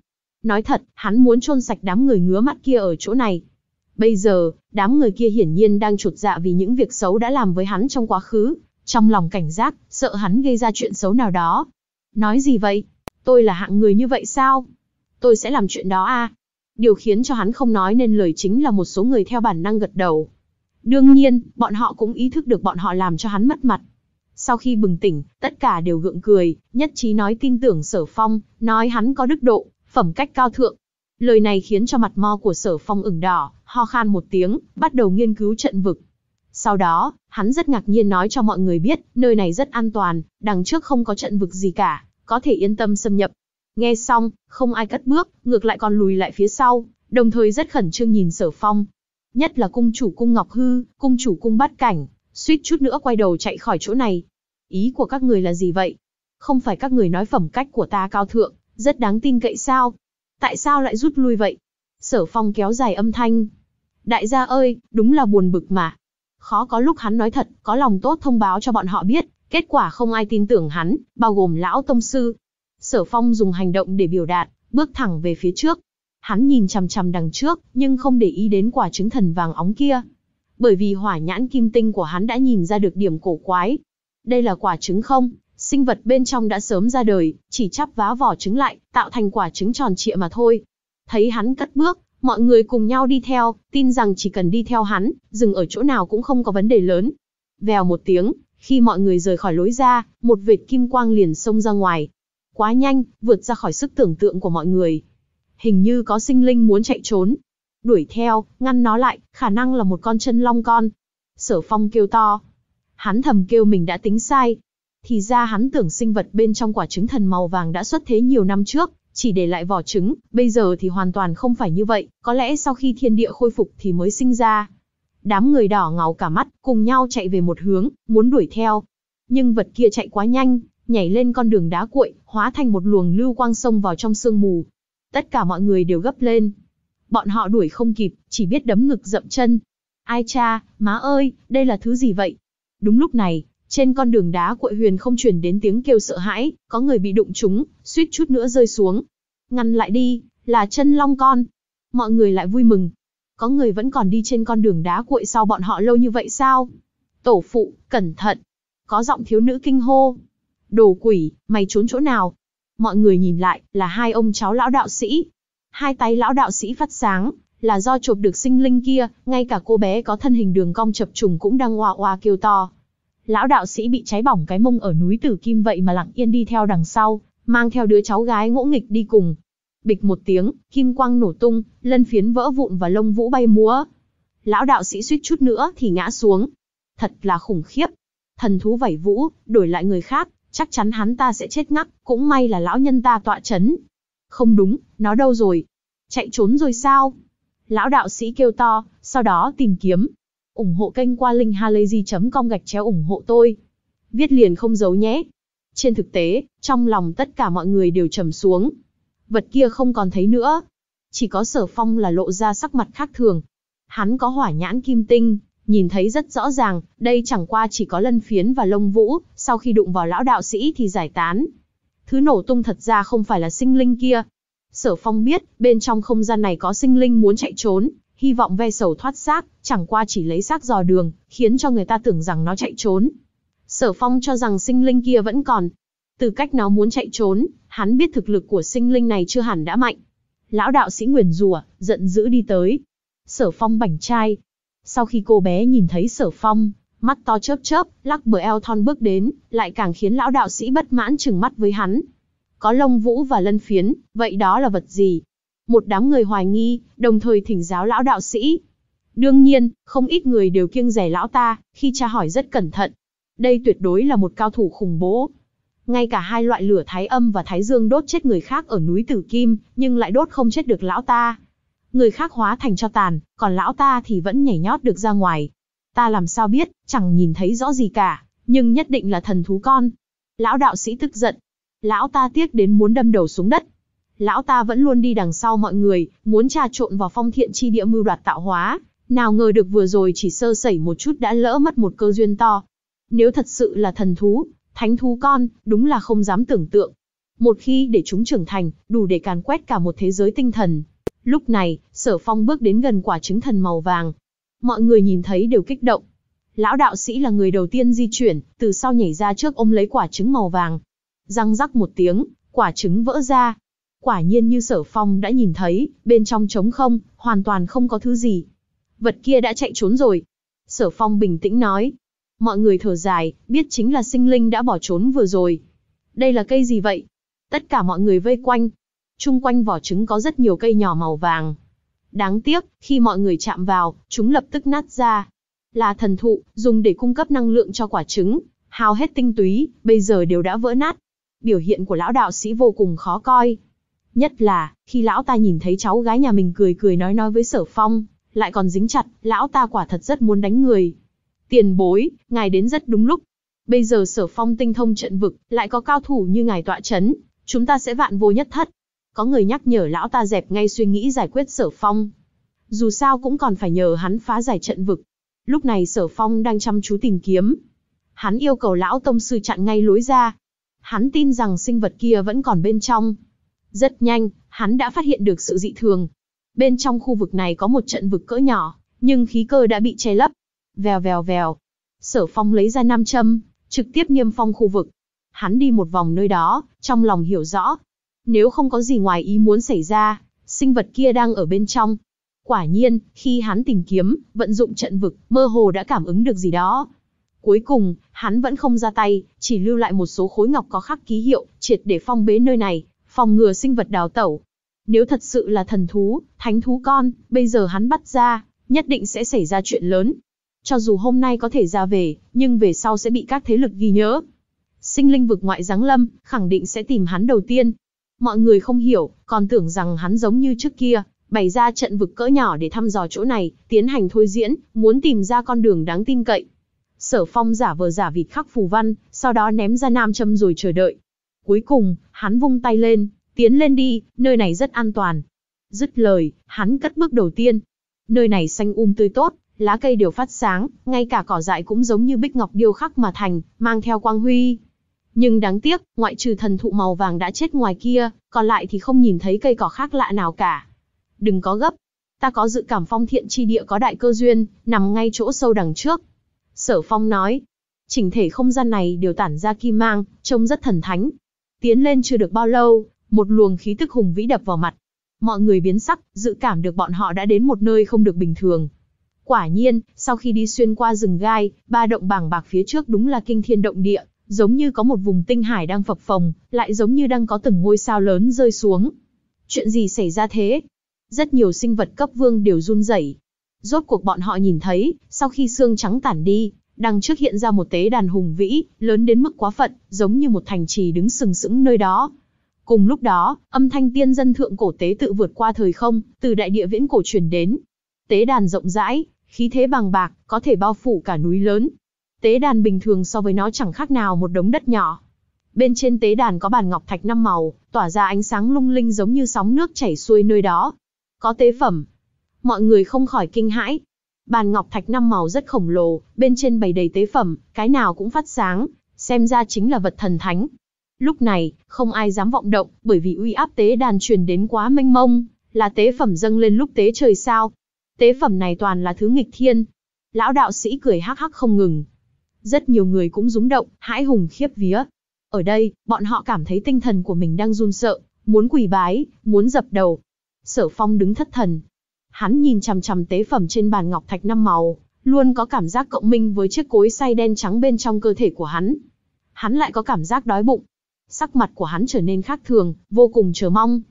[SPEAKER 1] Nói thật, hắn muốn chôn sạch đám người ngứa mắt kia ở chỗ này. Bây giờ, đám người kia hiển nhiên đang trột dạ vì những việc xấu đã làm với hắn trong quá khứ, trong lòng cảnh giác, sợ hắn gây ra chuyện xấu nào đó. Nói gì vậy? Tôi là hạng người như vậy sao? tôi sẽ làm chuyện đó a. À? Điều khiến cho hắn không nói nên lời chính là một số người theo bản năng gật đầu. Đương nhiên, bọn họ cũng ý thức được bọn họ làm cho hắn mất mặt. Sau khi bừng tỉnh, tất cả đều gượng cười, nhất trí nói tin tưởng Sở Phong, nói hắn có đức độ, phẩm cách cao thượng. Lời này khiến cho mặt mo của Sở Phong ửng đỏ, ho khan một tiếng, bắt đầu nghiên cứu trận vực. Sau đó, hắn rất ngạc nhiên nói cho mọi người biết, nơi này rất an toàn, đằng trước không có trận vực gì cả, có thể yên tâm xâm nhập, Nghe xong, không ai cất bước, ngược lại còn lùi lại phía sau, đồng thời rất khẩn trương nhìn sở phong. Nhất là cung chủ cung Ngọc Hư, cung chủ cung Bát Cảnh, suýt chút nữa quay đầu chạy khỏi chỗ này. Ý của các người là gì vậy? Không phải các người nói phẩm cách của ta cao thượng, rất đáng tin cậy sao? Tại sao lại rút lui vậy? Sở phong kéo dài âm thanh. Đại gia ơi, đúng là buồn bực mà. Khó có lúc hắn nói thật, có lòng tốt thông báo cho bọn họ biết, kết quả không ai tin tưởng hắn, bao gồm lão tông sư, Sở Phong dùng hành động để biểu đạt, bước thẳng về phía trước. Hắn nhìn chằm chằm đằng trước, nhưng không để ý đến quả trứng thần vàng óng kia. Bởi vì hỏa nhãn kim tinh của hắn đã nhìn ra được điểm cổ quái. Đây là quả trứng không, sinh vật bên trong đã sớm ra đời, chỉ chắp vá vỏ trứng lại, tạo thành quả trứng tròn trịa mà thôi. Thấy hắn cất bước, mọi người cùng nhau đi theo, tin rằng chỉ cần đi theo hắn, dừng ở chỗ nào cũng không có vấn đề lớn. Vèo một tiếng, khi mọi người rời khỏi lối ra, một vệt kim quang liền xông ra ngoài, quá nhanh, vượt ra khỏi sức tưởng tượng của mọi người. Hình như có sinh linh muốn chạy trốn. Đuổi theo, ngăn nó lại, khả năng là một con chân long con. Sở phong kêu to. Hắn thầm kêu mình đã tính sai. Thì ra hắn tưởng sinh vật bên trong quả trứng thần màu vàng đã xuất thế nhiều năm trước, chỉ để lại vỏ trứng, bây giờ thì hoàn toàn không phải như vậy, có lẽ sau khi thiên địa khôi phục thì mới sinh ra. Đám người đỏ ngầu cả mắt, cùng nhau chạy về một hướng, muốn đuổi theo. Nhưng vật kia chạy quá nhanh, nhảy lên con đường đá cuội, hóa thành một luồng lưu quang sông vào trong sương mù. Tất cả mọi người đều gấp lên. Bọn họ đuổi không kịp, chỉ biết đấm ngực dậm chân. Ai cha, má ơi, đây là thứ gì vậy? Đúng lúc này, trên con đường đá cuội huyền không truyền đến tiếng kêu sợ hãi, có người bị đụng trúng, suýt chút nữa rơi xuống. Ngăn lại đi, là chân long con. Mọi người lại vui mừng. Có người vẫn còn đi trên con đường đá cuội sau bọn họ lâu như vậy sao? Tổ phụ, cẩn thận. Có giọng thiếu nữ kinh hô. Đồ quỷ, mày trốn chỗ nào? Mọi người nhìn lại, là hai ông cháu lão đạo sĩ. Hai tay lão đạo sĩ phát sáng, là do chụp được sinh linh kia, ngay cả cô bé có thân hình đường cong chập trùng cũng đang oa oa kêu to. Lão đạo sĩ bị cháy bỏng cái mông ở núi Tử Kim vậy mà lặng yên đi theo đằng sau, mang theo đứa cháu gái ngỗ nghịch đi cùng. Bịch một tiếng, kim quang nổ tung, lân phiến vỡ vụn và lông vũ bay múa. Lão đạo sĩ suýt chút nữa thì ngã xuống. Thật là khủng khiếp. Thần thú vảy vũ, đổi lại người khác, chắc chắn hắn ta sẽ chết ngắc, cũng may là lão nhân ta tọa chấn. Không đúng, nó đâu rồi? Chạy trốn rồi sao? Lão đạo sĩ kêu to, sau đó tìm kiếm. ủng hộ kênh qua linkhalazy.com gạch chéo ủng hộ tôi. Viết liền không giấu nhé. Trên thực tế, trong lòng tất cả mọi người đều trầm xuống. Vật kia không còn thấy nữa. Chỉ có sở phong là lộ ra sắc mặt khác thường. Hắn có hỏa nhãn kim tinh, nhìn thấy rất rõ ràng, đây chẳng qua chỉ có lân phiến và lông vũ, sau khi đụng vào lão đạo sĩ thì giải tán. Thứ nổ tung thật ra không phải là sinh linh kia. Sở phong biết, bên trong không gian này có sinh linh muốn chạy trốn, hy vọng ve sầu thoát xác, chẳng qua chỉ lấy xác dò đường, khiến cho người ta tưởng rằng nó chạy trốn. Sở phong cho rằng sinh linh kia vẫn còn. Từ cách nó muốn chạy trốn, hắn biết thực lực của sinh linh này chưa hẳn đã mạnh. Lão đạo sĩ nguyền rủa, giận dữ đi tới. Sở phong bảnh trai, sau khi cô bé nhìn thấy sở phong, mắt to chớp chớp, lắc bờ eo thon bước đến, lại càng khiến lão đạo sĩ bất mãn chừng mắt với hắn. Có lông vũ và lân phiến, vậy đó là vật gì? Một đám người hoài nghi, đồng thời thỉnh giáo lão đạo sĩ. Đương nhiên, không ít người đều kiêng rẻ lão ta, khi tra hỏi rất cẩn thận. Đây tuyệt đối là một cao thủ khủng bố. Ngay cả hai loại lửa thái âm và thái dương đốt chết người khác ở núi Tử Kim, nhưng lại đốt không chết được lão ta người khác hóa thành cho tàn, còn lão ta thì vẫn nhảy nhót được ra ngoài. Ta làm sao biết, chẳng nhìn thấy rõ gì cả, nhưng nhất định là thần thú con. Lão đạo sĩ tức giận. Lão ta tiếc đến muốn đâm đầu xuống đất. Lão ta vẫn luôn đi đằng sau mọi người, muốn trà trộn vào phong thiện chi địa mưu đoạt tạo hóa. Nào ngờ được vừa rồi chỉ sơ sẩy một chút đã lỡ mất một cơ duyên to. Nếu thật sự là thần thú, thánh thú con, đúng là không dám tưởng tượng. Một khi để chúng trưởng thành, đủ để càn quét cả một thế giới tinh thần. Lúc này, Sở Phong bước đến gần quả trứng thần màu vàng. Mọi người nhìn thấy đều kích động. Lão đạo sĩ là người đầu tiên di chuyển, từ sau nhảy ra trước ôm lấy quả trứng màu vàng. Răng rắc một tiếng, quả trứng vỡ ra. Quả nhiên như Sở Phong đã nhìn thấy, bên trong trống không, hoàn toàn không có thứ gì. Vật kia đã chạy trốn rồi. Sở Phong bình tĩnh nói. Mọi người thở dài, biết chính là sinh linh đã bỏ trốn vừa rồi. Đây là cây gì vậy? Tất cả mọi người vây quanh, chung quanh vỏ trứng có rất nhiều cây nhỏ màu vàng, Đáng tiếc, khi mọi người chạm vào, chúng lập tức nát ra. Là thần thụ, dùng để cung cấp năng lượng cho quả trứng, hao hết tinh túy, bây giờ đều đã vỡ nát. Biểu hiện của lão đạo sĩ vô cùng khó coi. Nhất là, khi lão ta nhìn thấy cháu gái nhà mình cười cười nói nói với sở phong, lại còn dính chặt, lão ta quả thật rất muốn đánh người. Tiền bối, ngài đến rất đúng lúc. Bây giờ sở phong tinh thông trận vực, lại có cao thủ như ngài tọa chấn, chúng ta sẽ vạn vô nhất thất, có người nhắc nhở lão ta dẹp ngay suy nghĩ giải quyết sở phong. Dù sao cũng còn phải nhờ hắn phá giải trận vực. Lúc này sở phong đang chăm chú tìm kiếm. Hắn yêu cầu lão tông sư chặn ngay lối ra. Hắn tin rằng sinh vật kia vẫn còn bên trong. Rất nhanh, hắn đã phát hiện được sự dị thường. Bên trong khu vực này có một trận vực cỡ nhỏ, nhưng khí cơ đã bị che lấp. Vèo vèo vèo. Sở phong lấy ra nam châm, trực tiếp nghiêm phong khu vực. Hắn đi một vòng nơi đó, trong lòng hiểu rõ, nếu không có gì ngoài ý muốn xảy ra, sinh vật kia đang ở bên trong. Quả nhiên, khi hắn tìm kiếm, vận dụng trận vực, mơ hồ đã cảm ứng được gì đó. Cuối cùng, hắn vẫn không ra tay, chỉ lưu lại một số khối ngọc có khắc ký hiệu, triệt để phong bế nơi này, phòng ngừa sinh vật đào tẩu. Nếu thật sự là thần thú, thánh thú con, bây giờ hắn bắt ra, nhất định sẽ xảy ra chuyện lớn. Cho dù hôm nay có thể ra về, nhưng về sau sẽ bị các thế lực ghi nhớ. Sinh linh vực ngoại giáng lâm, khẳng định sẽ tìm hắn đầu tiên, Mọi người không hiểu, còn tưởng rằng hắn giống như trước kia, bày ra trận vực cỡ nhỏ để thăm dò chỗ này, tiến hành thôi diễn, muốn tìm ra con đường đáng tin cậy. Sở phong giả vờ giả vịt khắc phù văn, sau đó ném ra nam châm rồi chờ đợi. Cuối cùng, hắn vung tay lên, tiến lên đi, nơi này rất an toàn. Dứt lời, hắn cất bước đầu tiên. Nơi này xanh um tươi tốt, lá cây đều phát sáng, ngay cả cỏ dại cũng giống như bích ngọc điêu khắc mà thành, mang theo quang huy. Nhưng đáng tiếc, ngoại trừ thần thụ màu vàng đã chết ngoài kia, còn lại thì không nhìn thấy cây cỏ khác lạ nào cả. Đừng có gấp. Ta có dự cảm phong thiện chi địa có đại cơ duyên, nằm ngay chỗ sâu đằng trước. Sở phong nói. Chỉnh thể không gian này đều tản ra kim mang, trông rất thần thánh. Tiến lên chưa được bao lâu, một luồng khí tức hùng vĩ đập vào mặt. Mọi người biến sắc, dự cảm được bọn họ đã đến một nơi không được bình thường. Quả nhiên, sau khi đi xuyên qua rừng gai, ba động bảng bạc phía trước đúng là kinh thiên động địa, giống như có một vùng tinh hải đang phập phồng, lại giống như đang có từng ngôi sao lớn rơi xuống. Chuyện gì xảy ra thế? Rất nhiều sinh vật cấp vương đều run rẩy. Rốt cuộc bọn họ nhìn thấy, sau khi xương trắng tản đi, đằng trước hiện ra một tế đàn hùng vĩ, lớn đến mức quá phận, giống như một thành trì đứng sừng sững nơi đó. Cùng lúc đó, âm thanh tiên dân thượng cổ tế tự vượt qua thời không, từ đại địa viễn cổ truyền đến. Tế đàn rộng rãi, khí thế bằng bạc, có thể bao phủ cả núi lớn, Tế đàn bình thường so với nó chẳng khác nào một đống đất nhỏ. Bên trên tế đàn có bàn ngọc thạch năm màu, tỏa ra ánh sáng lung linh giống như sóng nước chảy xuôi nơi đó. Có tế phẩm. Mọi người không khỏi kinh hãi. Bàn ngọc thạch năm màu rất khổng lồ, bên trên bày đầy tế phẩm, cái nào cũng phát sáng, xem ra chính là vật thần thánh. Lúc này, không ai dám vọng động, bởi vì uy áp tế đàn truyền đến quá mênh mông, là tế phẩm dâng lên lúc tế trời sao. Tế phẩm này toàn là thứ nghịch thiên. Lão đạo sĩ cười hắc hắc không ngừng, rất nhiều người cũng rúng động, hãi hùng khiếp vía. Ở đây, bọn họ cảm thấy tinh thần của mình đang run sợ, muốn quỳ bái, muốn dập đầu. Sở phong đứng thất thần. Hắn nhìn chằm chằm tế phẩm trên bàn ngọc thạch năm màu, luôn có cảm giác cộng minh với chiếc cối xay đen trắng bên trong cơ thể của hắn. Hắn lại có cảm giác đói bụng. Sắc mặt của hắn trở nên khác thường, vô cùng chờ mong.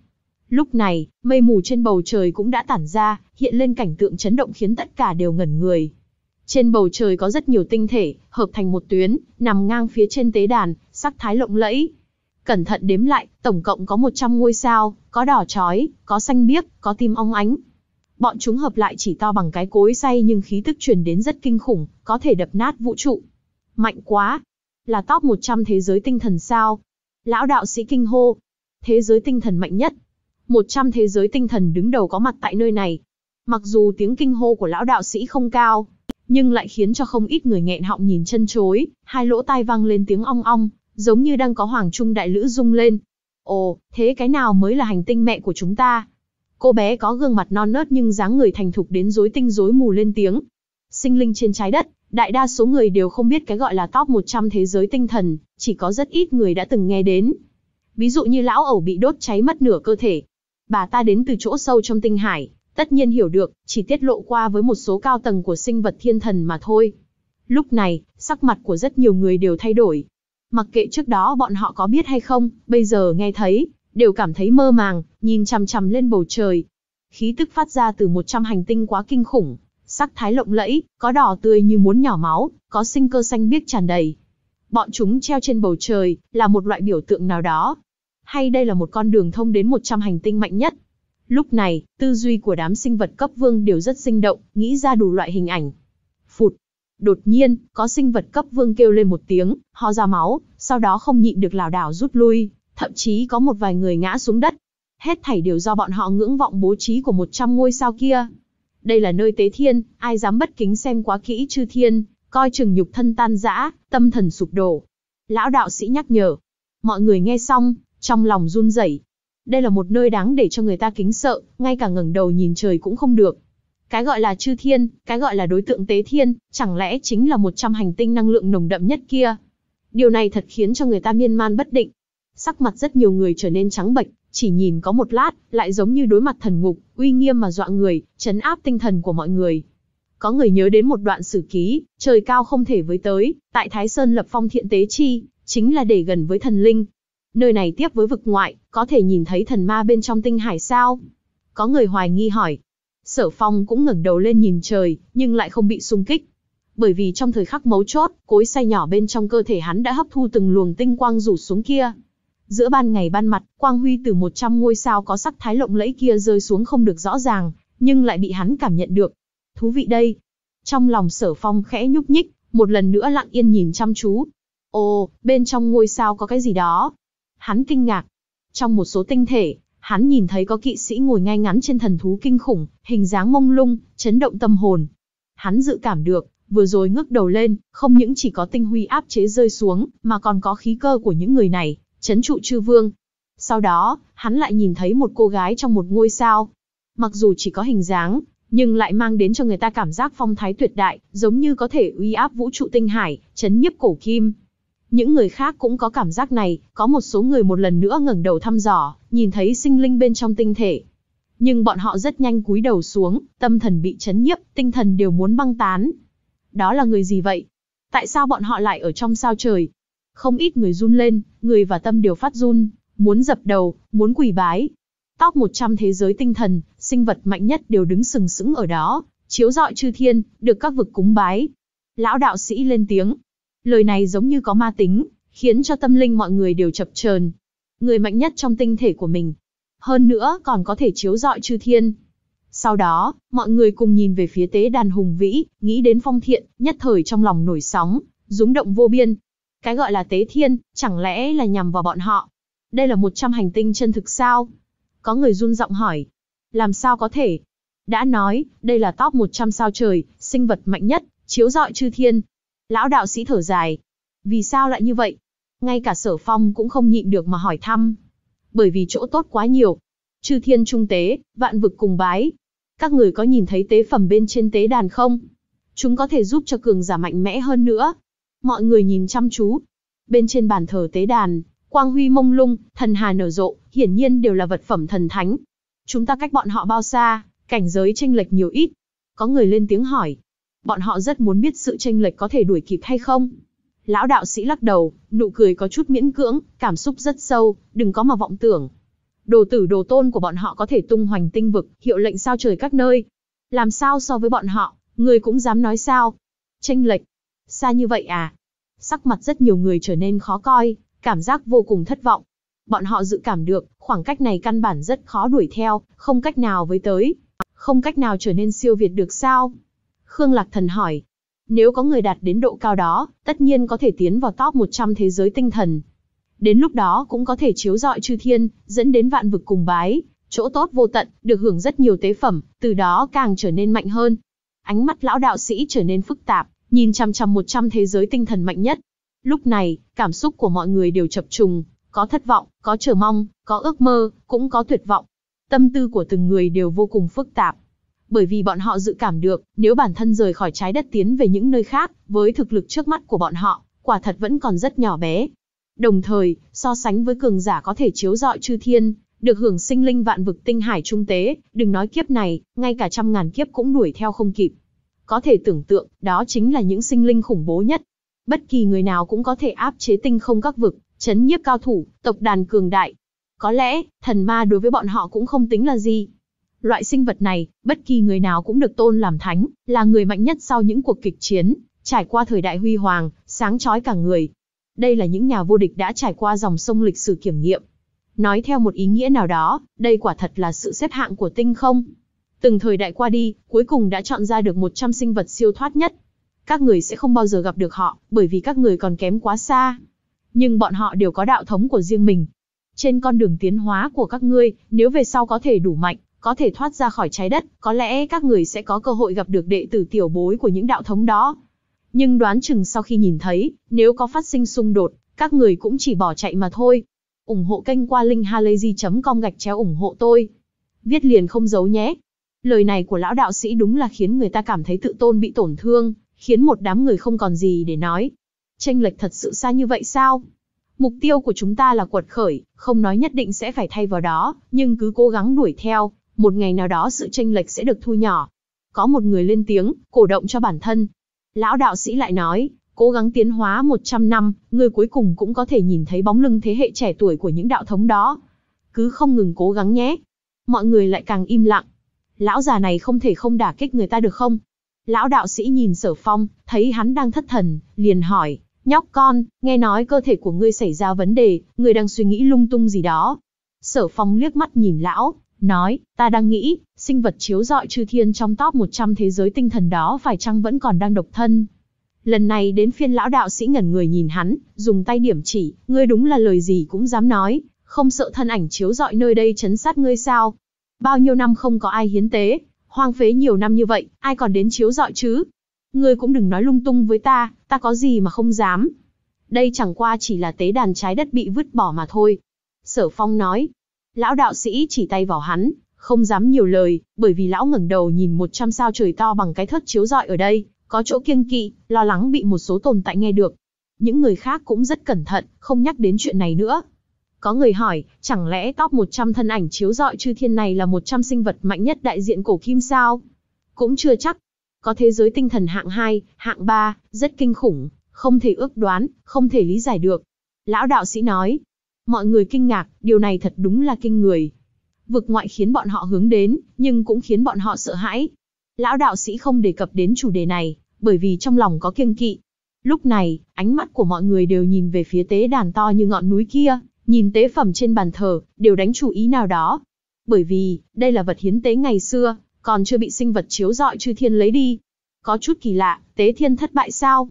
[SPEAKER 1] Lúc này, mây mù trên bầu trời cũng đã tản ra, hiện lên cảnh tượng chấn động khiến tất cả đều ngẩn người. Trên bầu trời có rất nhiều tinh thể, hợp thành một tuyến, nằm ngang phía trên tế đàn, sắc thái lộng lẫy. Cẩn thận đếm lại, tổng cộng có 100 ngôi sao, có đỏ chói, có xanh biếc, có tim ong ánh. Bọn chúng hợp lại chỉ to bằng cái cối xay nhưng khí tức truyền đến rất kinh khủng, có thể đập nát vũ trụ. Mạnh quá! Là top 100 thế giới tinh thần sao? Lão đạo sĩ kinh hô. Thế giới tinh thần mạnh nhất. 100 thế giới tinh thần đứng đầu có mặt tại nơi này. Mặc dù tiếng kinh hô của lão đạo sĩ không cao, nhưng lại khiến cho không ít người nghẹn họng nhìn chân chối, hai lỗ tai vang lên tiếng ong ong, giống như đang có hoàng trung đại lữ rung lên. Ồ, thế cái nào mới là hành tinh mẹ của chúng ta? Cô bé có gương mặt non nớt nhưng dáng người thành thục đến rối tinh rối mù lên tiếng. Sinh linh trên trái đất, đại đa số người đều không biết cái gọi là top 100 thế giới tinh thần, chỉ có rất ít người đã từng nghe đến. Ví dụ như lão ẩu bị đốt cháy mất nửa cơ thể. Bà ta đến từ chỗ sâu trong tinh hải, tất nhiên hiểu được, chỉ tiết lộ qua với một số cao tầng của sinh vật thiên thần mà thôi. Lúc này, sắc mặt của rất nhiều người đều thay đổi. Mặc kệ trước đó bọn họ có biết hay không, bây giờ nghe thấy, đều cảm thấy mơ màng, nhìn chằm chằm lên bầu trời. Khí tức phát ra từ một trăm hành tinh quá kinh khủng, sắc thái lộng lẫy, có đỏ tươi như muốn nhỏ máu, có sinh cơ xanh biếc tràn đầy. Bọn chúng treo trên bầu trời, là một loại biểu tượng nào đó. Hay đây là một con đường thông đến một trăm hành tinh mạnh nhất, Lúc này, tư duy của đám sinh vật cấp vương đều rất sinh động, nghĩ ra đủ loại hình ảnh. Phụt! Đột nhiên, có sinh vật cấp vương kêu lên một tiếng, ho ra máu, sau đó không nhịn được lảo đảo rút lui, thậm chí có một vài người ngã xuống đất. Hết thảy đều do bọn họ ngưỡng vọng bố trí của 100 ngôi sao kia. Đây là nơi tế thiên, ai dám bất kính xem quá kỹ chư thiên, coi chừng nhục thân tan rã, tâm thần sụp đổ. Lão đạo sĩ nhắc nhở. Mọi người nghe xong, trong lòng run rẩy, đây là một nơi đáng để cho người ta kính sợ, ngay cả ngẩng đầu nhìn trời cũng không được. Cái gọi là chư thiên, cái gọi là đối tượng tế thiên, chẳng lẽ chính là một trăm hành tinh năng lượng nồng đậm nhất kia? Điều này thật khiến cho người ta miên man bất định. Sắc mặt rất nhiều người trở nên trắng bệch, chỉ nhìn có một lát, lại giống như đối mặt thần ngục, uy nghiêm mà dọa người, chấn áp tinh thần của mọi người. Có người nhớ đến một đoạn sử ký, trời cao không thể với tới, tại Thái Sơn lập phong thiện tế chi, chính là để gần với thần linh, Nơi này tiếp với vực ngoại, có thể nhìn thấy thần ma bên trong tinh hải sao? Có người hoài nghi hỏi. Sở phong cũng ngẩng đầu lên nhìn trời, nhưng lại không bị xung kích. Bởi vì trong thời khắc mấu chốt, cối xay nhỏ bên trong cơ thể hắn đã hấp thu từng luồng tinh quang rủ xuống kia. Giữa ban ngày ban mặt, quang huy từ 100 ngôi sao có sắc thái lộng lẫy kia rơi xuống không được rõ ràng, nhưng lại bị hắn cảm nhận được. Thú vị đây. Trong lòng sở phong khẽ nhúc nhích, một lần nữa lặng yên nhìn chăm chú. Ồ, bên trong ngôi sao có cái gì đó, hắn kinh ngạc. Trong một số tinh thể, hắn nhìn thấy có kỵ sĩ ngồi ngay ngắn trên thần thú kinh khủng, hình dáng mông lung, chấn động tâm hồn. Hắn dự cảm được, vừa rồi ngước đầu lên, không những chỉ có tinh huy áp chế rơi xuống, mà còn có khí cơ của những người này, chấn trụ chư vương. Sau đó, hắn lại nhìn thấy một cô gái trong một ngôi sao. Mặc dù chỉ có hình dáng, nhưng lại mang đến cho người ta cảm giác phong thái tuyệt đại, giống như có thể uy áp vũ trụ tinh hải, chấn nhiếp cổ kim, những người khác cũng có cảm giác này, có một số người một lần nữa ngẩng đầu thăm dò, nhìn thấy sinh linh bên trong tinh thể. Nhưng bọn họ rất nhanh cúi đầu xuống, tâm thần bị chấn nhiếp, tinh thần đều muốn băng tán. Đó là người gì vậy? Tại sao bọn họ lại ở trong sao trời? Không ít người run lên, người và tâm đều phát run, muốn dập đầu, muốn quỳ bái. Top 100 thế giới tinh thần, sinh vật mạnh nhất đều đứng sừng sững ở đó, chiếu rọi chư thiên, được các vực cúng bái. Lão đạo sĩ lên tiếng, Lời này giống như có ma tính, khiến cho tâm linh mọi người đều chập chờn. Người mạnh nhất trong tinh thể của mình. Hơn nữa còn có thể chiếu rọi chư thiên. Sau đó, mọi người cùng nhìn về phía tế đàn hùng vĩ, nghĩ đến phong thiện, nhất thời trong lòng nổi sóng, rúng động vô biên. Cái gọi là tế thiên, chẳng lẽ là nhằm vào bọn họ? Đây là một trăm hành tinh chân thực sao? Có người run giọng hỏi. Làm sao có thể? Đã nói, đây là top 100 sao trời, sinh vật mạnh nhất, chiếu rọi chư thiên, Lão đạo sĩ thở dài. Vì sao lại như vậy? Ngay cả sở phong cũng không nhịn được mà hỏi thăm. Bởi vì chỗ tốt quá nhiều. Chư thiên trung tế, vạn vực cùng bái. Các người có nhìn thấy tế phẩm bên trên tế đàn không? Chúng có thể giúp cho cường giả mạnh mẽ hơn nữa. Mọi người nhìn chăm chú. Bên trên bàn thờ tế đàn, quang huy mông lung, thần hà nở rộ, hiển nhiên đều là vật phẩm thần thánh. Chúng ta cách bọn họ bao xa, cảnh giới tranh lệch nhiều ít. Có người lên tiếng hỏi. Bọn họ rất muốn biết sự tranh lệch có thể đuổi kịp hay không. Lão đạo sĩ lắc đầu, nụ cười có chút miễn cưỡng, cảm xúc rất sâu, đừng có mà vọng tưởng. Đồ tử đồ tôn của bọn họ có thể tung hoành tinh vực, hiệu lệnh sao trời các nơi. Làm sao so với bọn họ, người cũng dám nói sao. Tranh lệch. Xa như vậy à? Sắc mặt rất nhiều người trở nên khó coi, cảm giác vô cùng thất vọng. Bọn họ dự cảm được, khoảng cách này căn bản rất khó đuổi theo, không cách nào với tới. Không cách nào trở nên siêu việt được sao? Khương Lạc Thần hỏi. Nếu có người đạt đến độ cao đó, tất nhiên có thể tiến vào top 100 thế giới tinh thần. Đến lúc đó cũng có thể chiếu dọi chư thiên, dẫn đến vạn vực cùng bái, chỗ tốt vô tận, được hưởng rất nhiều tế phẩm, từ đó càng trở nên mạnh hơn. Ánh mắt lão đạo sĩ trở nên phức tạp, nhìn chăm chăm 100 thế giới tinh thần mạnh nhất. Lúc này, cảm xúc của mọi người đều chập trùng, có thất vọng, có chờ mong, có ước mơ, cũng có tuyệt vọng. Tâm tư của từng người đều vô cùng phức tạp bởi vì bọn họ dự cảm được, nếu bản thân rời khỏi trái đất tiến về những nơi khác, với thực lực trước mắt của bọn họ, quả thật vẫn còn rất nhỏ bé. Đồng thời, so sánh với cường giả có thể chiếu dọi chư thiên, được hưởng sinh linh vạn vực tinh hải trung tế, đừng nói kiếp này, ngay cả trăm ngàn kiếp cũng đuổi theo không kịp. Có thể tưởng tượng, đó chính là những sinh linh khủng bố nhất. Bất kỳ người nào cũng có thể áp chế tinh không các vực, chấn nhiếp cao thủ, tộc đàn cường đại. Có lẽ, thần ma đối với bọn họ cũng không tính là gì. Loại sinh vật này, bất kỳ người nào cũng được tôn làm thánh, là người mạnh nhất sau những cuộc kịch chiến, trải qua thời đại huy hoàng, sáng chói cả người. Đây là những nhà vô địch đã trải qua dòng sông lịch sử kiểm nghiệm. Nói theo một ý nghĩa nào đó, đây quả thật là sự xếp hạng của tinh không. Từng thời đại qua đi, cuối cùng đã chọn ra được 100 sinh vật siêu thoát nhất. Các người sẽ không bao giờ gặp được họ, bởi vì các người còn kém quá xa. Nhưng bọn họ đều có đạo thống của riêng mình. Trên con đường tiến hóa của các ngươi, nếu về sau có thể đủ mạnh, có thể thoát ra khỏi trái đất, có lẽ các người sẽ có cơ hội gặp được đệ tử tiểu bối của những đạo thống đó. Nhưng đoán chừng sau khi nhìn thấy, nếu có phát sinh xung đột, các người cũng chỉ bỏ chạy mà thôi. ủng hộ kênh qua linkhalazy.com gạch chéo ủng hộ tôi. Viết liền không giấu nhé. Lời này của lão đạo sĩ đúng là khiến người ta cảm thấy tự tôn bị tổn thương, khiến một đám người không còn gì để nói. Tranh lệch thật sự xa như vậy sao? Mục tiêu của chúng ta là quật khởi, không nói nhất định sẽ phải thay vào đó, nhưng cứ cố gắng đuổi theo, một ngày nào đó sự tranh lệch sẽ được thu nhỏ. Có một người lên tiếng, cổ động cho bản thân. Lão đạo sĩ lại nói, cố gắng tiến hóa 100 năm, người cuối cùng cũng có thể nhìn thấy bóng lưng thế hệ trẻ tuổi của những đạo thống đó. Cứ không ngừng cố gắng nhé. Mọi người lại càng im lặng. Lão già này không thể không đả kích người ta được không? Lão đạo sĩ nhìn sở phong, thấy hắn đang thất thần, liền hỏi, nhóc con, nghe nói cơ thể của ngươi xảy ra vấn đề, ngươi đang suy nghĩ lung tung gì đó. Sở phong liếc mắt nhìn lão, nói, ta đang nghĩ, sinh vật chiếu rọi chư thiên trong top 100 thế giới tinh thần đó phải chăng vẫn còn đang độc thân. Lần này đến phiên lão đạo sĩ ngẩn người nhìn hắn, dùng tay điểm chỉ, ngươi đúng là lời gì cũng dám nói, không sợ thân ảnh chiếu rọi nơi đây chấn sát ngươi sao. Bao nhiêu năm không có ai hiến tế, hoang phế nhiều năm như vậy, ai còn đến chiếu rọi chứ? Ngươi cũng đừng nói lung tung với ta, ta có gì mà không dám. Đây chẳng qua chỉ là tế đàn trái đất bị vứt bỏ mà thôi. Sở Phong nói, Lão đạo sĩ chỉ tay vào hắn, không dám nhiều lời, bởi vì lão ngẩng đầu nhìn một trăm sao trời to bằng cái thớt chiếu rọi ở đây, có chỗ kiêng kỵ, lo lắng bị một số tồn tại nghe được. Những người khác cũng rất cẩn thận, không nhắc đến chuyện này nữa. Có người hỏi, chẳng lẽ top 100 thân ảnh chiếu rọi chư thiên này là 100 sinh vật mạnh nhất đại diện cổ kim sao? Cũng chưa chắc. Có thế giới tinh thần hạng 2, hạng 3, rất kinh khủng, không thể ước đoán, không thể lý giải được. Lão đạo sĩ nói, Mọi người kinh ngạc, điều này thật đúng là kinh người. Vực ngoại khiến bọn họ hướng đến, nhưng cũng khiến bọn họ sợ hãi. Lão đạo sĩ không đề cập đến chủ đề này, bởi vì trong lòng có kiêng kỵ. Lúc này, ánh mắt của mọi người đều nhìn về phía tế đàn to như ngọn núi kia, nhìn tế phẩm trên bàn thờ, đều đánh chú ý nào đó. Bởi vì, đây là vật hiến tế ngày xưa, còn chưa bị sinh vật chiếu dọi chư thiên lấy đi. Có chút kỳ lạ, tế thiên thất bại sao?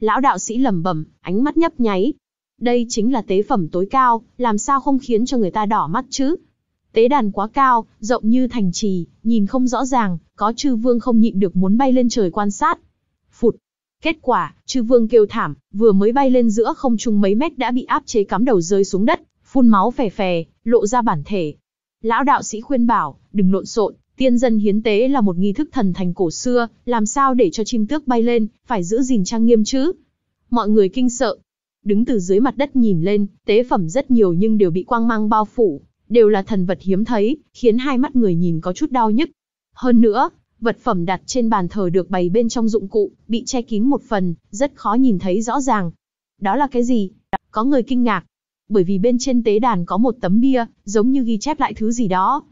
[SPEAKER 1] Lão đạo sĩ lẩm bẩm, ánh mắt nhấp nháy, đây chính là tế phẩm tối cao, làm sao không khiến cho người ta đỏ mắt chứ? Tế đàn quá cao, rộng như thành trì, nhìn không rõ ràng, có chư vương không nhịn được muốn bay lên trời quan sát. Phụt! Kết quả, chư vương kêu thảm, vừa mới bay lên giữa không trung mấy mét đã bị áp chế cắm đầu rơi xuống đất, phun máu phè phè, lộ ra bản thể. Lão đạo sĩ khuyên bảo, đừng lộn xộn, tiên dân hiến tế là một nghi thức thần thành cổ xưa, làm sao để cho chim tước bay lên, phải giữ gìn trang nghiêm chứ. Mọi người kinh sợ, đứng từ dưới mặt đất nhìn lên, tế phẩm rất nhiều nhưng đều bị quang mang bao phủ, đều là thần vật hiếm thấy, khiến hai mắt người nhìn có chút đau nhức. Hơn nữa, vật phẩm đặt trên bàn thờ được bày bên trong dụng cụ, bị che kín một phần, rất khó nhìn thấy rõ ràng. Đó là cái gì? Có người kinh ngạc, bởi vì bên trên tế đàn có một tấm bia, giống như ghi chép lại thứ gì đó.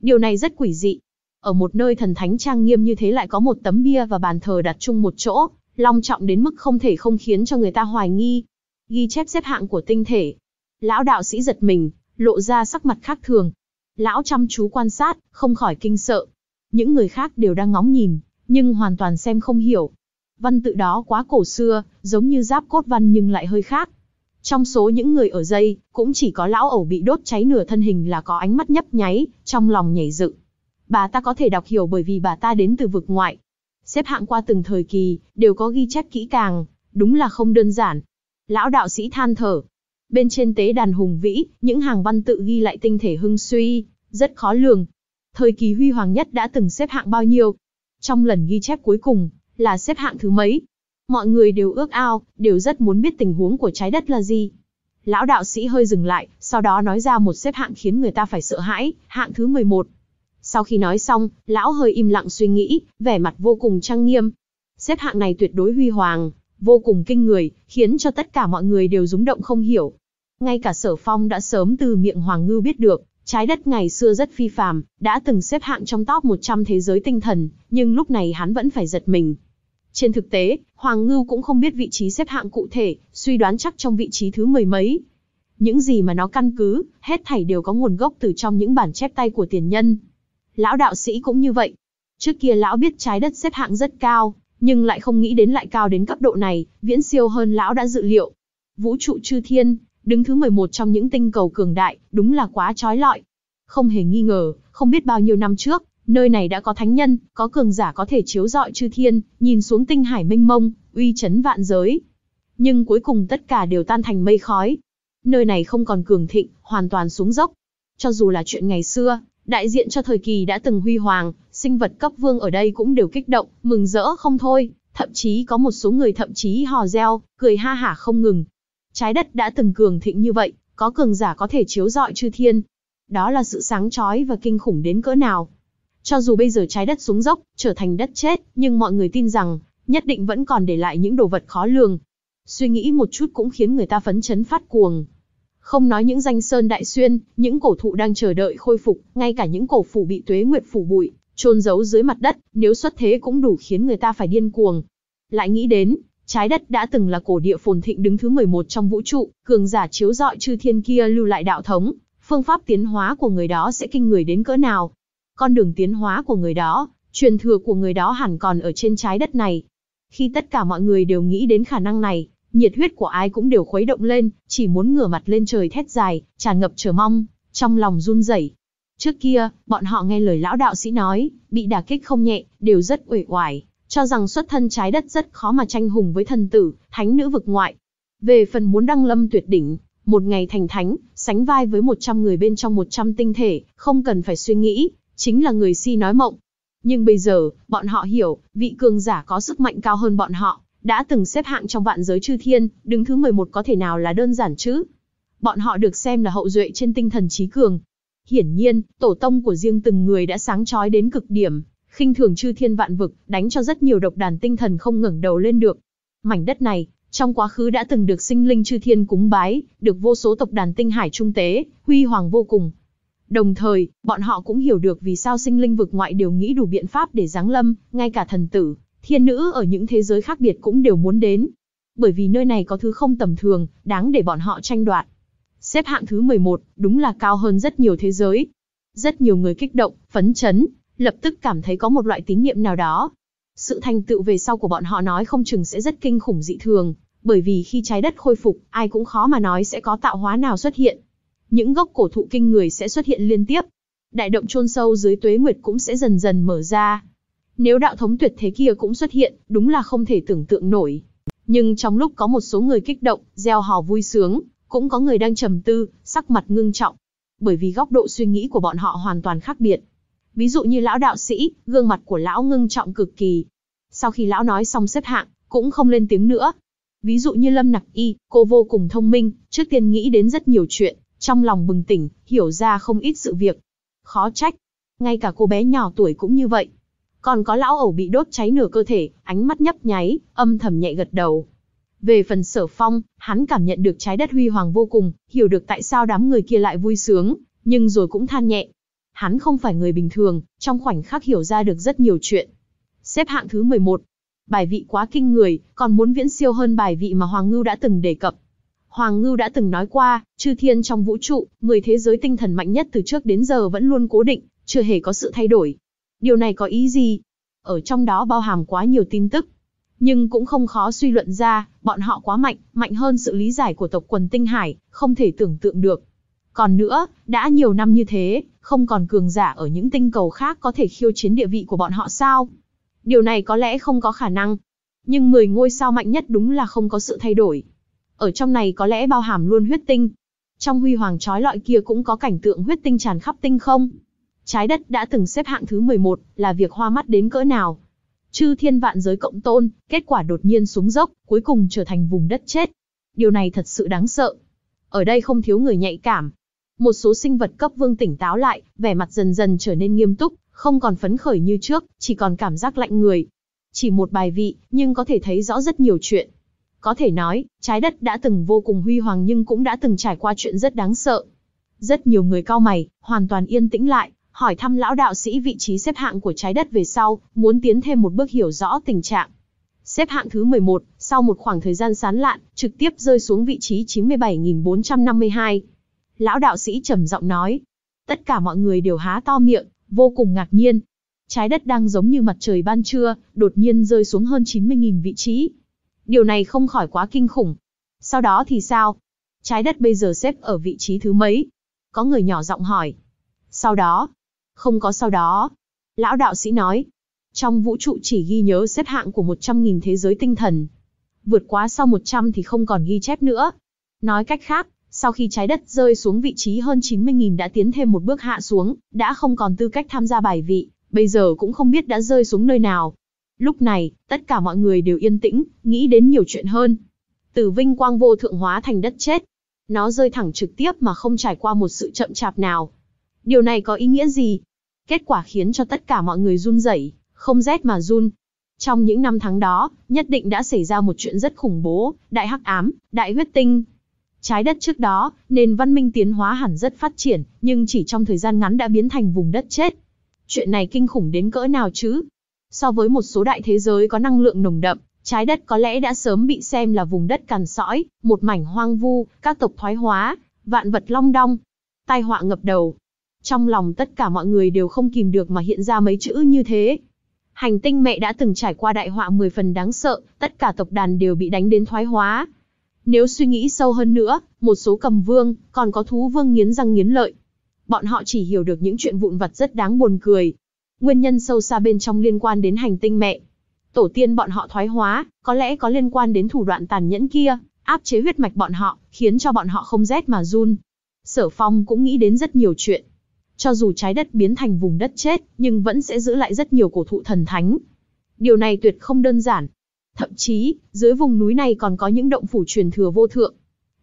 [SPEAKER 1] Điều này rất quỷ dị. Ở một nơi thần thánh trang nghiêm như thế lại có một tấm bia và bàn thờ đặt chung một chỗ, long trọng đến mức không thể không khiến cho người ta hoài nghi, ghi chép xếp hạng của tinh thể. Lão đạo sĩ giật mình, lộ ra sắc mặt khác thường. Lão chăm chú quan sát, không khỏi kinh sợ. Những người khác đều đang ngóng nhìn, nhưng hoàn toàn xem không hiểu. Văn tự đó quá cổ xưa, giống như giáp cốt văn nhưng lại hơi khác. Trong số những người ở dây, cũng chỉ có lão ẩu bị đốt cháy nửa thân hình là có ánh mắt nhấp nháy, trong lòng nhảy dựng. Bà ta có thể đọc hiểu bởi vì bà ta đến từ vực ngoại. Xếp hạng qua từng thời kỳ, đều có ghi chép kỹ càng, đúng là không đơn giản. Lão đạo sĩ than thở. Bên trên tế đàn hùng vĩ, những hàng văn tự ghi lại tinh thể hưng suy, rất khó lường. Thời kỳ huy hoàng nhất đã từng xếp hạng bao nhiêu? Trong lần ghi chép cuối cùng, là xếp hạng thứ mấy? Mọi người đều ước ao, đều rất muốn biết tình huống của trái đất là gì. Lão đạo sĩ hơi dừng lại, sau đó nói ra một xếp hạng khiến người ta phải sợ hãi, hạng thứ 11. Sau khi nói xong, lão hơi im lặng suy nghĩ, vẻ mặt vô cùng trang nghiêm. Xếp hạng này tuyệt đối huy hoàng, vô cùng kinh người, khiến cho tất cả mọi người đều rúng động không hiểu. Ngay cả sở phong đã sớm từ miệng Hoàng Ngư biết được, trái đất ngày xưa rất phi phàm, đã từng xếp hạng trong top 100 thế giới tinh thần, nhưng lúc này hắn vẫn phải giật mình. Trên thực tế, Hoàng ngư cũng không biết vị trí xếp hạng cụ thể, suy đoán chắc trong vị trí thứ mười mấy. Những gì mà nó căn cứ, hết thảy đều có nguồn gốc từ trong những bản chép tay của tiền nhân. Lão đạo sĩ cũng như vậy. Trước kia lão biết trái đất xếp hạng rất cao, nhưng lại không nghĩ đến lại cao đến cấp độ này, viễn siêu hơn lão đã dự liệu. Vũ trụ chư thiên, đứng thứ 11 trong những tinh cầu cường đại, đúng là quá trói lọi. Không hề nghi ngờ, không biết bao nhiêu năm trước, nơi này đã có thánh nhân, có cường giả có thể chiếu rọi chư thiên, nhìn xuống tinh hải mênh mông, uy chấn vạn giới. Nhưng cuối cùng tất cả đều tan thành mây khói. Nơi này không còn cường thịnh, hoàn toàn xuống dốc. Cho dù là chuyện ngày xưa, đại diện cho thời kỳ đã từng huy hoàng, sinh vật cấp vương ở đây cũng đều kích động, mừng rỡ không thôi, thậm chí có một số người thậm chí hò reo, cười ha hả không ngừng. Trái đất đã từng cường thịnh như vậy, có cường giả có thể chiếu rọi chư thiên. Đó là sự sáng chói và kinh khủng đến cỡ nào. Cho dù bây giờ trái đất xuống dốc, trở thành đất chết, nhưng mọi người tin rằng, nhất định vẫn còn để lại những đồ vật khó lường. Suy nghĩ một chút cũng khiến người ta phấn chấn phát cuồng. Không nói những danh sơn đại xuyên, những cổ thụ đang chờ đợi khôi phục, ngay cả những cổ phủ bị tuế nguyệt phủ bụi, chôn giấu dưới mặt đất, nếu xuất thế cũng đủ khiến người ta phải điên cuồng. Lại nghĩ đến, trái đất đã từng là cổ địa phồn thịnh đứng thứ 11 trong vũ trụ, cường giả chiếu dọi chư thiên kia lưu lại đạo thống, phương pháp tiến hóa của người đó sẽ kinh người đến cỡ nào. Con đường tiến hóa của người đó, truyền thừa của người đó hẳn còn ở trên trái đất này. Khi tất cả mọi người đều nghĩ đến khả năng này, nhiệt huyết của ai cũng đều khuấy động lên, chỉ muốn ngửa mặt lên trời thét dài, tràn ngập chờ mong, trong lòng run rẩy, Trước kia, bọn họ nghe lời lão đạo sĩ nói, bị đả kích không nhẹ, đều rất uể oải, cho rằng xuất thân trái đất rất khó mà tranh hùng với thần tử, thánh nữ vực ngoại. Về phần muốn đăng lâm tuyệt đỉnh, một ngày thành thánh, sánh vai với 100 người bên trong 100 tinh thể, không cần phải suy nghĩ, chính là người si nói mộng. Nhưng bây giờ, bọn họ hiểu, vị cường giả có sức mạnh cao hơn bọn họ, đã từng xếp hạng trong vạn giới chư thiên, đứng thứ 11 có thể nào là đơn giản chứ? Bọn họ được xem là hậu duệ trên tinh thần trí cường, Hiển nhiên, tổ tông của riêng từng người đã sáng chói đến cực điểm, khinh thường chư thiên vạn vực, đánh cho rất nhiều độc đàn tinh thần không ngẩng đầu lên được. Mảnh đất này, trong quá khứ đã từng được sinh linh chư thiên cúng bái, được vô số tộc đàn tinh hải trung tế, huy hoàng vô cùng. Đồng thời, bọn họ cũng hiểu được vì sao sinh linh vực ngoại đều nghĩ đủ biện pháp để giáng lâm, ngay cả thần tử, thiên nữ ở những thế giới khác biệt cũng đều muốn đến. Bởi vì nơi này có thứ không tầm thường, đáng để bọn họ tranh đoạt xếp hạng thứ 11, đúng là cao hơn rất nhiều thế giới. Rất nhiều người kích động, phấn chấn, lập tức cảm thấy có một loại tín nhiệm nào đó. Sự thành tựu về sau của bọn họ nói không chừng sẽ rất kinh khủng dị thường, bởi vì khi trái đất khôi phục, ai cũng khó mà nói sẽ có tạo hóa nào xuất hiện. Những gốc cổ thụ kinh người sẽ xuất hiện liên tiếp. Đại động chôn sâu dưới tuế nguyệt cũng sẽ dần dần mở ra. Nếu đạo thống tuyệt thế kia cũng xuất hiện, đúng là không thể tưởng tượng nổi. Nhưng trong lúc có một số người kích động, gieo hò vui sướng, cũng có người đang trầm tư, sắc mặt ngưng trọng, bởi vì góc độ suy nghĩ của bọn họ hoàn toàn khác biệt. Ví dụ như lão đạo sĩ, gương mặt của lão ngưng trọng cực kỳ. Sau khi lão nói xong xếp hạng, cũng không lên tiếng nữa. Ví dụ như Lâm Nặc Y, cô vô cùng thông minh, trước tiên nghĩ đến rất nhiều chuyện, trong lòng bừng tỉnh, hiểu ra không ít sự việc. Khó trách, ngay cả cô bé nhỏ tuổi cũng như vậy. Còn có lão ẩu bị đốt cháy nửa cơ thể, ánh mắt nhấp nháy, âm thầm nhẹ gật đầu. Về phần sở phong, hắn cảm nhận được trái đất huy hoàng vô cùng, hiểu được tại sao đám người kia lại vui sướng, nhưng rồi cũng than nhẹ. Hắn không phải người bình thường, trong khoảnh khắc hiểu ra được rất nhiều chuyện. Xếp hạng thứ 11. Bài vị quá kinh người, còn muốn viễn siêu hơn bài vị mà Hoàng Ngưu đã từng đề cập. Hoàng Ngưu đã từng nói qua, chư thiên trong vũ trụ, người thế giới tinh thần mạnh nhất từ trước đến giờ vẫn luôn cố định, chưa hề có sự thay đổi. Điều này có ý gì? Ở trong đó bao hàm quá nhiều tin tức nhưng cũng không khó suy luận ra, bọn họ quá mạnh, mạnh hơn sự lý giải của tộc quần tinh hải, không thể tưởng tượng được. Còn nữa, đã nhiều năm như thế, không còn cường giả ở những tinh cầu khác có thể khiêu chiến địa vị của bọn họ sao? Điều này có lẽ không có khả năng. Nhưng 10 ngôi sao mạnh nhất đúng là không có sự thay đổi. Ở trong này có lẽ bao hàm luôn huyết tinh. Trong huy hoàng trói lọi kia cũng có cảnh tượng huyết tinh tràn khắp tinh không. Trái đất đã từng xếp hạng thứ 11, là việc hoa mắt đến cỡ nào, chư thiên vạn giới cộng tôn, kết quả đột nhiên xuống dốc, cuối cùng trở thành vùng đất chết. Điều này thật sự đáng sợ. Ở đây không thiếu người nhạy cảm. Một số sinh vật cấp vương tỉnh táo lại, vẻ mặt dần dần trở nên nghiêm túc, không còn phấn khởi như trước, chỉ còn cảm giác lạnh người. Chỉ một bài vị, nhưng có thể thấy rõ rất nhiều chuyện. Có thể nói, trái đất đã từng vô cùng huy hoàng nhưng cũng đã từng trải qua chuyện rất đáng sợ. Rất nhiều người cao mày, hoàn toàn yên tĩnh lại, hỏi thăm lão đạo sĩ vị trí xếp hạng của trái đất về sau, muốn tiến thêm một bước hiểu rõ tình trạng. Xếp hạng thứ 11, sau một khoảng thời gian sán lạn, trực tiếp rơi xuống vị trí 97.452. Lão đạo sĩ trầm giọng nói. Tất cả mọi người đều há to miệng, vô cùng ngạc nhiên. Trái đất đang giống như mặt trời ban trưa, đột nhiên rơi xuống hơn 90.000 vị trí. Điều này không khỏi quá kinh khủng. Sau đó thì sao? Trái đất bây giờ xếp ở vị trí thứ mấy? Có người nhỏ giọng hỏi. Sau đó, không có sau đó. Lão đạo sĩ nói, trong vũ trụ chỉ ghi nhớ xếp hạng của 100.000 thế giới tinh thần. Vượt quá sau 100 thì không còn ghi chép nữa. Nói cách khác, sau khi trái đất rơi xuống vị trí hơn 90.000 đã tiến thêm một bước hạ xuống, đã không còn tư cách tham gia bài vị, bây giờ cũng không biết đã rơi xuống nơi nào. Lúc này, tất cả mọi người đều yên tĩnh, nghĩ đến nhiều chuyện hơn. Từ vinh quang vô thượng hóa thành đất chết. Nó rơi thẳng trực tiếp mà không trải qua một sự chậm chạp nào. Điều này có ý nghĩa gì? Kết quả khiến cho tất cả mọi người run rẩy, không rét mà run. Trong những năm tháng đó, nhất định đã xảy ra một chuyện rất khủng bố, đại hắc ám, đại huyết tinh. Trái đất trước đó, nền văn minh tiến hóa hẳn rất phát triển, nhưng chỉ trong thời gian ngắn đã biến thành vùng đất chết. Chuyện này kinh khủng đến cỡ nào chứ? So với một số đại thế giới có năng lượng nồng đậm, trái đất có lẽ đã sớm bị xem là vùng đất cằn sõi, một mảnh hoang vu, các tộc thoái hóa, vạn vật long đong. Tai họa ngập đầu, trong lòng tất cả mọi người đều không kìm được mà hiện ra mấy chữ như thế. Hành tinh mẹ đã từng trải qua đại họa 10 phần đáng sợ, tất cả tộc đàn đều bị đánh đến thoái hóa. Nếu suy nghĩ sâu hơn nữa, một số cầm vương, còn có thú vương nghiến răng nghiến lợi. Bọn họ chỉ hiểu được những chuyện vụn vặt rất đáng buồn cười. Nguyên nhân sâu xa bên trong liên quan đến hành tinh mẹ. Tổ tiên bọn họ thoái hóa, có lẽ có liên quan đến thủ đoạn tàn nhẫn kia, áp chế huyết mạch bọn họ, khiến cho bọn họ không rét mà run. Sở Phong cũng nghĩ đến rất nhiều chuyện. Cho dù trái đất biến thành vùng đất chết, nhưng vẫn sẽ giữ lại rất nhiều cổ thụ thần thánh. Điều này tuyệt không đơn giản. Thậm chí, dưới vùng núi này còn có những động phủ truyền thừa vô thượng.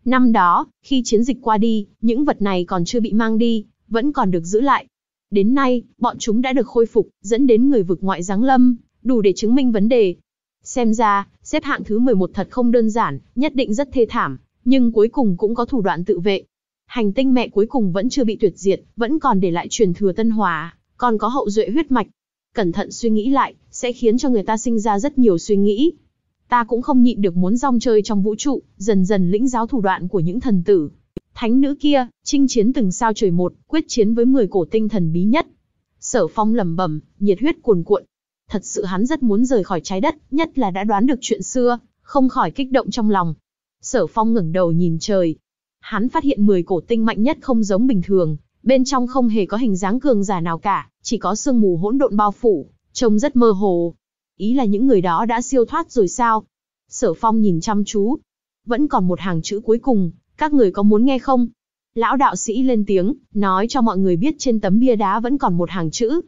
[SPEAKER 1] Năm đó, khi chiến dịch qua đi, những vật này còn chưa bị mang đi, vẫn còn được giữ lại. Đến nay, bọn chúng đã được khôi phục, dẫn đến người vực ngoại giáng lâm, đủ để chứng minh vấn đề. Xem ra, xếp hạng thứ 11 thật không đơn giản, nhất định rất thê thảm, nhưng cuối cùng cũng có thủ đoạn tự vệ hành tinh mẹ cuối cùng vẫn chưa bị tuyệt diệt, vẫn còn để lại truyền thừa tân hòa, còn có hậu duệ huyết mạch. Cẩn thận suy nghĩ lại, sẽ khiến cho người ta sinh ra rất nhiều suy nghĩ. Ta cũng không nhịn được muốn rong chơi trong vũ trụ, dần dần lĩnh giáo thủ đoạn của những thần tử. Thánh nữ kia, chinh chiến từng sao trời một, quyết chiến với 10 cổ tinh thần bí nhất. Sở phong lẩm bẩm, nhiệt huyết cuồn cuộn. Thật sự hắn rất muốn rời khỏi trái đất, nhất là đã đoán được chuyện xưa, không khỏi kích động trong lòng. Sở phong ngẩng đầu nhìn trời, hắn phát hiện 10 cổ tinh mạnh nhất không giống bình thường, bên trong không hề có hình dáng cường giả nào cả, chỉ có sương mù hỗn độn bao phủ, trông rất mơ hồ. Ý là những người đó đã siêu thoát rồi sao? Sở Phong nhìn chăm chú. Vẫn còn một hàng chữ cuối cùng, các người có muốn nghe không? Lão đạo sĩ lên tiếng, nói cho mọi người biết trên tấm bia đá vẫn còn một hàng chữ.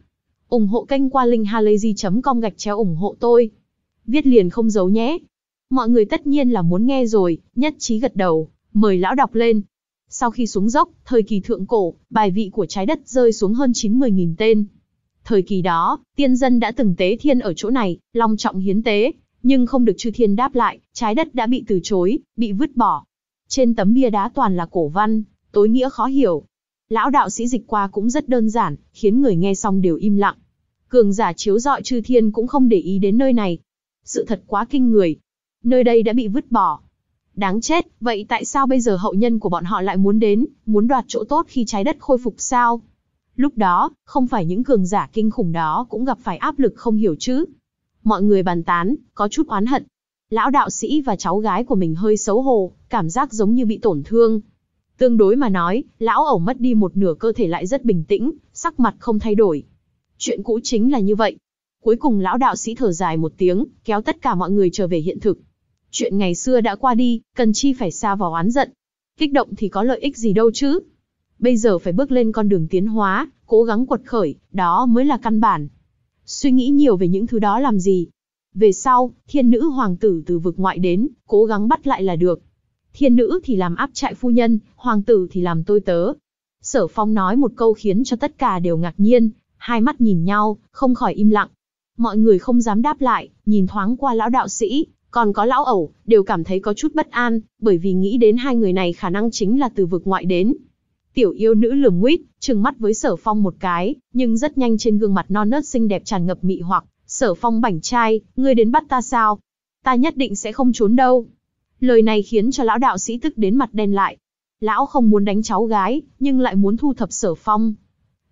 [SPEAKER 1] ủng hộ kênh qua linkhalazy.com gạch chéo ủng hộ tôi. Viết liền không giấu nhé. Mọi người tất nhiên là muốn nghe rồi, nhất trí gật đầu, mời lão đọc lên. Sau khi xuống dốc, thời kỳ thượng cổ, bài vị của trái đất rơi xuống hơn 90.000 tên. Thời kỳ đó, tiên dân đã từng tế thiên ở chỗ này, long trọng hiến tế, nhưng không được chư thiên đáp lại, trái đất đã bị từ chối, bị vứt bỏ. Trên tấm bia đá toàn là cổ văn, tối nghĩa khó hiểu. Lão đạo sĩ dịch qua cũng rất đơn giản, khiến người nghe xong đều im lặng. Cường giả chiếu dọi chư thiên cũng không để ý đến nơi này. Sự thật quá kinh người. Nơi đây đã bị vứt bỏ, Đáng chết, vậy tại sao bây giờ hậu nhân của bọn họ lại muốn đến, muốn đoạt chỗ tốt khi trái đất khôi phục sao? Lúc đó, không phải những cường giả kinh khủng đó cũng gặp phải áp lực không hiểu chứ. Mọi người bàn tán, có chút oán hận. Lão đạo sĩ và cháu gái của mình hơi xấu hổ, cảm giác giống như bị tổn thương. Tương đối mà nói, lão ẩu mất đi một nửa cơ thể lại rất bình tĩnh, sắc mặt không thay đổi. Chuyện cũ chính là như vậy. Cuối cùng lão đạo sĩ thở dài một tiếng, kéo tất cả mọi người trở về hiện thực. Chuyện ngày xưa đã qua đi, cần chi phải xa vào oán giận. Kích động thì có lợi ích gì đâu chứ. Bây giờ phải bước lên con đường tiến hóa, cố gắng quật khởi, đó mới là căn bản. Suy nghĩ nhiều về những thứ đó làm gì? Về sau, thiên nữ hoàng tử từ vực ngoại đến, cố gắng bắt lại là được. Thiên nữ thì làm áp trại phu nhân, hoàng tử thì làm tôi tớ. Sở phong nói một câu khiến cho tất cả đều ngạc nhiên, hai mắt nhìn nhau, không khỏi im lặng. Mọi người không dám đáp lại, nhìn thoáng qua lão đạo sĩ, còn có lão ẩu, đều cảm thấy có chút bất an, bởi vì nghĩ đến hai người này khả năng chính là từ vực ngoại đến. Tiểu yêu nữ lườm nguyết, trừng mắt với sở phong một cái, nhưng rất nhanh trên gương mặt non nớt xinh đẹp tràn ngập mị hoặc, sở phong bảnh trai, ngươi đến bắt ta sao? Ta nhất định sẽ không trốn đâu. Lời này khiến cho lão đạo sĩ tức đến mặt đen lại. Lão không muốn đánh cháu gái, nhưng lại muốn thu thập sở phong.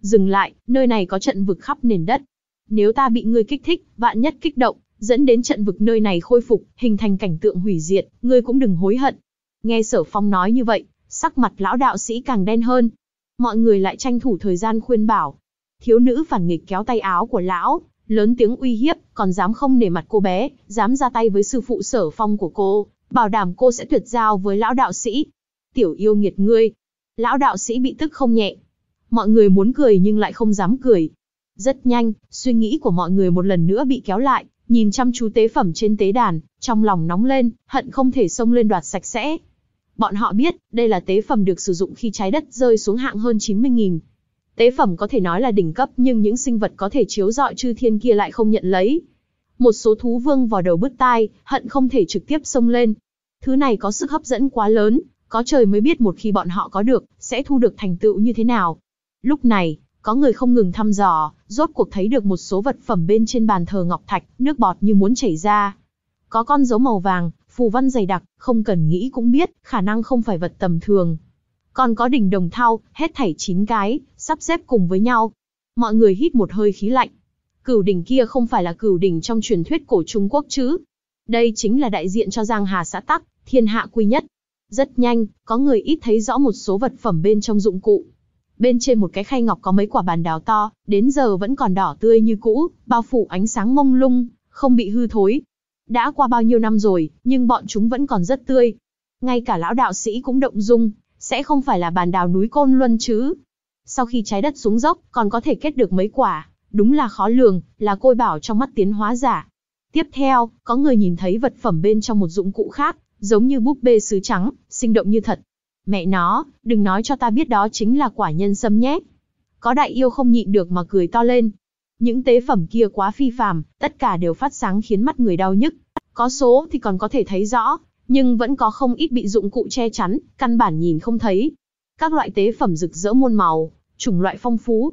[SPEAKER 1] Dừng lại, nơi này có trận vực khắp nền đất. Nếu ta bị ngươi kích thích, vạn nhất kích động, dẫn đến trận vực nơi này khôi phục, hình thành cảnh tượng hủy diệt, ngươi cũng đừng hối hận. Nghe sở phong nói như vậy, sắc mặt lão đạo sĩ càng đen hơn. Mọi người lại tranh thủ thời gian khuyên bảo. Thiếu nữ phản nghịch kéo tay áo của lão, lớn tiếng uy hiếp, còn dám không nể mặt cô bé, dám ra tay với sư phụ sở phong của cô, bảo đảm cô sẽ tuyệt giao với lão đạo sĩ. Tiểu yêu nghiệt ngươi. Lão đạo sĩ bị tức không nhẹ. Mọi người muốn cười nhưng lại không dám cười. Rất nhanh, suy nghĩ của mọi người một lần nữa bị kéo lại, nhìn chăm chú tế phẩm trên tế đàn, trong lòng nóng lên, hận không thể xông lên đoạt sạch sẽ. Bọn họ biết, đây là tế phẩm được sử dụng khi trái đất rơi xuống hạng hơn 90.000. Tế phẩm có thể nói là đỉnh cấp nhưng những sinh vật có thể chiếu dọi chư thiên kia lại không nhận lấy. Một số thú vương vào đầu bứt tai, hận không thể trực tiếp xông lên. Thứ này có sức hấp dẫn quá lớn, có trời mới biết một khi bọn họ có được, sẽ thu được thành tựu như thế nào. Lúc này, có người không ngừng thăm dò, rốt cuộc thấy được một số vật phẩm bên trên bàn thờ ngọc thạch, nước bọt như muốn chảy ra. Có con dấu màu vàng, phù văn dày đặc, không cần nghĩ cũng biết, khả năng không phải vật tầm thường. Còn có đỉnh đồng thau, hết thảy 9 cái, sắp xếp cùng với nhau. Mọi người hít một hơi khí lạnh. Cửu đỉnh kia không phải là cửu đỉnh trong truyền thuyết cổ Trung Quốc chứ. Đây chính là đại diện cho Giang Hà xã Tắc, thiên hạ quy nhất. Rất nhanh, có người ít thấy rõ một số vật phẩm bên trong dụng cụ bên trên một cái khay ngọc có mấy quả bàn đào to, đến giờ vẫn còn đỏ tươi như cũ, bao phủ ánh sáng mông lung, không bị hư thối. Đã qua bao nhiêu năm rồi, nhưng bọn chúng vẫn còn rất tươi. Ngay cả lão đạo sĩ cũng động dung, sẽ không phải là bàn đào núi Côn Luân chứ. Sau khi trái đất xuống dốc, còn có thể kết được mấy quả, đúng là khó lường, là côi bảo trong mắt tiến hóa giả. Tiếp theo, có người nhìn thấy vật phẩm bên trong một dụng cụ khác, giống như búp bê sứ trắng, sinh động như thật, Mẹ nó, đừng nói cho ta biết đó chính là quả nhân sâm nhé. Có đại yêu không nhịn được mà cười to lên. Những tế phẩm kia quá phi phàm, tất cả đều phát sáng khiến mắt người đau nhức. Có số thì còn có thể thấy rõ, nhưng vẫn có không ít bị dụng cụ che chắn, căn bản nhìn không thấy. Các loại tế phẩm rực rỡ muôn màu, chủng loại phong phú.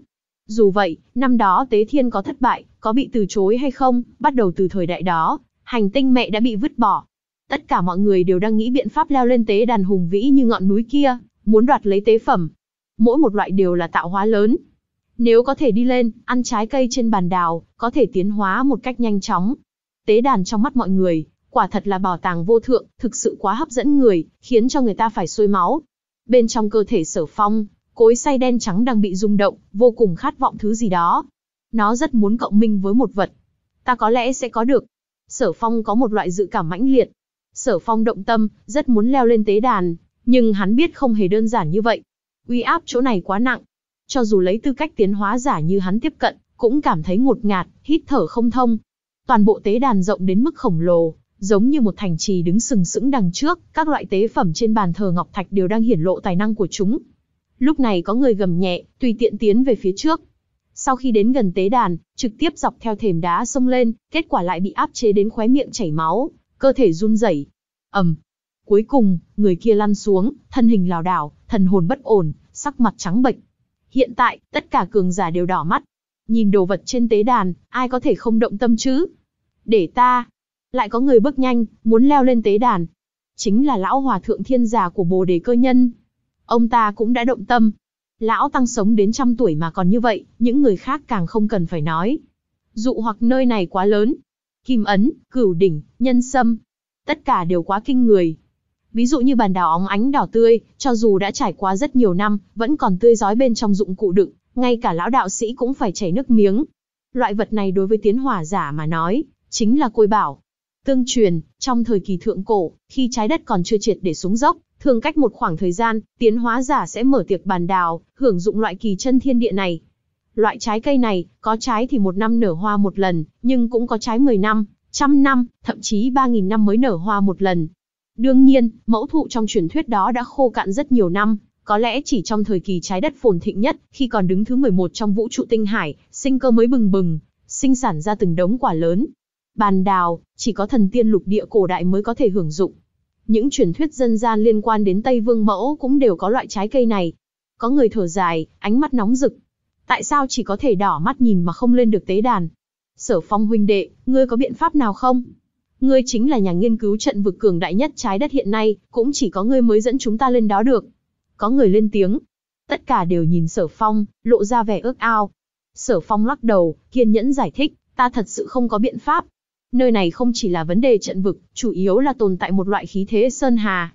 [SPEAKER 1] Dù vậy, năm đó tế thiên có thất bại, có bị từ chối hay không, bắt đầu từ thời đại đó, hành tinh mẹ đã bị vứt bỏ, Tất cả mọi người đều đang nghĩ biện pháp leo lên tế đàn hùng vĩ như ngọn núi kia, muốn đoạt lấy tế phẩm. Mỗi một loại đều là tạo hóa lớn. Nếu có thể đi lên, ăn trái cây trên bàn đào, có thể tiến hóa một cách nhanh chóng. Tế đàn trong mắt mọi người, quả thật là bảo tàng vô thượng, thực sự quá hấp dẫn người, khiến cho người ta phải sôi máu. Bên trong cơ thể sở phong, cối say đen trắng đang bị rung động, vô cùng khát vọng thứ gì đó. Nó rất muốn cộng minh với một vật. Ta có lẽ sẽ có được. Sở phong có một loại dự cảm mãnh liệt, Sở Phong động tâm, rất muốn leo lên tế đàn, nhưng hắn biết không hề đơn giản như vậy. Uy áp chỗ này quá nặng. Cho dù lấy tư cách tiến hóa giả như hắn tiếp cận, cũng cảm thấy ngột ngạt, hít thở không thông. Toàn bộ tế đàn rộng đến mức khổng lồ, giống như một thành trì đứng sừng sững đằng trước, các loại tế phẩm trên bàn thờ ngọc thạch đều đang hiển lộ tài năng của chúng. Lúc này có người gầm nhẹ, tùy tiện tiến về phía trước. Sau khi đến gần tế đàn, trực tiếp dọc theo thềm đá xông lên, kết quả lại bị áp chế đến khóe miệng chảy máu, cơ thể run rẩy. ầm, cuối cùng người kia lăn xuống, thân hình lảo đảo, thần hồn bất ổn, sắc mặt trắng bệch. Hiện tại tất cả cường giả đều đỏ mắt, nhìn đồ vật trên tế đàn, ai có thể không động tâm chứ? Để ta. Lại có người bước nhanh, muốn leo lên tế đàn. Chính là lão hòa thượng thiên già của bồ đề cơ nhân. Ông ta cũng đã động tâm. Lão tăng sống đến trăm tuổi mà còn như vậy, những người khác càng không cần phải nói. Dụ hoặc nơi này quá lớn, kim ấn, cửu đỉnh, nhân sâm. Tất cả đều quá kinh người. Ví dụ như bàn đào óng ánh đỏ tươi, cho dù đã trải qua rất nhiều năm, vẫn còn tươi rói bên trong dụng cụ đựng, ngay cả lão đạo sĩ cũng phải chảy nước miếng. Loại vật này đối với tiến hỏa giả mà nói, chính là côi bảo. Tương truyền, trong thời kỳ thượng cổ, khi trái đất còn chưa triệt để xuống dốc, thường cách một khoảng thời gian, tiến hóa giả sẽ mở tiệc bàn đào, hưởng dụng loại kỳ chân thiên địa này. Loại trái cây này, có trái thì một năm nở hoa một lần, nhưng cũng có trái 10 năm, trăm năm, thậm chí 3.000 năm mới nở hoa một lần. Đương nhiên, mẫu thụ trong truyền thuyết đó đã khô cạn rất nhiều năm, có lẽ chỉ trong thời kỳ trái đất phồn thịnh nhất, khi còn đứng thứ 11 trong vũ trụ tinh hải, sinh cơ mới bừng bừng, sinh sản ra từng đống quả lớn. Bàn đào, chỉ có thần tiên lục địa cổ đại mới có thể hưởng dụng. Những truyền thuyết dân gian liên quan đến Tây Vương Mẫu cũng đều có loại trái cây này. Có người thở dài, ánh mắt nóng rực, tại sao chỉ có thể đỏ mắt nhìn mà không lên được tế đàn? Sở Phong huynh đệ, ngươi có biện pháp nào không? Ngươi chính là nhà nghiên cứu trận vực cường đại nhất trái đất hiện nay, cũng chỉ có ngươi mới dẫn chúng ta lên đó được. Có người lên tiếng. Tất cả đều nhìn Sở Phong, lộ ra vẻ ước ao. Sở Phong lắc đầu, kiên nhẫn giải thích, ta thật sự không có biện pháp. Nơi này không chỉ là vấn đề trận vực, chủ yếu là tồn tại một loại khí thế sơn hà.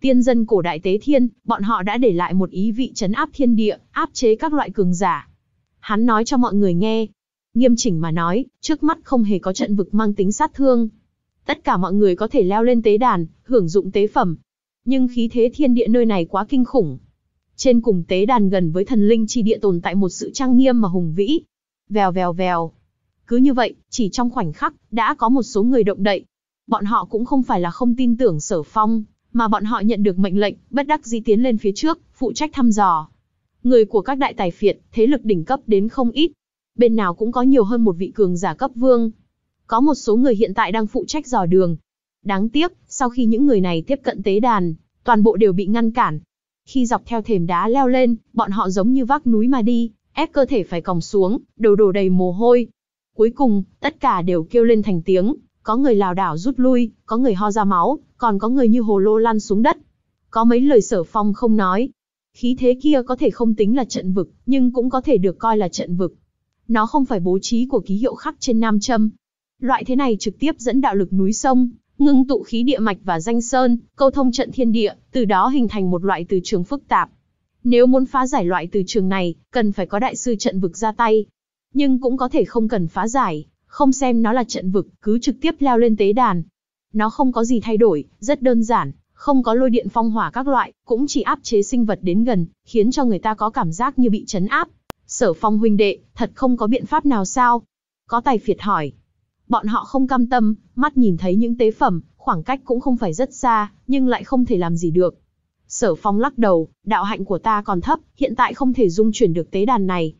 [SPEAKER 1] Tiên dân cổ đại tế thiên, bọn họ đã để lại một ý vị trấn áp thiên địa, áp chế các loại cường giả, Hắn nói cho mọi người nghe. Nghiêm chỉnh mà nói, trước mắt không hề có trận vực mang tính sát thương. Tất cả mọi người có thể leo lên tế đàn, hưởng dụng tế phẩm. Nhưng khí thế thiên địa nơi này quá kinh khủng. Trên cùng tế đàn gần với thần linh chi địa tồn tại một sự trang nghiêm mà hùng vĩ. Vèo vèo vèo. Cứ như vậy, chỉ trong khoảnh khắc, đã có một số người động đậy. Bọn họ cũng không phải là không tin tưởng sở phong, mà bọn họ nhận được mệnh lệnh, bất đắc dĩ tiến lên phía trước, phụ trách thăm dò người của các đại tài phiệt, thế lực đỉnh cấp đến không ít. Bên nào cũng có nhiều hơn một vị cường giả cấp vương. Có một số người hiện tại đang phụ trách dò đường. Đáng tiếc, sau khi những người này tiếp cận tế đàn, toàn bộ đều bị ngăn cản. Khi dọc theo thềm đá leo lên, bọn họ giống như vác núi mà đi, ép cơ thể phải còng xuống, đầu đồ đầy mồ hôi. Cuối cùng, tất cả đều kêu lên thành tiếng, có người lào đảo rút lui, có người ho ra máu, còn có người như hồ lô lăn xuống đất. Có mấy lời sở phong không nói, Khí thế kia có thể không tính là trận vực, nhưng cũng có thể được coi là trận vực. Nó không phải bố trí của ký hiệu khắc trên nam châm. Loại thế này trực tiếp dẫn đạo lực núi sông, ngưng tụ khí địa mạch và danh sơn, câu thông trận thiên địa, từ đó hình thành một loại từ trường phức tạp. Nếu muốn phá giải loại từ trường này, cần phải có đại sư trận vực ra tay. Nhưng cũng có thể không cần phá giải, không xem nó là trận vực, cứ trực tiếp leo lên tế đàn. Nó không có gì thay đổi, rất đơn giản không có lôi điện phong hỏa các loại, cũng chỉ áp chế sinh vật đến gần, khiến cho người ta có cảm giác như bị chấn áp. Sở phong huynh đệ, thật không có biện pháp nào sao? Có tài phiệt hỏi. Bọn họ không cam tâm, mắt nhìn thấy những tế phẩm, khoảng cách cũng không phải rất xa, nhưng lại không thể làm gì được. Sở phong lắc đầu, đạo hạnh của ta còn thấp, hiện tại không thể dung chuyển được tế đàn này.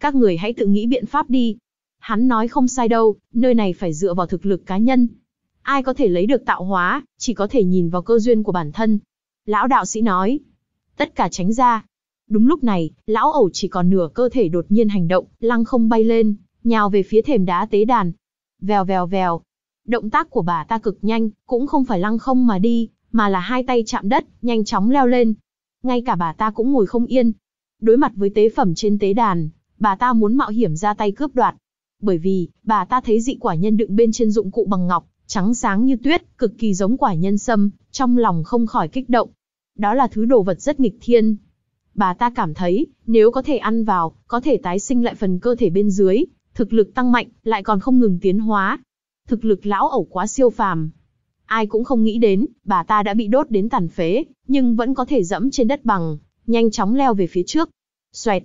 [SPEAKER 1] Các người hãy tự nghĩ biện pháp đi. Hắn nói không sai đâu, nơi này phải dựa vào thực lực cá nhân, Ai có thể lấy được tạo hóa, chỉ có thể nhìn vào cơ duyên của bản thân. Lão đạo sĩ nói, tất cả tránh ra. Đúng lúc này, lão ẩu chỉ còn nửa cơ thể đột nhiên hành động, lăng không bay lên, nhào về phía thềm đá tế đàn. Vèo vèo vèo. Động tác của bà ta cực nhanh, cũng không phải lăng không mà đi, mà là hai tay chạm đất, nhanh chóng leo lên. Ngay cả bà ta cũng ngồi không yên. Đối mặt với tế phẩm trên tế đàn, bà ta muốn mạo hiểm ra tay cướp đoạt. Bởi vì, bà ta thấy dị quả nhân đựng bên trên dụng cụ bằng ngọc, trắng sáng như tuyết, cực kỳ giống quả nhân sâm, trong lòng không khỏi kích động. Đó là thứ đồ vật rất nghịch thiên. Bà ta cảm thấy, nếu có thể ăn vào, có thể tái sinh lại phần cơ thể bên dưới, thực lực tăng mạnh, lại còn không ngừng tiến hóa. Thực lực lão ẩu quá siêu phàm. Ai cũng không nghĩ đến, bà ta đã bị đốt đến tàn phế, nhưng vẫn có thể dẫm trên đất bằng, nhanh chóng leo về phía trước. Xoẹt.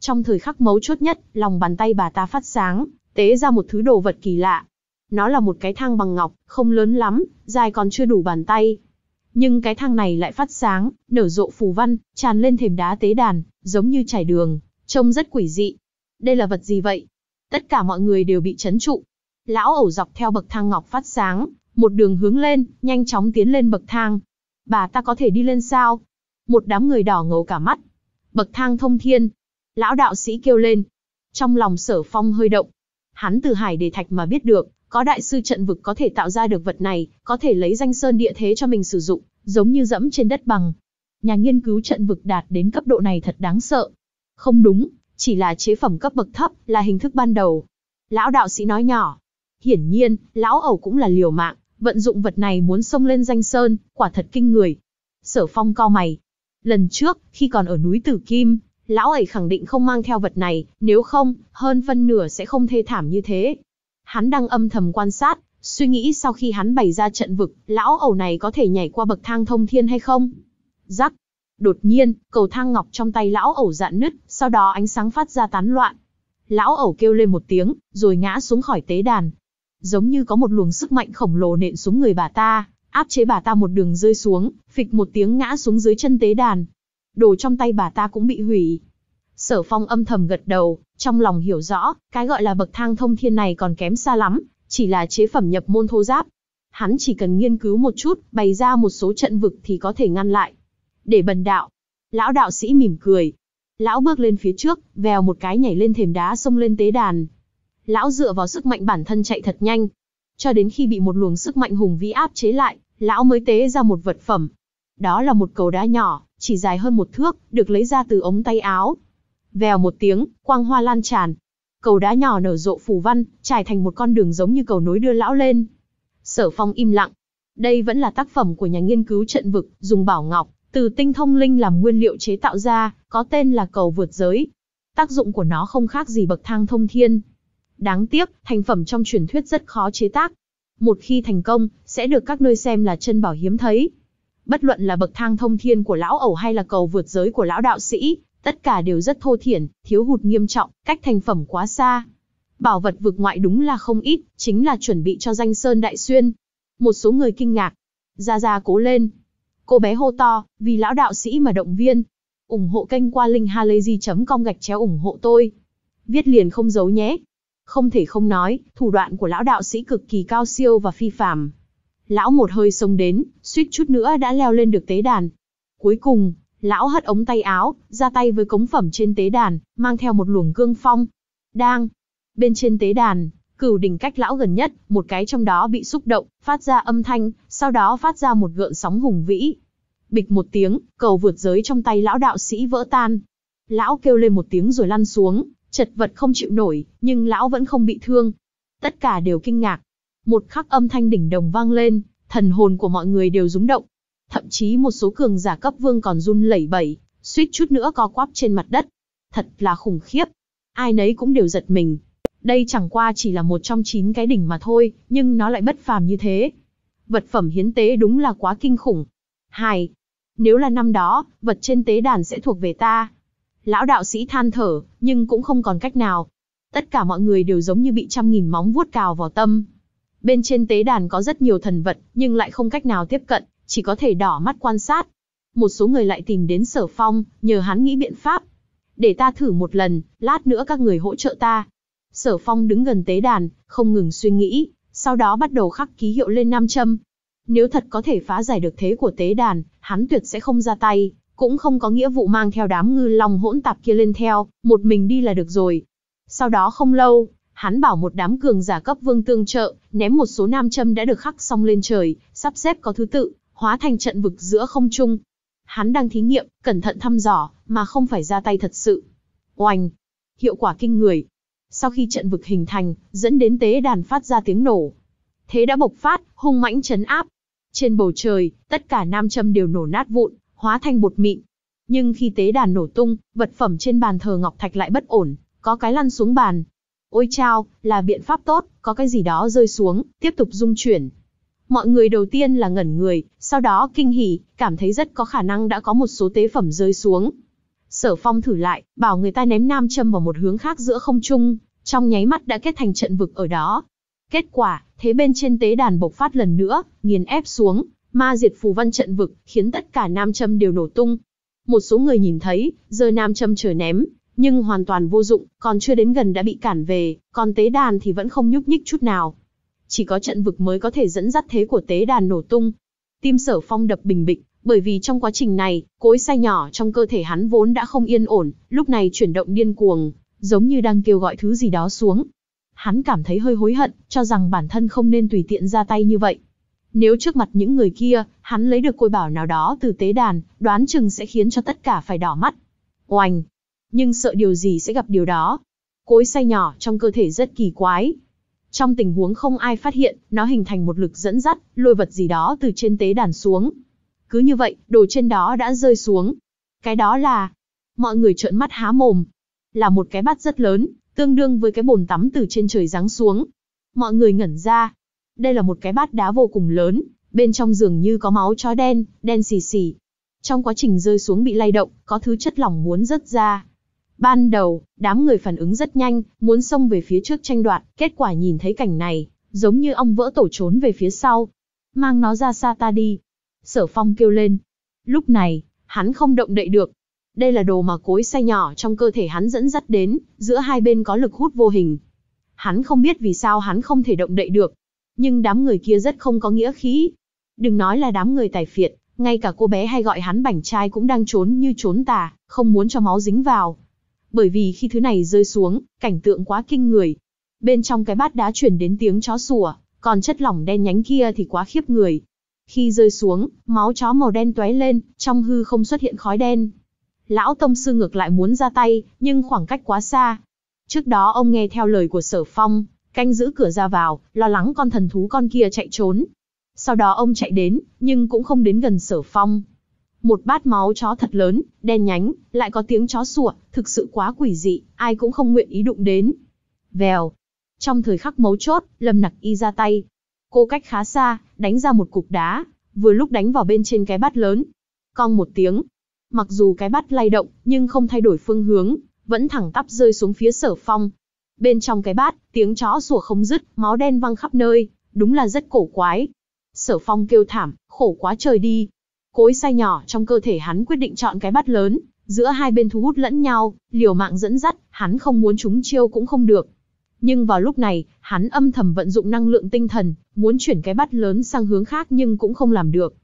[SPEAKER 1] Trong thời khắc mấu chốt nhất, lòng bàn tay bà ta phát sáng, tế ra một thứ đồ vật kỳ lạ, nó là một cái thang bằng ngọc, không lớn lắm, dài còn chưa đủ bàn tay. Nhưng cái thang này lại phát sáng, nở rộ phù văn, tràn lên thềm đá tế đàn, giống như trải đường, trông rất quỷ dị. Đây là vật gì vậy? Tất cả mọi người đều bị chấn trụ. Lão ẩu dọc theo bậc thang ngọc phát sáng, một đường hướng lên, nhanh chóng tiến lên bậc thang. Bà ta có thể đi lên sao? Một đám người đỏ ngầu cả mắt. Bậc thang thông thiên. Lão đạo sĩ kêu lên. Trong lòng sở phong hơi động. Hắn từ hải đề thạch mà biết được, có đại sư trận vực có thể tạo ra được vật này, có thể lấy danh sơn địa thế cho mình sử dụng, giống như dẫm trên đất bằng. Nhà nghiên cứu trận vực đạt đến cấp độ này thật đáng sợ. Không đúng, chỉ là chế phẩm cấp bậc thấp, là hình thức ban đầu. Lão đạo sĩ nói nhỏ. Hiển nhiên, lão ẩu cũng là liều mạng, vận dụng vật này muốn xông lên danh sơn, quả thật kinh người. Sở phong cao mày. Lần trước, khi còn ở núi Tử Kim, lão ấy khẳng định không mang theo vật này, nếu không, hơn phân nửa sẽ không thê thảm như thế. Hắn đang âm thầm quan sát, suy nghĩ sau khi hắn bày ra trận vực, lão ẩu này có thể nhảy qua bậc thang thông thiên hay không? Rắc! Đột nhiên, cầu thang ngọc trong tay lão ẩu dạn nứt, sau đó ánh sáng phát ra tán loạn. Lão ẩu kêu lên một tiếng, rồi ngã xuống khỏi tế đàn. Giống như có một luồng sức mạnh khổng lồ nện xuống người bà ta, áp chế bà ta một đường rơi xuống, phịch một tiếng ngã xuống dưới chân tế đàn. Đồ trong tay bà ta cũng bị hủy. Sở phong âm thầm gật đầu, trong lòng hiểu rõ, cái gọi là bậc thang thông thiên này còn kém xa lắm, chỉ là chế phẩm nhập môn thô giáp. Hắn chỉ cần nghiên cứu một chút, bày ra một số trận vực thì có thể ngăn lại. Để bần đạo. Lão đạo sĩ mỉm cười. Lão bước lên phía trước, vèo một cái nhảy lên thềm đá xông lên tế đàn. Lão dựa vào sức mạnh bản thân chạy thật nhanh. Cho đến khi bị một luồng sức mạnh hùng vĩ áp chế lại, lão mới tế ra một vật phẩm. Đó là một cầu đá nhỏ, chỉ dài hơn một thước, được lấy ra từ ống tay áo, Vèo một tiếng, quang hoa lan tràn. Cầu đá nhỏ nở rộ phù văn, trải thành một con đường giống như cầu nối đưa lão lên. Sở phong im lặng. Đây vẫn là tác phẩm của nhà nghiên cứu trận vực, dùng bảo ngọc, từ tinh thông linh làm nguyên liệu chế tạo ra, có tên là cầu vượt giới. Tác dụng của nó không khác gì bậc thang thông thiên. Đáng tiếc, thành phẩm trong truyền thuyết rất khó chế tác. Một khi thành công, sẽ được các nơi xem là chân bảo hiếm thấy. Bất luận là bậc thang thông thiên của lão ẩu hay là cầu vượt giới của lão đạo sĩ, Tất cả đều rất thô thiển, thiếu hụt nghiêm trọng, cách thành phẩm quá xa. Bảo vật vực ngoại đúng là không ít, chính là chuẩn bị cho danh sơn đại xuyên. Một số người kinh ngạc. Ra Ra cố lên. Cô bé hô to, vì lão đạo sĩ mà động viên. ủng hộ kênh qua linkhalazy.com gạch chéo ủng hộ tôi. Viết liền không giấu nhé. Không thể không nói, thủ đoạn của lão đạo sĩ cực kỳ cao siêu và phi phàm. Lão một hơi sông đến, suýt chút nữa đã leo lên được tế đàn. Cuối cùng, lão hất ống tay áo, ra tay với cống phẩm trên tế đàn, mang theo một luồng cương phong. Đang, bên trên tế đàn, cửu đỉnh cách lão gần nhất, một cái trong đó bị xúc động, phát ra âm thanh, sau đó phát ra một gợn sóng hùng vĩ. Bịch một tiếng, cầu vượt giới trong tay lão đạo sĩ vỡ tan. Lão kêu lên một tiếng rồi lăn xuống, chật vật không chịu nổi, nhưng lão vẫn không bị thương. Tất cả đều kinh ngạc. Một khắc âm thanh đỉnh đồng vang lên, thần hồn của mọi người đều rúng động, Thậm chí một số cường giả cấp vương còn run lẩy bẩy, suýt chút nữa co quắp trên mặt đất. Thật là khủng khiếp. Ai nấy cũng đều giật mình. Đây chẳng qua chỉ là một trong chín cái đỉnh mà thôi, nhưng nó lại bất phàm như thế. Vật phẩm hiến tế đúng là quá kinh khủng. Hai, nếu là năm đó, vật trên tế đàn sẽ thuộc về ta. Lão đạo sĩ than thở, nhưng cũng không còn cách nào. Tất cả mọi người đều giống như bị trăm nghìn móng vuốt cào vào tâm. Bên trên tế đàn có rất nhiều thần vật, nhưng lại không cách nào tiếp cận, chỉ có thể đỏ mắt quan sát. Một số người lại tìm đến sở phong, nhờ hắn nghĩ biện pháp. Để ta thử một lần, lát nữa các người hỗ trợ ta. Sở phong đứng gần tế đàn, không ngừng suy nghĩ, sau đó bắt đầu khắc ký hiệu lên nam châm. Nếu thật có thể phá giải được thế của tế đàn, hắn tuyệt sẽ không ra tay, cũng không có nghĩa vụ mang theo đám ngư long hỗn tạp kia lên theo, một mình đi là được rồi. Sau đó không lâu, hắn bảo một đám cường giả cấp vương tương trợ, ném một số nam châm đã được khắc xong lên trời, sắp xếp có thứ tự, hóa thành trận vực giữa không trung. Hắn đang thí nghiệm, cẩn thận thăm dò, mà không phải ra tay thật sự. Oanh! Hiệu quả kinh người. Sau khi trận vực hình thành, dẫn đến tế đàn phát ra tiếng nổ. Thế đã bộc phát, hung mãnh chấn áp. Trên bầu trời, tất cả nam châm đều nổ nát vụn, hóa thành bột mịn. Nhưng khi tế đàn nổ tung, vật phẩm trên bàn thờ ngọc thạch lại bất ổn, có cái lăn xuống bàn. Ôi chao, là biện pháp tốt, có cái gì đó rơi xuống, tiếp tục dung chuyển, Mọi người đầu tiên là ngẩn người, sau đó kinh hỉ, cảm thấy rất có khả năng đã có một số tế phẩm rơi xuống. Sở Phong thử lại, bảo người ta ném nam châm vào một hướng khác giữa không trung, trong nháy mắt đã kết thành trận vực ở đó. Kết quả, thế bên trên tế đàn bộc phát lần nữa, nghiền ép xuống, ma diệt phù văn trận vực, khiến tất cả nam châm đều nổ tung. Một số người nhìn thấy, giơ nam châm chờ ném, nhưng hoàn toàn vô dụng, còn chưa đến gần đã bị cản về, còn tế đàn thì vẫn không nhúc nhích chút nào chỉ có trận vực mới có thể dẫn dắt thế của tế đàn nổ tung. Tim sở phong đập bình bịch, bởi vì trong quá trình này, cối xay nhỏ trong cơ thể hắn vốn đã không yên ổn, lúc này chuyển động điên cuồng, giống như đang kêu gọi thứ gì đó xuống. Hắn cảm thấy hơi hối hận, cho rằng bản thân không nên tùy tiện ra tay như vậy. Nếu trước mặt những người kia, hắn lấy được côi bảo nào đó từ tế đàn, đoán chừng sẽ khiến cho tất cả phải đỏ mắt. Oành! Nhưng sợ điều gì sẽ gặp điều đó. Cối xay nhỏ trong cơ thể rất kỳ quái, trong tình huống không ai phát hiện, nó hình thành một lực dẫn dắt, lôi vật gì đó từ trên tế đàn xuống. Cứ như vậy, đồ trên đó đã rơi xuống. Cái đó là... Mọi người trợn mắt há mồm. Là một cái bát rất lớn, tương đương với cái bồn tắm từ trên trời giáng xuống. Mọi người ngẩn ra. Đây là một cái bát đá vô cùng lớn, bên trong dường như có máu chó đen, đen xì xì. Trong quá trình rơi xuống bị lay động, có thứ chất lỏng muốn rớt ra, Ban đầu, đám người phản ứng rất nhanh, muốn xông về phía trước tranh đoạt, kết quả nhìn thấy cảnh này, giống như ong vỡ tổ trốn về phía sau. Mang nó ra xa ta đi. Sở phong kêu lên. Lúc này, hắn không động đậy được. Đây là đồ mà cối xe nhỏ trong cơ thể hắn dẫn dắt đến, giữa hai bên có lực hút vô hình. Hắn không biết vì sao hắn không thể động đậy được. Nhưng đám người kia rất không có nghĩa khí. Đừng nói là đám người tài phiệt, ngay cả cô bé hay gọi hắn bảnh trai cũng đang trốn như trốn tà, không muốn cho máu dính vào bởi vì khi thứ này rơi xuống, cảnh tượng quá kinh người. Bên trong cái bát đá chuyển đến tiếng chó sủa, còn chất lỏng đen nhánh kia thì quá khiếp người. Khi rơi xuống, máu chó màu đen tóe lên, trong hư không xuất hiện khói đen. Lão Tông Sư ngược lại muốn ra tay, nhưng khoảng cách quá xa. Trước đó ông nghe theo lời của Sở Phong, canh giữ cửa ra vào, lo lắng con thần thú con kia chạy trốn. Sau đó ông chạy đến, nhưng cũng không đến gần Sở Phong, một bát máu chó thật lớn, đen nhánh, lại có tiếng chó sủa, thực sự quá quỷ dị, ai cũng không nguyện ý đụng đến. Vèo. Trong thời khắc mấu chốt, Lâm Nặc Y ra tay. Cô cách khá xa, đánh ra một cục đá, vừa lúc đánh vào bên trên cái bát lớn. Cong một tiếng. Mặc dù cái bát lay động, nhưng không thay đổi phương hướng, vẫn thẳng tắp rơi xuống phía sở phong. Bên trong cái bát, tiếng chó sủa không dứt, máu đen văng khắp nơi, đúng là rất cổ quái. Sở phong kêu thảm, khổ quá trời đi. Cối sai nhỏ trong cơ thể hắn quyết định chọn cái bắt lớn, giữa hai bên thu hút lẫn nhau, liều mạng dẫn dắt, hắn không muốn chúng chiêu cũng không được. Nhưng vào lúc này, hắn âm thầm vận dụng năng lượng tinh thần, muốn chuyển cái bắt lớn sang hướng khác nhưng cũng không làm được.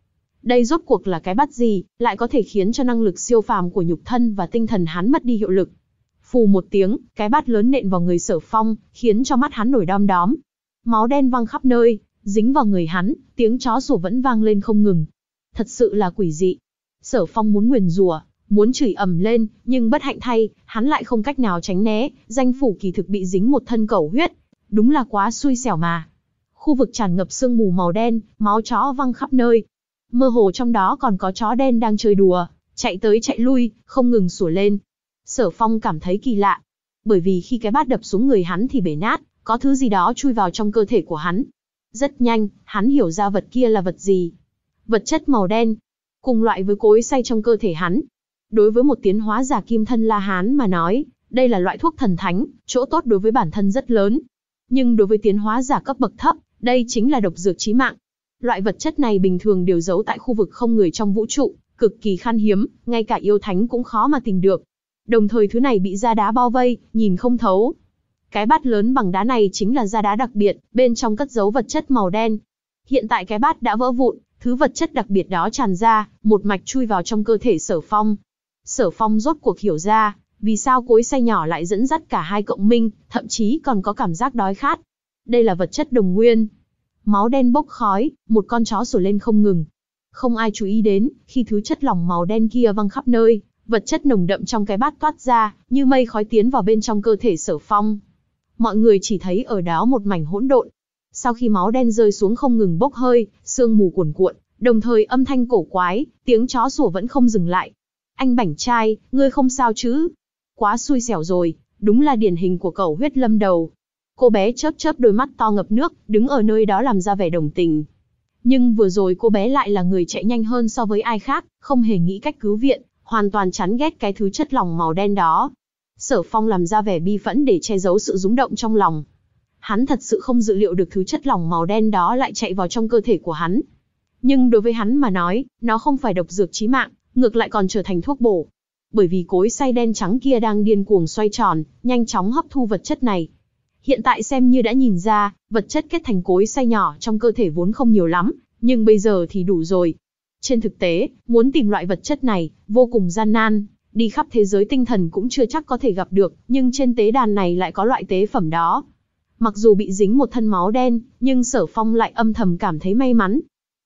[SPEAKER 1] Đây rốt cuộc là cái bắt gì, lại có thể khiến cho năng lực siêu phàm của nhục thân và tinh thần hắn mất đi hiệu lực. Phù một tiếng, cái bát lớn nện vào người sở phong, khiến cho mắt hắn nổi đom đóm. Máu đen văng khắp nơi, dính vào người hắn, tiếng chó sủa vẫn vang lên không ngừng, thật sự là quỷ dị. Sở Phong muốn nguyền rủa, muốn chửi ầm lên, nhưng bất hạnh thay, hắn lại không cách nào tránh né, danh phủ kỳ thực bị dính một thân cầu huyết, đúng là quá xui xẻo mà. Khu vực tràn ngập sương mù màu đen, máu chó văng khắp nơi. Mơ hồ trong đó còn có chó đen đang chơi đùa, chạy tới chạy lui, không ngừng sủa lên. Sở Phong cảm thấy kỳ lạ, bởi vì khi cái bát đập xuống người hắn thì bể nát, có thứ gì đó chui vào trong cơ thể của hắn. Rất nhanh, hắn hiểu ra vật kia là vật gì, vật chất màu đen, cùng loại với cối xay trong cơ thể hắn. Đối với một tiến hóa giả kim thân La Hán mà nói, đây là loại thuốc thần thánh, chỗ tốt đối với bản thân rất lớn. Nhưng đối với tiến hóa giả cấp bậc thấp, đây chính là độc dược chí mạng. Loại vật chất này bình thường đều giấu tại khu vực không người trong vũ trụ, cực kỳ khan hiếm, ngay cả yêu thánh cũng khó mà tìm được. Đồng thời thứ này bị da đá bao vây, nhìn không thấu. Cái bát lớn bằng đá này chính là da đá đặc biệt, bên trong cất giấu vật chất màu đen. Hiện tại cái bát đã vỡ vụn, Thứ vật chất đặc biệt đó tràn ra, một mạch chui vào trong cơ thể sở phong. Sở phong rốt cuộc hiểu ra, vì sao cối xay nhỏ lại dẫn dắt cả hai cộng minh, thậm chí còn có cảm giác đói khát. Đây là vật chất đồng nguyên. Máu đen bốc khói, một con chó sủa lên không ngừng. Không ai chú ý đến, khi thứ chất lỏng màu đen kia văng khắp nơi, vật chất nồng đậm trong cái bát toát ra, như mây khói tiến vào bên trong cơ thể sở phong. Mọi người chỉ thấy ở đó một mảnh hỗn độn, sau khi máu đen rơi xuống không ngừng bốc hơi, sương mù cuồn cuộn, đồng thời âm thanh cổ quái, tiếng chó sủa vẫn không dừng lại. Anh bảnh trai, ngươi không sao chứ? Quá xui xẻo rồi, đúng là điển hình của cậu huyết lâm đầu. Cô bé chớp chớp đôi mắt to ngập nước, đứng ở nơi đó làm ra vẻ đồng tình. Nhưng vừa rồi cô bé lại là người chạy nhanh hơn so với ai khác, không hề nghĩ cách cứu viện, hoàn toàn chán ghét cái thứ chất lỏng màu đen đó. Sở Phong làm ra vẻ bi phẫn để che giấu sự rúng động trong lòng, hắn thật sự không dự liệu được thứ chất lỏng màu đen đó lại chạy vào trong cơ thể của hắn. Nhưng đối với hắn mà nói, nó không phải độc dược chí mạng, ngược lại còn trở thành thuốc bổ. Bởi vì cối xay đen trắng kia đang điên cuồng xoay tròn, nhanh chóng hấp thu vật chất này. Hiện tại xem như đã nhìn ra, vật chất kết thành cối xay nhỏ trong cơ thể vốn không nhiều lắm, nhưng bây giờ thì đủ rồi. Trên thực tế, muốn tìm loại vật chất này, vô cùng gian nan, đi khắp thế giới tinh thần cũng chưa chắc có thể gặp được, nhưng trên tế đàn này lại có loại tế phẩm đó, Mặc dù bị dính một thân máu đen, nhưng sở phong lại âm thầm cảm thấy may mắn.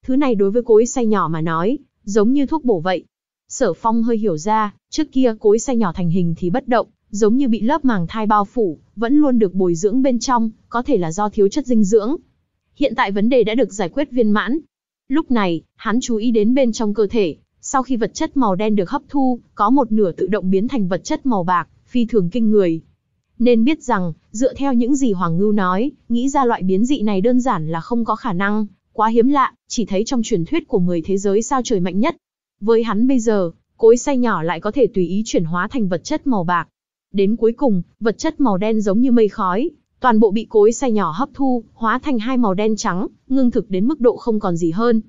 [SPEAKER 1] Thứ này đối với cối say nhỏ mà nói, giống như thuốc bổ vậy. Sở phong hơi hiểu ra, trước kia cối say nhỏ thành hình thì bất động, giống như bị lớp màng thai bao phủ, vẫn luôn được bồi dưỡng bên trong, có thể là do thiếu chất dinh dưỡng. Hiện tại vấn đề đã được giải quyết viên mãn. Lúc này, hắn chú ý đến bên trong cơ thể, sau khi vật chất màu đen được hấp thu, có một nửa tự động biến thành vật chất màu bạc, phi thường kinh người nên biết rằng, dựa theo những gì Hoàng Ngưu nói, nghĩ ra loại biến dị này đơn giản là không có khả năng, quá hiếm lạ, chỉ thấy trong truyền thuyết của 10 thế giới sao trời mạnh nhất. Với hắn bây giờ, cối xay nhỏ lại có thể tùy ý chuyển hóa thành vật chất màu bạc. Đến cuối cùng, vật chất màu đen giống như mây khói, toàn bộ bị cối xay nhỏ hấp thu, hóa thành hai màu đen trắng, ngưng thực đến mức độ không còn gì hơn.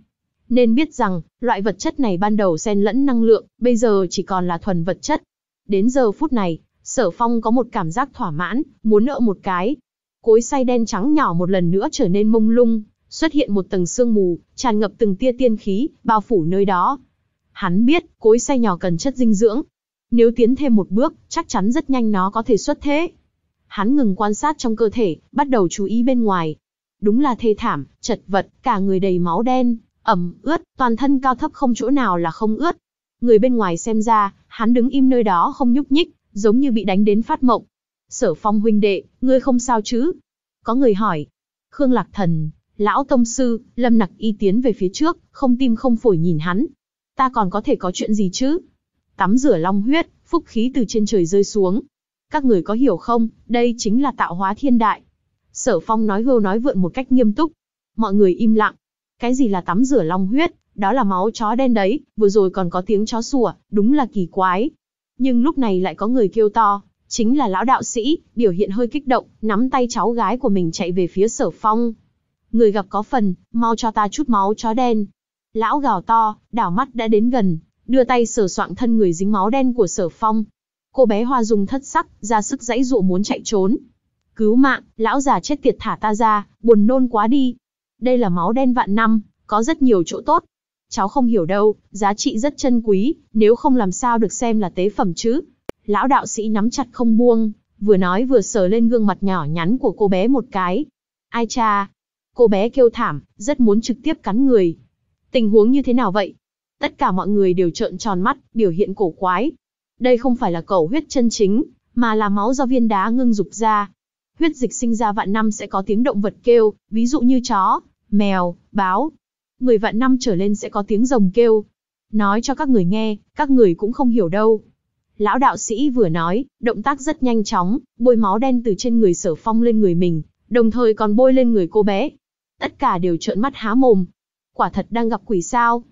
[SPEAKER 1] Nên biết rằng, loại vật chất này ban đầu xen lẫn năng lượng, bây giờ chỉ còn là thuần vật chất. Đến giờ phút này, Sở Phong có một cảm giác thỏa mãn, muốn nợ một cái. Cối say đen trắng nhỏ một lần nữa trở nên mông lung, xuất hiện một tầng sương mù, tràn ngập từng tia tiên khí, bao phủ nơi đó. Hắn biết, cối say nhỏ cần chất dinh dưỡng. Nếu tiến thêm một bước, chắc chắn rất nhanh nó có thể xuất thế. Hắn ngừng quan sát trong cơ thể, bắt đầu chú ý bên ngoài. Đúng là thê thảm, chật vật, cả người đầy máu đen, ẩm, ướt, toàn thân cao thấp không chỗ nào là không ướt. Người bên ngoài xem ra, hắn đứng im nơi đó không nhúc nhích, giống như bị đánh đến phát mộng. Sở phong huynh đệ, ngươi không sao chứ? Có người hỏi. Khương Lạc Thần, lão tông sư, lâm nặc y tiến về phía trước, không tim không phổi nhìn hắn. Ta còn có thể có chuyện gì chứ? Tắm rửa long huyết, phúc khí từ trên trời rơi xuống. Các người có hiểu không, đây chính là tạo hóa thiên đại. Sở phong nói gâu nói vượn một cách nghiêm túc. Mọi người im lặng. Cái gì là tắm rửa long huyết, đó là máu chó đen đấy, vừa rồi còn có tiếng chó sủa, đúng là kỳ quái. Nhưng lúc này lại có người kêu to, chính là lão đạo sĩ, biểu hiện hơi kích động, nắm tay cháu gái của mình chạy về phía sở phong. Người gặp có phần, mau cho ta chút máu chó đen. Lão gào to, đảo mắt đã đến gần, đưa tay sờ soạn thân người dính máu đen của sở phong. Cô bé hoa dùng thất sắc, ra sức dãy dụ muốn chạy trốn. Cứu mạng, lão già chết tiệt thả ta ra, buồn nôn quá đi. Đây là máu đen vạn năm, có rất nhiều chỗ tốt, cháu không hiểu đâu, giá trị rất chân quý, nếu không làm sao được xem là tế phẩm chứ. Lão đạo sĩ nắm chặt không buông, vừa nói vừa sờ lên gương mặt nhỏ nhắn của cô bé một cái. Ai cha? Cô bé kêu thảm, rất muốn trực tiếp cắn người. Tình huống như thế nào vậy? Tất cả mọi người đều trợn tròn mắt, biểu hiện cổ quái. Đây không phải là cầu huyết chân chính, mà là máu do viên đá ngưng dục ra. Huyết dịch sinh ra vạn năm sẽ có tiếng động vật kêu, ví dụ như chó, mèo, báo, 10 vạn năm trở lên sẽ có tiếng rồng kêu. Nói cho các người nghe, các người cũng không hiểu đâu. Lão đạo sĩ vừa nói, động tác rất nhanh chóng, bôi máu đen từ trên người sở phong lên người mình, đồng thời còn bôi lên người cô bé. Tất cả đều trợn mắt há mồm. Quả thật đang gặp quỷ sao.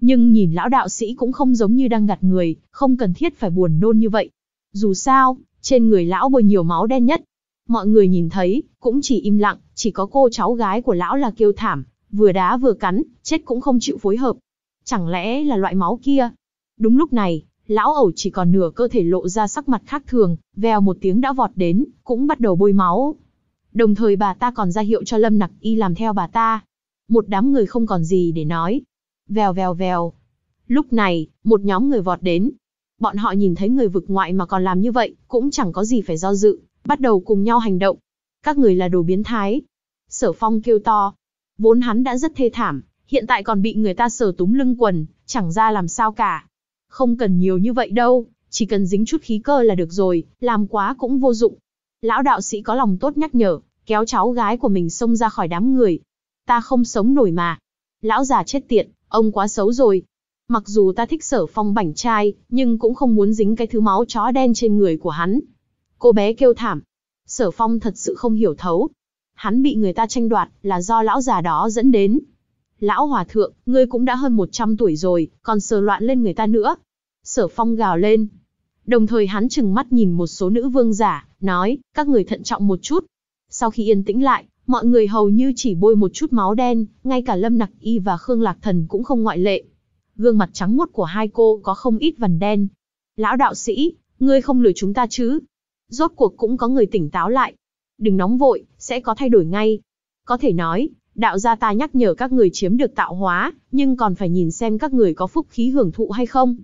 [SPEAKER 1] Nhưng nhìn lão đạo sĩ cũng không giống như đang gặt người, không cần thiết phải buồn nôn như vậy. Dù sao, trên người lão bôi nhiều máu đen nhất. Mọi người nhìn thấy, cũng chỉ im lặng, chỉ có cô cháu gái của lão là kêu thảm, vừa đá vừa cắn, chết cũng không chịu phối hợp. Chẳng lẽ là loại máu kia? Đúng lúc này, lão ẩu chỉ còn nửa cơ thể lộ ra sắc mặt khác thường, vèo một tiếng đã vọt đến, cũng bắt đầu bôi máu. Đồng thời bà ta còn ra hiệu cho Lâm Nặc Y làm theo bà ta. Một đám người không còn gì để nói. Vèo vèo vèo. Lúc này, một nhóm người vọt đến. Bọn họ nhìn thấy người vực ngoại mà còn làm như vậy, cũng chẳng có gì phải do dự, bắt đầu cùng nhau hành động. Các người là đồ biến thái. Sở Phong kêu to, Vốn hắn đã rất thê thảm, hiện tại còn bị người ta sờ túm lưng quần, chẳng ra làm sao cả. Không cần nhiều như vậy đâu, chỉ cần dính chút khí cơ là được rồi, làm quá cũng vô dụng. Lão đạo sĩ có lòng tốt nhắc nhở, kéo cháu gái của mình xông ra khỏi đám người. Ta không sống nổi mà. Lão già chết tiện, ông quá xấu rồi. Mặc dù ta thích sở phong bảnh trai, nhưng cũng không muốn dính cái thứ máu chó đen trên người của hắn. Cô bé kêu thảm. Sở phong thật sự không hiểu thấu, hắn bị người ta tranh đoạt là do lão già đó dẫn đến. Lão hòa thượng, ngươi cũng đã hơn 100 tuổi rồi, còn sờ loạn lên người ta nữa. Sở phong gào lên. Đồng thời hắn chừng mắt nhìn một số nữ vương giả, nói, các người thận trọng một chút. Sau khi yên tĩnh lại, mọi người hầu như chỉ bôi một chút máu đen, ngay cả Lâm Nặc Y và Khương Lạc Thần cũng không ngoại lệ. Gương mặt trắng muốt của hai cô có không ít vằn đen. Lão đạo sĩ, ngươi không lừa chúng ta chứ? Rốt cuộc cũng có người tỉnh táo lại, đừng nóng vội, sẽ có thay đổi ngay. Có thể nói, đạo gia ta nhắc nhở các người chiếm được tạo hóa, nhưng còn phải nhìn xem các người có phúc khí hưởng thụ hay không.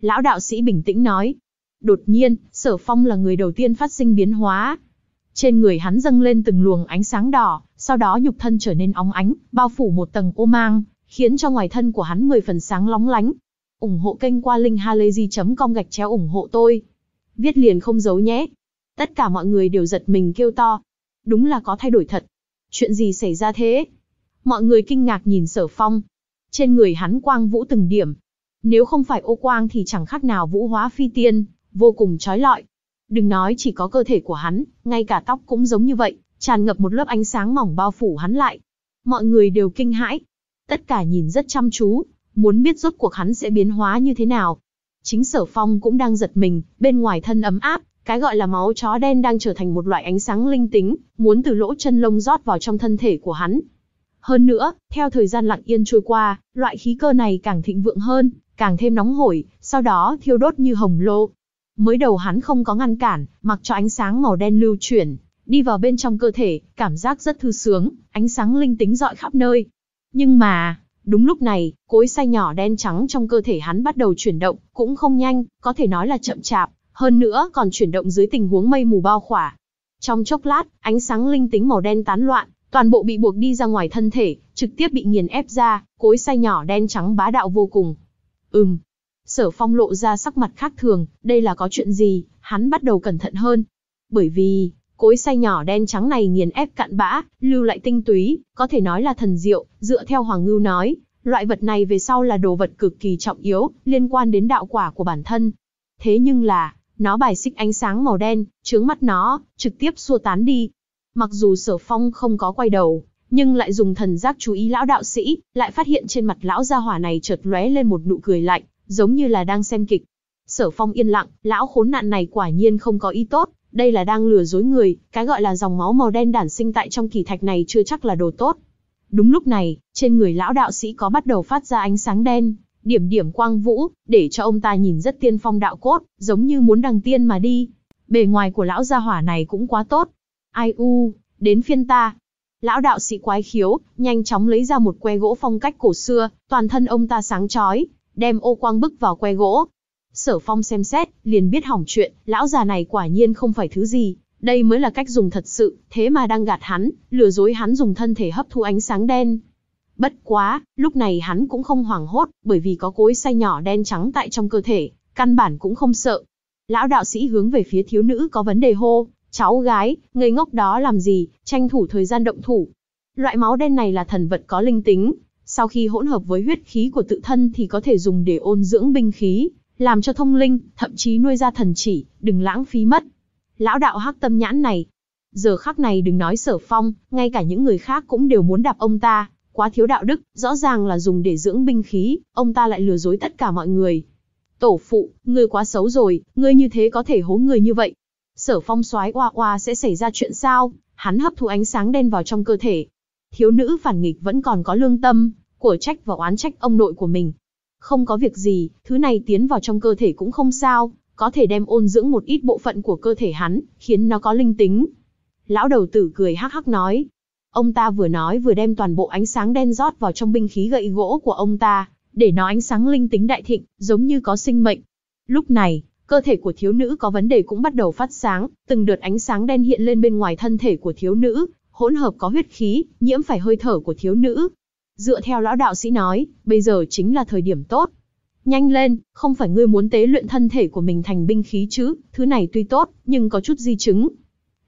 [SPEAKER 1] Lão đạo sĩ bình tĩnh nói. Đột nhiên, sở phong là người đầu tiên phát sinh biến hóa. Trên người hắn dâng lên từng luồng ánh sáng đỏ, sau đó nhục thân trở nên óng ánh, bao phủ một tầng ô mang, khiến cho ngoài thân của hắn mười phần sáng lóng lánh. ủng hộ kênh qua linkhalazy.com gạch chéo ủng hộ tôi. Viết liền không giấu nhé. Tất cả mọi người đều giật mình kêu to. Đúng là có thay đổi thật. Chuyện gì xảy ra thế? Mọi người kinh ngạc nhìn sở phong. Trên người hắn quang vũ từng điểm. Nếu không phải ô quang thì chẳng khác nào vũ hóa phi tiên, vô cùng trói lọi. Đừng nói chỉ có cơ thể của hắn, ngay cả tóc cũng giống như vậy, tràn ngập một lớp ánh sáng mỏng bao phủ hắn lại. Mọi người đều kinh hãi. Tất cả nhìn rất chăm chú, muốn biết rốt cuộc hắn sẽ biến hóa như thế nào. Chính sở phong cũng đang giật mình, bên ngoài thân ấm áp, cái gọi là máu chó đen đang trở thành một loại ánh sáng linh tính, muốn từ lỗ chân lông rót vào trong thân thể của hắn. Hơn nữa, theo thời gian lặng yên trôi qua, loại khí cơ này càng thịnh vượng hơn, càng thêm nóng hổi, sau đó thiêu đốt như hồng lô. Mới đầu hắn không có ngăn cản, mặc cho ánh sáng màu đen lưu chuyển, đi vào bên trong cơ thể, cảm giác rất thư sướng, ánh sáng linh tính dọi khắp nơi. Nhưng mà, đúng lúc này, cối xay nhỏ đen trắng trong cơ thể hắn bắt đầu chuyển động, cũng không nhanh, có thể nói là chậm chạp, hơn nữa còn chuyển động dưới tình huống mây mù bao khỏa. Trong chốc lát, ánh sáng linh tính màu đen tán loạn, toàn bộ bị buộc đi ra ngoài thân thể, trực tiếp bị nghiền ép ra, cối xay nhỏ đen trắng bá đạo vô cùng. Ừm. Sở phong lộ ra sắc mặt khác thường, đây là có chuyện gì, hắn bắt đầu cẩn thận hơn. Bởi vì, cối xay nhỏ đen trắng này nghiền ép cạn bã, lưu lại tinh túy, có thể nói là thần diệu, dựa theo Hoàng Ngưu nói, loại vật này về sau là đồ vật cực kỳ trọng yếu, liên quan đến đạo quả của bản thân. Thế nhưng là, nó bài xích ánh sáng màu đen, chướng mắt nó, trực tiếp xua tán đi. Mặc dù sở phong không có quay đầu, nhưng lại dùng thần giác chú ý lão đạo sĩ, lại phát hiện trên mặt lão gia hỏa này chợt lóe lên một nụ cười lạnh, giống như là đang xem kịch. Sở phong yên lặng, lão khốn nạn này quả nhiên không có ý tốt, đây là đang lừa dối người, cái gọi là dòng máu màu đen đản sinh tại trong kỳ thạch này chưa chắc là đồ tốt. Đúng lúc này, trên người lão đạo sĩ có bắt đầu phát ra ánh sáng đen, điểm điểm quang vũ, để cho ông ta nhìn rất tiên phong đạo cốt, giống như muốn đăng tiên mà đi. Bề ngoài của lão gia hỏa này cũng quá tốt. Ai u, đến phiên ta. Lão đạo sĩ quái khiếu, nhanh chóng lấy ra một que gỗ phong cách cổ xưa, toàn thân ông ta sáng chói, đem ô quang bức vào que gỗ. Sở phong xem xét, liền biết hỏng chuyện, lão già này quả nhiên không phải thứ gì, đây mới là cách dùng thật sự, thế mà đang gạt hắn, lừa dối hắn dùng thân thể hấp thu ánh sáng đen, Bất quá, lúc này hắn cũng không hoảng hốt, bởi vì có cối xay nhỏ đen trắng tại trong cơ thể, căn bản cũng không sợ. Lão đạo sĩ hướng về phía thiếu nữ có vấn đề hô, cháu gái, người ngốc đó làm gì, tranh thủ thời gian động thủ. Loại máu đen này là thần vật có linh tính, sau khi hỗn hợp với huyết khí của tự thân thì có thể dùng để ôn dưỡng binh khí, làm cho thông linh, thậm chí nuôi ra thần chỉ, đừng lãng phí mất. Lão đạo hắc tâm nhãn này, giờ khắc này đừng nói sở phong, ngay cả những người khác cũng đều muốn đạp ông ta, quá thiếu đạo đức, rõ ràng là dùng để dưỡng binh khí, ông ta lại lừa dối tất cả mọi người. Tổ phụ, ngươi quá xấu rồi, ngươi như thế có thể hố người như vậy. Sở phong xoái oa oa sẽ xảy ra chuyện sao, hắn hấp thụ ánh sáng đen vào trong cơ thể. Thiếu nữ phản nghịch vẫn còn có lương tâm, của trách và oán trách ông nội của mình. Không có việc gì, thứ này tiến vào trong cơ thể cũng không sao, có thể đem ôn dưỡng một ít bộ phận của cơ thể hắn, khiến nó có linh tính. Lão đầu tử cười hắc hắc nói, Ông ta vừa nói vừa đem toàn bộ ánh sáng đen rót vào trong binh khí gậy gỗ của ông ta, để nó ánh sáng linh tính đại thịnh, giống như có sinh mệnh. Lúc này, cơ thể của thiếu nữ có vấn đề cũng bắt đầu phát sáng, từng đợt ánh sáng đen hiện lên bên ngoài thân thể của thiếu nữ, hỗn hợp có huyết khí, nhiễm phải hơi thở của thiếu nữ. Dựa theo lão đạo sĩ nói, bây giờ chính là thời điểm tốt. Nhanh lên, không phải ngươi muốn tế luyện thân thể của mình thành binh khí chứ, thứ này tuy tốt, nhưng có chút di chứng.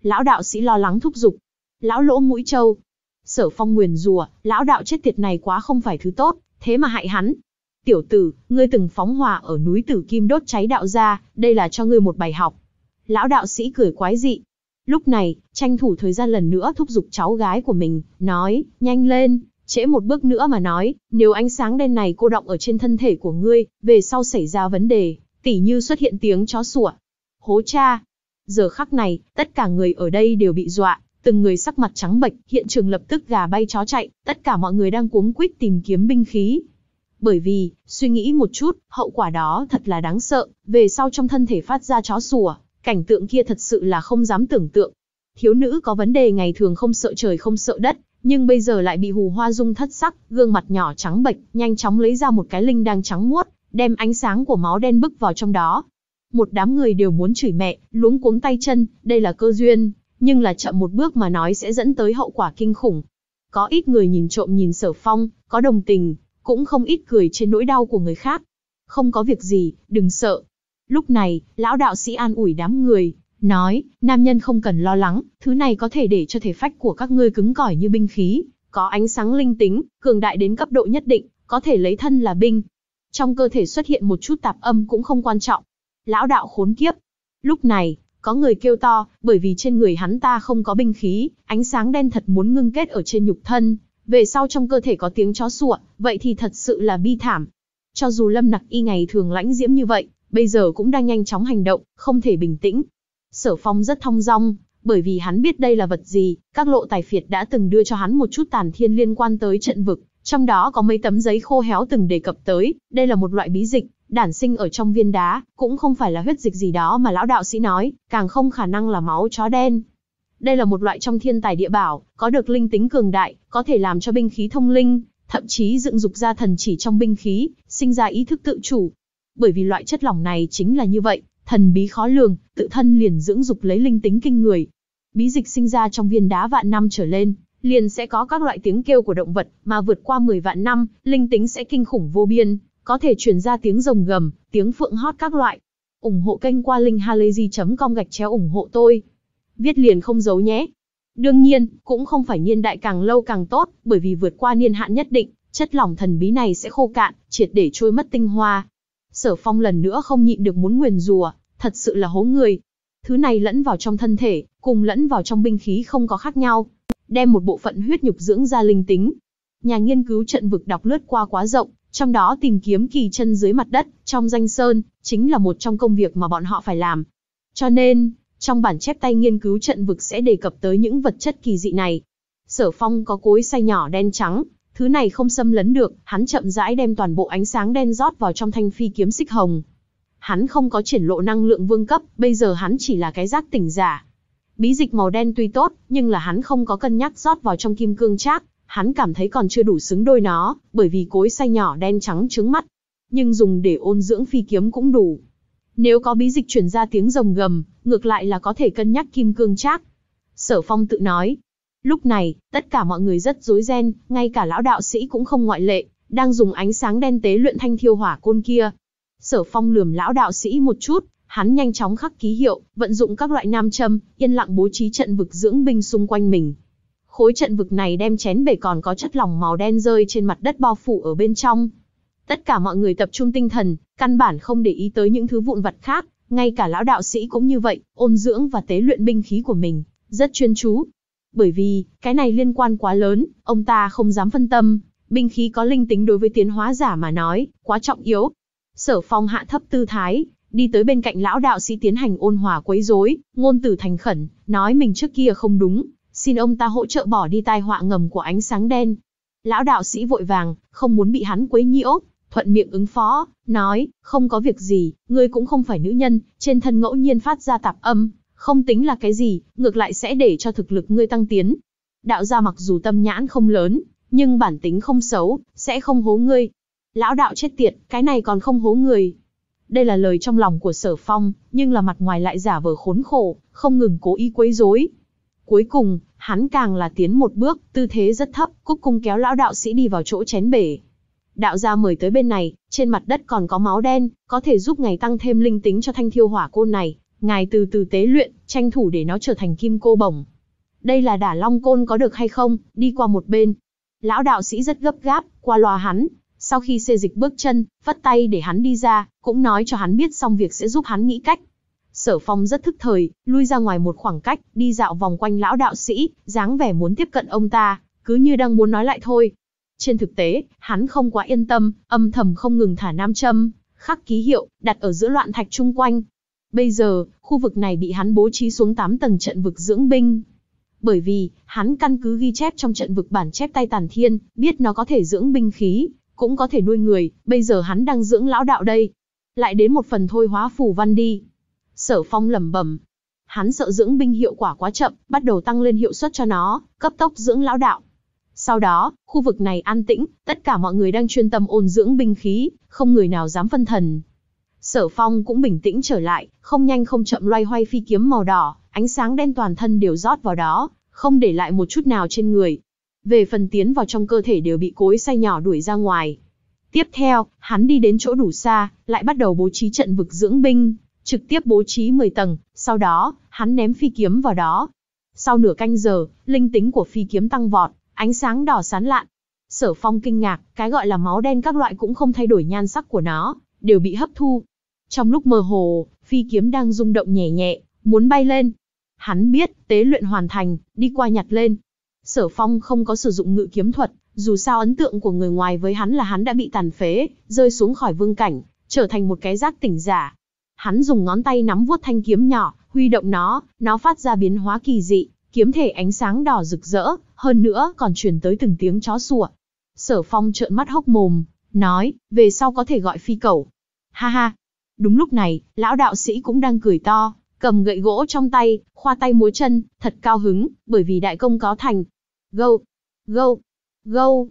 [SPEAKER 1] Lão đạo sĩ lo lắng thúc giục lão lỗ mũi trâu. Sở phong nguyền rùa, lão đạo chết tiệt này quá không phải thứ tốt, thế mà hại hắn. Tiểu tử, ngươi từng phóng hỏa ở núi Tử Kim đốt cháy đạo ra, đây là cho ngươi một bài học. Lão đạo sĩ cười quái dị. Lúc này, tranh thủ thời gian lần nữa thúc giục cháu gái của mình, nói, nhanh lên, trễ một bước nữa mà nói, nếu ánh sáng đen này cô động ở trên thân thể của ngươi, về sau xảy ra vấn đề, tỉ như xuất hiện tiếng chó sủa. Hố cha! Giờ khắc này, tất cả người ở đây đều bị dọa, Từng người sắc mặt trắng bệch, hiện trường lập tức gà bay chó chạy, tất cả mọi người đang cuống quýt tìm kiếm binh khí. Bởi vì, suy nghĩ một chút, hậu quả đó thật là đáng sợ, về sau trong thân thể phát ra chó sủa, cảnh tượng kia thật sự là không dám tưởng tượng. Thiếu nữ có vấn đề ngày thường không sợ trời không sợ đất, nhưng bây giờ lại bị hù hoa dung thất sắc, gương mặt nhỏ trắng bệch, nhanh chóng lấy ra một cái linh đang trắng muốt, đem ánh sáng của máu đen bức vào trong đó. Một đám người đều muốn chửi mẹ, luống cuống tay chân, đây là cơ duyên, nhưng là chậm một bước mà nói sẽ dẫn tới hậu quả kinh khủng. Có ít người nhìn trộm nhìn sở phong, có đồng tình, cũng không ít cười trên nỗi đau của người khác. Không có việc gì, đừng sợ. Lúc này, lão đạo sĩ an ủi đám người, nói, nam nhân không cần lo lắng, thứ này có thể để cho thể phách của các ngươi cứng cỏi như binh khí, có ánh sáng linh tính, cường đại đến cấp độ nhất định, có thể lấy thân là binh. Trong cơ thể xuất hiện một chút tạp âm cũng không quan trọng. Lão đạo khốn kiếp. Lúc này, có người kêu to, bởi vì trên người hắn ta không có binh khí, ánh sáng đen thật muốn ngưng kết ở trên nhục thân, về sau trong cơ thể có tiếng chó sủa, vậy thì thật sự là bi thảm. Cho dù Lâm Nặc Y ngày thường lãnh diễm như vậy, bây giờ cũng đang nhanh chóng hành động, không thể bình tĩnh. Sở Phong rất thong dong, bởi vì hắn biết đây là vật gì, các lộ tài phiệt đã từng đưa cho hắn một chút tàn thiên liên quan tới trận vực, trong đó có mấy tấm giấy khô héo từng đề cập tới, đây là một loại bí dịch, đản sinh ở trong viên đá, cũng không phải là huyết dịch gì đó mà lão đạo sĩ nói, càng không khả năng là máu chó đen. Đây là một loại trong thiên tài địa bảo, có được linh tính cường đại, có thể làm cho binh khí thông linh, thậm chí dựng dục ra thần chỉ trong binh khí, sinh ra ý thức tự chủ. Bởi vì loại chất lỏng này chính là như vậy, thần bí khó lường, tự thân liền dưỡng dục lấy linh tính kinh người. Bí dịch sinh ra trong viên đá vạn năm trở lên, liền sẽ có các loại tiếng kêu của động vật, mà vượt qua 10 vạn năm, linh tính sẽ kinh khủng vô biên, có thể truyền ra tiếng rồng gầm, tiếng phượng hót các loại. ủng hộ kênh qua linkhalazy.com gạch chéo ủng hộ tôi. Viết liền không giấu nhé. Đương nhiên, cũng không phải niên đại càng lâu càng tốt, bởi vì vượt qua niên hạn nhất định, chất lỏng thần bí này sẽ khô cạn, triệt để trôi mất tinh hoa. Sở Phong lần nữa không nhịn được muốn nguyền rủa, thật sự là hố người. Thứ này lẫn vào trong thân thể, cùng lẫn vào trong binh khí không có khác nhau, đem một bộ phận huyết nhục dưỡng ra linh tính, Nhà nghiên cứu trận vực đọc lướt qua quá rộng, trong đó tìm kiếm kỳ chân dưới mặt đất, trong danh sơn, chính là một trong công việc mà bọn họ phải làm. Cho nên, trong bản chép tay nghiên cứu trận vực sẽ đề cập tới những vật chất kỳ dị này. Sở phong có cối xay nhỏ đen trắng, thứ này không xâm lấn được, hắn chậm rãi đem toàn bộ ánh sáng đen rót vào trong thanh phi kiếm xích hồng. Hắn không có triển lộ năng lượng vương cấp, bây giờ hắn chỉ là cái giác tỉnh giả. Bí dịch màu đen tuy tốt, nhưng là hắn không có cân nhắc rót vào trong kim cương trác, hắn cảm thấy còn chưa đủ xứng đôi nó, bởi vì cối xay nhỏ đen trắng trứng mắt. Nhưng dùng để ôn dưỡng phi kiếm cũng đủ. Nếu có bí dịch truyền ra tiếng rồng gầm, ngược lại là có thể cân nhắc kim cương trác. Sở phong tự nói. Lúc này, tất cả mọi người rất rối ren, ngay cả lão đạo sĩ cũng không ngoại lệ, đang dùng ánh sáng đen tế luyện thanh thiêu hỏa côn kia. Sở phong lườm lão đạo sĩ một chút, hắn nhanh chóng khắc ký hiệu, vận dụng các loại nam châm, yên lặng bố trí trận vực dưỡng binh xung quanh mình, Khối trận vực này đem chén bể còn có chất lỏng màu đen rơi trên mặt đất bao phủ ở bên trong. Tất cả mọi người tập trung tinh thần, căn bản không để ý tới những thứ vụn vặt khác, ngay cả lão đạo sĩ cũng như vậy, ôn dưỡng và tế luyện binh khí của mình, rất chuyên chú. Bởi vì, cái này liên quan quá lớn, ông ta không dám phân tâm, binh khí có linh tính đối với tiến hóa giả mà nói, quá trọng yếu. Sở phong hạ thấp tư thái, đi tới bên cạnh lão đạo sĩ tiến hành ôn hòa quấy rối, ngôn từ thành khẩn, nói mình trước kia không đúng, xin ông ta hỗ trợ bỏ đi tai họa ngầm của ánh sáng đen. Lão đạo sĩ vội vàng, không muốn bị hắn quấy nhiễu, thuận miệng ứng phó, nói, không có việc gì, ngươi cũng không phải nữ nhân, trên thân ngẫu nhiên phát ra tạp âm, không tính là cái gì, ngược lại sẽ để cho thực lực ngươi tăng tiến. Đạo gia mặc dù tâm nhãn không lớn, nhưng bản tính không xấu, sẽ không hố ngươi. Lão đạo chết tiệt, cái này còn không hố người. Đây là lời trong lòng của sở phong, nhưng là mặt ngoài lại giả vờ khốn khổ, không ngừng cố ý quấy rối. Cuối cùng, hắn càng là tiến một bước, tư thế rất thấp, cúc cung kéo lão đạo sĩ đi vào chỗ chén bể. Đạo gia mời tới bên này, trên mặt đất còn có máu đen, có thể giúp ngài tăng thêm linh tính cho thanh thiêu hỏa côn này, ngài từ từ tế luyện, tranh thủ để nó trở thành kim cô bổng. Đây là đả long côn có được hay không, đi qua một bên. Lão đạo sĩ rất gấp gáp, qua loa hắn, sau khi xê dịch bước chân, vất tay để hắn đi ra, cũng nói cho hắn biết xong việc sẽ giúp hắn nghĩ cách Sở Phong rất thức thời, lui ra ngoài một khoảng cách, đi dạo vòng quanh lão đạo sĩ, dáng vẻ muốn tiếp cận ông ta, cứ như đang muốn nói lại thôi. Trên thực tế, hắn không quá yên tâm, âm thầm không ngừng thả nam châm, khắc ký hiệu, đặt ở giữa loạn thạch chung quanh. Bây giờ, khu vực này bị hắn bố trí xuống 8 tầng trận vực dưỡng binh. Bởi vì, hắn căn cứ ghi chép trong trận vực bản chép tay tàn thiên, biết nó có thể dưỡng binh khí, cũng có thể nuôi người, bây giờ hắn đang dưỡng lão đạo đây. Lại đến một phần thôi hóa phủ văn đi. Sở Phong lẩm bẩm. Hắn sợ dưỡng binh hiệu quả quá chậm, bắt đầu tăng lên hiệu suất cho nó, cấp tốc dưỡng lão đạo. Sau đó, khu vực này an tĩnh, tất cả mọi người đang chuyên tâm ôn dưỡng binh khí, không người nào dám phân thần. Sở Phong cũng bình tĩnh trở lại, không nhanh không chậm loay hoay phi kiếm màu đỏ, ánh sáng đen toàn thân đều rót vào đó, không để lại một chút nào trên người. Về phần tiến vào trong cơ thể đều bị cối xay nhỏ đuổi ra ngoài. Tiếp theo, hắn đi đến chỗ đủ xa, lại bắt đầu bố trí trận vực dưỡng binh, trực tiếp bố trí 10 tầng, sau đó, hắn ném phi kiếm vào đó. Sau nửa canh giờ, linh tính của phi kiếm tăng vọt, ánh sáng đỏ sán lạn. Sở phong kinh ngạc, cái gọi là máu đen các loại cũng không thay đổi nhan sắc của nó, đều bị hấp thu. Trong lúc mơ hồ, phi kiếm đang rung động nhẹ nhẹ, muốn bay lên. Hắn biết, tế luyện hoàn thành, đi qua nhặt lên. Sở phong không có sử dụng ngự kiếm thuật, dù sao ấn tượng của người ngoài với hắn là hắn đã bị tàn phế, rơi xuống khỏi vương cảnh, trở thành một cái giác tỉnh giả. Hắn dùng ngón tay nắm vuốt thanh kiếm nhỏ, huy động nó, nó phát ra biến hóa kỳ dị, kiếm thể ánh sáng đỏ rực rỡ, hơn nữa còn truyền tới từng tiếng chó sủa. Sở Phong trợn mắt hốc mồm, nói, về sau có thể gọi phi cẩu. Ha ha. Đúng lúc này, lão đạo sĩ cũng đang cười to, cầm gậy gỗ trong tay, khoa tay múa chân, thật cao hứng, bởi vì đại công có thành. Gâu, gâu, gâu.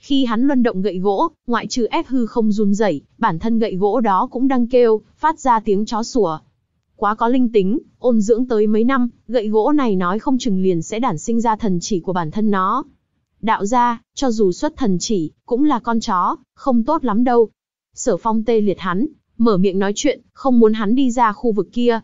[SPEAKER 1] Khi hắn luân động gậy gỗ, ngoại trừ ép hư không run rẩy, bản thân gậy gỗ đó cũng đang kêu, phát ra tiếng chó sủa. Quá có linh tính, ôn dưỡng tới mấy năm, gậy gỗ này nói không chừng liền sẽ đản sinh ra thần chỉ của bản thân nó. Đạo gia, cho dù xuất thần chỉ, cũng là con chó, không tốt lắm đâu. Sở phong tê liệt hắn, mở miệng nói chuyện, không muốn hắn đi ra khu vực kia.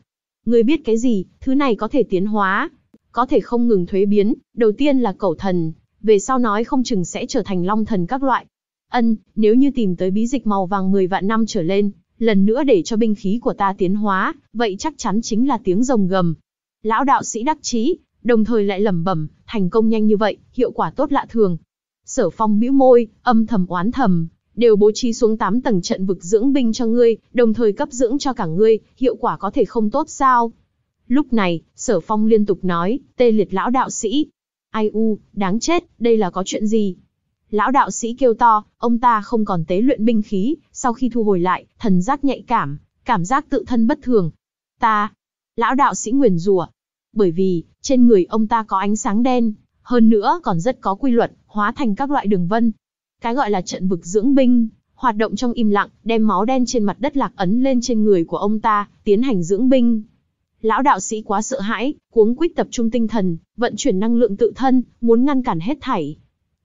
[SPEAKER 1] Người biết cái gì, thứ này có thể tiến hóa, có thể không ngừng thuế biến, đầu tiên là cẩu thần, về sau nói không chừng sẽ trở thành long thần các loại. Ân, nếu như tìm tới bí dịch màu vàng 10 vạn năm trở lên, lần nữa để cho binh khí của ta tiến hóa, vậy chắc chắn chính là tiếng rồng gầm. Lão đạo sĩ đắc chí, đồng thời lại lẩm bẩm, thành công nhanh như vậy, hiệu quả tốt lạ thường. Sở Phong bĩu môi, âm thầm oán thầm, đều bố trí xuống 8 tầng trận vực dưỡng binh cho ngươi, đồng thời cấp dưỡng cho cả ngươi, hiệu quả có thể không tốt sao? Lúc này, Sở Phong liên tục nói, tê liệt lão đạo sĩ, ai u, đáng chết, đây là có chuyện gì? Lão đạo sĩ kêu to, ông ta không còn tế luyện binh khí, sau khi thu hồi lại, thần giác nhạy cảm, cảm giác tự thân bất thường. Ta, lão đạo sĩ nguyền rủa, bởi vì trên người ông ta có ánh sáng đen, hơn nữa còn rất có quy luật, hóa thành các loại đường vân. Cái gọi là trận vực dưỡng binh, hoạt động trong im lặng, đem máu đen trên mặt đất lạc ấn lên trên người của ông ta, tiến hành dưỡng binh, Lão đạo sĩ quá sợ hãi, cuống quýt tập trung tinh thần, vận chuyển năng lượng tự thân, muốn ngăn cản hết thảy.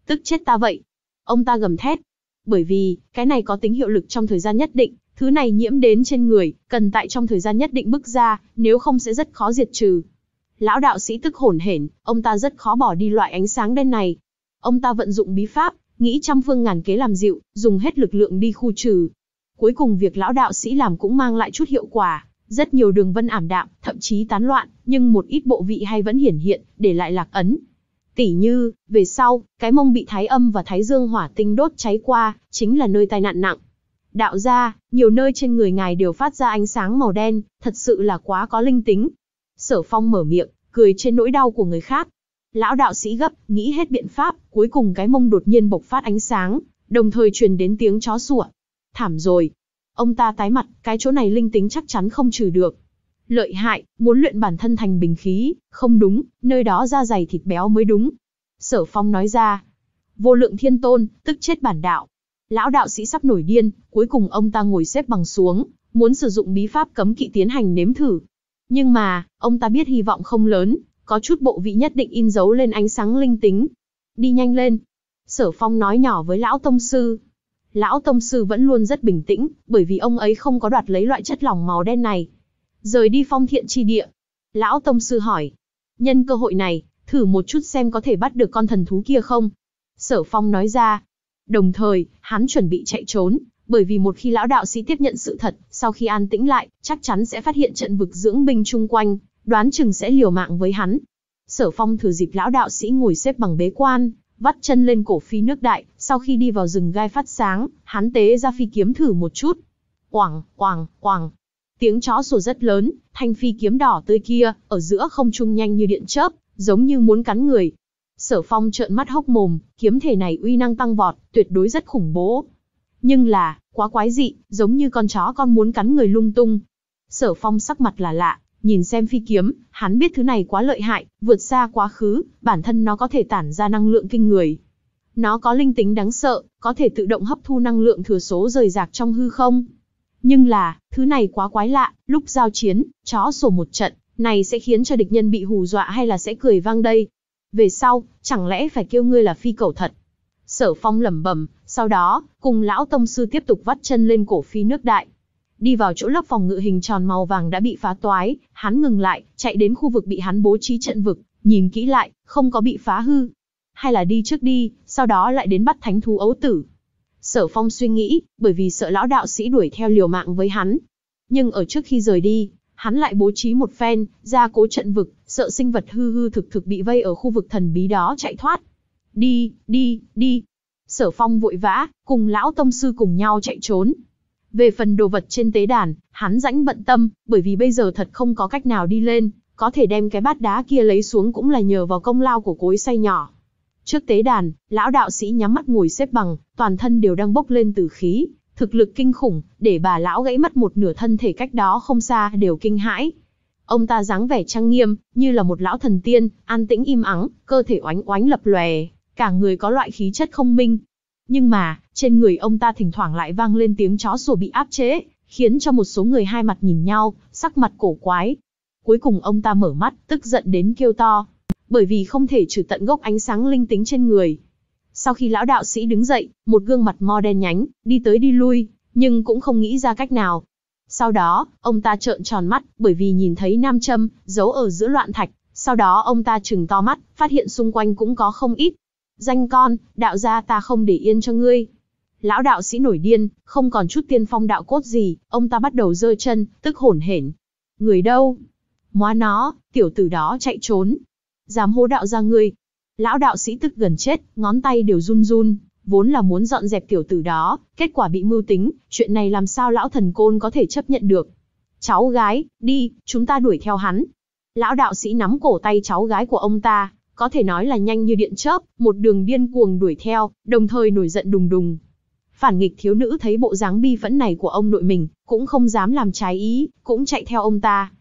[SPEAKER 1] Tức chết ta vậy. Ông ta gầm thét. Bởi vì, cái này có tính hiệu lực trong thời gian nhất định, thứ này nhiễm đến trên người, cần tại trong thời gian nhất định bức ra, nếu không sẽ rất khó diệt trừ. Lão đạo sĩ tức hổn hển, ông ta rất khó bỏ đi loại ánh sáng đen này. Ông ta vận dụng bí pháp, nghĩ trăm phương ngàn kế làm dịu, dùng hết lực lượng đi khu trừ. Cuối cùng việc lão đạo sĩ làm cũng mang lại chút hiệu quả. Rất nhiều đường vân ảm đạm, thậm chí tán loạn, nhưng một ít bộ vị hay vẫn hiển hiện, để lại lạc ấn. Tỷ như, về sau, cái mông bị thái âm và thái dương hỏa tinh đốt cháy qua, chính là nơi tai nạn nặng. Đạo ra, nhiều nơi trên người ngài đều phát ra ánh sáng màu đen, thật sự là quá có linh tính. Sở phong mở miệng, cười trên nỗi đau của người khác. Lão đạo sĩ gấp, nghĩ hết biện pháp, cuối cùng cái mông đột nhiên bộc phát ánh sáng, đồng thời truyền đến tiếng chó sủa. Thảm rồi, Ông ta tái mặt, cái chỗ này linh tính chắc chắn không trừ được. Lợi hại, muốn luyện bản thân thành bình khí, không đúng, nơi đó da dày thịt béo mới đúng. Sở Phong nói ra, vô lượng thiên tôn, tức chết bản đạo. Lão đạo sĩ sắp nổi điên, cuối cùng ông ta ngồi xếp bằng xuống, muốn sử dụng bí pháp cấm kỵ tiến hành nếm thử. Nhưng mà, ông ta biết hy vọng không lớn, có chút bộ vị nhất định in dấu lên ánh sáng linh tính. Đi nhanh lên. Sở Phong nói nhỏ với lão tông sư, lão tông sư vẫn luôn rất bình tĩnh, bởi vì ông ấy không có đoạt lấy loại chất lỏng màu đen này. Rời đi phong thiện chi địa. Lão tông sư hỏi. Nhân cơ hội này, thử một chút xem có thể bắt được con thần thú kia không? Sở phong nói ra. Đồng thời, hắn chuẩn bị chạy trốn, bởi vì một khi lão đạo sĩ tiếp nhận sự thật, sau khi an tĩnh lại, chắc chắn sẽ phát hiện trận vực dưỡng binh chung quanh, đoán chừng sẽ liều mạng với hắn. Sở phong thử dịp lão đạo sĩ ngồi xếp bằng bế quan, vắt chân lên cổ phi nước đại, sau khi đi vào rừng gai phát sáng, hắn tế ra phi kiếm thử một chút. Quảng, quảng, quảng. Tiếng chó sủa rất lớn, thanh phi kiếm đỏ tươi kia, ở giữa không trung nhanh như điện chớp, giống như muốn cắn người. Sở phong trợn mắt hốc mồm, kiếm thể này uy năng tăng vọt, tuyệt đối rất khủng bố. Nhưng là, quá quái dị, giống như con chó con muốn cắn người lung tung. Sở phong sắc mặt là lạ, Nhìn xem phi kiếm, hắn biết thứ này quá lợi hại, vượt xa quá khứ, bản thân nó có thể tản ra năng lượng kinh người. Nó có linh tính đáng sợ, có thể tự động hấp thu năng lượng thừa số rời rạc trong hư không. Nhưng là, thứ này quá quái lạ, lúc giao chiến, chó sổ một trận, này sẽ khiến cho địch nhân bị hù dọa hay là sẽ cười vang đây. Về sau, chẳng lẽ phải kêu ngươi là phi cầu thật? Sở Phong lẩm bẩm, sau đó, cùng lão tông sư tiếp tục vắt chân lên cổ phi nước đại đi vào chỗ lớp phòng ngự hình tròn màu vàng đã bị phá toái, hắn ngừng lại, chạy đến khu vực bị hắn bố trí trận vực, nhìn kỹ lại, không có bị phá hư. Hay là đi trước đi, sau đó lại đến bắt thánh thú ấu tử. Sở phong suy nghĩ, bởi vì sợ lão đạo sĩ đuổi theo liều mạng với hắn. Nhưng ở trước khi rời đi, hắn lại bố trí một phen, ra cố trận vực, sợ sinh vật hư hư thực thực bị vây ở khu vực thần bí đó chạy thoát. Đi, đi, đi. Sở phong vội vã, cùng lão tông sư cùng nhau chạy trốn. Về phần đồ vật trên tế đàn, hắn rãnh bận tâm, bởi vì bây giờ thật không có cách nào đi lên, có thể đem cái bát đá kia lấy xuống cũng là nhờ vào công lao của cối xay nhỏ. Trước tế đàn, lão đạo sĩ nhắm mắt ngồi xếp bằng, toàn thân đều đang bốc lên từ khí, thực lực kinh khủng, để bà lão gãy mất một nửa thân thể cách đó không xa đều kinh hãi. Ông ta dáng vẻ trang nghiêm, như là một lão thần tiên, an tĩnh im ắng, cơ thể oánh oánh lập lòe, cả người có loại khí chất không minh. Nhưng mà, trên người ông ta thỉnh thoảng lại vang lên tiếng chó sủa bị áp chế, khiến cho một số người hai mặt nhìn nhau, sắc mặt cổ quái. Cuối cùng ông ta mở mắt, tức giận đến kêu to, bởi vì không thể trừ tận gốc ánh sáng linh tính trên người. Sau khi lão đạo sĩ đứng dậy, một gương mặt mo đen nhánh, đi tới đi lui, nhưng cũng không nghĩ ra cách nào. Sau đó, ông ta trợn tròn mắt, bởi vì nhìn thấy nam châm, giấu ở giữa loạn thạch. Sau đó ông ta trừng to mắt, phát hiện xung quanh cũng có không ít. Danh con, đạo gia ta không để yên cho ngươi lão đạo sĩ nổi điên, không còn chút tiên phong đạo cốt gì, ông ta bắt đầu giơ chân, tức hổn hển. Người đâu? Móa nó, tiểu tử đó chạy trốn. Dám hô đạo ra ngươi. Lão đạo sĩ tức gần chết, ngón tay đều run run, vốn là muốn dọn dẹp tiểu tử đó, kết quả bị mưu tính, chuyện này làm sao lão thần côn có thể chấp nhận được. Cháu gái, đi, chúng ta đuổi theo hắn. Lão đạo sĩ nắm cổ tay cháu gái của ông ta, có thể nói là nhanh như điện chớp, một đường điên cuồng đuổi theo, đồng thời nổi giận đùng đùng, Phản nghịch thiếu nữ thấy bộ dáng bi phẫn này của ông nội mình, cũng không dám làm trái ý, cũng chạy theo ông ta.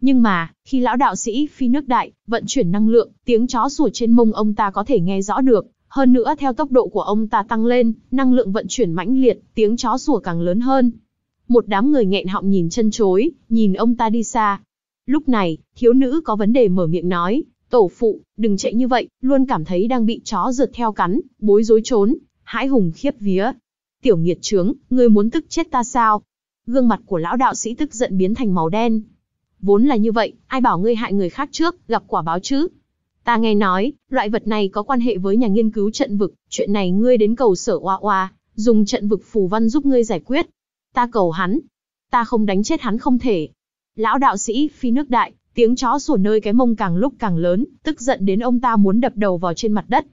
[SPEAKER 1] Nhưng mà, khi lão đạo sĩ phi nước đại, vận chuyển năng lượng, tiếng chó sủa trên mông ông ta có thể nghe rõ được. Hơn nữa theo tốc độ của ông ta tăng lên, năng lượng vận chuyển mãnh liệt, tiếng chó sủa càng lớn hơn. Một đám người nghẹn họng nhìn chân chối, nhìn ông ta đi xa. Lúc này, thiếu nữ có vấn đề mở miệng nói, tổ phụ, đừng chạy như vậy, luôn cảm thấy đang bị chó rượt theo cắn, bối rối trốn, hãi hùng khiếp vía, tiểu nghiệt trướng, ngươi muốn tức chết ta sao? Gương mặt của lão đạo sĩ tức giận biến thành màu đen. Vốn là như vậy, ai bảo ngươi hại người khác trước, gặp quả báo chứ? Ta nghe nói, loại vật này có quan hệ với nhà nghiên cứu trận vực, chuyện này ngươi đến cầu sở oa oa, dùng trận vực phù văn giúp ngươi giải quyết. Ta cầu hắn, ta không đánh chết hắn không thể. Lão đạo sĩ phi nước đại, tiếng chó sủa nơi cái mông càng lúc càng lớn, tức giận đến ông ta muốn đập đầu vào trên mặt đất.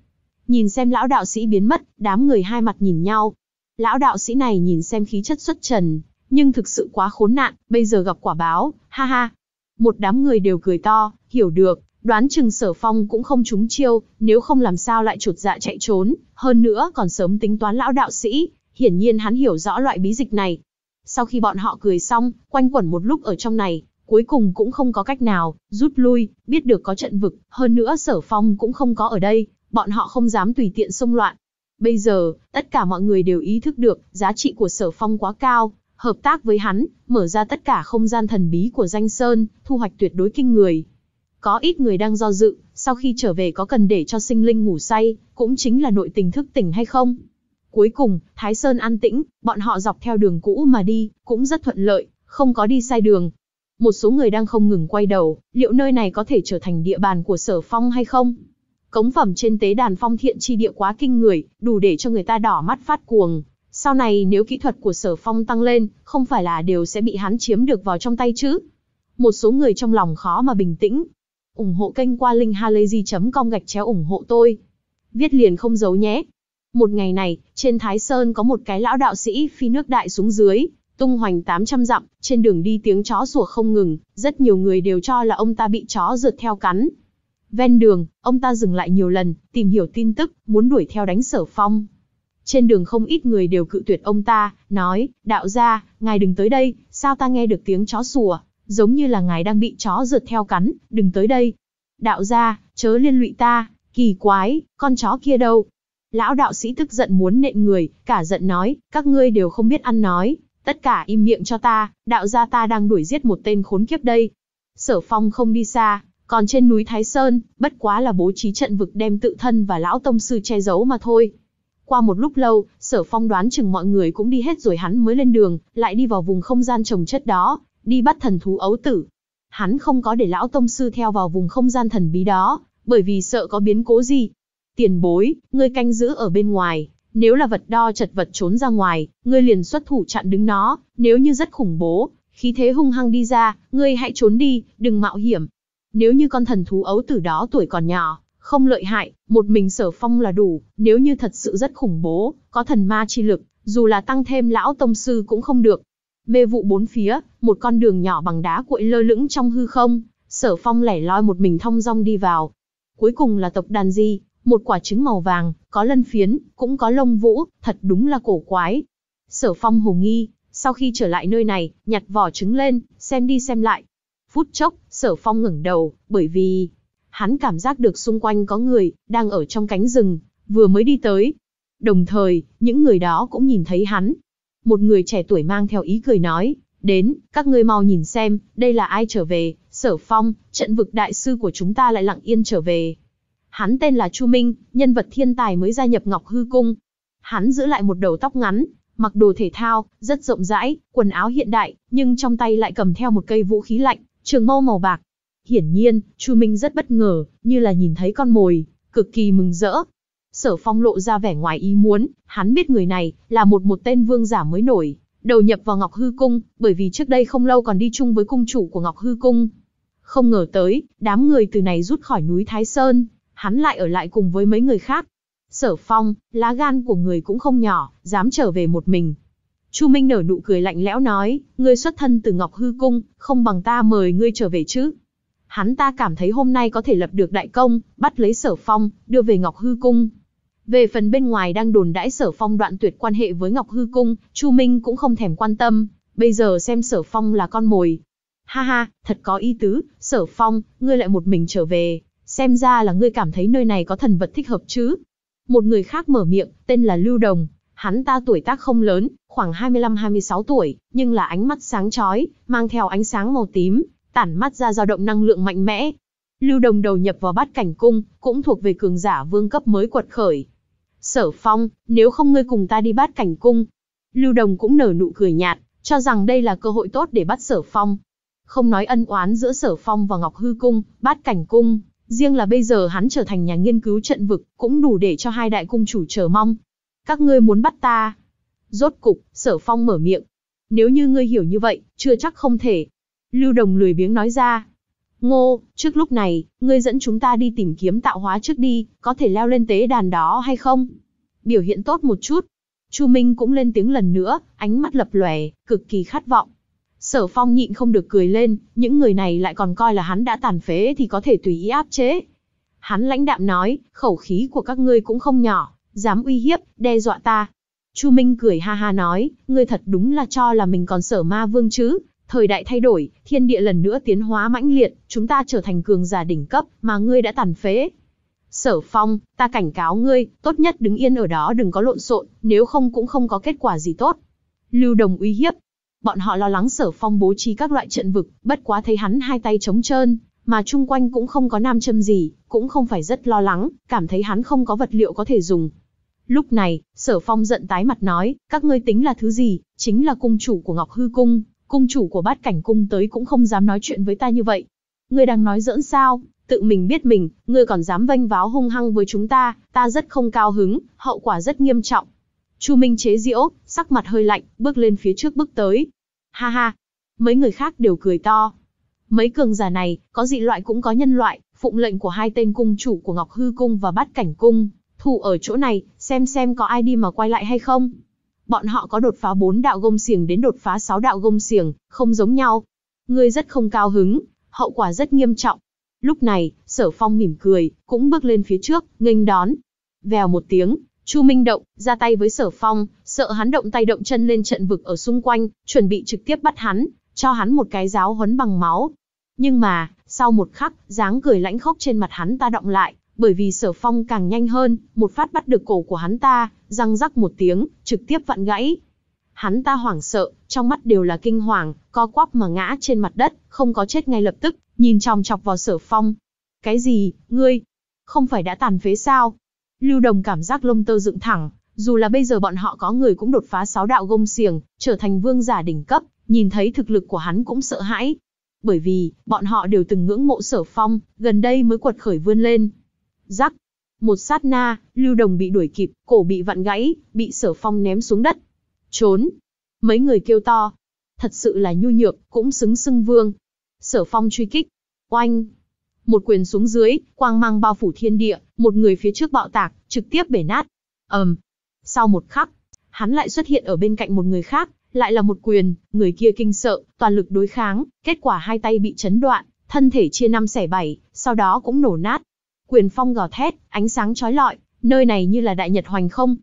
[SPEAKER 1] Nhìn xem lão đạo sĩ biến mất, đám người hai mặt nhìn nhau, Lão đạo sĩ này nhìn xem khí chất xuất trần, nhưng thực sự quá khốn nạn, bây giờ gặp quả báo, ha ha. Một đám người đều cười to, hiểu được, đoán chừng sở phong cũng không trúng chiêu, nếu không làm sao lại chuột dạ chạy trốn, hơn nữa còn sớm tính toán lão đạo sĩ, hiển nhiên hắn hiểu rõ loại bí dịch này. Sau khi bọn họ cười xong, quanh quẩn một lúc ở trong này, cuối cùng cũng không có cách nào, rút lui, biết được có trận vực, hơn nữa sở phong cũng không có ở đây, bọn họ không dám tùy tiện xông loạn, Bây giờ, tất cả mọi người đều ý thức được giá trị của sở phong quá cao, hợp tác với hắn, mở ra tất cả không gian thần bí của danh Sơn, thu hoạch tuyệt đối kinh người. Có ít người đang do dự, sau khi trở về có cần để cho sinh linh ngủ say, cũng chính là nội tình thức tỉnh hay không. Cuối cùng, Thái Sơn an tĩnh, bọn họ dọc theo đường cũ mà đi, cũng rất thuận lợi, không có đi sai đường. Một số người đang không ngừng quay đầu, liệu nơi này có thể trở thành địa bàn của sở phong hay không? Cống phẩm trên tế đàn phong thiện chi địa quá kinh người, đủ để cho người ta đỏ mắt phát cuồng. Sau này nếu kỹ thuật của sở phong tăng lên, không phải là đều sẽ bị hắn chiếm được vào trong tay chứ. Một số người trong lòng khó mà bình tĩnh. ủng hộ kênh qua linkhalazy.com gạch chéo ủng hộ tôi. Viết liền không giấu nhé. Một ngày này, trên Thái Sơn có một cái lão đạo sĩ phi nước đại xuống dưới, tung hoành 800 dặm, trên đường đi tiếng chó sủa không ngừng, rất nhiều người đều cho là ông ta bị chó rượt theo cắn, Ven đường, ông ta dừng lại nhiều lần, tìm hiểu tin tức, muốn đuổi theo đánh sở phong. Trên đường không ít người đều cự tuyệt ông ta, nói, đạo gia, ngài đừng tới đây, sao ta nghe được tiếng chó sủa, giống như là ngài đang bị chó rượt theo cắn, đừng tới đây. Đạo gia, chớ liên lụy ta, kỳ quái, con chó kia đâu? Lão đạo sĩ tức giận muốn nện người, cả giận nói, các ngươi đều không biết ăn nói, tất cả im miệng cho ta, đạo gia ta đang đuổi giết một tên khốn kiếp đây. Sở phong không đi xa, còn trên núi Thái Sơn, bất quá là bố trí trận vực đem tự thân và lão tông sư che giấu mà thôi. Qua một lúc lâu, sở phong đoán chừng mọi người cũng đi hết rồi hắn mới lên đường, lại đi vào vùng không gian trồng chất đó, đi bắt thần thú ấu tử. Hắn không có để lão tông sư theo vào vùng không gian thần bí đó, bởi vì sợ có biến cố gì. Tiền bối, ngươi canh giữ ở bên ngoài, nếu là vật đo chật vật trốn ra ngoài, ngươi liền xuất thủ chặn đứng nó, nếu như rất khủng bố, khí thế hung hăng đi ra, ngươi hãy trốn đi, đừng mạo hiểm, nếu như con thần thú ấu tử đó tuổi còn nhỏ, không lợi hại, một mình sở phong là đủ, nếu như thật sự rất khủng bố, có thần ma chi lực, dù là tăng thêm lão tông sư cũng không được. Mê vụ bốn phía, một con đường nhỏ bằng đá cuội lơ lửng trong hư không, sở phong lẻ loi một mình thong dong đi vào. Cuối cùng là tộc đàn di, một quả trứng màu vàng, có lân phiến, cũng có lông vũ, thật đúng là cổ quái. Sở phong hồ nghi, sau khi trở lại nơi này, nhặt vỏ trứng lên, xem đi xem lại, Phút chốc, sở phong ngẩng đầu, bởi vì hắn cảm giác được xung quanh có người, đang ở trong cánh rừng, vừa mới đi tới. Đồng thời, những người đó cũng nhìn thấy hắn. Một người trẻ tuổi mang theo ý cười nói, đến, các ngươi mau nhìn xem, đây là ai trở về, sở phong, trận vực đại sư của chúng ta lại lặng yên trở về. Hắn tên là Chu Minh, nhân vật thiên tài mới gia nhập Ngọc Hư Cung. Hắn giữ lại một đầu tóc ngắn, mặc đồ thể thao, rất rộng rãi, quần áo hiện đại, nhưng trong tay lại cầm theo một cây vũ khí lạnh, trường mâu màu bạc. Hiển nhiên, Chu Minh rất bất ngờ, như là nhìn thấy con mồi, cực kỳ mừng rỡ. Sở Phong lộ ra vẻ ngoài ý muốn, hắn biết người này là một một tên vương giả mới nổi, đầu nhập vào Ngọc Hư Cung, bởi vì trước đây không lâu còn đi chung với cung chủ của Ngọc Hư Cung. Không ngờ tới, đám người từ này rút khỏi núi Thái Sơn, hắn lại ở lại cùng với mấy người khác. Sở Phong, lá gan của người cũng không nhỏ, dám trở về một mình, Chu Minh nở nụ cười lạnh lẽo nói, ngươi xuất thân từ Ngọc Hư Cung, không bằng ta mời ngươi trở về chứ. Hắn ta cảm thấy hôm nay có thể lập được đại công, bắt lấy sở phong, đưa về Ngọc Hư Cung. Về phần bên ngoài đang đồn đãi sở phong đoạn tuyệt quan hệ với Ngọc Hư Cung, Chu Minh cũng không thèm quan tâm, bây giờ xem sở phong là con mồi. Ha ha, thật có ý tứ, sở phong, ngươi lại một mình trở về, xem ra là ngươi cảm thấy nơi này có thần vật thích hợp chứ. Một người khác mở miệng, tên là Lưu Đồng, Hắn ta tuổi tác không lớn, khoảng 25-26 tuổi, nhưng là ánh mắt sáng chói, mang theo ánh sáng màu tím, tản mắt ra dao động năng lượng mạnh mẽ. Lưu Đồng đầu nhập vào bát cảnh cung, cũng thuộc về cường giả vương cấp mới quật khởi. Sở Phong, nếu không ngươi cùng ta đi bát cảnh cung. Lưu Đồng cũng nở nụ cười nhạt, cho rằng đây là cơ hội tốt để bắt Sở Phong. Không nói ân oán giữa Sở Phong và Ngọc Hư Cung, bát cảnh cung, riêng là bây giờ hắn trở thành nhà nghiên cứu trận vực, cũng đủ để cho hai đại cung chủ chờ mong, các ngươi muốn bắt ta. Rốt cục, sở phong mở miệng. Nếu như ngươi hiểu như vậy, chưa chắc không thể. Lưu đồng lười biếng nói ra. Ngô, trước lúc này, ngươi dẫn chúng ta đi tìm kiếm tạo hóa trước đi, có thể leo lên tế đàn đó hay không? Biểu hiện tốt một chút. Chu Minh cũng lên tiếng lần nữa, ánh mắt lập lòe, cực kỳ khát vọng. Sở Phong nhịn không được cười lên, những người này lại còn coi là hắn đã tàn phế thì có thể tùy ý áp chế. Hắn lãnh đạm nói, khẩu khí của các ngươi cũng không nhỏ, dám uy hiếp, đe dọa ta. Chu Minh cười ha ha nói, ngươi thật đúng là cho là mình còn sở ma vương chứ, thời đại thay đổi, thiên địa lần nữa tiến hóa mãnh liệt, chúng ta trở thành cường giả đỉnh cấp mà ngươi đã tàn phế. Sở Phong, ta cảnh cáo ngươi, tốt nhất đứng yên ở đó đừng có lộn xộn, nếu không cũng không có kết quả gì tốt. Lưu Đồng uy hiếp. Bọn họ lo lắng Sở Phong bố trí các loại trận vực, bất quá thấy hắn hai tay trống trơn, mà chung quanh cũng không có nam châm gì, cũng không phải rất lo lắng, cảm thấy hắn không có vật liệu có thể dùng, Lúc này, sở phong giận tái mặt nói, các ngươi tính là thứ gì, chính là cung chủ của Ngọc Hư Cung, cung chủ của bát cảnh cung tới cũng không dám nói chuyện với ta như vậy. Ngươi đang nói giỡn sao, tự mình biết mình, ngươi còn dám vênh váo hung hăng với chúng ta, ta rất không cao hứng, hậu quả rất nghiêm trọng. Chu Minh chế diễu, sắc mặt hơi lạnh, bước lên phía trước bước tới. Ha ha, mấy người khác đều cười to. Mấy cường giả này, có dị loại cũng có nhân loại, phụng lệnh của hai tên cung chủ của Ngọc Hư Cung và Bát Cảnh Cung, thủ ở chỗ này, xem xem có ai đi mà quay lại hay không. Bọn họ có đột phá 4 đạo gông xiềng đến đột phá 6 đạo gông xiềng, không giống nhau. Ngươi rất không cao hứng, hậu quả rất nghiêm trọng. Lúc này, sở phong mỉm cười, cũng bước lên phía trước, nghênh đón. Vèo một tiếng, Chu Minh động, ra tay với sở phong, sợ hắn động tay động chân lên trận vực ở xung quanh, chuẩn bị trực tiếp bắt hắn, cho hắn một cái giáo huấn bằng máu. Nhưng mà, sau một khắc, dáng cười lãnh khốc trên mặt hắn ta động lại, bởi vì sở phong càng nhanh hơn, một phát bắt được cổ của hắn ta, răng rắc một tiếng, trực tiếp vặn gãy. Hắn ta hoảng sợ, trong mắt đều là kinh hoàng, co quắp mà ngã trên mặt đất, không có chết ngay lập tức, nhìn chòng chọc vào sở phong. Cái gì, ngươi, không phải đã tàn phế sao? Lưu đồng cảm giác lông tơ dựng thẳng, dù là bây giờ bọn họ có người cũng đột phá sáu đạo gông xiềng, trở thành vương giả đỉnh cấp, nhìn thấy thực lực của hắn cũng sợ hãi. Bởi vì, bọn họ đều từng ngưỡng mộ sở phong, gần đây mới quật khởi vươn lên, Rắc. Một sát na, Lưu Đồng bị đuổi kịp, cổ bị vặn gãy, bị Sở Phong ném xuống đất. Trốn. Mấy người kêu to. Thật sự là nhu nhược, cũng xứng xưng vương. Sở Phong truy kích. Oanh. Một quyền xuống dưới, quang mang bao phủ thiên địa, một người phía trước bạo tạc, trực tiếp bể nát. Ầm. Um. Sau một khắc, hắn lại xuất hiện ở bên cạnh một người khác, lại là một quyền, người kia kinh sợ, toàn lực đối kháng, kết quả hai tay bị chấn đoạn, thân thể chia năm xẻ bảy, sau đó cũng nổ nát, Quyền phong gào thét, ánh sáng chói lọi, nơi này như là đại nhật hoành không.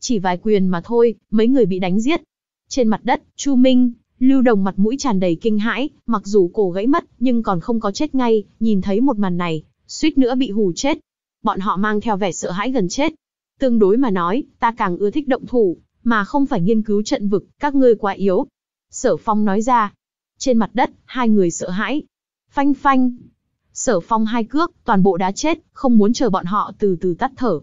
[SPEAKER 1] Chỉ vài quyền mà thôi, mấy người bị đánh giết. Trên mặt đất, Chu Minh, Lưu Đồng mặt mũi tràn đầy kinh hãi, mặc dù cổ gãy mất, nhưng còn không có chết ngay, nhìn thấy một màn này, suýt nữa bị hù chết. Bọn họ mang theo vẻ sợ hãi gần chết. Tương đối mà nói, ta càng ưa thích động thủ, mà không phải nghiên cứu trận vực, các ngươi quá yếu. Sở Phong nói ra. Trên mặt đất, hai người sợ hãi. Phanh phanh, sở phong hai cước, toàn bộ đã chết, không muốn chờ bọn họ từ từ tắt thở.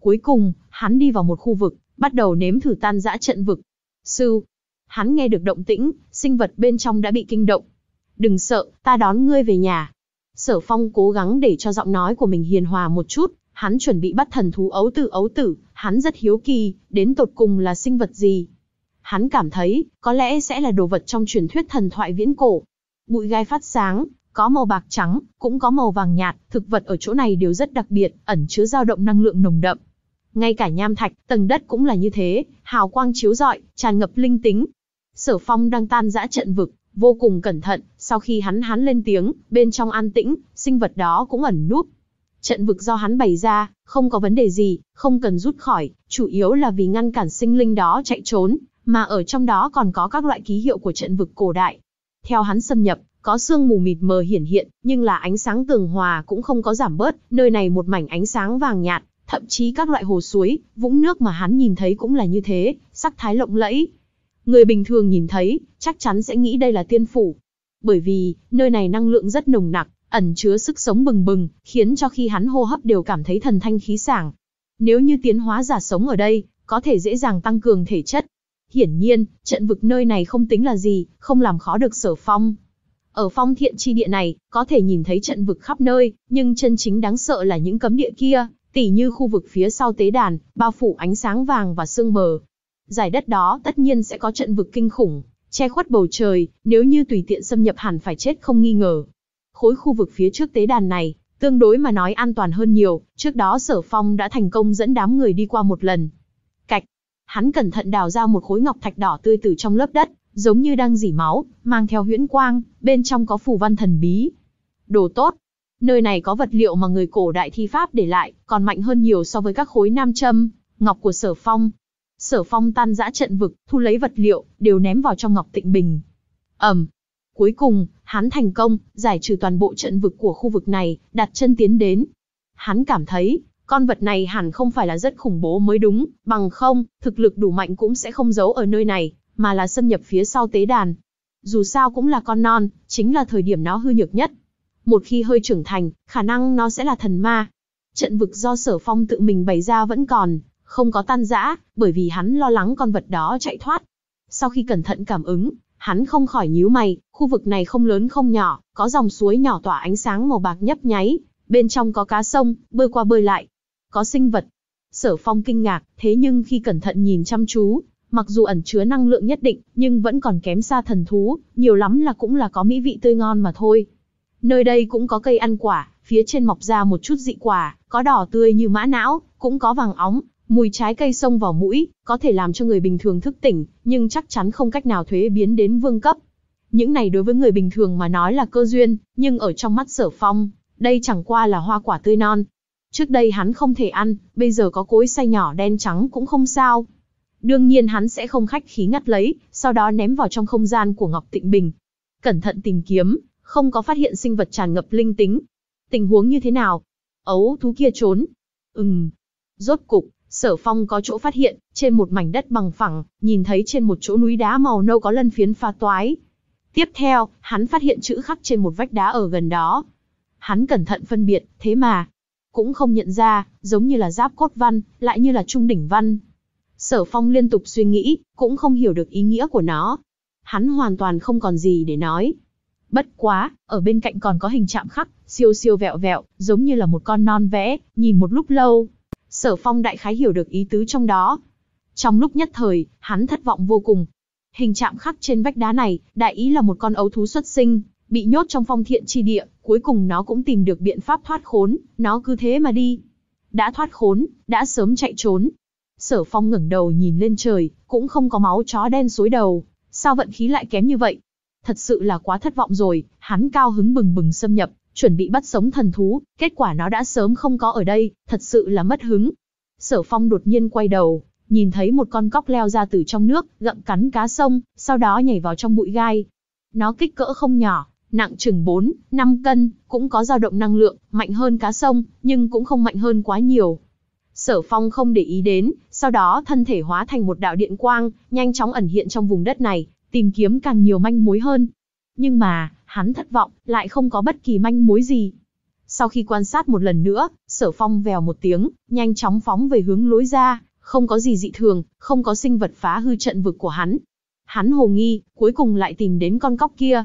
[SPEAKER 1] Cuối cùng, hắn đi vào một khu vực, bắt đầu nếm thử tan dã trận vực. Sư, hắn nghe được động tĩnh, sinh vật bên trong đã bị kinh động. Đừng sợ, ta đón ngươi về nhà. Sở phong cố gắng để cho giọng nói của mình hiền hòa một chút, hắn chuẩn bị bắt thần thú ấu tử ấu tử, hắn rất hiếu kỳ, đến tột cùng là sinh vật gì. Hắn cảm thấy, có lẽ sẽ là đồ vật trong truyền thuyết thần thoại viễn cổ. Bụi gai phát sáng, có màu bạc trắng, cũng có màu vàng nhạt, thực vật ở chỗ này đều rất đặc biệt, ẩn chứa dao động năng lượng nồng đậm. Ngay cả nham thạch, tầng đất cũng là như thế, hào quang chiếu rọi, tràn ngập linh tính. Sở Phong đang tan dã trận vực, vô cùng cẩn thận, sau khi hắn hắn lên tiếng, bên trong an tĩnh, sinh vật đó cũng ẩn núp. Trận vực do hắn bày ra, không có vấn đề gì, không cần rút khỏi, chủ yếu là vì ngăn cản sinh linh đó chạy trốn, mà ở trong đó còn có các loại ký hiệu của trận vực cổ đại. Theo hắn xâm nhập, có sương mù mịt mờ hiển hiện, nhưng là ánh sáng tường hòa cũng không có giảm bớt, nơi này một mảnh ánh sáng vàng nhạt, thậm chí các loại hồ suối, vũng nước mà hắn nhìn thấy cũng là như thế, sắc thái lộng lẫy. Người bình thường nhìn thấy, chắc chắn sẽ nghĩ đây là tiên phủ. Bởi vì, nơi này năng lượng rất nồng nặc, ẩn chứa sức sống bừng bừng, khiến cho khi hắn hô hấp đều cảm thấy thần thanh khí sảng. Nếu như tiến hóa giả sống ở đây, có thể dễ dàng tăng cường thể chất. Hiển nhiên, trận vực nơi này không tính là gì, không làm khó được sở phong, ở phong thiện chi địa này, có thể nhìn thấy trận vực khắp nơi, nhưng chân chính đáng sợ là những cấm địa kia, tỉ như khu vực phía sau tế đàn, bao phủ ánh sáng vàng và sương mờ. Giải đất đó tất nhiên sẽ có trận vực kinh khủng, che khuất bầu trời, nếu như tùy tiện xâm nhập hẳn phải chết không nghi ngờ. Khối khu vực phía trước tế đàn này, tương đối mà nói an toàn hơn nhiều, trước đó sở phong đã thành công dẫn đám người đi qua một lần. Cạch, hắn cẩn thận đào ra một khối ngọc thạch đỏ tươi từ trong lớp đất, giống như đang dỉ máu, mang theo huyễn quang, bên trong có phù văn thần bí. Đồ tốt. Nơi này có vật liệu mà người cổ đại thi pháp để lại, còn mạnh hơn nhiều so với các khối nam châm, ngọc của Sở Phong. Sở Phong tan dã trận vực, thu lấy vật liệu, đều ném vào trong ngọc tịnh bình. Ẩm. Cuối cùng, hắn thành công giải trừ toàn bộ trận vực của khu vực này, đặt chân tiến đến. Hắn cảm thấy, con vật này hẳn không phải là rất khủng bố mới đúng, bằng không, thực lực đủ mạnh cũng sẽ không giấu ở nơi này, mà là xâm nhập phía sau tế đàn. Dù sao cũng là con non, chính là thời điểm nó hư nhược nhất. Một khi hơi trưởng thành, khả năng nó sẽ là thần ma. Trận vực do sở phong tự mình bày ra vẫn còn, không có tan rã, bởi vì hắn lo lắng con vật đó chạy thoát. Sau khi cẩn thận cảm ứng, hắn không khỏi nhíu mày, khu vực này không lớn không nhỏ, có dòng suối nhỏ tỏa ánh sáng màu bạc nhấp nháy, bên trong có cá sông, bơi qua bơi lại. Có sinh vật. Sở phong kinh ngạc, thế nhưng khi cẩn thận nhìn chăm chú, mặc dù ẩn chứa năng lượng nhất định, nhưng vẫn còn kém xa thần thú, nhiều lắm là cũng là có mỹ vị tươi ngon mà thôi. Nơi đây cũng có cây ăn quả, phía trên mọc ra một chút dị quả, có đỏ tươi như mã não, cũng có vàng óng, mùi trái cây xông vào mũi, có thể làm cho người bình thường thức tỉnh, nhưng chắc chắn không cách nào thuế biến đến vương cấp. Những này đối với người bình thường mà nói là cơ duyên, nhưng ở trong mắt sở phong, đây chẳng qua là hoa quả tươi non. Trước đây hắn không thể ăn, bây giờ có cối xay nhỏ đen trắng cũng không sao, đương nhiên hắn sẽ không khách khí ngắt lấy, sau đó ném vào trong không gian của Ngọc Tịnh Bình. Cẩn thận tìm kiếm, không có phát hiện sinh vật tràn ngập linh tính. Tình huống như thế nào? Ấu thú kia trốn. Ừm. Rốt cục, Sở Phong có chỗ phát hiện, trên một mảnh đất bằng phẳng, nhìn thấy trên một chỗ núi đá màu nâu có lân phiến pha toái. Tiếp theo, hắn phát hiện chữ khắc trên một vách đá ở gần đó. Hắn cẩn thận phân biệt, thế mà cũng không nhận ra, giống như là giáp cốt văn, lại như là trung đỉnh văn, Sở Phong liên tục suy nghĩ, cũng không hiểu được ý nghĩa của nó. Hắn hoàn toàn không còn gì để nói. Bất quá, ở bên cạnh còn có hình chạm khắc, siêu siêu vẹo vẹo, giống như là một con non vẽ, nhìn một lúc lâu. Sở Phong đại khái hiểu được ý tứ trong đó. Trong lúc nhất thời, hắn thất vọng vô cùng. Hình chạm khắc trên vách đá này, đại ý là một con ấu thú xuất sinh, bị nhốt trong phong thiện chi địa, cuối cùng nó cũng tìm được biện pháp thoát khốn, nó cứ thế mà đi. Đã thoát khốn, đã sớm chạy trốn, Sở Phong ngẩng đầu nhìn lên trời, cũng không có máu chó đen suối đầu, sao vận khí lại kém như vậy? Thật sự là quá thất vọng rồi, hắn cao hứng bừng bừng xâm nhập, chuẩn bị bắt sống thần thú, kết quả nó đã sớm không có ở đây, thật sự là mất hứng. Sở Phong đột nhiên quay đầu, nhìn thấy một con cóc leo ra từ trong nước, gặm cắn cá sông, sau đó nhảy vào trong bụi gai. Nó kích cỡ không nhỏ, nặng chừng 4, 5 cân, cũng có dao động năng lượng, mạnh hơn cá sông, nhưng cũng không mạnh hơn quá nhiều, Sở Phong không để ý đến, sau đó thân thể hóa thành một đạo điện quang, nhanh chóng ẩn hiện trong vùng đất này, tìm kiếm càng nhiều manh mối hơn. Nhưng mà, hắn thất vọng, lại không có bất kỳ manh mối gì. Sau khi quan sát một lần nữa, Sở Phong vèo một tiếng, nhanh chóng phóng về hướng lối ra, không có gì dị thường, không có sinh vật phá hư trận vực của hắn. Hắn hồ nghi, cuối cùng lại tìm đến con cóc kia.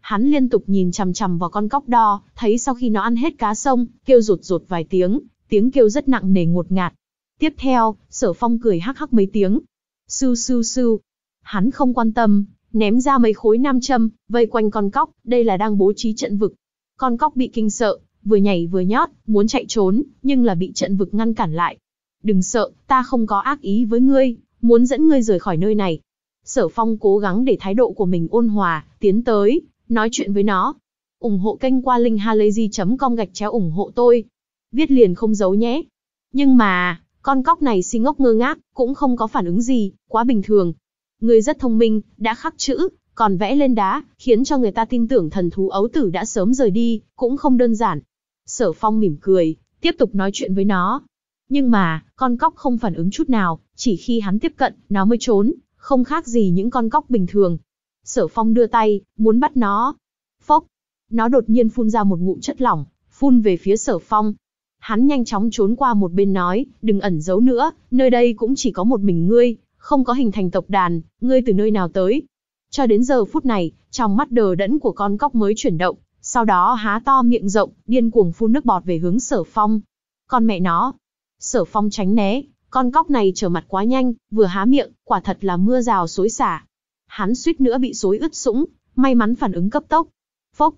[SPEAKER 1] Hắn liên tục nhìn chằm chằm vào con cóc đo, thấy sau khi nó ăn hết cá sông, kêu rụt rụt vài tiếng, tiếng kêu rất nặng nề ngột ngạt. Tiếp theo, sở phong cười hắc hắc mấy tiếng. su su su Hắn không quan tâm, ném ra mấy khối nam châm, vây quanh con cóc, đây là đang bố trí trận vực. Con cóc bị kinh sợ, vừa nhảy vừa nhót, muốn chạy trốn, nhưng là bị trận vực ngăn cản lại. Đừng sợ, ta không có ác ý với ngươi, muốn dẫn ngươi rời khỏi nơi này. Sở phong cố gắng để thái độ của mình ôn hòa, tiến tới, nói chuyện với nó. ủng hộ kênh qua linkhalazy.com gạch chéo ủng hộ tôi viết liền không giấu nhé. Nhưng mà, con cóc này si ngốc ngơ ngác, cũng không có phản ứng gì, quá bình thường. Người rất thông minh, đã khắc chữ, còn vẽ lên đá, khiến cho người ta tin tưởng thần thú ấu tử đã sớm rời đi, cũng không đơn giản. Sở phong mỉm cười, tiếp tục nói chuyện với nó. Nhưng mà, con cóc không phản ứng chút nào, chỉ khi hắn tiếp cận, nó mới trốn, không khác gì những con cóc bình thường. Sở phong đưa tay, muốn bắt nó. Phốc! Nó đột nhiên phun ra một ngụm chất lỏng, phun về phía sở phong, Hắn nhanh chóng trốn qua một bên nói, đừng ẩn giấu nữa, nơi đây cũng chỉ có một mình ngươi, không có hình thành tộc đàn, ngươi từ nơi nào tới. Cho đến giờ phút này, trong mắt đờ đẫn của con cóc mới chuyển động, sau đó há to miệng rộng, điên cuồng phun nước bọt về hướng sở phong. Con mẹ nó. Sở phong tránh né, con cóc này trở mặt quá nhanh, vừa há miệng, quả thật là mưa rào xối xả. Hắn suýt nữa bị xối ướt sũng, may mắn phản ứng cấp tốc. Phốc,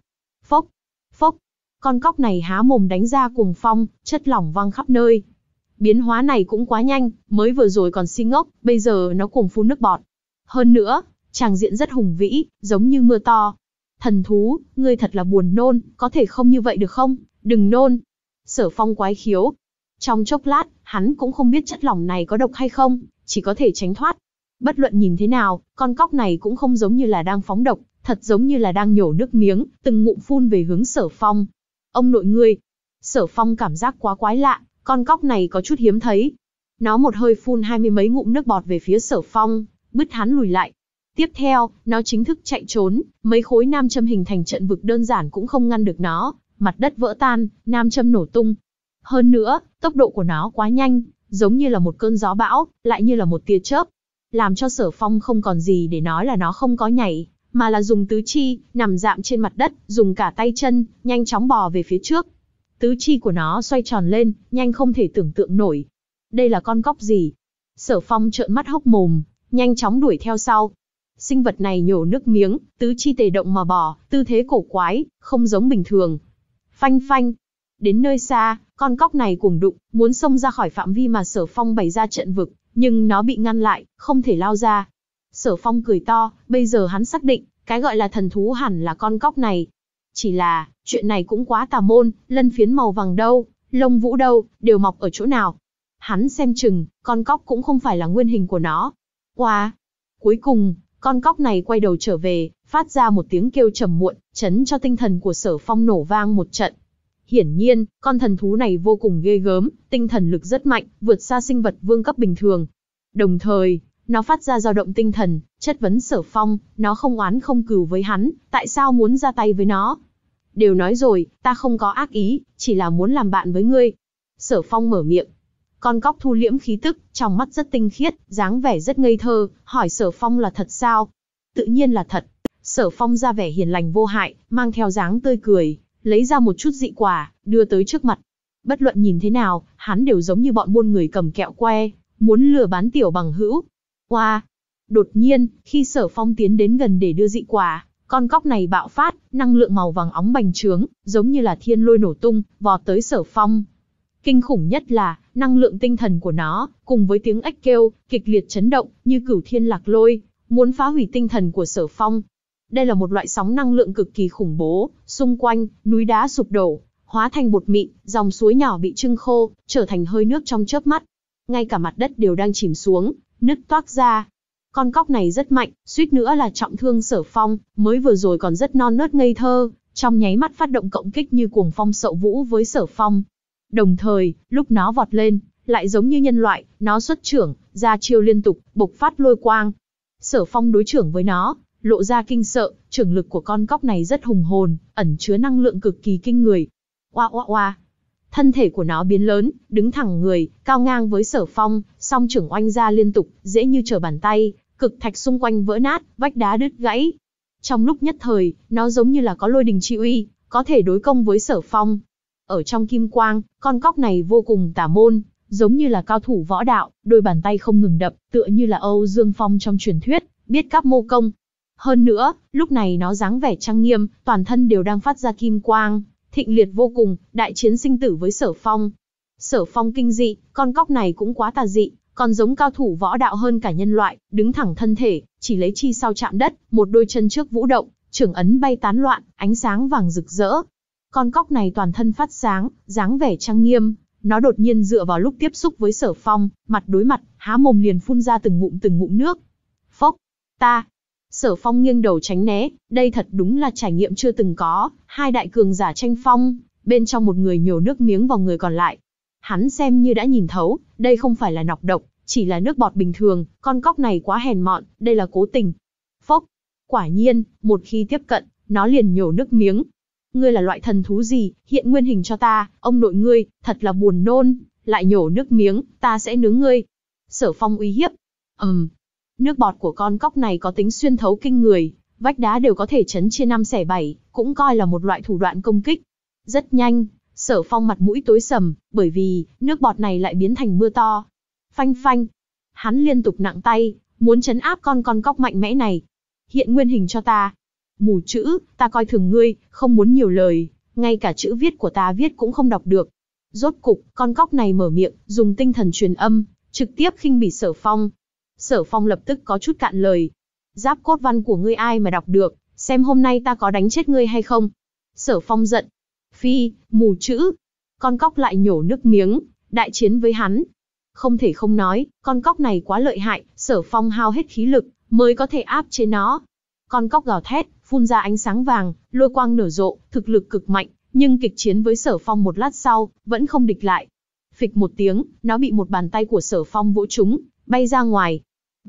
[SPEAKER 1] con cóc này há mồm đánh ra cuồng phong, chất lỏng văng khắp nơi. Biến hóa này cũng quá nhanh, mới vừa rồi còn si ngốc, bây giờ nó cuồng phun nước bọt. Hơn nữa, chàng diện rất hùng vĩ, giống như mưa to. Thần thú, ngươi thật là buồn nôn, có thể không như vậy được không? Đừng nôn. Sở phong quái khiếu. Trong chốc lát, hắn cũng không biết chất lỏng này có độc hay không, chỉ có thể tránh thoát. Bất luận nhìn thế nào, con cóc này cũng không giống như là đang phóng độc, thật giống như là đang nhổ nước miếng, từng ngụm phun về hướng sở phong, Ông nội ngươi. Sở phong cảm giác quá quái lạ, con cóc này có chút hiếm thấy. Nó một hơi phun hai mươi mấy ngụm nước bọt về phía sở phong, bứt hắn lùi lại. Tiếp theo, nó chính thức chạy trốn, mấy khối nam châm hình thành trận vực đơn giản cũng không ngăn được nó, mặt đất vỡ tan, nam châm nổ tung. Hơn nữa, tốc độ của nó quá nhanh, giống như là một cơn gió bão, lại như là một tia chớp. Làm cho sở phong không còn gì để nói là nó không có nhảy, mà là dùng tứ chi, nằm dạm trên mặt đất, dùng cả tay chân, nhanh chóng bò về phía trước. Tứ chi của nó xoay tròn lên, nhanh không thể tưởng tượng nổi. Đây là con cóc gì? Sở phong trợn mắt hốc mồm, nhanh chóng đuổi theo sau. Sinh vật này nhổ nước miếng, tứ chi tề động mà bò, tư thế cổ quái, không giống bình thường. Phanh phanh. Đến nơi xa, con cóc này cuồng đụng, muốn xông ra khỏi phạm vi mà sở phong bày ra trận vực, nhưng nó bị ngăn lại, không thể lao ra, Sở Phong cười to, bây giờ hắn xác định, cái gọi là thần thú hẳn là con cóc này. Chỉ là, chuyện này cũng quá tà môn, lân phiến màu vàng đâu, lông vũ đâu, đều mọc ở chỗ nào. Hắn xem chừng, con cóc cũng không phải là nguyên hình của nó. Qua! Cuối cùng, con cóc này quay đầu trở về, phát ra một tiếng kêu trầm muộn, chấn cho tinh thần của sở phong nổ vang một trận. Hiển nhiên, con thần thú này vô cùng ghê gớm, tinh thần lực rất mạnh, vượt xa sinh vật vương cấp bình thường. Đồng thời, nó phát ra dao động tinh thần, chất vấn sở phong, nó không oán không cừu với hắn, tại sao muốn ra tay với nó? Đều nói rồi, ta không có ác ý, chỉ là muốn làm bạn với ngươi. Sở phong mở miệng. Con cóc thu liễm khí tức, trong mắt rất tinh khiết, dáng vẻ rất ngây thơ, hỏi sở phong là thật sao? Tự nhiên là thật. Sở phong ra vẻ hiền lành vô hại, mang theo dáng tươi cười, lấy ra một chút dị quả, đưa tới trước mặt. Bất luận nhìn thế nào, hắn đều giống như bọn buôn người cầm kẹo que, muốn lừa bán tiểu bằng hữu, Oa! Đột nhiên, khi sở phong tiến đến gần để đưa dị quả, con cóc này bạo phát, năng lượng màu vàng óng bành trướng, giống như là thiên lôi nổ tung, vò tới sở phong. Kinh khủng nhất là, năng lượng tinh thần của nó, cùng với tiếng ếch kêu, kịch liệt chấn động, như cửu thiên lạc lôi, muốn phá hủy tinh thần của sở phong. Đây là một loại sóng năng lượng cực kỳ khủng bố, xung quanh, núi đá sụp đổ, hóa thành bột mịn, dòng suối nhỏ bị trưng khô, trở thành hơi nước trong chớp mắt. Ngay cả mặt đất đều đang chìm xuống, nứt toác ra. Con cóc này rất mạnh, suýt nữa là trọng thương sở phong, mới vừa rồi còn rất non nớt ngây thơ, trong nháy mắt phát động cộng kích như cuồng phong sậu vũ với sở phong. Đồng thời, lúc nó vọt lên, lại giống như nhân loại, nó xuất trưởng, ra chiêu liên tục, bộc phát lôi quang. Sở phong đối trưởng với nó, lộ ra kinh sợ, trưởng lực của con cóc này rất hùng hồn, ẩn chứa năng lượng cực kỳ kinh người. Oa oa oa, Thân thể của nó biến lớn, đứng thẳng người, cao ngang với sở phong, song trưởng oanh ra liên tục, dễ như trở bàn tay, cực thạch xung quanh vỡ nát, vách đá đứt gãy. Trong lúc nhất thời, nó giống như là có lôi đình chi uy, có thể đối công với sở phong. Ở trong kim quang, con cóc này vô cùng tà môn, giống như là cao thủ võ đạo, đôi bàn tay không ngừng đập, tựa như là Âu Dương Phong trong truyền thuyết, biết các mô công. Hơn nữa, lúc này nó dáng vẻ trang nghiêm, toàn thân đều đang phát ra kim quang, thịnh liệt vô cùng, đại chiến sinh tử với sở phong. Sở phong kinh dị, con cóc này cũng quá tà dị, còn giống cao thủ võ đạo hơn cả nhân loại, đứng thẳng thân thể, chỉ lấy chi sau chạm đất, một đôi chân trước vũ động, trưởng ấn bay tán loạn, ánh sáng vàng rực rỡ. Con cóc này toàn thân phát sáng, dáng vẻ trang nghiêm, nó đột nhiên dựa vào lúc tiếp xúc với sở phong, mặt đối mặt, há mồm liền phun ra từng ngụm từng ngụm nước. Phốc, ta, Sở Phong nghiêng đầu tránh né, đây thật đúng là trải nghiệm chưa từng có, hai đại cường giả tranh phong, bên trong một người nhổ nước miếng vào người còn lại. Hắn xem như đã nhìn thấu, đây không phải là nọc độc, chỉ là nước bọt bình thường, con cóc này quá hèn mọn, đây là cố tình. Phốc, quả nhiên, một khi tiếp cận, nó liền nhổ nước miếng. Ngươi là loại thần thú gì, hiện nguyên hình cho ta, ông nội ngươi, thật là buồn nôn, lại nhổ nước miếng, ta sẽ nướng ngươi. Sở Phong uy hiếp. Ừm, Nước bọt của con cóc này có tính xuyên thấu kinh người, vách đá đều có thể chấn chia năm xẻ bảy, cũng coi là một loại thủ đoạn công kích. Rất nhanh, sở phong mặt mũi tối sầm, bởi vì, nước bọt này lại biến thành mưa to. Phanh phanh, hắn liên tục nặng tay, muốn chấn áp con con cóc mạnh mẽ này. Hiện nguyên hình cho ta. Mù chữ, ta coi thường ngươi, không muốn nhiều lời, ngay cả chữ viết của ta viết cũng không đọc được. Rốt cục, con cóc này mở miệng, dùng tinh thần truyền âm, trực tiếp khinh bỉ sở phong, Sở Phong lập tức có chút cạn lời. Giáp cốt văn của ngươi ai mà đọc được, xem hôm nay ta có đánh chết ngươi hay không. Sở Phong giận. Phi, mù chữ. Con cóc lại nhổ nước miếng, đại chiến với hắn. Không thể không nói, con cóc này quá lợi hại, Sở Phong hao hết khí lực, mới có thể áp chế nó. Con cóc gào thét, phun ra ánh sáng vàng, lôi quang nở rộ, thực lực cực mạnh, nhưng kịch chiến với Sở Phong một lát sau, vẫn không địch lại. Phịch một tiếng, nó bị một bàn tay của Sở Phong vỗ trúng, bay ra ngoài,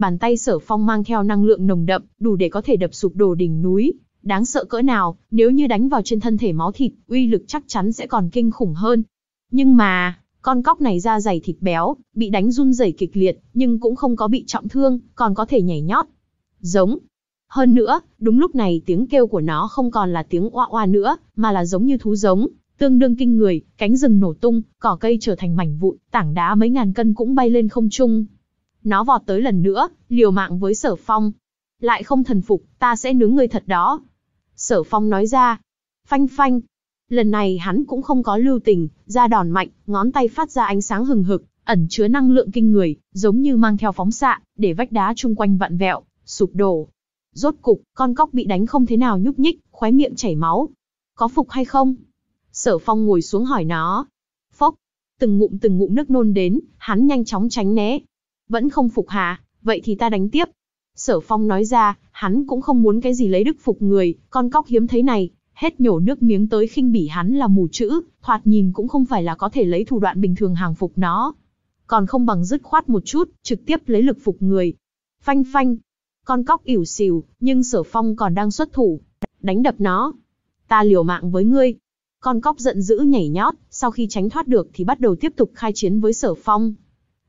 [SPEAKER 1] Bàn tay sở phong mang theo năng lượng nồng đậm, đủ để có thể đập sụp đồ đỉnh núi. Đáng sợ cỡ nào, nếu như đánh vào trên thân thể máu thịt, uy lực chắc chắn sẽ còn kinh khủng hơn. Nhưng mà, con cóc này da dày thịt béo, bị đánh run rẩy kịch liệt, nhưng cũng không có bị trọng thương, còn có thể nhảy nhót. Giống. Hơn nữa, đúng lúc này tiếng kêu của nó không còn là tiếng oa oa nữa, mà là giống như thú giống, tương đương kinh người, cánh rừng nổ tung, cỏ cây trở thành mảnh vụn, tảng đá mấy ngàn cân cũng bay lên không trung, nó vọt tới lần nữa, liều mạng với sở phong. Lại không thần phục, ta sẽ nướng ngươi thật đó. Sở phong nói ra. Phanh phanh. Lần này hắn cũng không có lưu tình, ra đòn mạnh, ngón tay phát ra ánh sáng hừng hực, ẩn chứa năng lượng kinh người, giống như mang theo phóng xạ, để vách đá chung quanh vặn vẹo, sụp đổ. Rốt cục, con cóc bị đánh không thế nào nhúc nhích, khóe miệng chảy máu. Có phục hay không? Sở phong ngồi xuống hỏi nó. Phốc, từng ngụm từng ngụm nước nôn đến, hắn nhanh chóng tránh né, vẫn không phục hà, vậy thì ta đánh tiếp. Sở phong nói ra, hắn cũng không muốn cái gì lấy đức phục người, con cóc hiếm thấy này, hết nhổ nước miếng tới khinh bỉ hắn là mù chữ, thoạt nhìn cũng không phải là có thể lấy thủ đoạn bình thường hàng phục nó. Còn không bằng dứt khoát một chút, trực tiếp lấy lực phục người. Phanh phanh, con cóc ỉu xìu, nhưng sở phong còn đang xuất thủ, đánh đập nó. Ta liều mạng với ngươi. Con cóc giận dữ nhảy nhót, sau khi tránh thoát được thì bắt đầu tiếp tục khai chiến với sở phong.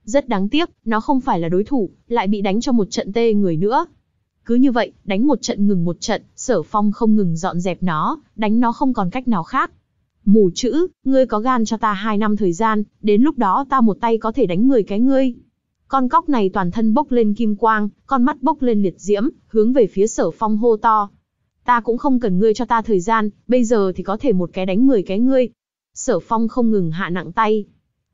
[SPEAKER 1] Rất đáng tiếc, nó không phải là đối thủ, lại bị đánh cho một trận tê người nữa. Cứ như vậy, đánh một trận ngừng một trận, sở phong không ngừng dọn dẹp nó, đánh nó không còn cách nào khác. Mù chữ, ngươi có gan cho ta hai năm thời gian, đến lúc đó ta một tay có thể đánh 10 cái ngươi. Con cóc này toàn thân bốc lên kim quang, con mắt bốc lên liệt diễm, hướng về phía sở phong hô to. Ta cũng không cần ngươi cho ta thời gian, bây giờ thì có thể một cái đánh 10 cái ngươi. Sở phong không ngừng hạ nặng tay,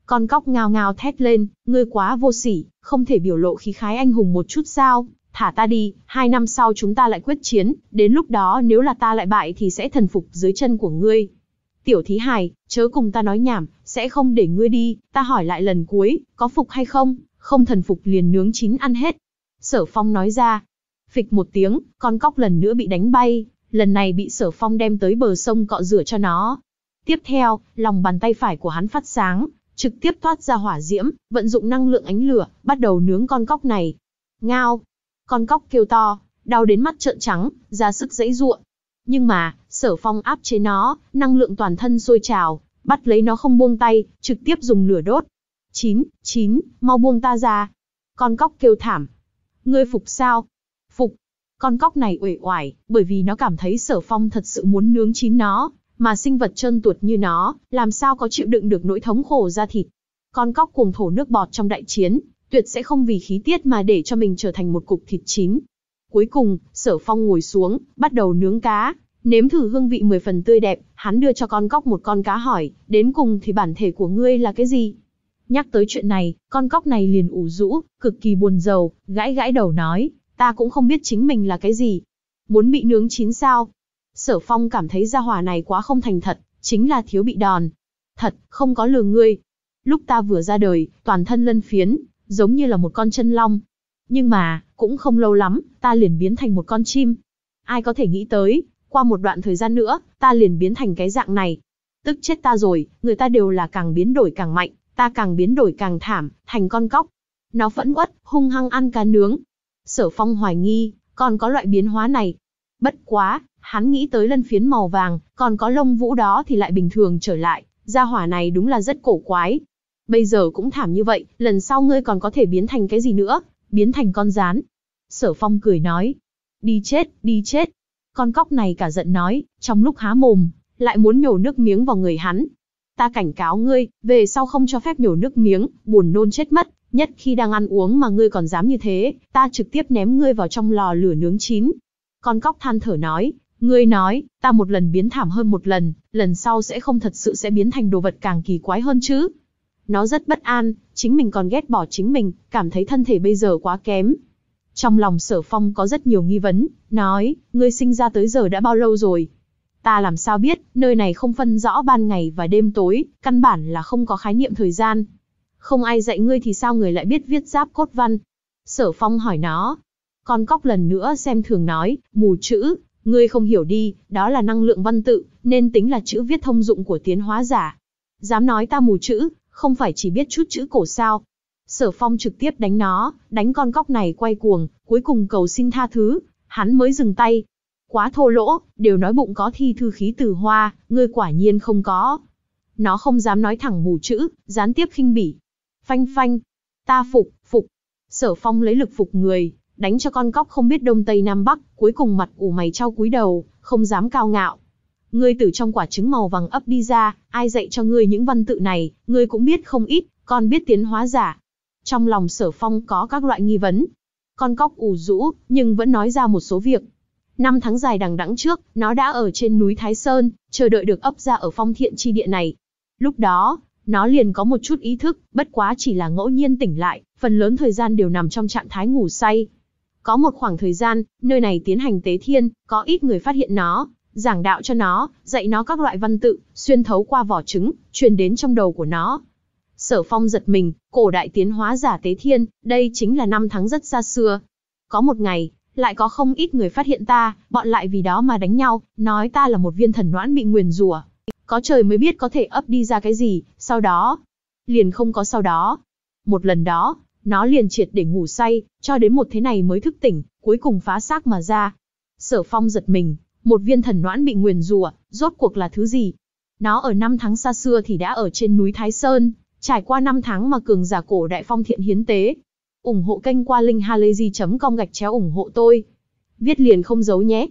[SPEAKER 1] con cóc ngao ngao thét lên, ngươi quá vô sỉ, không thể biểu lộ khí khái anh hùng một chút sao, thả ta đi, hai năm sau chúng ta lại quyết chiến, đến lúc đó nếu là ta lại bại thì sẽ thần phục dưới chân của ngươi. Tiểu thí hài, chớ cùng ta nói nhảm, sẽ không để ngươi đi, ta hỏi lại lần cuối, có phục hay không, không thần phục liền nướng chín ăn hết. Sở phong nói ra, phịch một tiếng, con cóc lần nữa bị đánh bay, lần này bị sở phong đem tới bờ sông cọ rửa cho nó. Tiếp theo, lòng bàn tay phải của hắn phát sáng, trực tiếp thoát ra hỏa diễm, vận dụng năng lượng ánh lửa, bắt đầu nướng con cóc này. Ngao! Con cóc kêu to, đau đến mắt trợn trắng, ra sức dãy ruộng. Nhưng mà, sở phong áp chế nó, năng lượng toàn thân sôi trào, bắt lấy nó không buông tay, trực tiếp dùng lửa đốt. Chín, chín, mau buông ta ra. Con cóc kêu thảm. Ngươi phục sao? Phục. Con cóc này uể oải, bởi vì nó cảm thấy sở phong thật sự muốn nướng chín nó, mà sinh vật chân tuột như nó, làm sao có chịu đựng được nỗi thống khổ ra thịt. Con cóc cuồng thổ nước bọt trong đại chiến, tuyệt sẽ không vì khí tiết mà để cho mình trở thành một cục thịt chín. Cuối cùng, sở phong ngồi xuống, bắt đầu nướng cá, nếm thử hương vị mười phần tươi đẹp, hắn đưa cho con cóc một con cá hỏi, đến cùng thì bản thể của ngươi là cái gì? Nhắc tới chuyện này, con cóc này liền ủ rũ, cực kỳ buồn rầu, gãi gãi đầu nói, ta cũng không biết chính mình là cái gì. Muốn bị nướng chín sao? Sở Phong cảm thấy gia hỏa này quá không thành thật, chính là thiếu bị đòn. Thật, không có lừa ngươi. Lúc ta vừa ra đời, toàn thân lân phiến, giống như là một con chân long. Nhưng mà, cũng không lâu lắm, ta liền biến thành một con chim. Ai có thể nghĩ tới, qua một đoạn thời gian nữa, ta liền biến thành cái dạng này. Tức chết ta rồi, người ta đều là càng biến đổi càng mạnh, ta càng biến đổi càng thảm, thành con cóc. Nó phẫn uất, hung hăng ăn cá nướng. Sở phong hoài nghi, còn có loại biến hóa này. Bất quá, Hắn nghĩ tới lân phiến màu vàng, còn có lông vũ đó thì lại bình thường trở lại, gia hỏa này đúng là rất cổ quái. Bây giờ cũng thảm như vậy, lần sau ngươi còn có thể biến thành cái gì nữa, biến thành con rán. Sở phong cười nói, đi chết, đi chết. Con cóc này cả giận nói, trong lúc há mồm, lại muốn nhổ nước miếng vào người hắn. Ta cảnh cáo ngươi, về sau không cho phép nhổ nước miếng, buồn nôn chết mất, nhất khi đang ăn uống mà ngươi còn dám như thế, ta trực tiếp ném ngươi vào trong lò lửa nướng chín. Con cóc than thở nói, Ngươi nói, ta một lần biến thảm hơn một lần, lần sau sẽ không thật sự sẽ biến thành đồ vật càng kỳ quái hơn chứ. Nó rất bất an, chính mình còn ghét bỏ chính mình, cảm thấy thân thể bây giờ quá kém. Trong lòng sở phong có rất nhiều nghi vấn, nói, ngươi sinh ra tới giờ đã bao lâu rồi? Ta làm sao biết, nơi này không phân rõ ban ngày và đêm tối, căn bản là không có khái niệm thời gian. Không ai dạy ngươi thì sao người lại biết viết giáp cốt văn? Sở phong hỏi nó. Con cóc lần nữa xem thường nói, mù chữ, Ngươi không hiểu đi, đó là năng lượng văn tự, nên tính là chữ viết thông dụng của tiến hóa giả. Dám nói ta mù chữ, không phải chỉ biết chút chữ cổ sao. Sở phong trực tiếp đánh nó, đánh con cóc này quay cuồng, cuối cùng cầu xin tha thứ, hắn mới dừng tay. Quá thô lỗ, đều nói bụng có thi thư khí từ hoa, ngươi quả nhiên không có. Nó không dám nói thẳng mù chữ, gián tiếp khinh bỉ. Phanh phanh, ta phục, phục. Sở phong lấy lực phục người, đánh cho con cóc không biết đông tây nam bắc, cuối cùng mặt ủ mày trao cúi đầu, không dám cao ngạo. Ngươi từ trong quả trứng màu vàng ấp đi ra, ai dạy cho ngươi những văn tự này, ngươi cũng biết không ít, con biết tiến hóa giả. Trong lòng sở phong có các loại nghi vấn. Con cóc ủ rũ, nhưng vẫn nói ra một số việc. Năm tháng dài đằng đẵng trước, nó đã ở trên núi Thái Sơn, chờ đợi được ấp ra ở phong thiện chi địa này. Lúc đó, nó liền có một chút ý thức, bất quá chỉ là ngẫu nhiên tỉnh lại, phần lớn thời gian đều nằm trong trạng thái ngủ say, có một khoảng thời gian, nơi này tiến hành tế thiên, có ít người phát hiện nó, giảng đạo cho nó, dạy nó các loại văn tự, xuyên thấu qua vỏ trứng, truyền đến trong đầu của nó. Sở phong giật mình, cổ đại tiến hóa giả tế thiên, đây chính là năm tháng rất xa xưa. Có một ngày, lại có không ít người phát hiện ta, bọn lại vì đó mà đánh nhau, nói ta là một viên thần noãn bị nguyền rủa. Có trời mới biết có thể ấp đi ra cái gì, sau đó. Liền không có sau đó. Một lần đó, nó liền triệt để ngủ say, cho đến một thế này mới thức tỉnh, cuối cùng phá xác mà ra. Sở phong giật mình, một viên thần noãn bị nguyền rủa, rốt cuộc là thứ gì? Nó ở năm tháng xa xưa thì đã ở trên núi Thái Sơn, trải qua năm tháng mà cường giả cổ đại phong thiện hiến tế. ủng hộ kênh qua linkhalazy.com gạch chéo ủng hộ tôi. Viết liền không giấu nhé.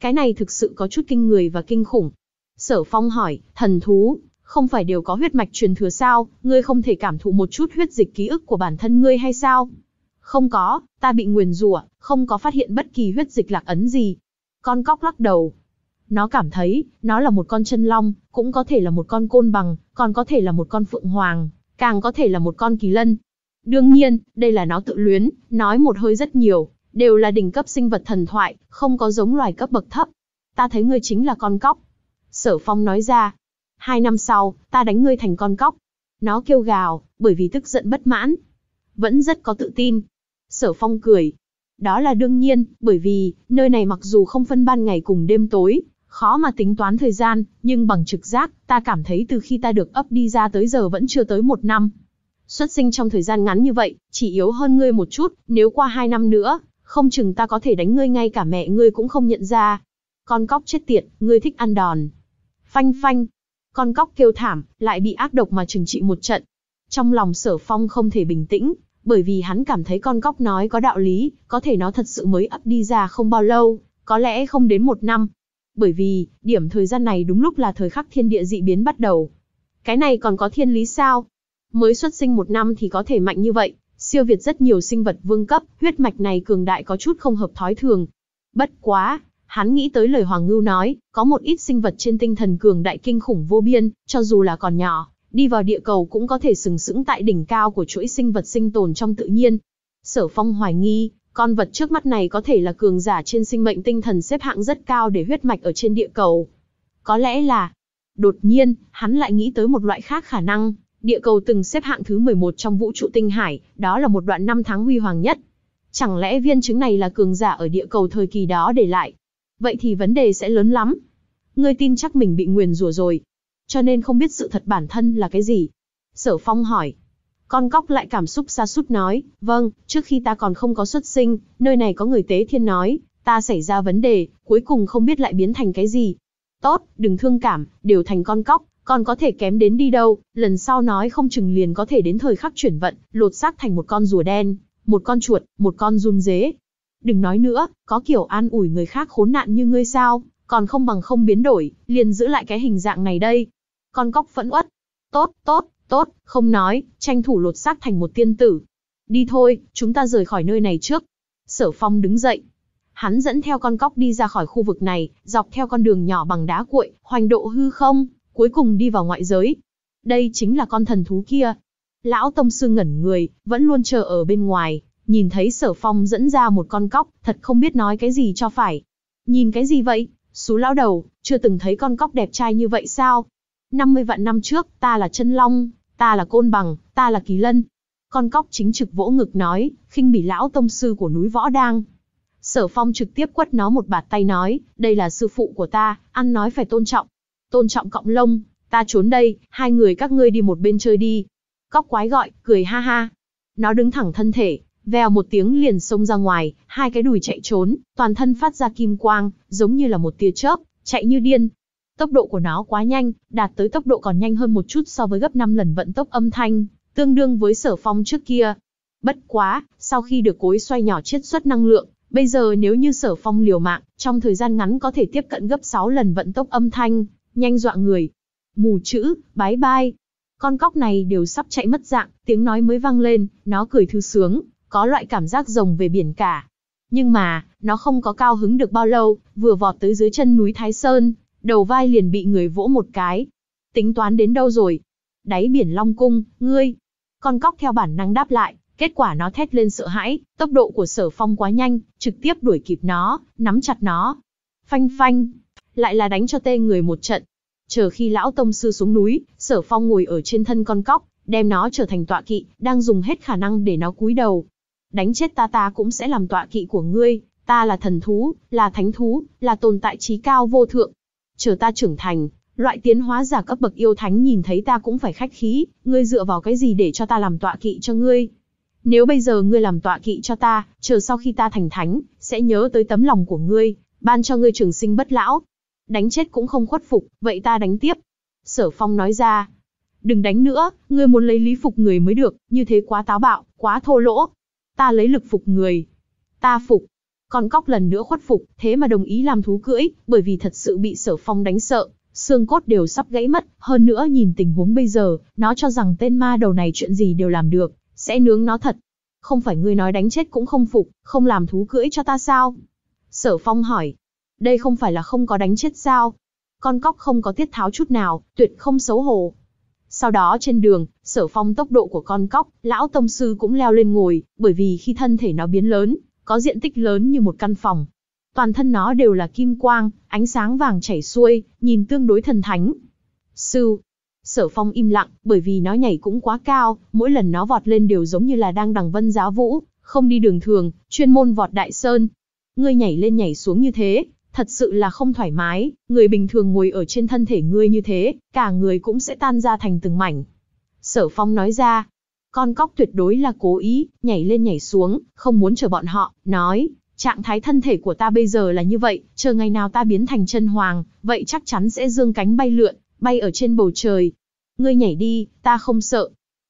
[SPEAKER 1] Cái này thực sự có chút kinh người và kinh khủng. Sở Phong hỏi, thần thú, không phải đều có huyết mạch truyền thừa sao, ngươi không thể cảm thụ một chút huyết dịch ký ức của bản thân ngươi hay sao? Không có, ta bị nguyền rủa, không có phát hiện bất kỳ huyết dịch lạc ấn gì. Con cóc lắc đầu. Nó cảm thấy, nó là một con chân long, cũng có thể là một con côn bằng, còn có thể là một con phượng hoàng, càng có thể là một con kỳ lân. Đương nhiên, đây là nó tự luyến, nói một hơi rất nhiều, đều là đỉnh cấp sinh vật thần thoại, không có giống loài cấp bậc thấp. Ta thấy ngươi chính là con cóc. Sở Phong nói ra, Hai năm sau, ta đánh ngươi thành con cóc. Nó kêu gào, bởi vì tức giận bất mãn. Vẫn rất có tự tin. Sở phong cười. Đó là đương nhiên, bởi vì, nơi này mặc dù không phân ban ngày cùng đêm tối, khó mà tính toán thời gian, nhưng bằng trực giác, ta cảm thấy từ khi ta được ấp đi ra tới giờ vẫn chưa tới một năm. Xuất sinh trong thời gian ngắn như vậy, chỉ yếu hơn ngươi một chút, nếu qua hai năm nữa, không chừng ta có thể đánh ngươi ngay cả mẹ ngươi cũng không nhận ra. Con cóc chết tiệt, ngươi thích ăn đòn. Phanh phanh, con cóc kêu thảm, lại bị ác độc mà trừng trị một trận. Trong lòng sở phong không thể bình tĩnh, bởi vì hắn cảm thấy con cóc nói có đạo lý, có thể nó thật sự mới ấp đi ra không bao lâu, có lẽ không đến một năm. Bởi vì, điểm thời gian này đúng lúc là thời khắc thiên địa dị biến bắt đầu. Cái này còn có thiên lý sao? Mới xuất sinh một năm thì có thể mạnh như vậy, siêu việt rất nhiều sinh vật vương cấp, huyết mạch này cường đại có chút không hợp thói thường. Bất quá, Hắn nghĩ tới lời Hoàng Ngưu nói, có một ít sinh vật trên tinh thần cường đại kinh khủng vô biên, cho dù là còn nhỏ, đi vào địa cầu cũng có thể sừng sững tại đỉnh cao của chuỗi sinh vật sinh tồn trong tự nhiên. Sở Phong hoài nghi, con vật trước mắt này có thể là cường giả trên sinh mệnh tinh thần xếp hạng rất cao để huyết mạch ở trên địa cầu. Có lẽ là, đột nhiên, hắn lại nghĩ tới một loại khác khả năng, địa cầu từng xếp hạng thứ 11 trong vũ trụ tinh hải, đó là một đoạn năm tháng huy hoàng nhất. Chẳng lẽ viên chứng này là cường giả ở địa cầu thời kỳ đó để lại? vậy thì vấn đề sẽ lớn lắm. Ngươi tin chắc mình bị nguyền rủa rồi, cho nên không biết sự thật bản thân là cái gì. Sở Phong hỏi. Con cóc lại cảm xúc xa sút nói, vâng, trước khi ta còn không có xuất sinh, nơi này có người tế thiên nói, ta xảy ra vấn đề, cuối cùng không biết lại biến thành cái gì. Tốt, đừng thương cảm, đều thành con cóc, còn có thể kém đến đi đâu, lần sau nói không chừng liền có thể đến thời khắc chuyển vận, lột xác thành một con rùa đen, một con chuột, một con run dế, Đừng nói nữa, có kiểu an ủi người khác khốn nạn như ngươi sao, còn không bằng không biến đổi, liền giữ lại cái hình dạng này đây. Con cóc phẫn uất. Tốt, tốt, tốt, không nói, tranh thủ lột xác thành một tiên tử. Đi thôi, chúng ta rời khỏi nơi này trước. Sở phong đứng dậy. Hắn dẫn theo con cóc đi ra khỏi khu vực này, dọc theo con đường nhỏ bằng đá cuội, hoành độ hư không, cuối cùng đi vào ngoại giới. Đây chính là con thần thú kia. Lão Tông Sư ngẩn người, vẫn luôn chờ ở bên ngoài, Nhìn thấy sở phong dẫn ra một con cóc, thật không biết nói cái gì cho phải. Nhìn cái gì vậy? Xú lão đầu, chưa từng thấy con cóc đẹp trai như vậy sao? 50 vạn năm trước, ta là chân long, ta là côn bằng, ta là kỳ lân. Con cóc chính trực vỗ ngực nói, khinh bỉ lão tông sư của núi võ đang. Sở phong trực tiếp quất nó một bạt tay nói, đây là sư phụ của ta, ăn nói phải tôn trọng. Tôn trọng cọng lông, ta trốn đây, hai người các ngươi đi một bên chơi đi. Cóc quái gọi, cười ha ha. Nó đứng thẳng thân thể, Vèo một tiếng liền xông ra ngoài, hai cái đùi chạy trốn, toàn thân phát ra kim quang, giống như là một tia chớp, chạy như điên. Tốc độ của nó quá nhanh, đạt tới tốc độ còn nhanh hơn một chút so với gấp 5 lần vận tốc âm thanh, tương đương với sở phong trước kia. Bất quá, sau khi được cối xoay nhỏ chiết xuất năng lượng, bây giờ nếu như sở phong liều mạng, trong thời gian ngắn có thể tiếp cận gấp 6 lần vận tốc âm thanh, nhanh dọa người. Mù chữ, bái bai. Con cóc này đều sắp chạy mất dạng, tiếng nói mới vang lên, nó cười thư sướng, có loại cảm giác rồng về biển cả. Nhưng mà, nó không có cao hứng được bao lâu, vừa vọt tới dưới chân núi Thái Sơn, đầu vai liền bị người vỗ một cái. Tính toán đến đâu rồi? Đáy biển Long Cung, ngươi. Con cóc theo bản năng đáp lại, kết quả nó thét lên sợ hãi, tốc độ của sở phong quá nhanh, trực tiếp đuổi kịp nó, nắm chặt nó. Phanh phanh, lại là đánh cho tê người một trận. Chờ khi lão tông sư xuống núi, sở phong ngồi ở trên thân con cóc, đem nó trở thành tọa kỵ, đang dùng hết khả năng để nó cúi đầu, đánh chết ta ta cũng sẽ làm tọa kỵ của ngươi, ta là thần thú, là thánh thú, là tồn tại trí cao vô thượng. Chờ ta trưởng thành, loại tiến hóa giả cấp bậc yêu thánh nhìn thấy ta cũng phải khách khí, ngươi dựa vào cái gì để cho ta làm tọa kỵ cho ngươi? Nếu bây giờ ngươi làm tọa kỵ cho ta, chờ sau khi ta thành thánh, sẽ nhớ tới tấm lòng của ngươi, ban cho ngươi trường sinh bất lão. Đánh chết cũng không khuất phục, vậy ta đánh tiếp. Sở Phong nói ra, đừng đánh nữa, ngươi muốn lấy lý phục người mới được, như thế quá táo bạo, quá thô lỗ, ta lấy lực phục người. Ta phục. Con cóc lần nữa khuất phục, thế mà đồng ý làm thú cưỡi, bởi vì thật sự bị sở phong đánh sợ, xương cốt đều sắp gãy mất, hơn nữa nhìn tình huống bây giờ, nó cho rằng tên ma đầu này chuyện gì đều làm được, sẽ nướng nó thật. Không phải ngươi nói đánh chết cũng không phục, không làm thú cưỡi cho ta sao? Sở phong hỏi, đây không phải là không có đánh chết sao? Con cóc không có tiết tháo chút nào, tuyệt không xấu hổ. Sau đó trên đường, Sở Phong tốc độ của con cóc, lão tông sư cũng leo lên ngồi, bởi vì khi thân thể nó biến lớn, có diện tích lớn như một căn phòng. Toàn thân nó đều là kim quang, ánh sáng vàng chảy xuôi, nhìn tương đối thần thánh. Sư, Sở Phong im lặng, bởi vì nó nhảy cũng quá cao, mỗi lần nó vọt lên đều giống như là đang đằng vân giáo vũ, không đi đường thường, chuyên môn vọt đại sơn. Ngươi nhảy lên nhảy xuống như thế, thật sự là không thoải mái, người bình thường ngồi ở trên thân thể ngươi như thế, cả người cũng sẽ tan ra thành từng mảnh. Sở Phong nói ra, con cóc tuyệt đối là cố ý, nhảy lên nhảy xuống, không muốn chờ bọn họ, nói, trạng thái thân thể của ta bây giờ là như vậy, chờ ngày nào ta biến thành chân hoàng, vậy chắc chắn sẽ dương cánh bay lượn, bay ở trên bầu trời. Ngươi nhảy đi, ta không sợ.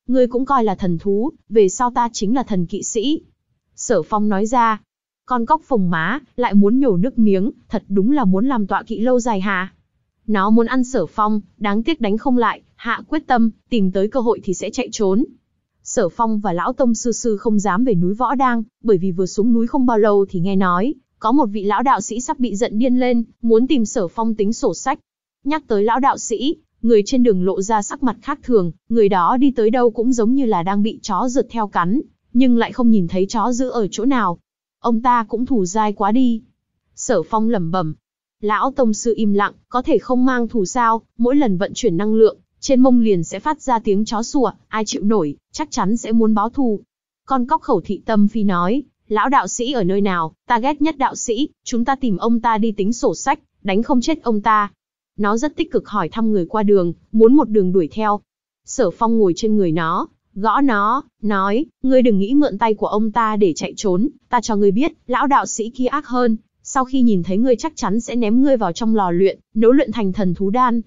[SPEAKER 1] Ngươi cũng coi là thần thú, về sau ta chính là thần kỵ sĩ. Sở Phong nói ra, con cóc phồng má, lại muốn nhổ nước miếng, thật đúng là muốn làm tọa kỵ lâu dài hà. Nó muốn ăn sở phong, đáng tiếc đánh không lại, hạ quyết tâm, tìm tới cơ hội thì sẽ chạy trốn. Sở phong và lão tông sư sư không dám về núi Võ Đang, bởi vì vừa xuống núi không bao lâu thì nghe nói, có một vị lão đạo sĩ sắp bị giận điên lên, muốn tìm sở phong tính sổ sách. Nhắc tới lão đạo sĩ, người trên đường lộ ra sắc mặt khác thường, người đó đi tới đâu cũng giống như là đang bị chó rượt theo cắn, nhưng lại không nhìn thấy chó giữ ở chỗ nào. Ông ta cũng thủ dai quá đi. Sở phong lẩm bẩm, Lão Tông Sư im lặng, có thể không mang thù sao, mỗi lần vận chuyển năng lượng, trên mông liền sẽ phát ra tiếng chó sủa, ai chịu nổi, chắc chắn sẽ muốn báo thù. Con cóc khẩu thị tâm phi nói, lão đạo sĩ ở nơi nào, ta ghét nhất đạo sĩ, chúng ta tìm ông ta đi tính sổ sách, đánh không chết ông ta. Nó rất tích cực hỏi thăm người qua đường, muốn một đường đuổi theo. Sở phong ngồi trên người nó, gõ nó, nói, ngươi đừng nghĩ mượn tay của ông ta để chạy trốn, ta cho ngươi biết, lão đạo sĩ kia ác hơn, sau khi nhìn thấy ngươi chắc chắn sẽ ném ngươi vào trong lò luyện, nấu luyện thành thần thú đan.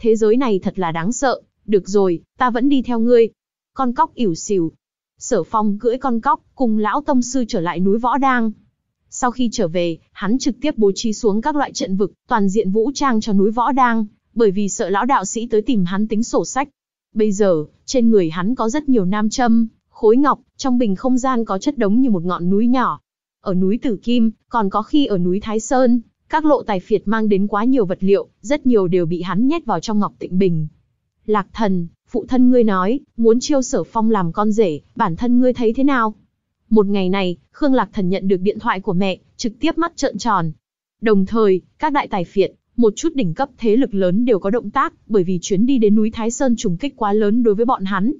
[SPEAKER 1] Thế giới này thật là đáng sợ, được rồi, ta vẫn đi theo ngươi. Con cóc ỉu xìu. Sở phong cưỡi con cóc, cùng lão tông sư trở lại núi Võ Đang. Sau khi trở về, hắn trực tiếp bố trí xuống các loại trận vực, toàn diện vũ trang cho núi Võ Đang, bởi vì sợ lão đạo sĩ tới tìm hắn tính sổ sách. Bây giờ, trên người hắn có rất nhiều nam châm, khối ngọc, trong bình không gian có chất đống như một ngọn núi nhỏ, ở núi Tử Kim, còn có khi ở núi Thái Sơn, các lộ tài phiệt mang đến quá nhiều vật liệu, rất nhiều đều bị hắn nhét vào trong ngọc tịnh bình. Lạc thần, phụ thân ngươi nói, muốn chiêu sở phong làm con rể, bản thân ngươi thấy thế nào? Một ngày này, Khương Lạc thần nhận được điện thoại của mẹ, trực tiếp mắt trợn tròn. Đồng thời, các đại tài phiệt, một chút đỉnh cấp thế lực lớn đều có động tác, bởi vì chuyến đi đến núi Thái Sơn trùng kích quá lớn đối với bọn hắn.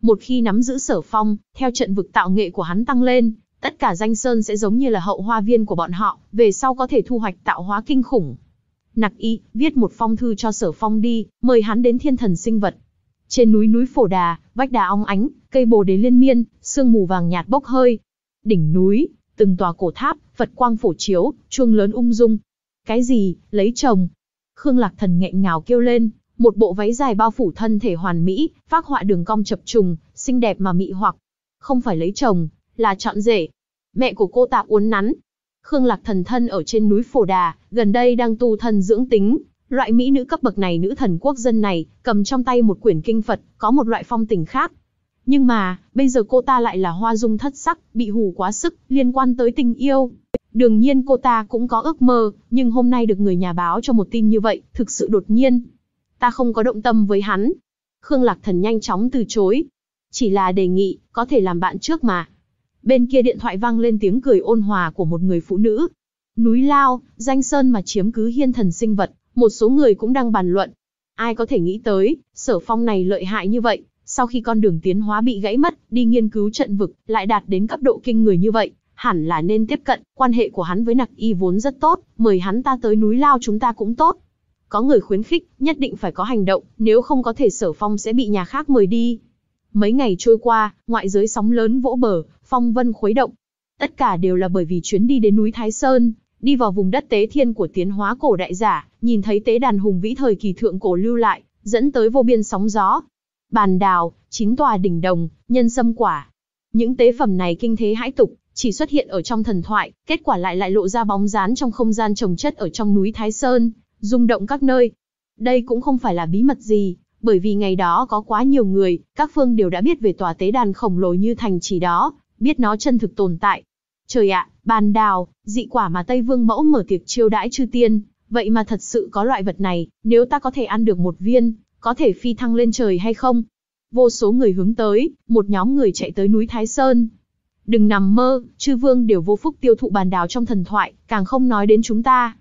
[SPEAKER 1] Một khi nắm giữ sở phong, theo trận vực tạo nghệ của hắn tăng lên, Tất cả danh sơn sẽ giống như là hậu hoa viên của bọn họ, về sau có thể thu hoạch tạo hóa kinh khủng. Nặc y, viết một phong thư cho sở phong đi, mời hắn đến thiên thần sinh vật. Trên núi núi phổ đà, vách đá óng ánh, cây bồ đế liên miên, sương mù vàng nhạt bốc hơi. Đỉnh núi, từng tòa cổ tháp, Phật quang phổ chiếu, chuông lớn ung dung. Cái gì, lấy chồng? Khương Lạc Thần nghẹn ngào kêu lên, một bộ váy dài bao phủ thân thể hoàn mỹ, phác họa đường cong chập trùng, xinh đẹp mà mị hoặc. Không phải lấy chồng, là chọn rể. Mẹ của cô ta uốn nắn. Khương Lạc thần thân ở trên núi Phổ Đà, gần đây đang tu thân dưỡng tính. Loại mỹ nữ cấp bậc này nữ thần quốc dân này, cầm trong tay một quyển kinh Phật, có một loại phong tình khác. Nhưng mà, bây giờ cô ta lại là hoa dung thất sắc, bị hù quá sức, liên quan tới tình yêu. Đương nhiên cô ta cũng có ước mơ, nhưng hôm nay được người nhà báo cho một tin như vậy, thực sự đột nhiên. Ta không có động tâm với hắn. Khương Lạc Thần nhanh chóng từ chối. Chỉ là đề nghị, có thể làm bạn trước mà, Bên kia điện thoại vang lên tiếng cười ôn hòa của một người phụ nữ. Núi Lao, danh sơn mà chiếm cứ hiên thần sinh vật, một số người cũng đang bàn luận. Ai có thể nghĩ tới, sở phong này lợi hại như vậy, sau khi con đường tiến hóa bị gãy mất, đi nghiên cứu trận vực, lại đạt đến cấp độ kinh người như vậy, hẳn là nên tiếp cận, quan hệ của hắn với nặc y vốn rất tốt, mời hắn ta tới núi lao chúng ta cũng tốt. Có người khuyến khích, nhất định phải có hành động, nếu không có thể sở phong sẽ bị nhà khác mời đi, Mấy ngày trôi qua, ngoại giới sóng lớn vỗ bờ, phong vân khuấy động. Tất cả đều là bởi vì chuyến đi đến núi Thái Sơn, đi vào vùng đất tế thiên của tiến hóa cổ đại giả, nhìn thấy tế đàn hùng vĩ thời kỳ thượng cổ lưu lại, dẫn tới vô biên sóng gió. Bàn đào, chín tòa đỉnh đồng, nhân sâm quả. Những tế phẩm này kinh thế hãi tục, chỉ xuất hiện ở trong thần thoại, kết quả lại lại lộ ra bóng dáng trong không gian trồng chất ở trong núi Thái Sơn, rung động các nơi. Đây cũng không phải là bí mật gì, bởi vì ngày đó có quá nhiều người, các phương đều đã biết về tòa tế đàn khổng lồ như thành trì đó, biết nó chân thực tồn tại. Trời ạ, bàn đào, dị quả mà Tây Vương Mẫu mở tiệc chiêu đãi chư tiên, vậy mà thật sự có loại vật này, nếu ta có thể ăn được một viên, có thể phi thăng lên trời hay không? Vô số người hướng tới, một nhóm người chạy tới núi Thái Sơn. Đừng nằm mơ, chư vương đều vô phúc tiêu thụ bàn đào trong thần thoại, càng không nói đến chúng ta.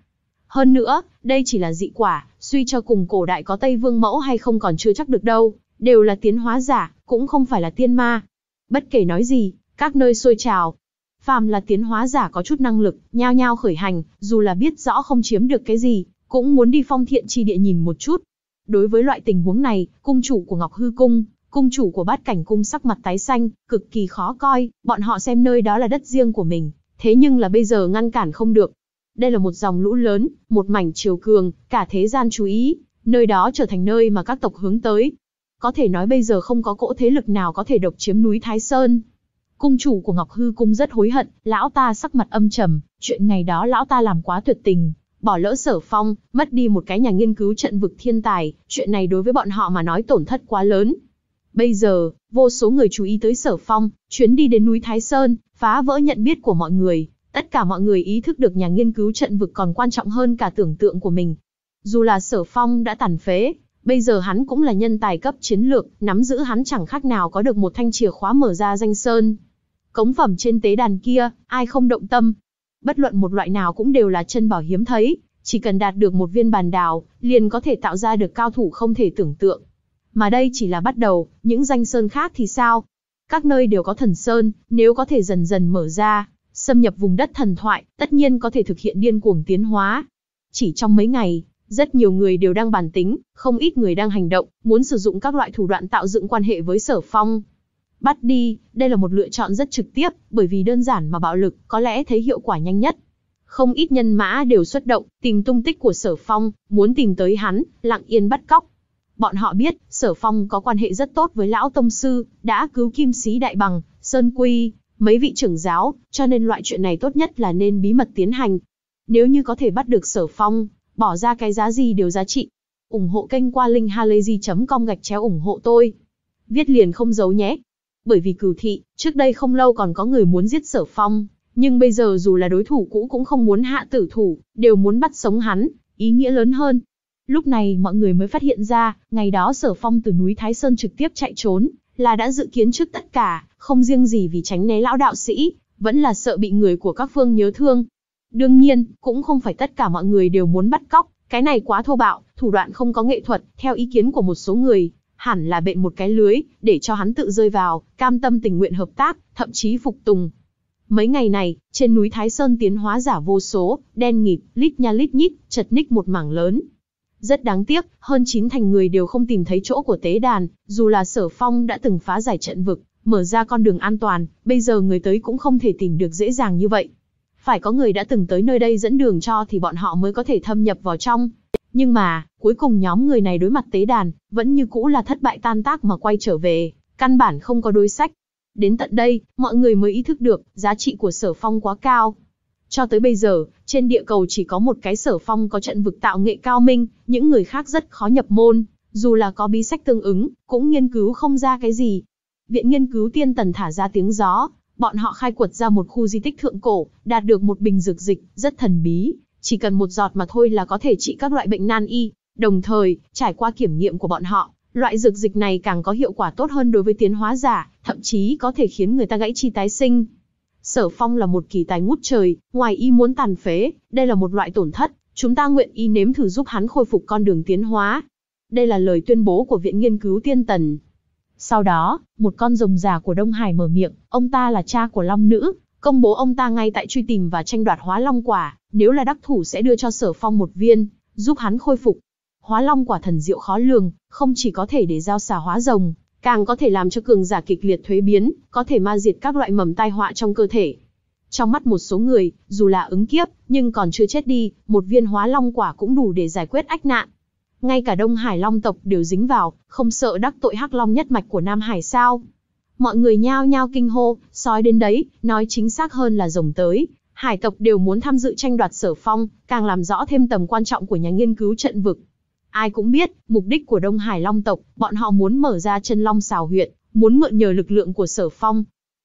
[SPEAKER 1] Hơn nữa, đây chỉ là dị quả, suy cho cùng cổ đại có Tây Vương mẫu hay không còn chưa chắc được đâu, đều là tiến hóa giả, cũng không phải là tiên ma. Bất kể nói gì, các nơi sôi trào. Phàm là tiến hóa giả có chút năng lực, nhao nhao khởi hành, dù là biết rõ không chiếm được cái gì, cũng muốn đi phong thiện chi địa nhìn một chút. Đối với loại tình huống này, cung chủ của Ngọc Hư Cung, cung chủ của bát cảnh cung sắc mặt tái xanh, cực kỳ khó coi, bọn họ xem nơi đó là đất riêng của mình, thế nhưng là bây giờ ngăn cản không được, đây là một dòng lũ lớn, một mảnh chiều cường, cả thế gian chú ý, nơi đó trở thành nơi mà các tộc hướng tới. Có thể nói bây giờ không có cỗ thế lực nào có thể độc chiếm núi Thái Sơn. Cung chủ của Ngọc Hư Cung rất hối hận, lão ta sắc mặt âm trầm, chuyện ngày đó lão ta làm quá tuyệt tình, bỏ lỡ sở phong, mất đi một cái nhà nghiên cứu trận vực thiên tài, chuyện này đối với bọn họ mà nói tổn thất quá lớn. Bây giờ, vô số người chú ý tới sở phong, chuyến đi đến núi Thái Sơn, phá vỡ nhận biết của mọi người, Tất cả mọi người ý thức được nhà nghiên cứu trận vực còn quan trọng hơn cả tưởng tượng của mình. Dù là sở phong đã tàn phế, bây giờ hắn cũng là nhân tài cấp chiến lược, nắm giữ hắn chẳng khác nào có được một thanh chìa khóa mở ra danh sơn. Cống phẩm trên tế đàn kia, ai không động tâm. Bất luận một loại nào cũng đều là chân bảo hiếm thấy, chỉ cần đạt được một viên bàn đào, liền có thể tạo ra được cao thủ không thể tưởng tượng. Mà đây chỉ là bắt đầu, những danh sơn khác thì sao? Các nơi đều có thần sơn, nếu có thể dần dần mở ra, xâm nhập vùng đất thần thoại, tất nhiên có thể thực hiện điên cuồng tiến hóa. Chỉ trong mấy ngày, rất nhiều người đều đang bàn tính, không ít người đang hành động, muốn sử dụng các loại thủ đoạn tạo dựng quan hệ với sở phong. Bắt đi, đây là một lựa chọn rất trực tiếp, bởi vì đơn giản mà bạo lực có lẽ thấy hiệu quả nhanh nhất. Không ít nhân mã đều xuất động, tìm tung tích của sở phong, muốn tìm tới hắn, lặng yên bắt cóc. Bọn họ biết, sở phong có quan hệ rất tốt với lão tông sư, đã cứu kim sĩ đại bằng, sơn quy, mấy vị trưởng giáo, cho nên loại chuyện này tốt nhất là nên bí mật tiến hành. Nếu như có thể bắt được sở phong, bỏ ra cái giá gì đều giá trị. ủng hộ kênh qua linkhalazy.com gạch chéo ủng hộ tôi. Viết liền không giấu nhé. Bởi vì cửu thị, trước đây không lâu còn có người muốn giết sở phong, nhưng bây giờ dù là đối thủ cũ cũng không muốn hạ tử thủ, đều muốn bắt sống hắn, ý nghĩa lớn hơn. Lúc này mọi người mới phát hiện ra, ngày đó sở phong từ núi Thái Sơn trực tiếp chạy trốn, là đã dự kiến trước tất cả, không riêng gì vì tránh né lão đạo sĩ, vẫn là sợ bị người của các phương nhớ thương. Đương nhiên, cũng không phải tất cả mọi người đều muốn bắt cóc, cái này quá thô bạo, thủ đoạn không có nghệ thuật, theo ý kiến của một số người, hẳn là bện một cái lưới, để cho hắn tự rơi vào, cam tâm tình nguyện hợp tác, thậm chí phục tùng. Mấy ngày này, trên núi Thái Sơn tiến hóa giả vô số, đen nghịt, lít nha lít nhít, chật ních một mảng lớn, rất đáng tiếc, hơn chín thành người đều không tìm thấy chỗ của tế đàn, dù là sở phong đã từng phá giải trận vực, mở ra con đường an toàn, bây giờ người tới cũng không thể tìm được dễ dàng như vậy. Phải có người đã từng tới nơi đây dẫn đường cho thì bọn họ mới có thể thâm nhập vào trong. Nhưng mà, cuối cùng nhóm người này đối mặt tế đàn, vẫn như cũ là thất bại tan tác mà quay trở về, căn bản không có đối sách. Đến tận đây, mọi người mới ý thức được, giá trị của sở phong quá cao, cho tới bây giờ, trên địa cầu chỉ có một cái sở phong có trận vực tạo nghệ cao minh, những người khác rất khó nhập môn, dù là có bí sách tương ứng, cũng nghiên cứu không ra cái gì. Viện nghiên cứu tiên tần thả ra tiếng gió, bọn họ khai quật ra một khu di tích thượng cổ, đạt được một bình dược dịch, rất thần bí, chỉ cần một giọt mà thôi là có thể trị các loại bệnh nan y. Đồng thời, trải qua kiểm nghiệm của bọn họ, loại dược dịch này càng có hiệu quả tốt hơn đối với tiến hóa giả, thậm chí có thể khiến người ta gãy chi tái sinh, Sở Phong là một kỳ tài ngút trời, ngoài y muốn tàn phế, đây là một loại tổn thất, chúng ta nguyện y nếm thử giúp hắn khôi phục con đường tiến hóa. Đây là lời tuyên bố của Viện Nghiên cứu Tiên Tần. Sau đó, một con rồng già của Đông Hải mở miệng, ông ta là cha của Long Nữ, công bố ông ta ngay tại truy tìm và tranh đoạt hóa long quả, nếu là đắc thủ sẽ đưa cho sở phong một viên, giúp hắn khôi phục. Hóa long quả thần diệu khó lường, không chỉ có thể để giao xà hóa rồng, càng có thể làm cho cường giả kịch liệt thuế biến, có thể ma diệt các loại mầm tai họa trong cơ thể. Trong mắt một số người, dù là ứng kiếp, nhưng còn chưa chết đi, một viên hóa long quả cũng đủ để giải quyết ách nạn. Ngay cả Đông Hải Long tộc đều dính vào, không sợ đắc tội hắc long nhất mạch của Nam Hải sao? Mọi người nhao nhao kinh hô, sói đến đấy, nói chính xác hơn là rồng tới. Hải tộc đều muốn tham dự tranh đoạt sở phong, càng làm rõ thêm tầm quan trọng của nhà nghiên cứu trận vực. Ai cũng biết, mục đích của Đông Hải Long tộc, bọn họ muốn mở ra chân Long xào huyện, muốn mượn nhờ lực lượng của Sở Phong.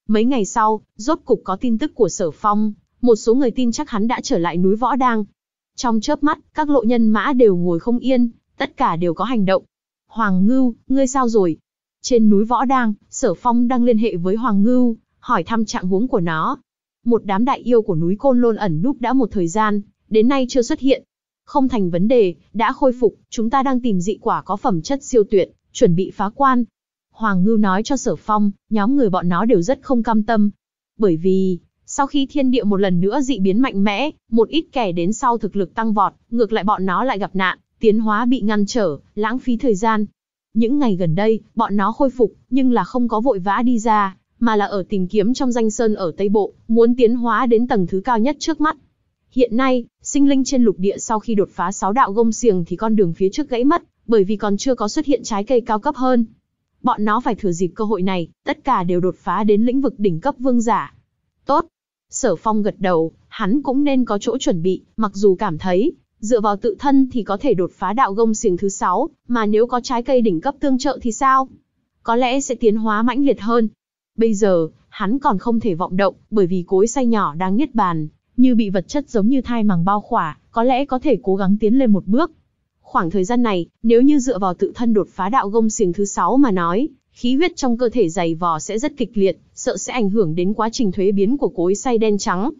[SPEAKER 1] Mấy ngày sau, rốt cục có tin tức của Sở Phong, một số người tin chắc hắn đã trở lại núi Võ Đang. Trong chớp mắt, các lộ nhân mã đều ngồi không yên, tất cả đều có hành động. Hoàng Ngưu, ngươi sao rồi? Trên núi Võ Đang, Sở Phong đang liên hệ với Hoàng Ngưu, hỏi thăm trạng huống của nó. Một đám đại yêu của núi Côn Lôn ẩn núp đã một thời gian, đến nay chưa xuất hiện không thành vấn đề, đã khôi phục, chúng ta đang tìm dị quả có phẩm chất siêu tuyệt, chuẩn bị phá quan. Hoàng Ngưu nói cho Sở Phong, nhóm người bọn nó đều rất không cam tâm. Bởi vì, sau khi thiên địa một lần nữa dị biến mạnh mẽ, một ít kẻ đến sau thực lực tăng vọt, ngược lại bọn nó lại gặp nạn, tiến hóa bị ngăn trở, lãng phí thời gian. Những ngày gần đây, bọn nó khôi phục, nhưng là không có vội vã đi ra, mà là ở tìm kiếm trong danh sơn ở Tây Bộ, muốn tiến hóa đến tầng thứ cao nhất trước mắt. Hiện nay, Sinh linh trên lục địa sau khi đột phá sáu đạo gông xiềng thì con đường phía trước gãy mất, bởi vì còn chưa có xuất hiện trái cây cao cấp hơn. Bọn nó phải thừa dịp cơ hội này, tất cả đều đột phá đến lĩnh vực đỉnh cấp vương giả. Tốt. Sở Phong gật đầu, hắn cũng nên có chỗ chuẩn bị, mặc dù cảm thấy, dựa vào tự thân thì có thể đột phá đạo gông xiềng thứ sáu, mà nếu có trái cây đỉnh cấp tương trợ thì sao? Có lẽ sẽ tiến hóa mãnh liệt hơn. Bây giờ, hắn còn không thể vọng động, bởi vì cối xay nhỏ đang niết bàn, như bị vật chất giống như thai màng bao khỏa, có lẽ có thể cố gắng tiến lên một bước. Khoảng thời gian này, nếu như dựa vào tự thân đột phá đạo gông xiềng thứ 6 mà nói, khí huyết trong cơ thể dày vò sẽ rất kịch liệt, sợ sẽ ảnh hưởng đến quá trình thuế biến của cối xay đen trắng.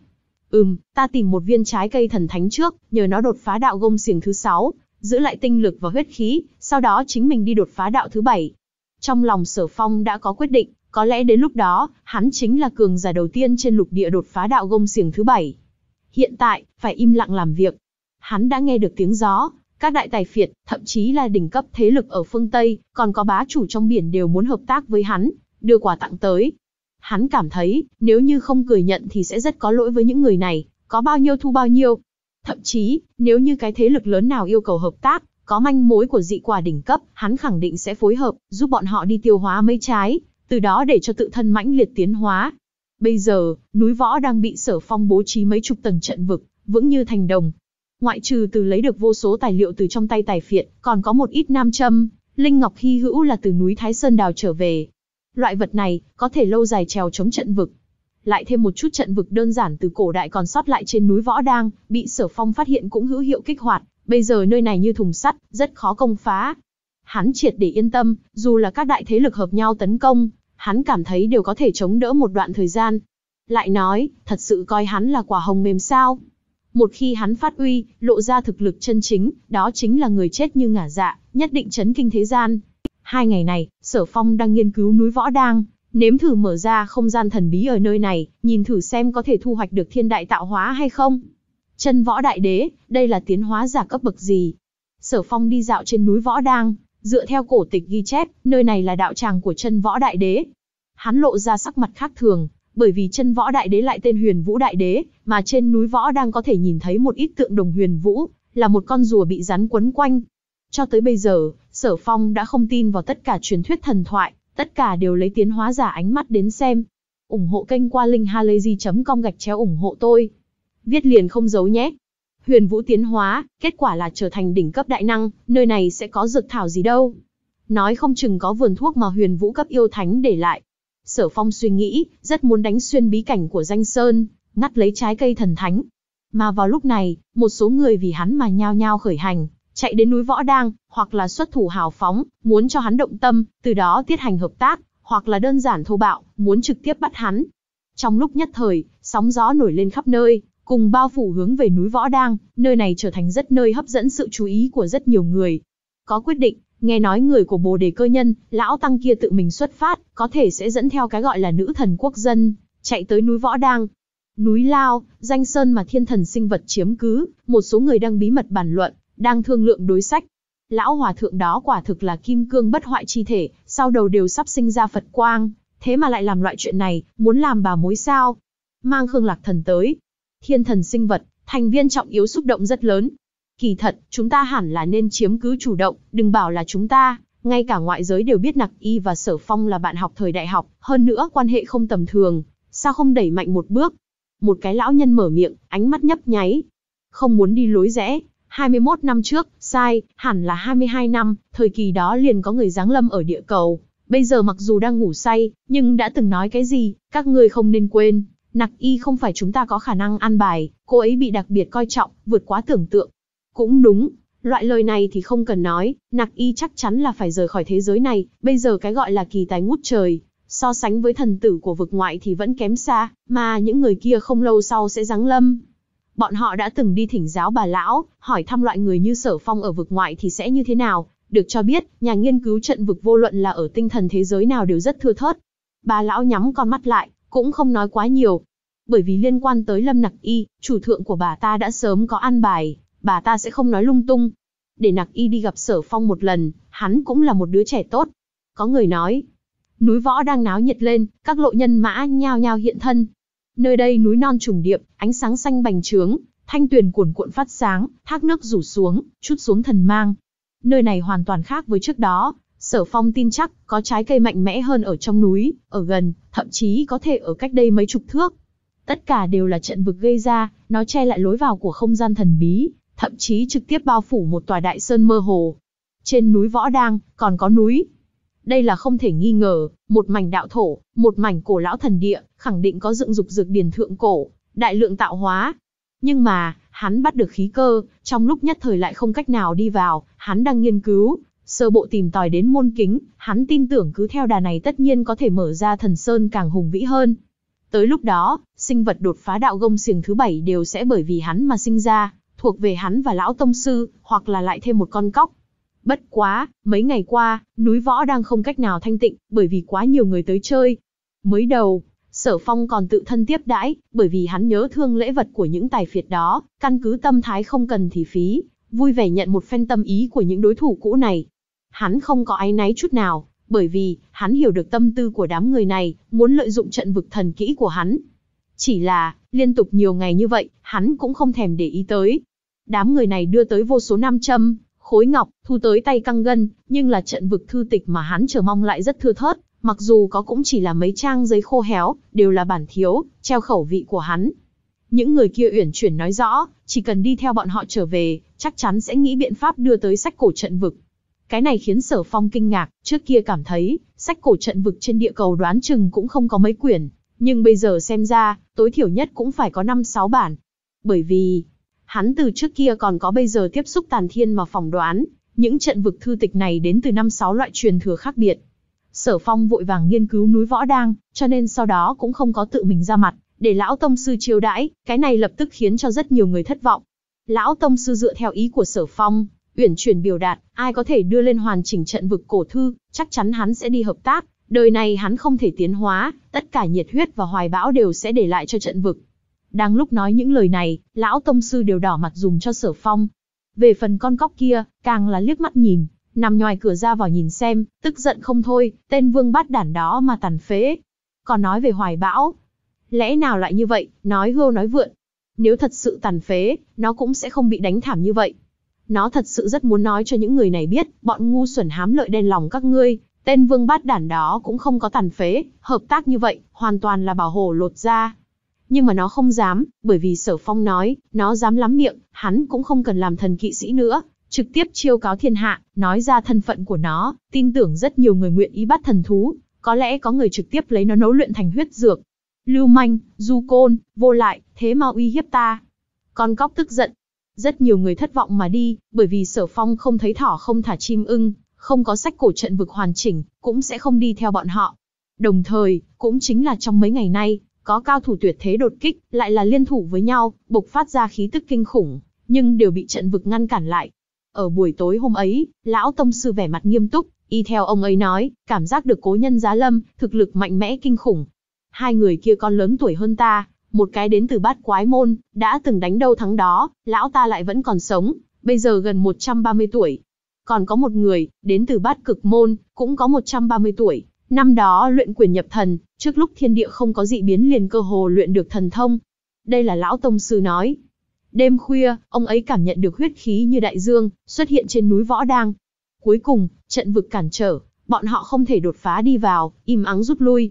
[SPEAKER 1] Ừm, ta tìm một viên trái cây thần thánh trước, nhờ nó đột phá đạo gông xiềng thứ 6, giữ lại tinh lực và huyết khí, sau đó chính mình đi đột phá đạo thứ 7. Trong lòng Sở Phong đã có quyết định, có lẽ đến lúc đó, hắn chính là cường giả đầu tiên trên lục địa đột phá đạo gông xiềng thứ 7 hiện tại, phải im lặng làm việc. Hắn đã nghe được tiếng gió, các đại tài phiệt, thậm chí là đỉnh cấp thế lực ở phương Tây, còn có bá chủ trong biển đều muốn hợp tác với hắn, đưa quà tặng tới. Hắn cảm thấy, nếu như không cười nhận thì sẽ rất có lỗi với những người này, có bao nhiêu thu bao nhiêu. Thậm chí, nếu như cái thế lực lớn nào yêu cầu hợp tác, có manh mối của dị quà đỉnh cấp, hắn khẳng định sẽ phối hợp, giúp bọn họ đi tiêu hóa mấy trái, từ đó để cho tự thân mãnh liệt tiến hóa, Bây giờ, núi võ đang bị sở phong bố trí mấy chục tầng trận vực, vững như thành đồng. Ngoại trừ từ lấy được vô số tài liệu từ trong tay tài phiện, còn có một ít nam châm, linh ngọc hy hữu là từ núi Thái Sơn đào trở về. Loại vật này, có thể lâu dài trèo chống trận vực. Lại thêm một chút trận vực đơn giản từ cổ đại còn sót lại trên núi Võ Đang, bị sở phong phát hiện cũng hữu hiệu kích hoạt, bây giờ nơi này như thùng sắt, rất khó công phá. Hắn triệt để yên tâm, dù là các đại thế lực hợp nhau tấn công, hắn cảm thấy đều có thể chống đỡ một đoạn thời gian. Lại nói, thật sự coi hắn là quả hồng mềm sao. Một khi hắn phát uy, lộ ra thực lực chân chính, đó chính là người chết như ngả dạ, nhất định chấn kinh thế gian. Hai ngày này, Sở Phong đang nghiên cứu núi Võ Đang, nếm thử mở ra không gian thần bí ở nơi này, nhìn thử xem có thể thu hoạch được thiên đại tạo hóa hay không. Chân Võ Đại Đế, đây là tiến hóa giả cấp bậc gì? Sở Phong đi dạo trên núi Võ Đang, Dựa theo cổ tịch ghi chép, nơi này là đạo tràng của chân võ đại đế. Hắn lộ ra sắc mặt khác thường, bởi vì chân võ đại đế lại tên huyền vũ đại đế, mà trên núi võ đang có thể nhìn thấy một ít tượng đồng huyền vũ, là một con rùa bị rắn quấn quanh. Cho tới bây giờ, sở phong đã không tin vào tất cả truyền thuyết thần thoại, tất cả đều lấy tiến hóa giả ánh mắt đến xem. ủng hộ kênh qua linkhalazy.com gạch chéo ủng hộ tôi. Viết liền không giấu nhé Huyền Vũ tiến hóa, kết quả là trở thành đỉnh cấp đại năng, nơi này sẽ có dược thảo gì đâu. Nói không chừng có vườn thuốc mà Huyền Vũ cấp yêu thánh để lại. Sở Phong suy nghĩ, rất muốn đánh xuyên bí cảnh của danh sơn, ngắt lấy trái cây thần thánh. Mà vào lúc này, một số người vì hắn mà nhao nhao khởi hành, chạy đến núi Võ Đang, hoặc là xuất thủ hào phóng, muốn cho hắn động tâm, từ đó tiết hành hợp tác, hoặc là đơn giản thô bạo, muốn trực tiếp bắt hắn. Trong lúc nhất thời, sóng gió nổi lên khắp nơi, cùng bao phủ hướng về núi Võ Đang, nơi này trở thành rất nơi hấp dẫn sự chú ý của rất nhiều người. Có quyết định, nghe nói người của Bồ Đề Cơ Nhân, lão tăng kia tự mình xuất phát, có thể sẽ dẫn theo cái gọi là nữ thần quốc dân, chạy tới núi Võ Đang. Núi Lao, danh sơn mà thiên thần sinh vật chiếm cứ, một số người đang bí mật bàn luận, đang thương lượng đối sách. Lão hòa thượng đó quả thực là kim cương bất hoại chi thể, sau đầu đều sắp sinh ra Phật quang, thế mà lại làm loại chuyện này, muốn làm bà mối sao? Mang Khương Lạc Thần tới, thiên thần sinh vật, thành viên trọng yếu xúc động rất lớn. Kỳ thật, chúng ta hẳn là nên chiếm cứ chủ động, đừng bảo là chúng ta, ngay cả ngoại giới đều biết Nặc Y và Sở Phong là bạn học thời đại học, hơn nữa quan hệ không tầm thường, sao không đẩy mạnh một bước? Một cái lão nhân mở miệng, ánh mắt nhấp nháy. Không muốn đi lối rẽ, 21 năm trước, sai, hẳn là 22 năm, thời kỳ đó liền có người giáng lâm ở địa cầu. Bây giờ mặc dù đang ngủ say, nhưng đã từng nói cái gì, các ngươi không nên quên. Nặc y không phải chúng ta có khả năng ăn bài, cô ấy bị đặc biệt coi trọng, vượt quá tưởng tượng. Cũng đúng, loại lời này thì không cần nói, nặc y chắc chắn là phải rời khỏi thế giới này, bây giờ cái gọi là kỳ tài ngút trời, so sánh với thần tử của vực ngoại thì vẫn kém xa, mà những người kia không lâu sau sẽ giáng lâm. Bọn họ đã từng đi thỉnh giáo bà lão, hỏi thăm loại người như sở phong ở vực ngoại thì sẽ như thế nào, được cho biết, nhà nghiên cứu trận vực vô luận là ở tinh thần thế giới nào đều rất thưa thớt. Bà lão nhắm con mắt lại, cũng không nói quá nhiều. Bởi vì liên quan tới Lâm Nặc Y, chủ thượng của bà ta đã sớm có an bài, bà ta sẽ không nói lung tung. Để Nặc Y đi gặp Sở Phong một lần, hắn cũng là một đứa trẻ tốt. Có người nói, núi võ đang náo nhiệt lên, các lộ nhân mã nhao nhao hiện thân. Nơi đây núi non trùng điệp, ánh sáng xanh bành trướng, thanh tuyền cuồn cuộn phát sáng, thác nước rủ xuống, chút xuống thần mang. Nơi này hoàn toàn khác với trước đó, Sở Phong tin chắc, có trái cây mạnh mẽ hơn ở trong núi, ở gần, thậm chí có thể ở cách đây mấy chục thước. Tất cả đều là trận vực gây ra, nó che lại lối vào của không gian thần bí, thậm chí trực tiếp bao phủ một tòa đại sơn mơ hồ. Trên núi Võ Đang, còn có núi. Đây là không thể nghi ngờ, một mảnh đạo thổ, một mảnh cổ lão thần địa, khẳng định có dựng dục dược điền thượng cổ, đại lượng tạo hóa. Nhưng mà, hắn bắt được khí cơ, trong lúc nhất thời lại không cách nào đi vào, hắn đang nghiên cứu, sơ bộ tìm tòi đến môn kính, hắn tin tưởng cứ theo đà này tất nhiên có thể mở ra thần sơn càng hùng vĩ hơn. Tới lúc đó, sinh vật đột phá đạo gông xiềng thứ bảy đều sẽ bởi vì hắn mà sinh ra, thuộc về hắn và lão tông sư, hoặc là lại thêm một con cóc. Bất quá, mấy ngày qua, núi võ đang không cách nào thanh tịnh, bởi vì quá nhiều người tới chơi. Mới đầu, Sở Phong còn tự thân tiếp đãi, bởi vì hắn nhớ thương lễ vật của những tài phiệt đó, căn cứ tâm thái không cần thì phí, vui vẻ nhận một phen tâm ý của những đối thủ cũ này. Hắn không có áy náy chút nào, bởi vì, hắn hiểu được tâm tư của đám người này, muốn lợi dụng trận vực thần kỹ của hắn. Chỉ là, liên tục nhiều ngày như vậy, hắn cũng không thèm để ý tới. Đám người này đưa tới vô số nam châm, khối ngọc, thu tới tay căng gân, nhưng là trận vực thư tịch mà hắn chờ mong lại rất thưa thớt, mặc dù có cũng chỉ là mấy trang giấy khô héo, đều là bản thiếu, treo khẩu vị của hắn. Những người kia uyển chuyển nói rõ, chỉ cần đi theo bọn họ trở về, chắc chắn sẽ nghĩ biện pháp đưa tới sách cổ trận vực. Cái này khiến Sở Phong kinh ngạc, trước kia cảm thấy, sách cổ trận vực trên địa cầu đoán chừng cũng không có mấy quyển, nhưng bây giờ xem ra, tối thiểu nhất cũng phải có 5-6 bản. Bởi vì, hắn từ trước kia còn có bây giờ tiếp xúc tàn thiên mà phỏng đoán, những trận vực thư tịch này đến từ 5-6 loại truyền thừa khác biệt. Sở Phong vội vàng nghiên cứu núi võ đang, cho nên sau đó cũng không có tự mình ra mặt, để lão tông sư chiêu đãi, cái này lập tức khiến cho rất nhiều người thất vọng. Lão tông sư dựa theo ý của Sở Phong, uyển chuyển biểu đạt, ai có thể đưa lên hoàn chỉnh trận vực cổ thư, chắc chắn hắn sẽ đi hợp tác, đời này hắn không thể tiến hóa, tất cả nhiệt huyết và hoài bão đều sẽ để lại cho trận vực. Đang lúc nói những lời này, lão tông sư đều đỏ mặt dùng cho sở phong. Về phần con cóc kia, càng là liếc mắt nhìn, nằm ngoài cửa ra vào nhìn xem, tức giận không thôi, tên vương bát đản đó mà tàn phế. Còn nói về hoài bão, lẽ nào lại như vậy, nói hưu nói vượn. Nếu thật sự tàn phế, nó cũng sẽ không bị đánh thảm như vậy. Nó thật sự rất muốn nói cho những người này biết, bọn ngu xuẩn hám lợi đen lòng các ngươi, tên vương bát đản đó cũng không có tàn phế, hợp tác như vậy, hoàn toàn là bảo hồ lột ra. Nhưng mà nó không dám, bởi vì sở phong nói, nó dám lắm miệng, hắn cũng không cần làm thần kỵ sĩ nữa, trực tiếp chiêu cáo thiên hạ, nói ra thân phận của nó, tin tưởng rất nhiều người nguyện ý bắt thần thú, có lẽ có người trực tiếp lấy nó nấu luyện thành huyết dược. Lưu manh, du côn, vô lại, thế mà uy hiếp ta. Con cóc tức giận, rất nhiều người thất vọng mà đi, bởi vì sở phong không thấy thỏ không thả chim ưng, không có sách cổ trận vực hoàn chỉnh, cũng sẽ không đi theo bọn họ. Đồng thời, cũng chính là trong mấy ngày nay, có cao thủ tuyệt thế đột kích, lại là liên thủ với nhau, bộc phát ra khí tức kinh khủng, nhưng đều bị trận vực ngăn cản lại. Ở buổi tối hôm ấy, lão tông sư vẻ mặt nghiêm túc, y theo ông ấy nói, cảm giác được cố nhân giá lâm, thực lực mạnh mẽ kinh khủng. Hai người kia con lớn tuổi hơn ta, một cái đến từ bát quái môn, đã từng đánh đâu thắng đó, lão ta lại vẫn còn sống, bây giờ gần 130 tuổi. Còn có một người, đến từ bát cực môn, cũng có 130 tuổi, năm đó luyện quyền nhập thần, trước lúc thiên địa không có dị biến liền cơ hồ luyện được thần thông. Đây là lão tông sư nói. Đêm khuya, ông ấy cảm nhận được huyết khí như đại dương, xuất hiện trên núi Võ Đang. Cuối cùng, trận vực cản trở, bọn họ không thể đột phá đi vào, im ắng rút lui,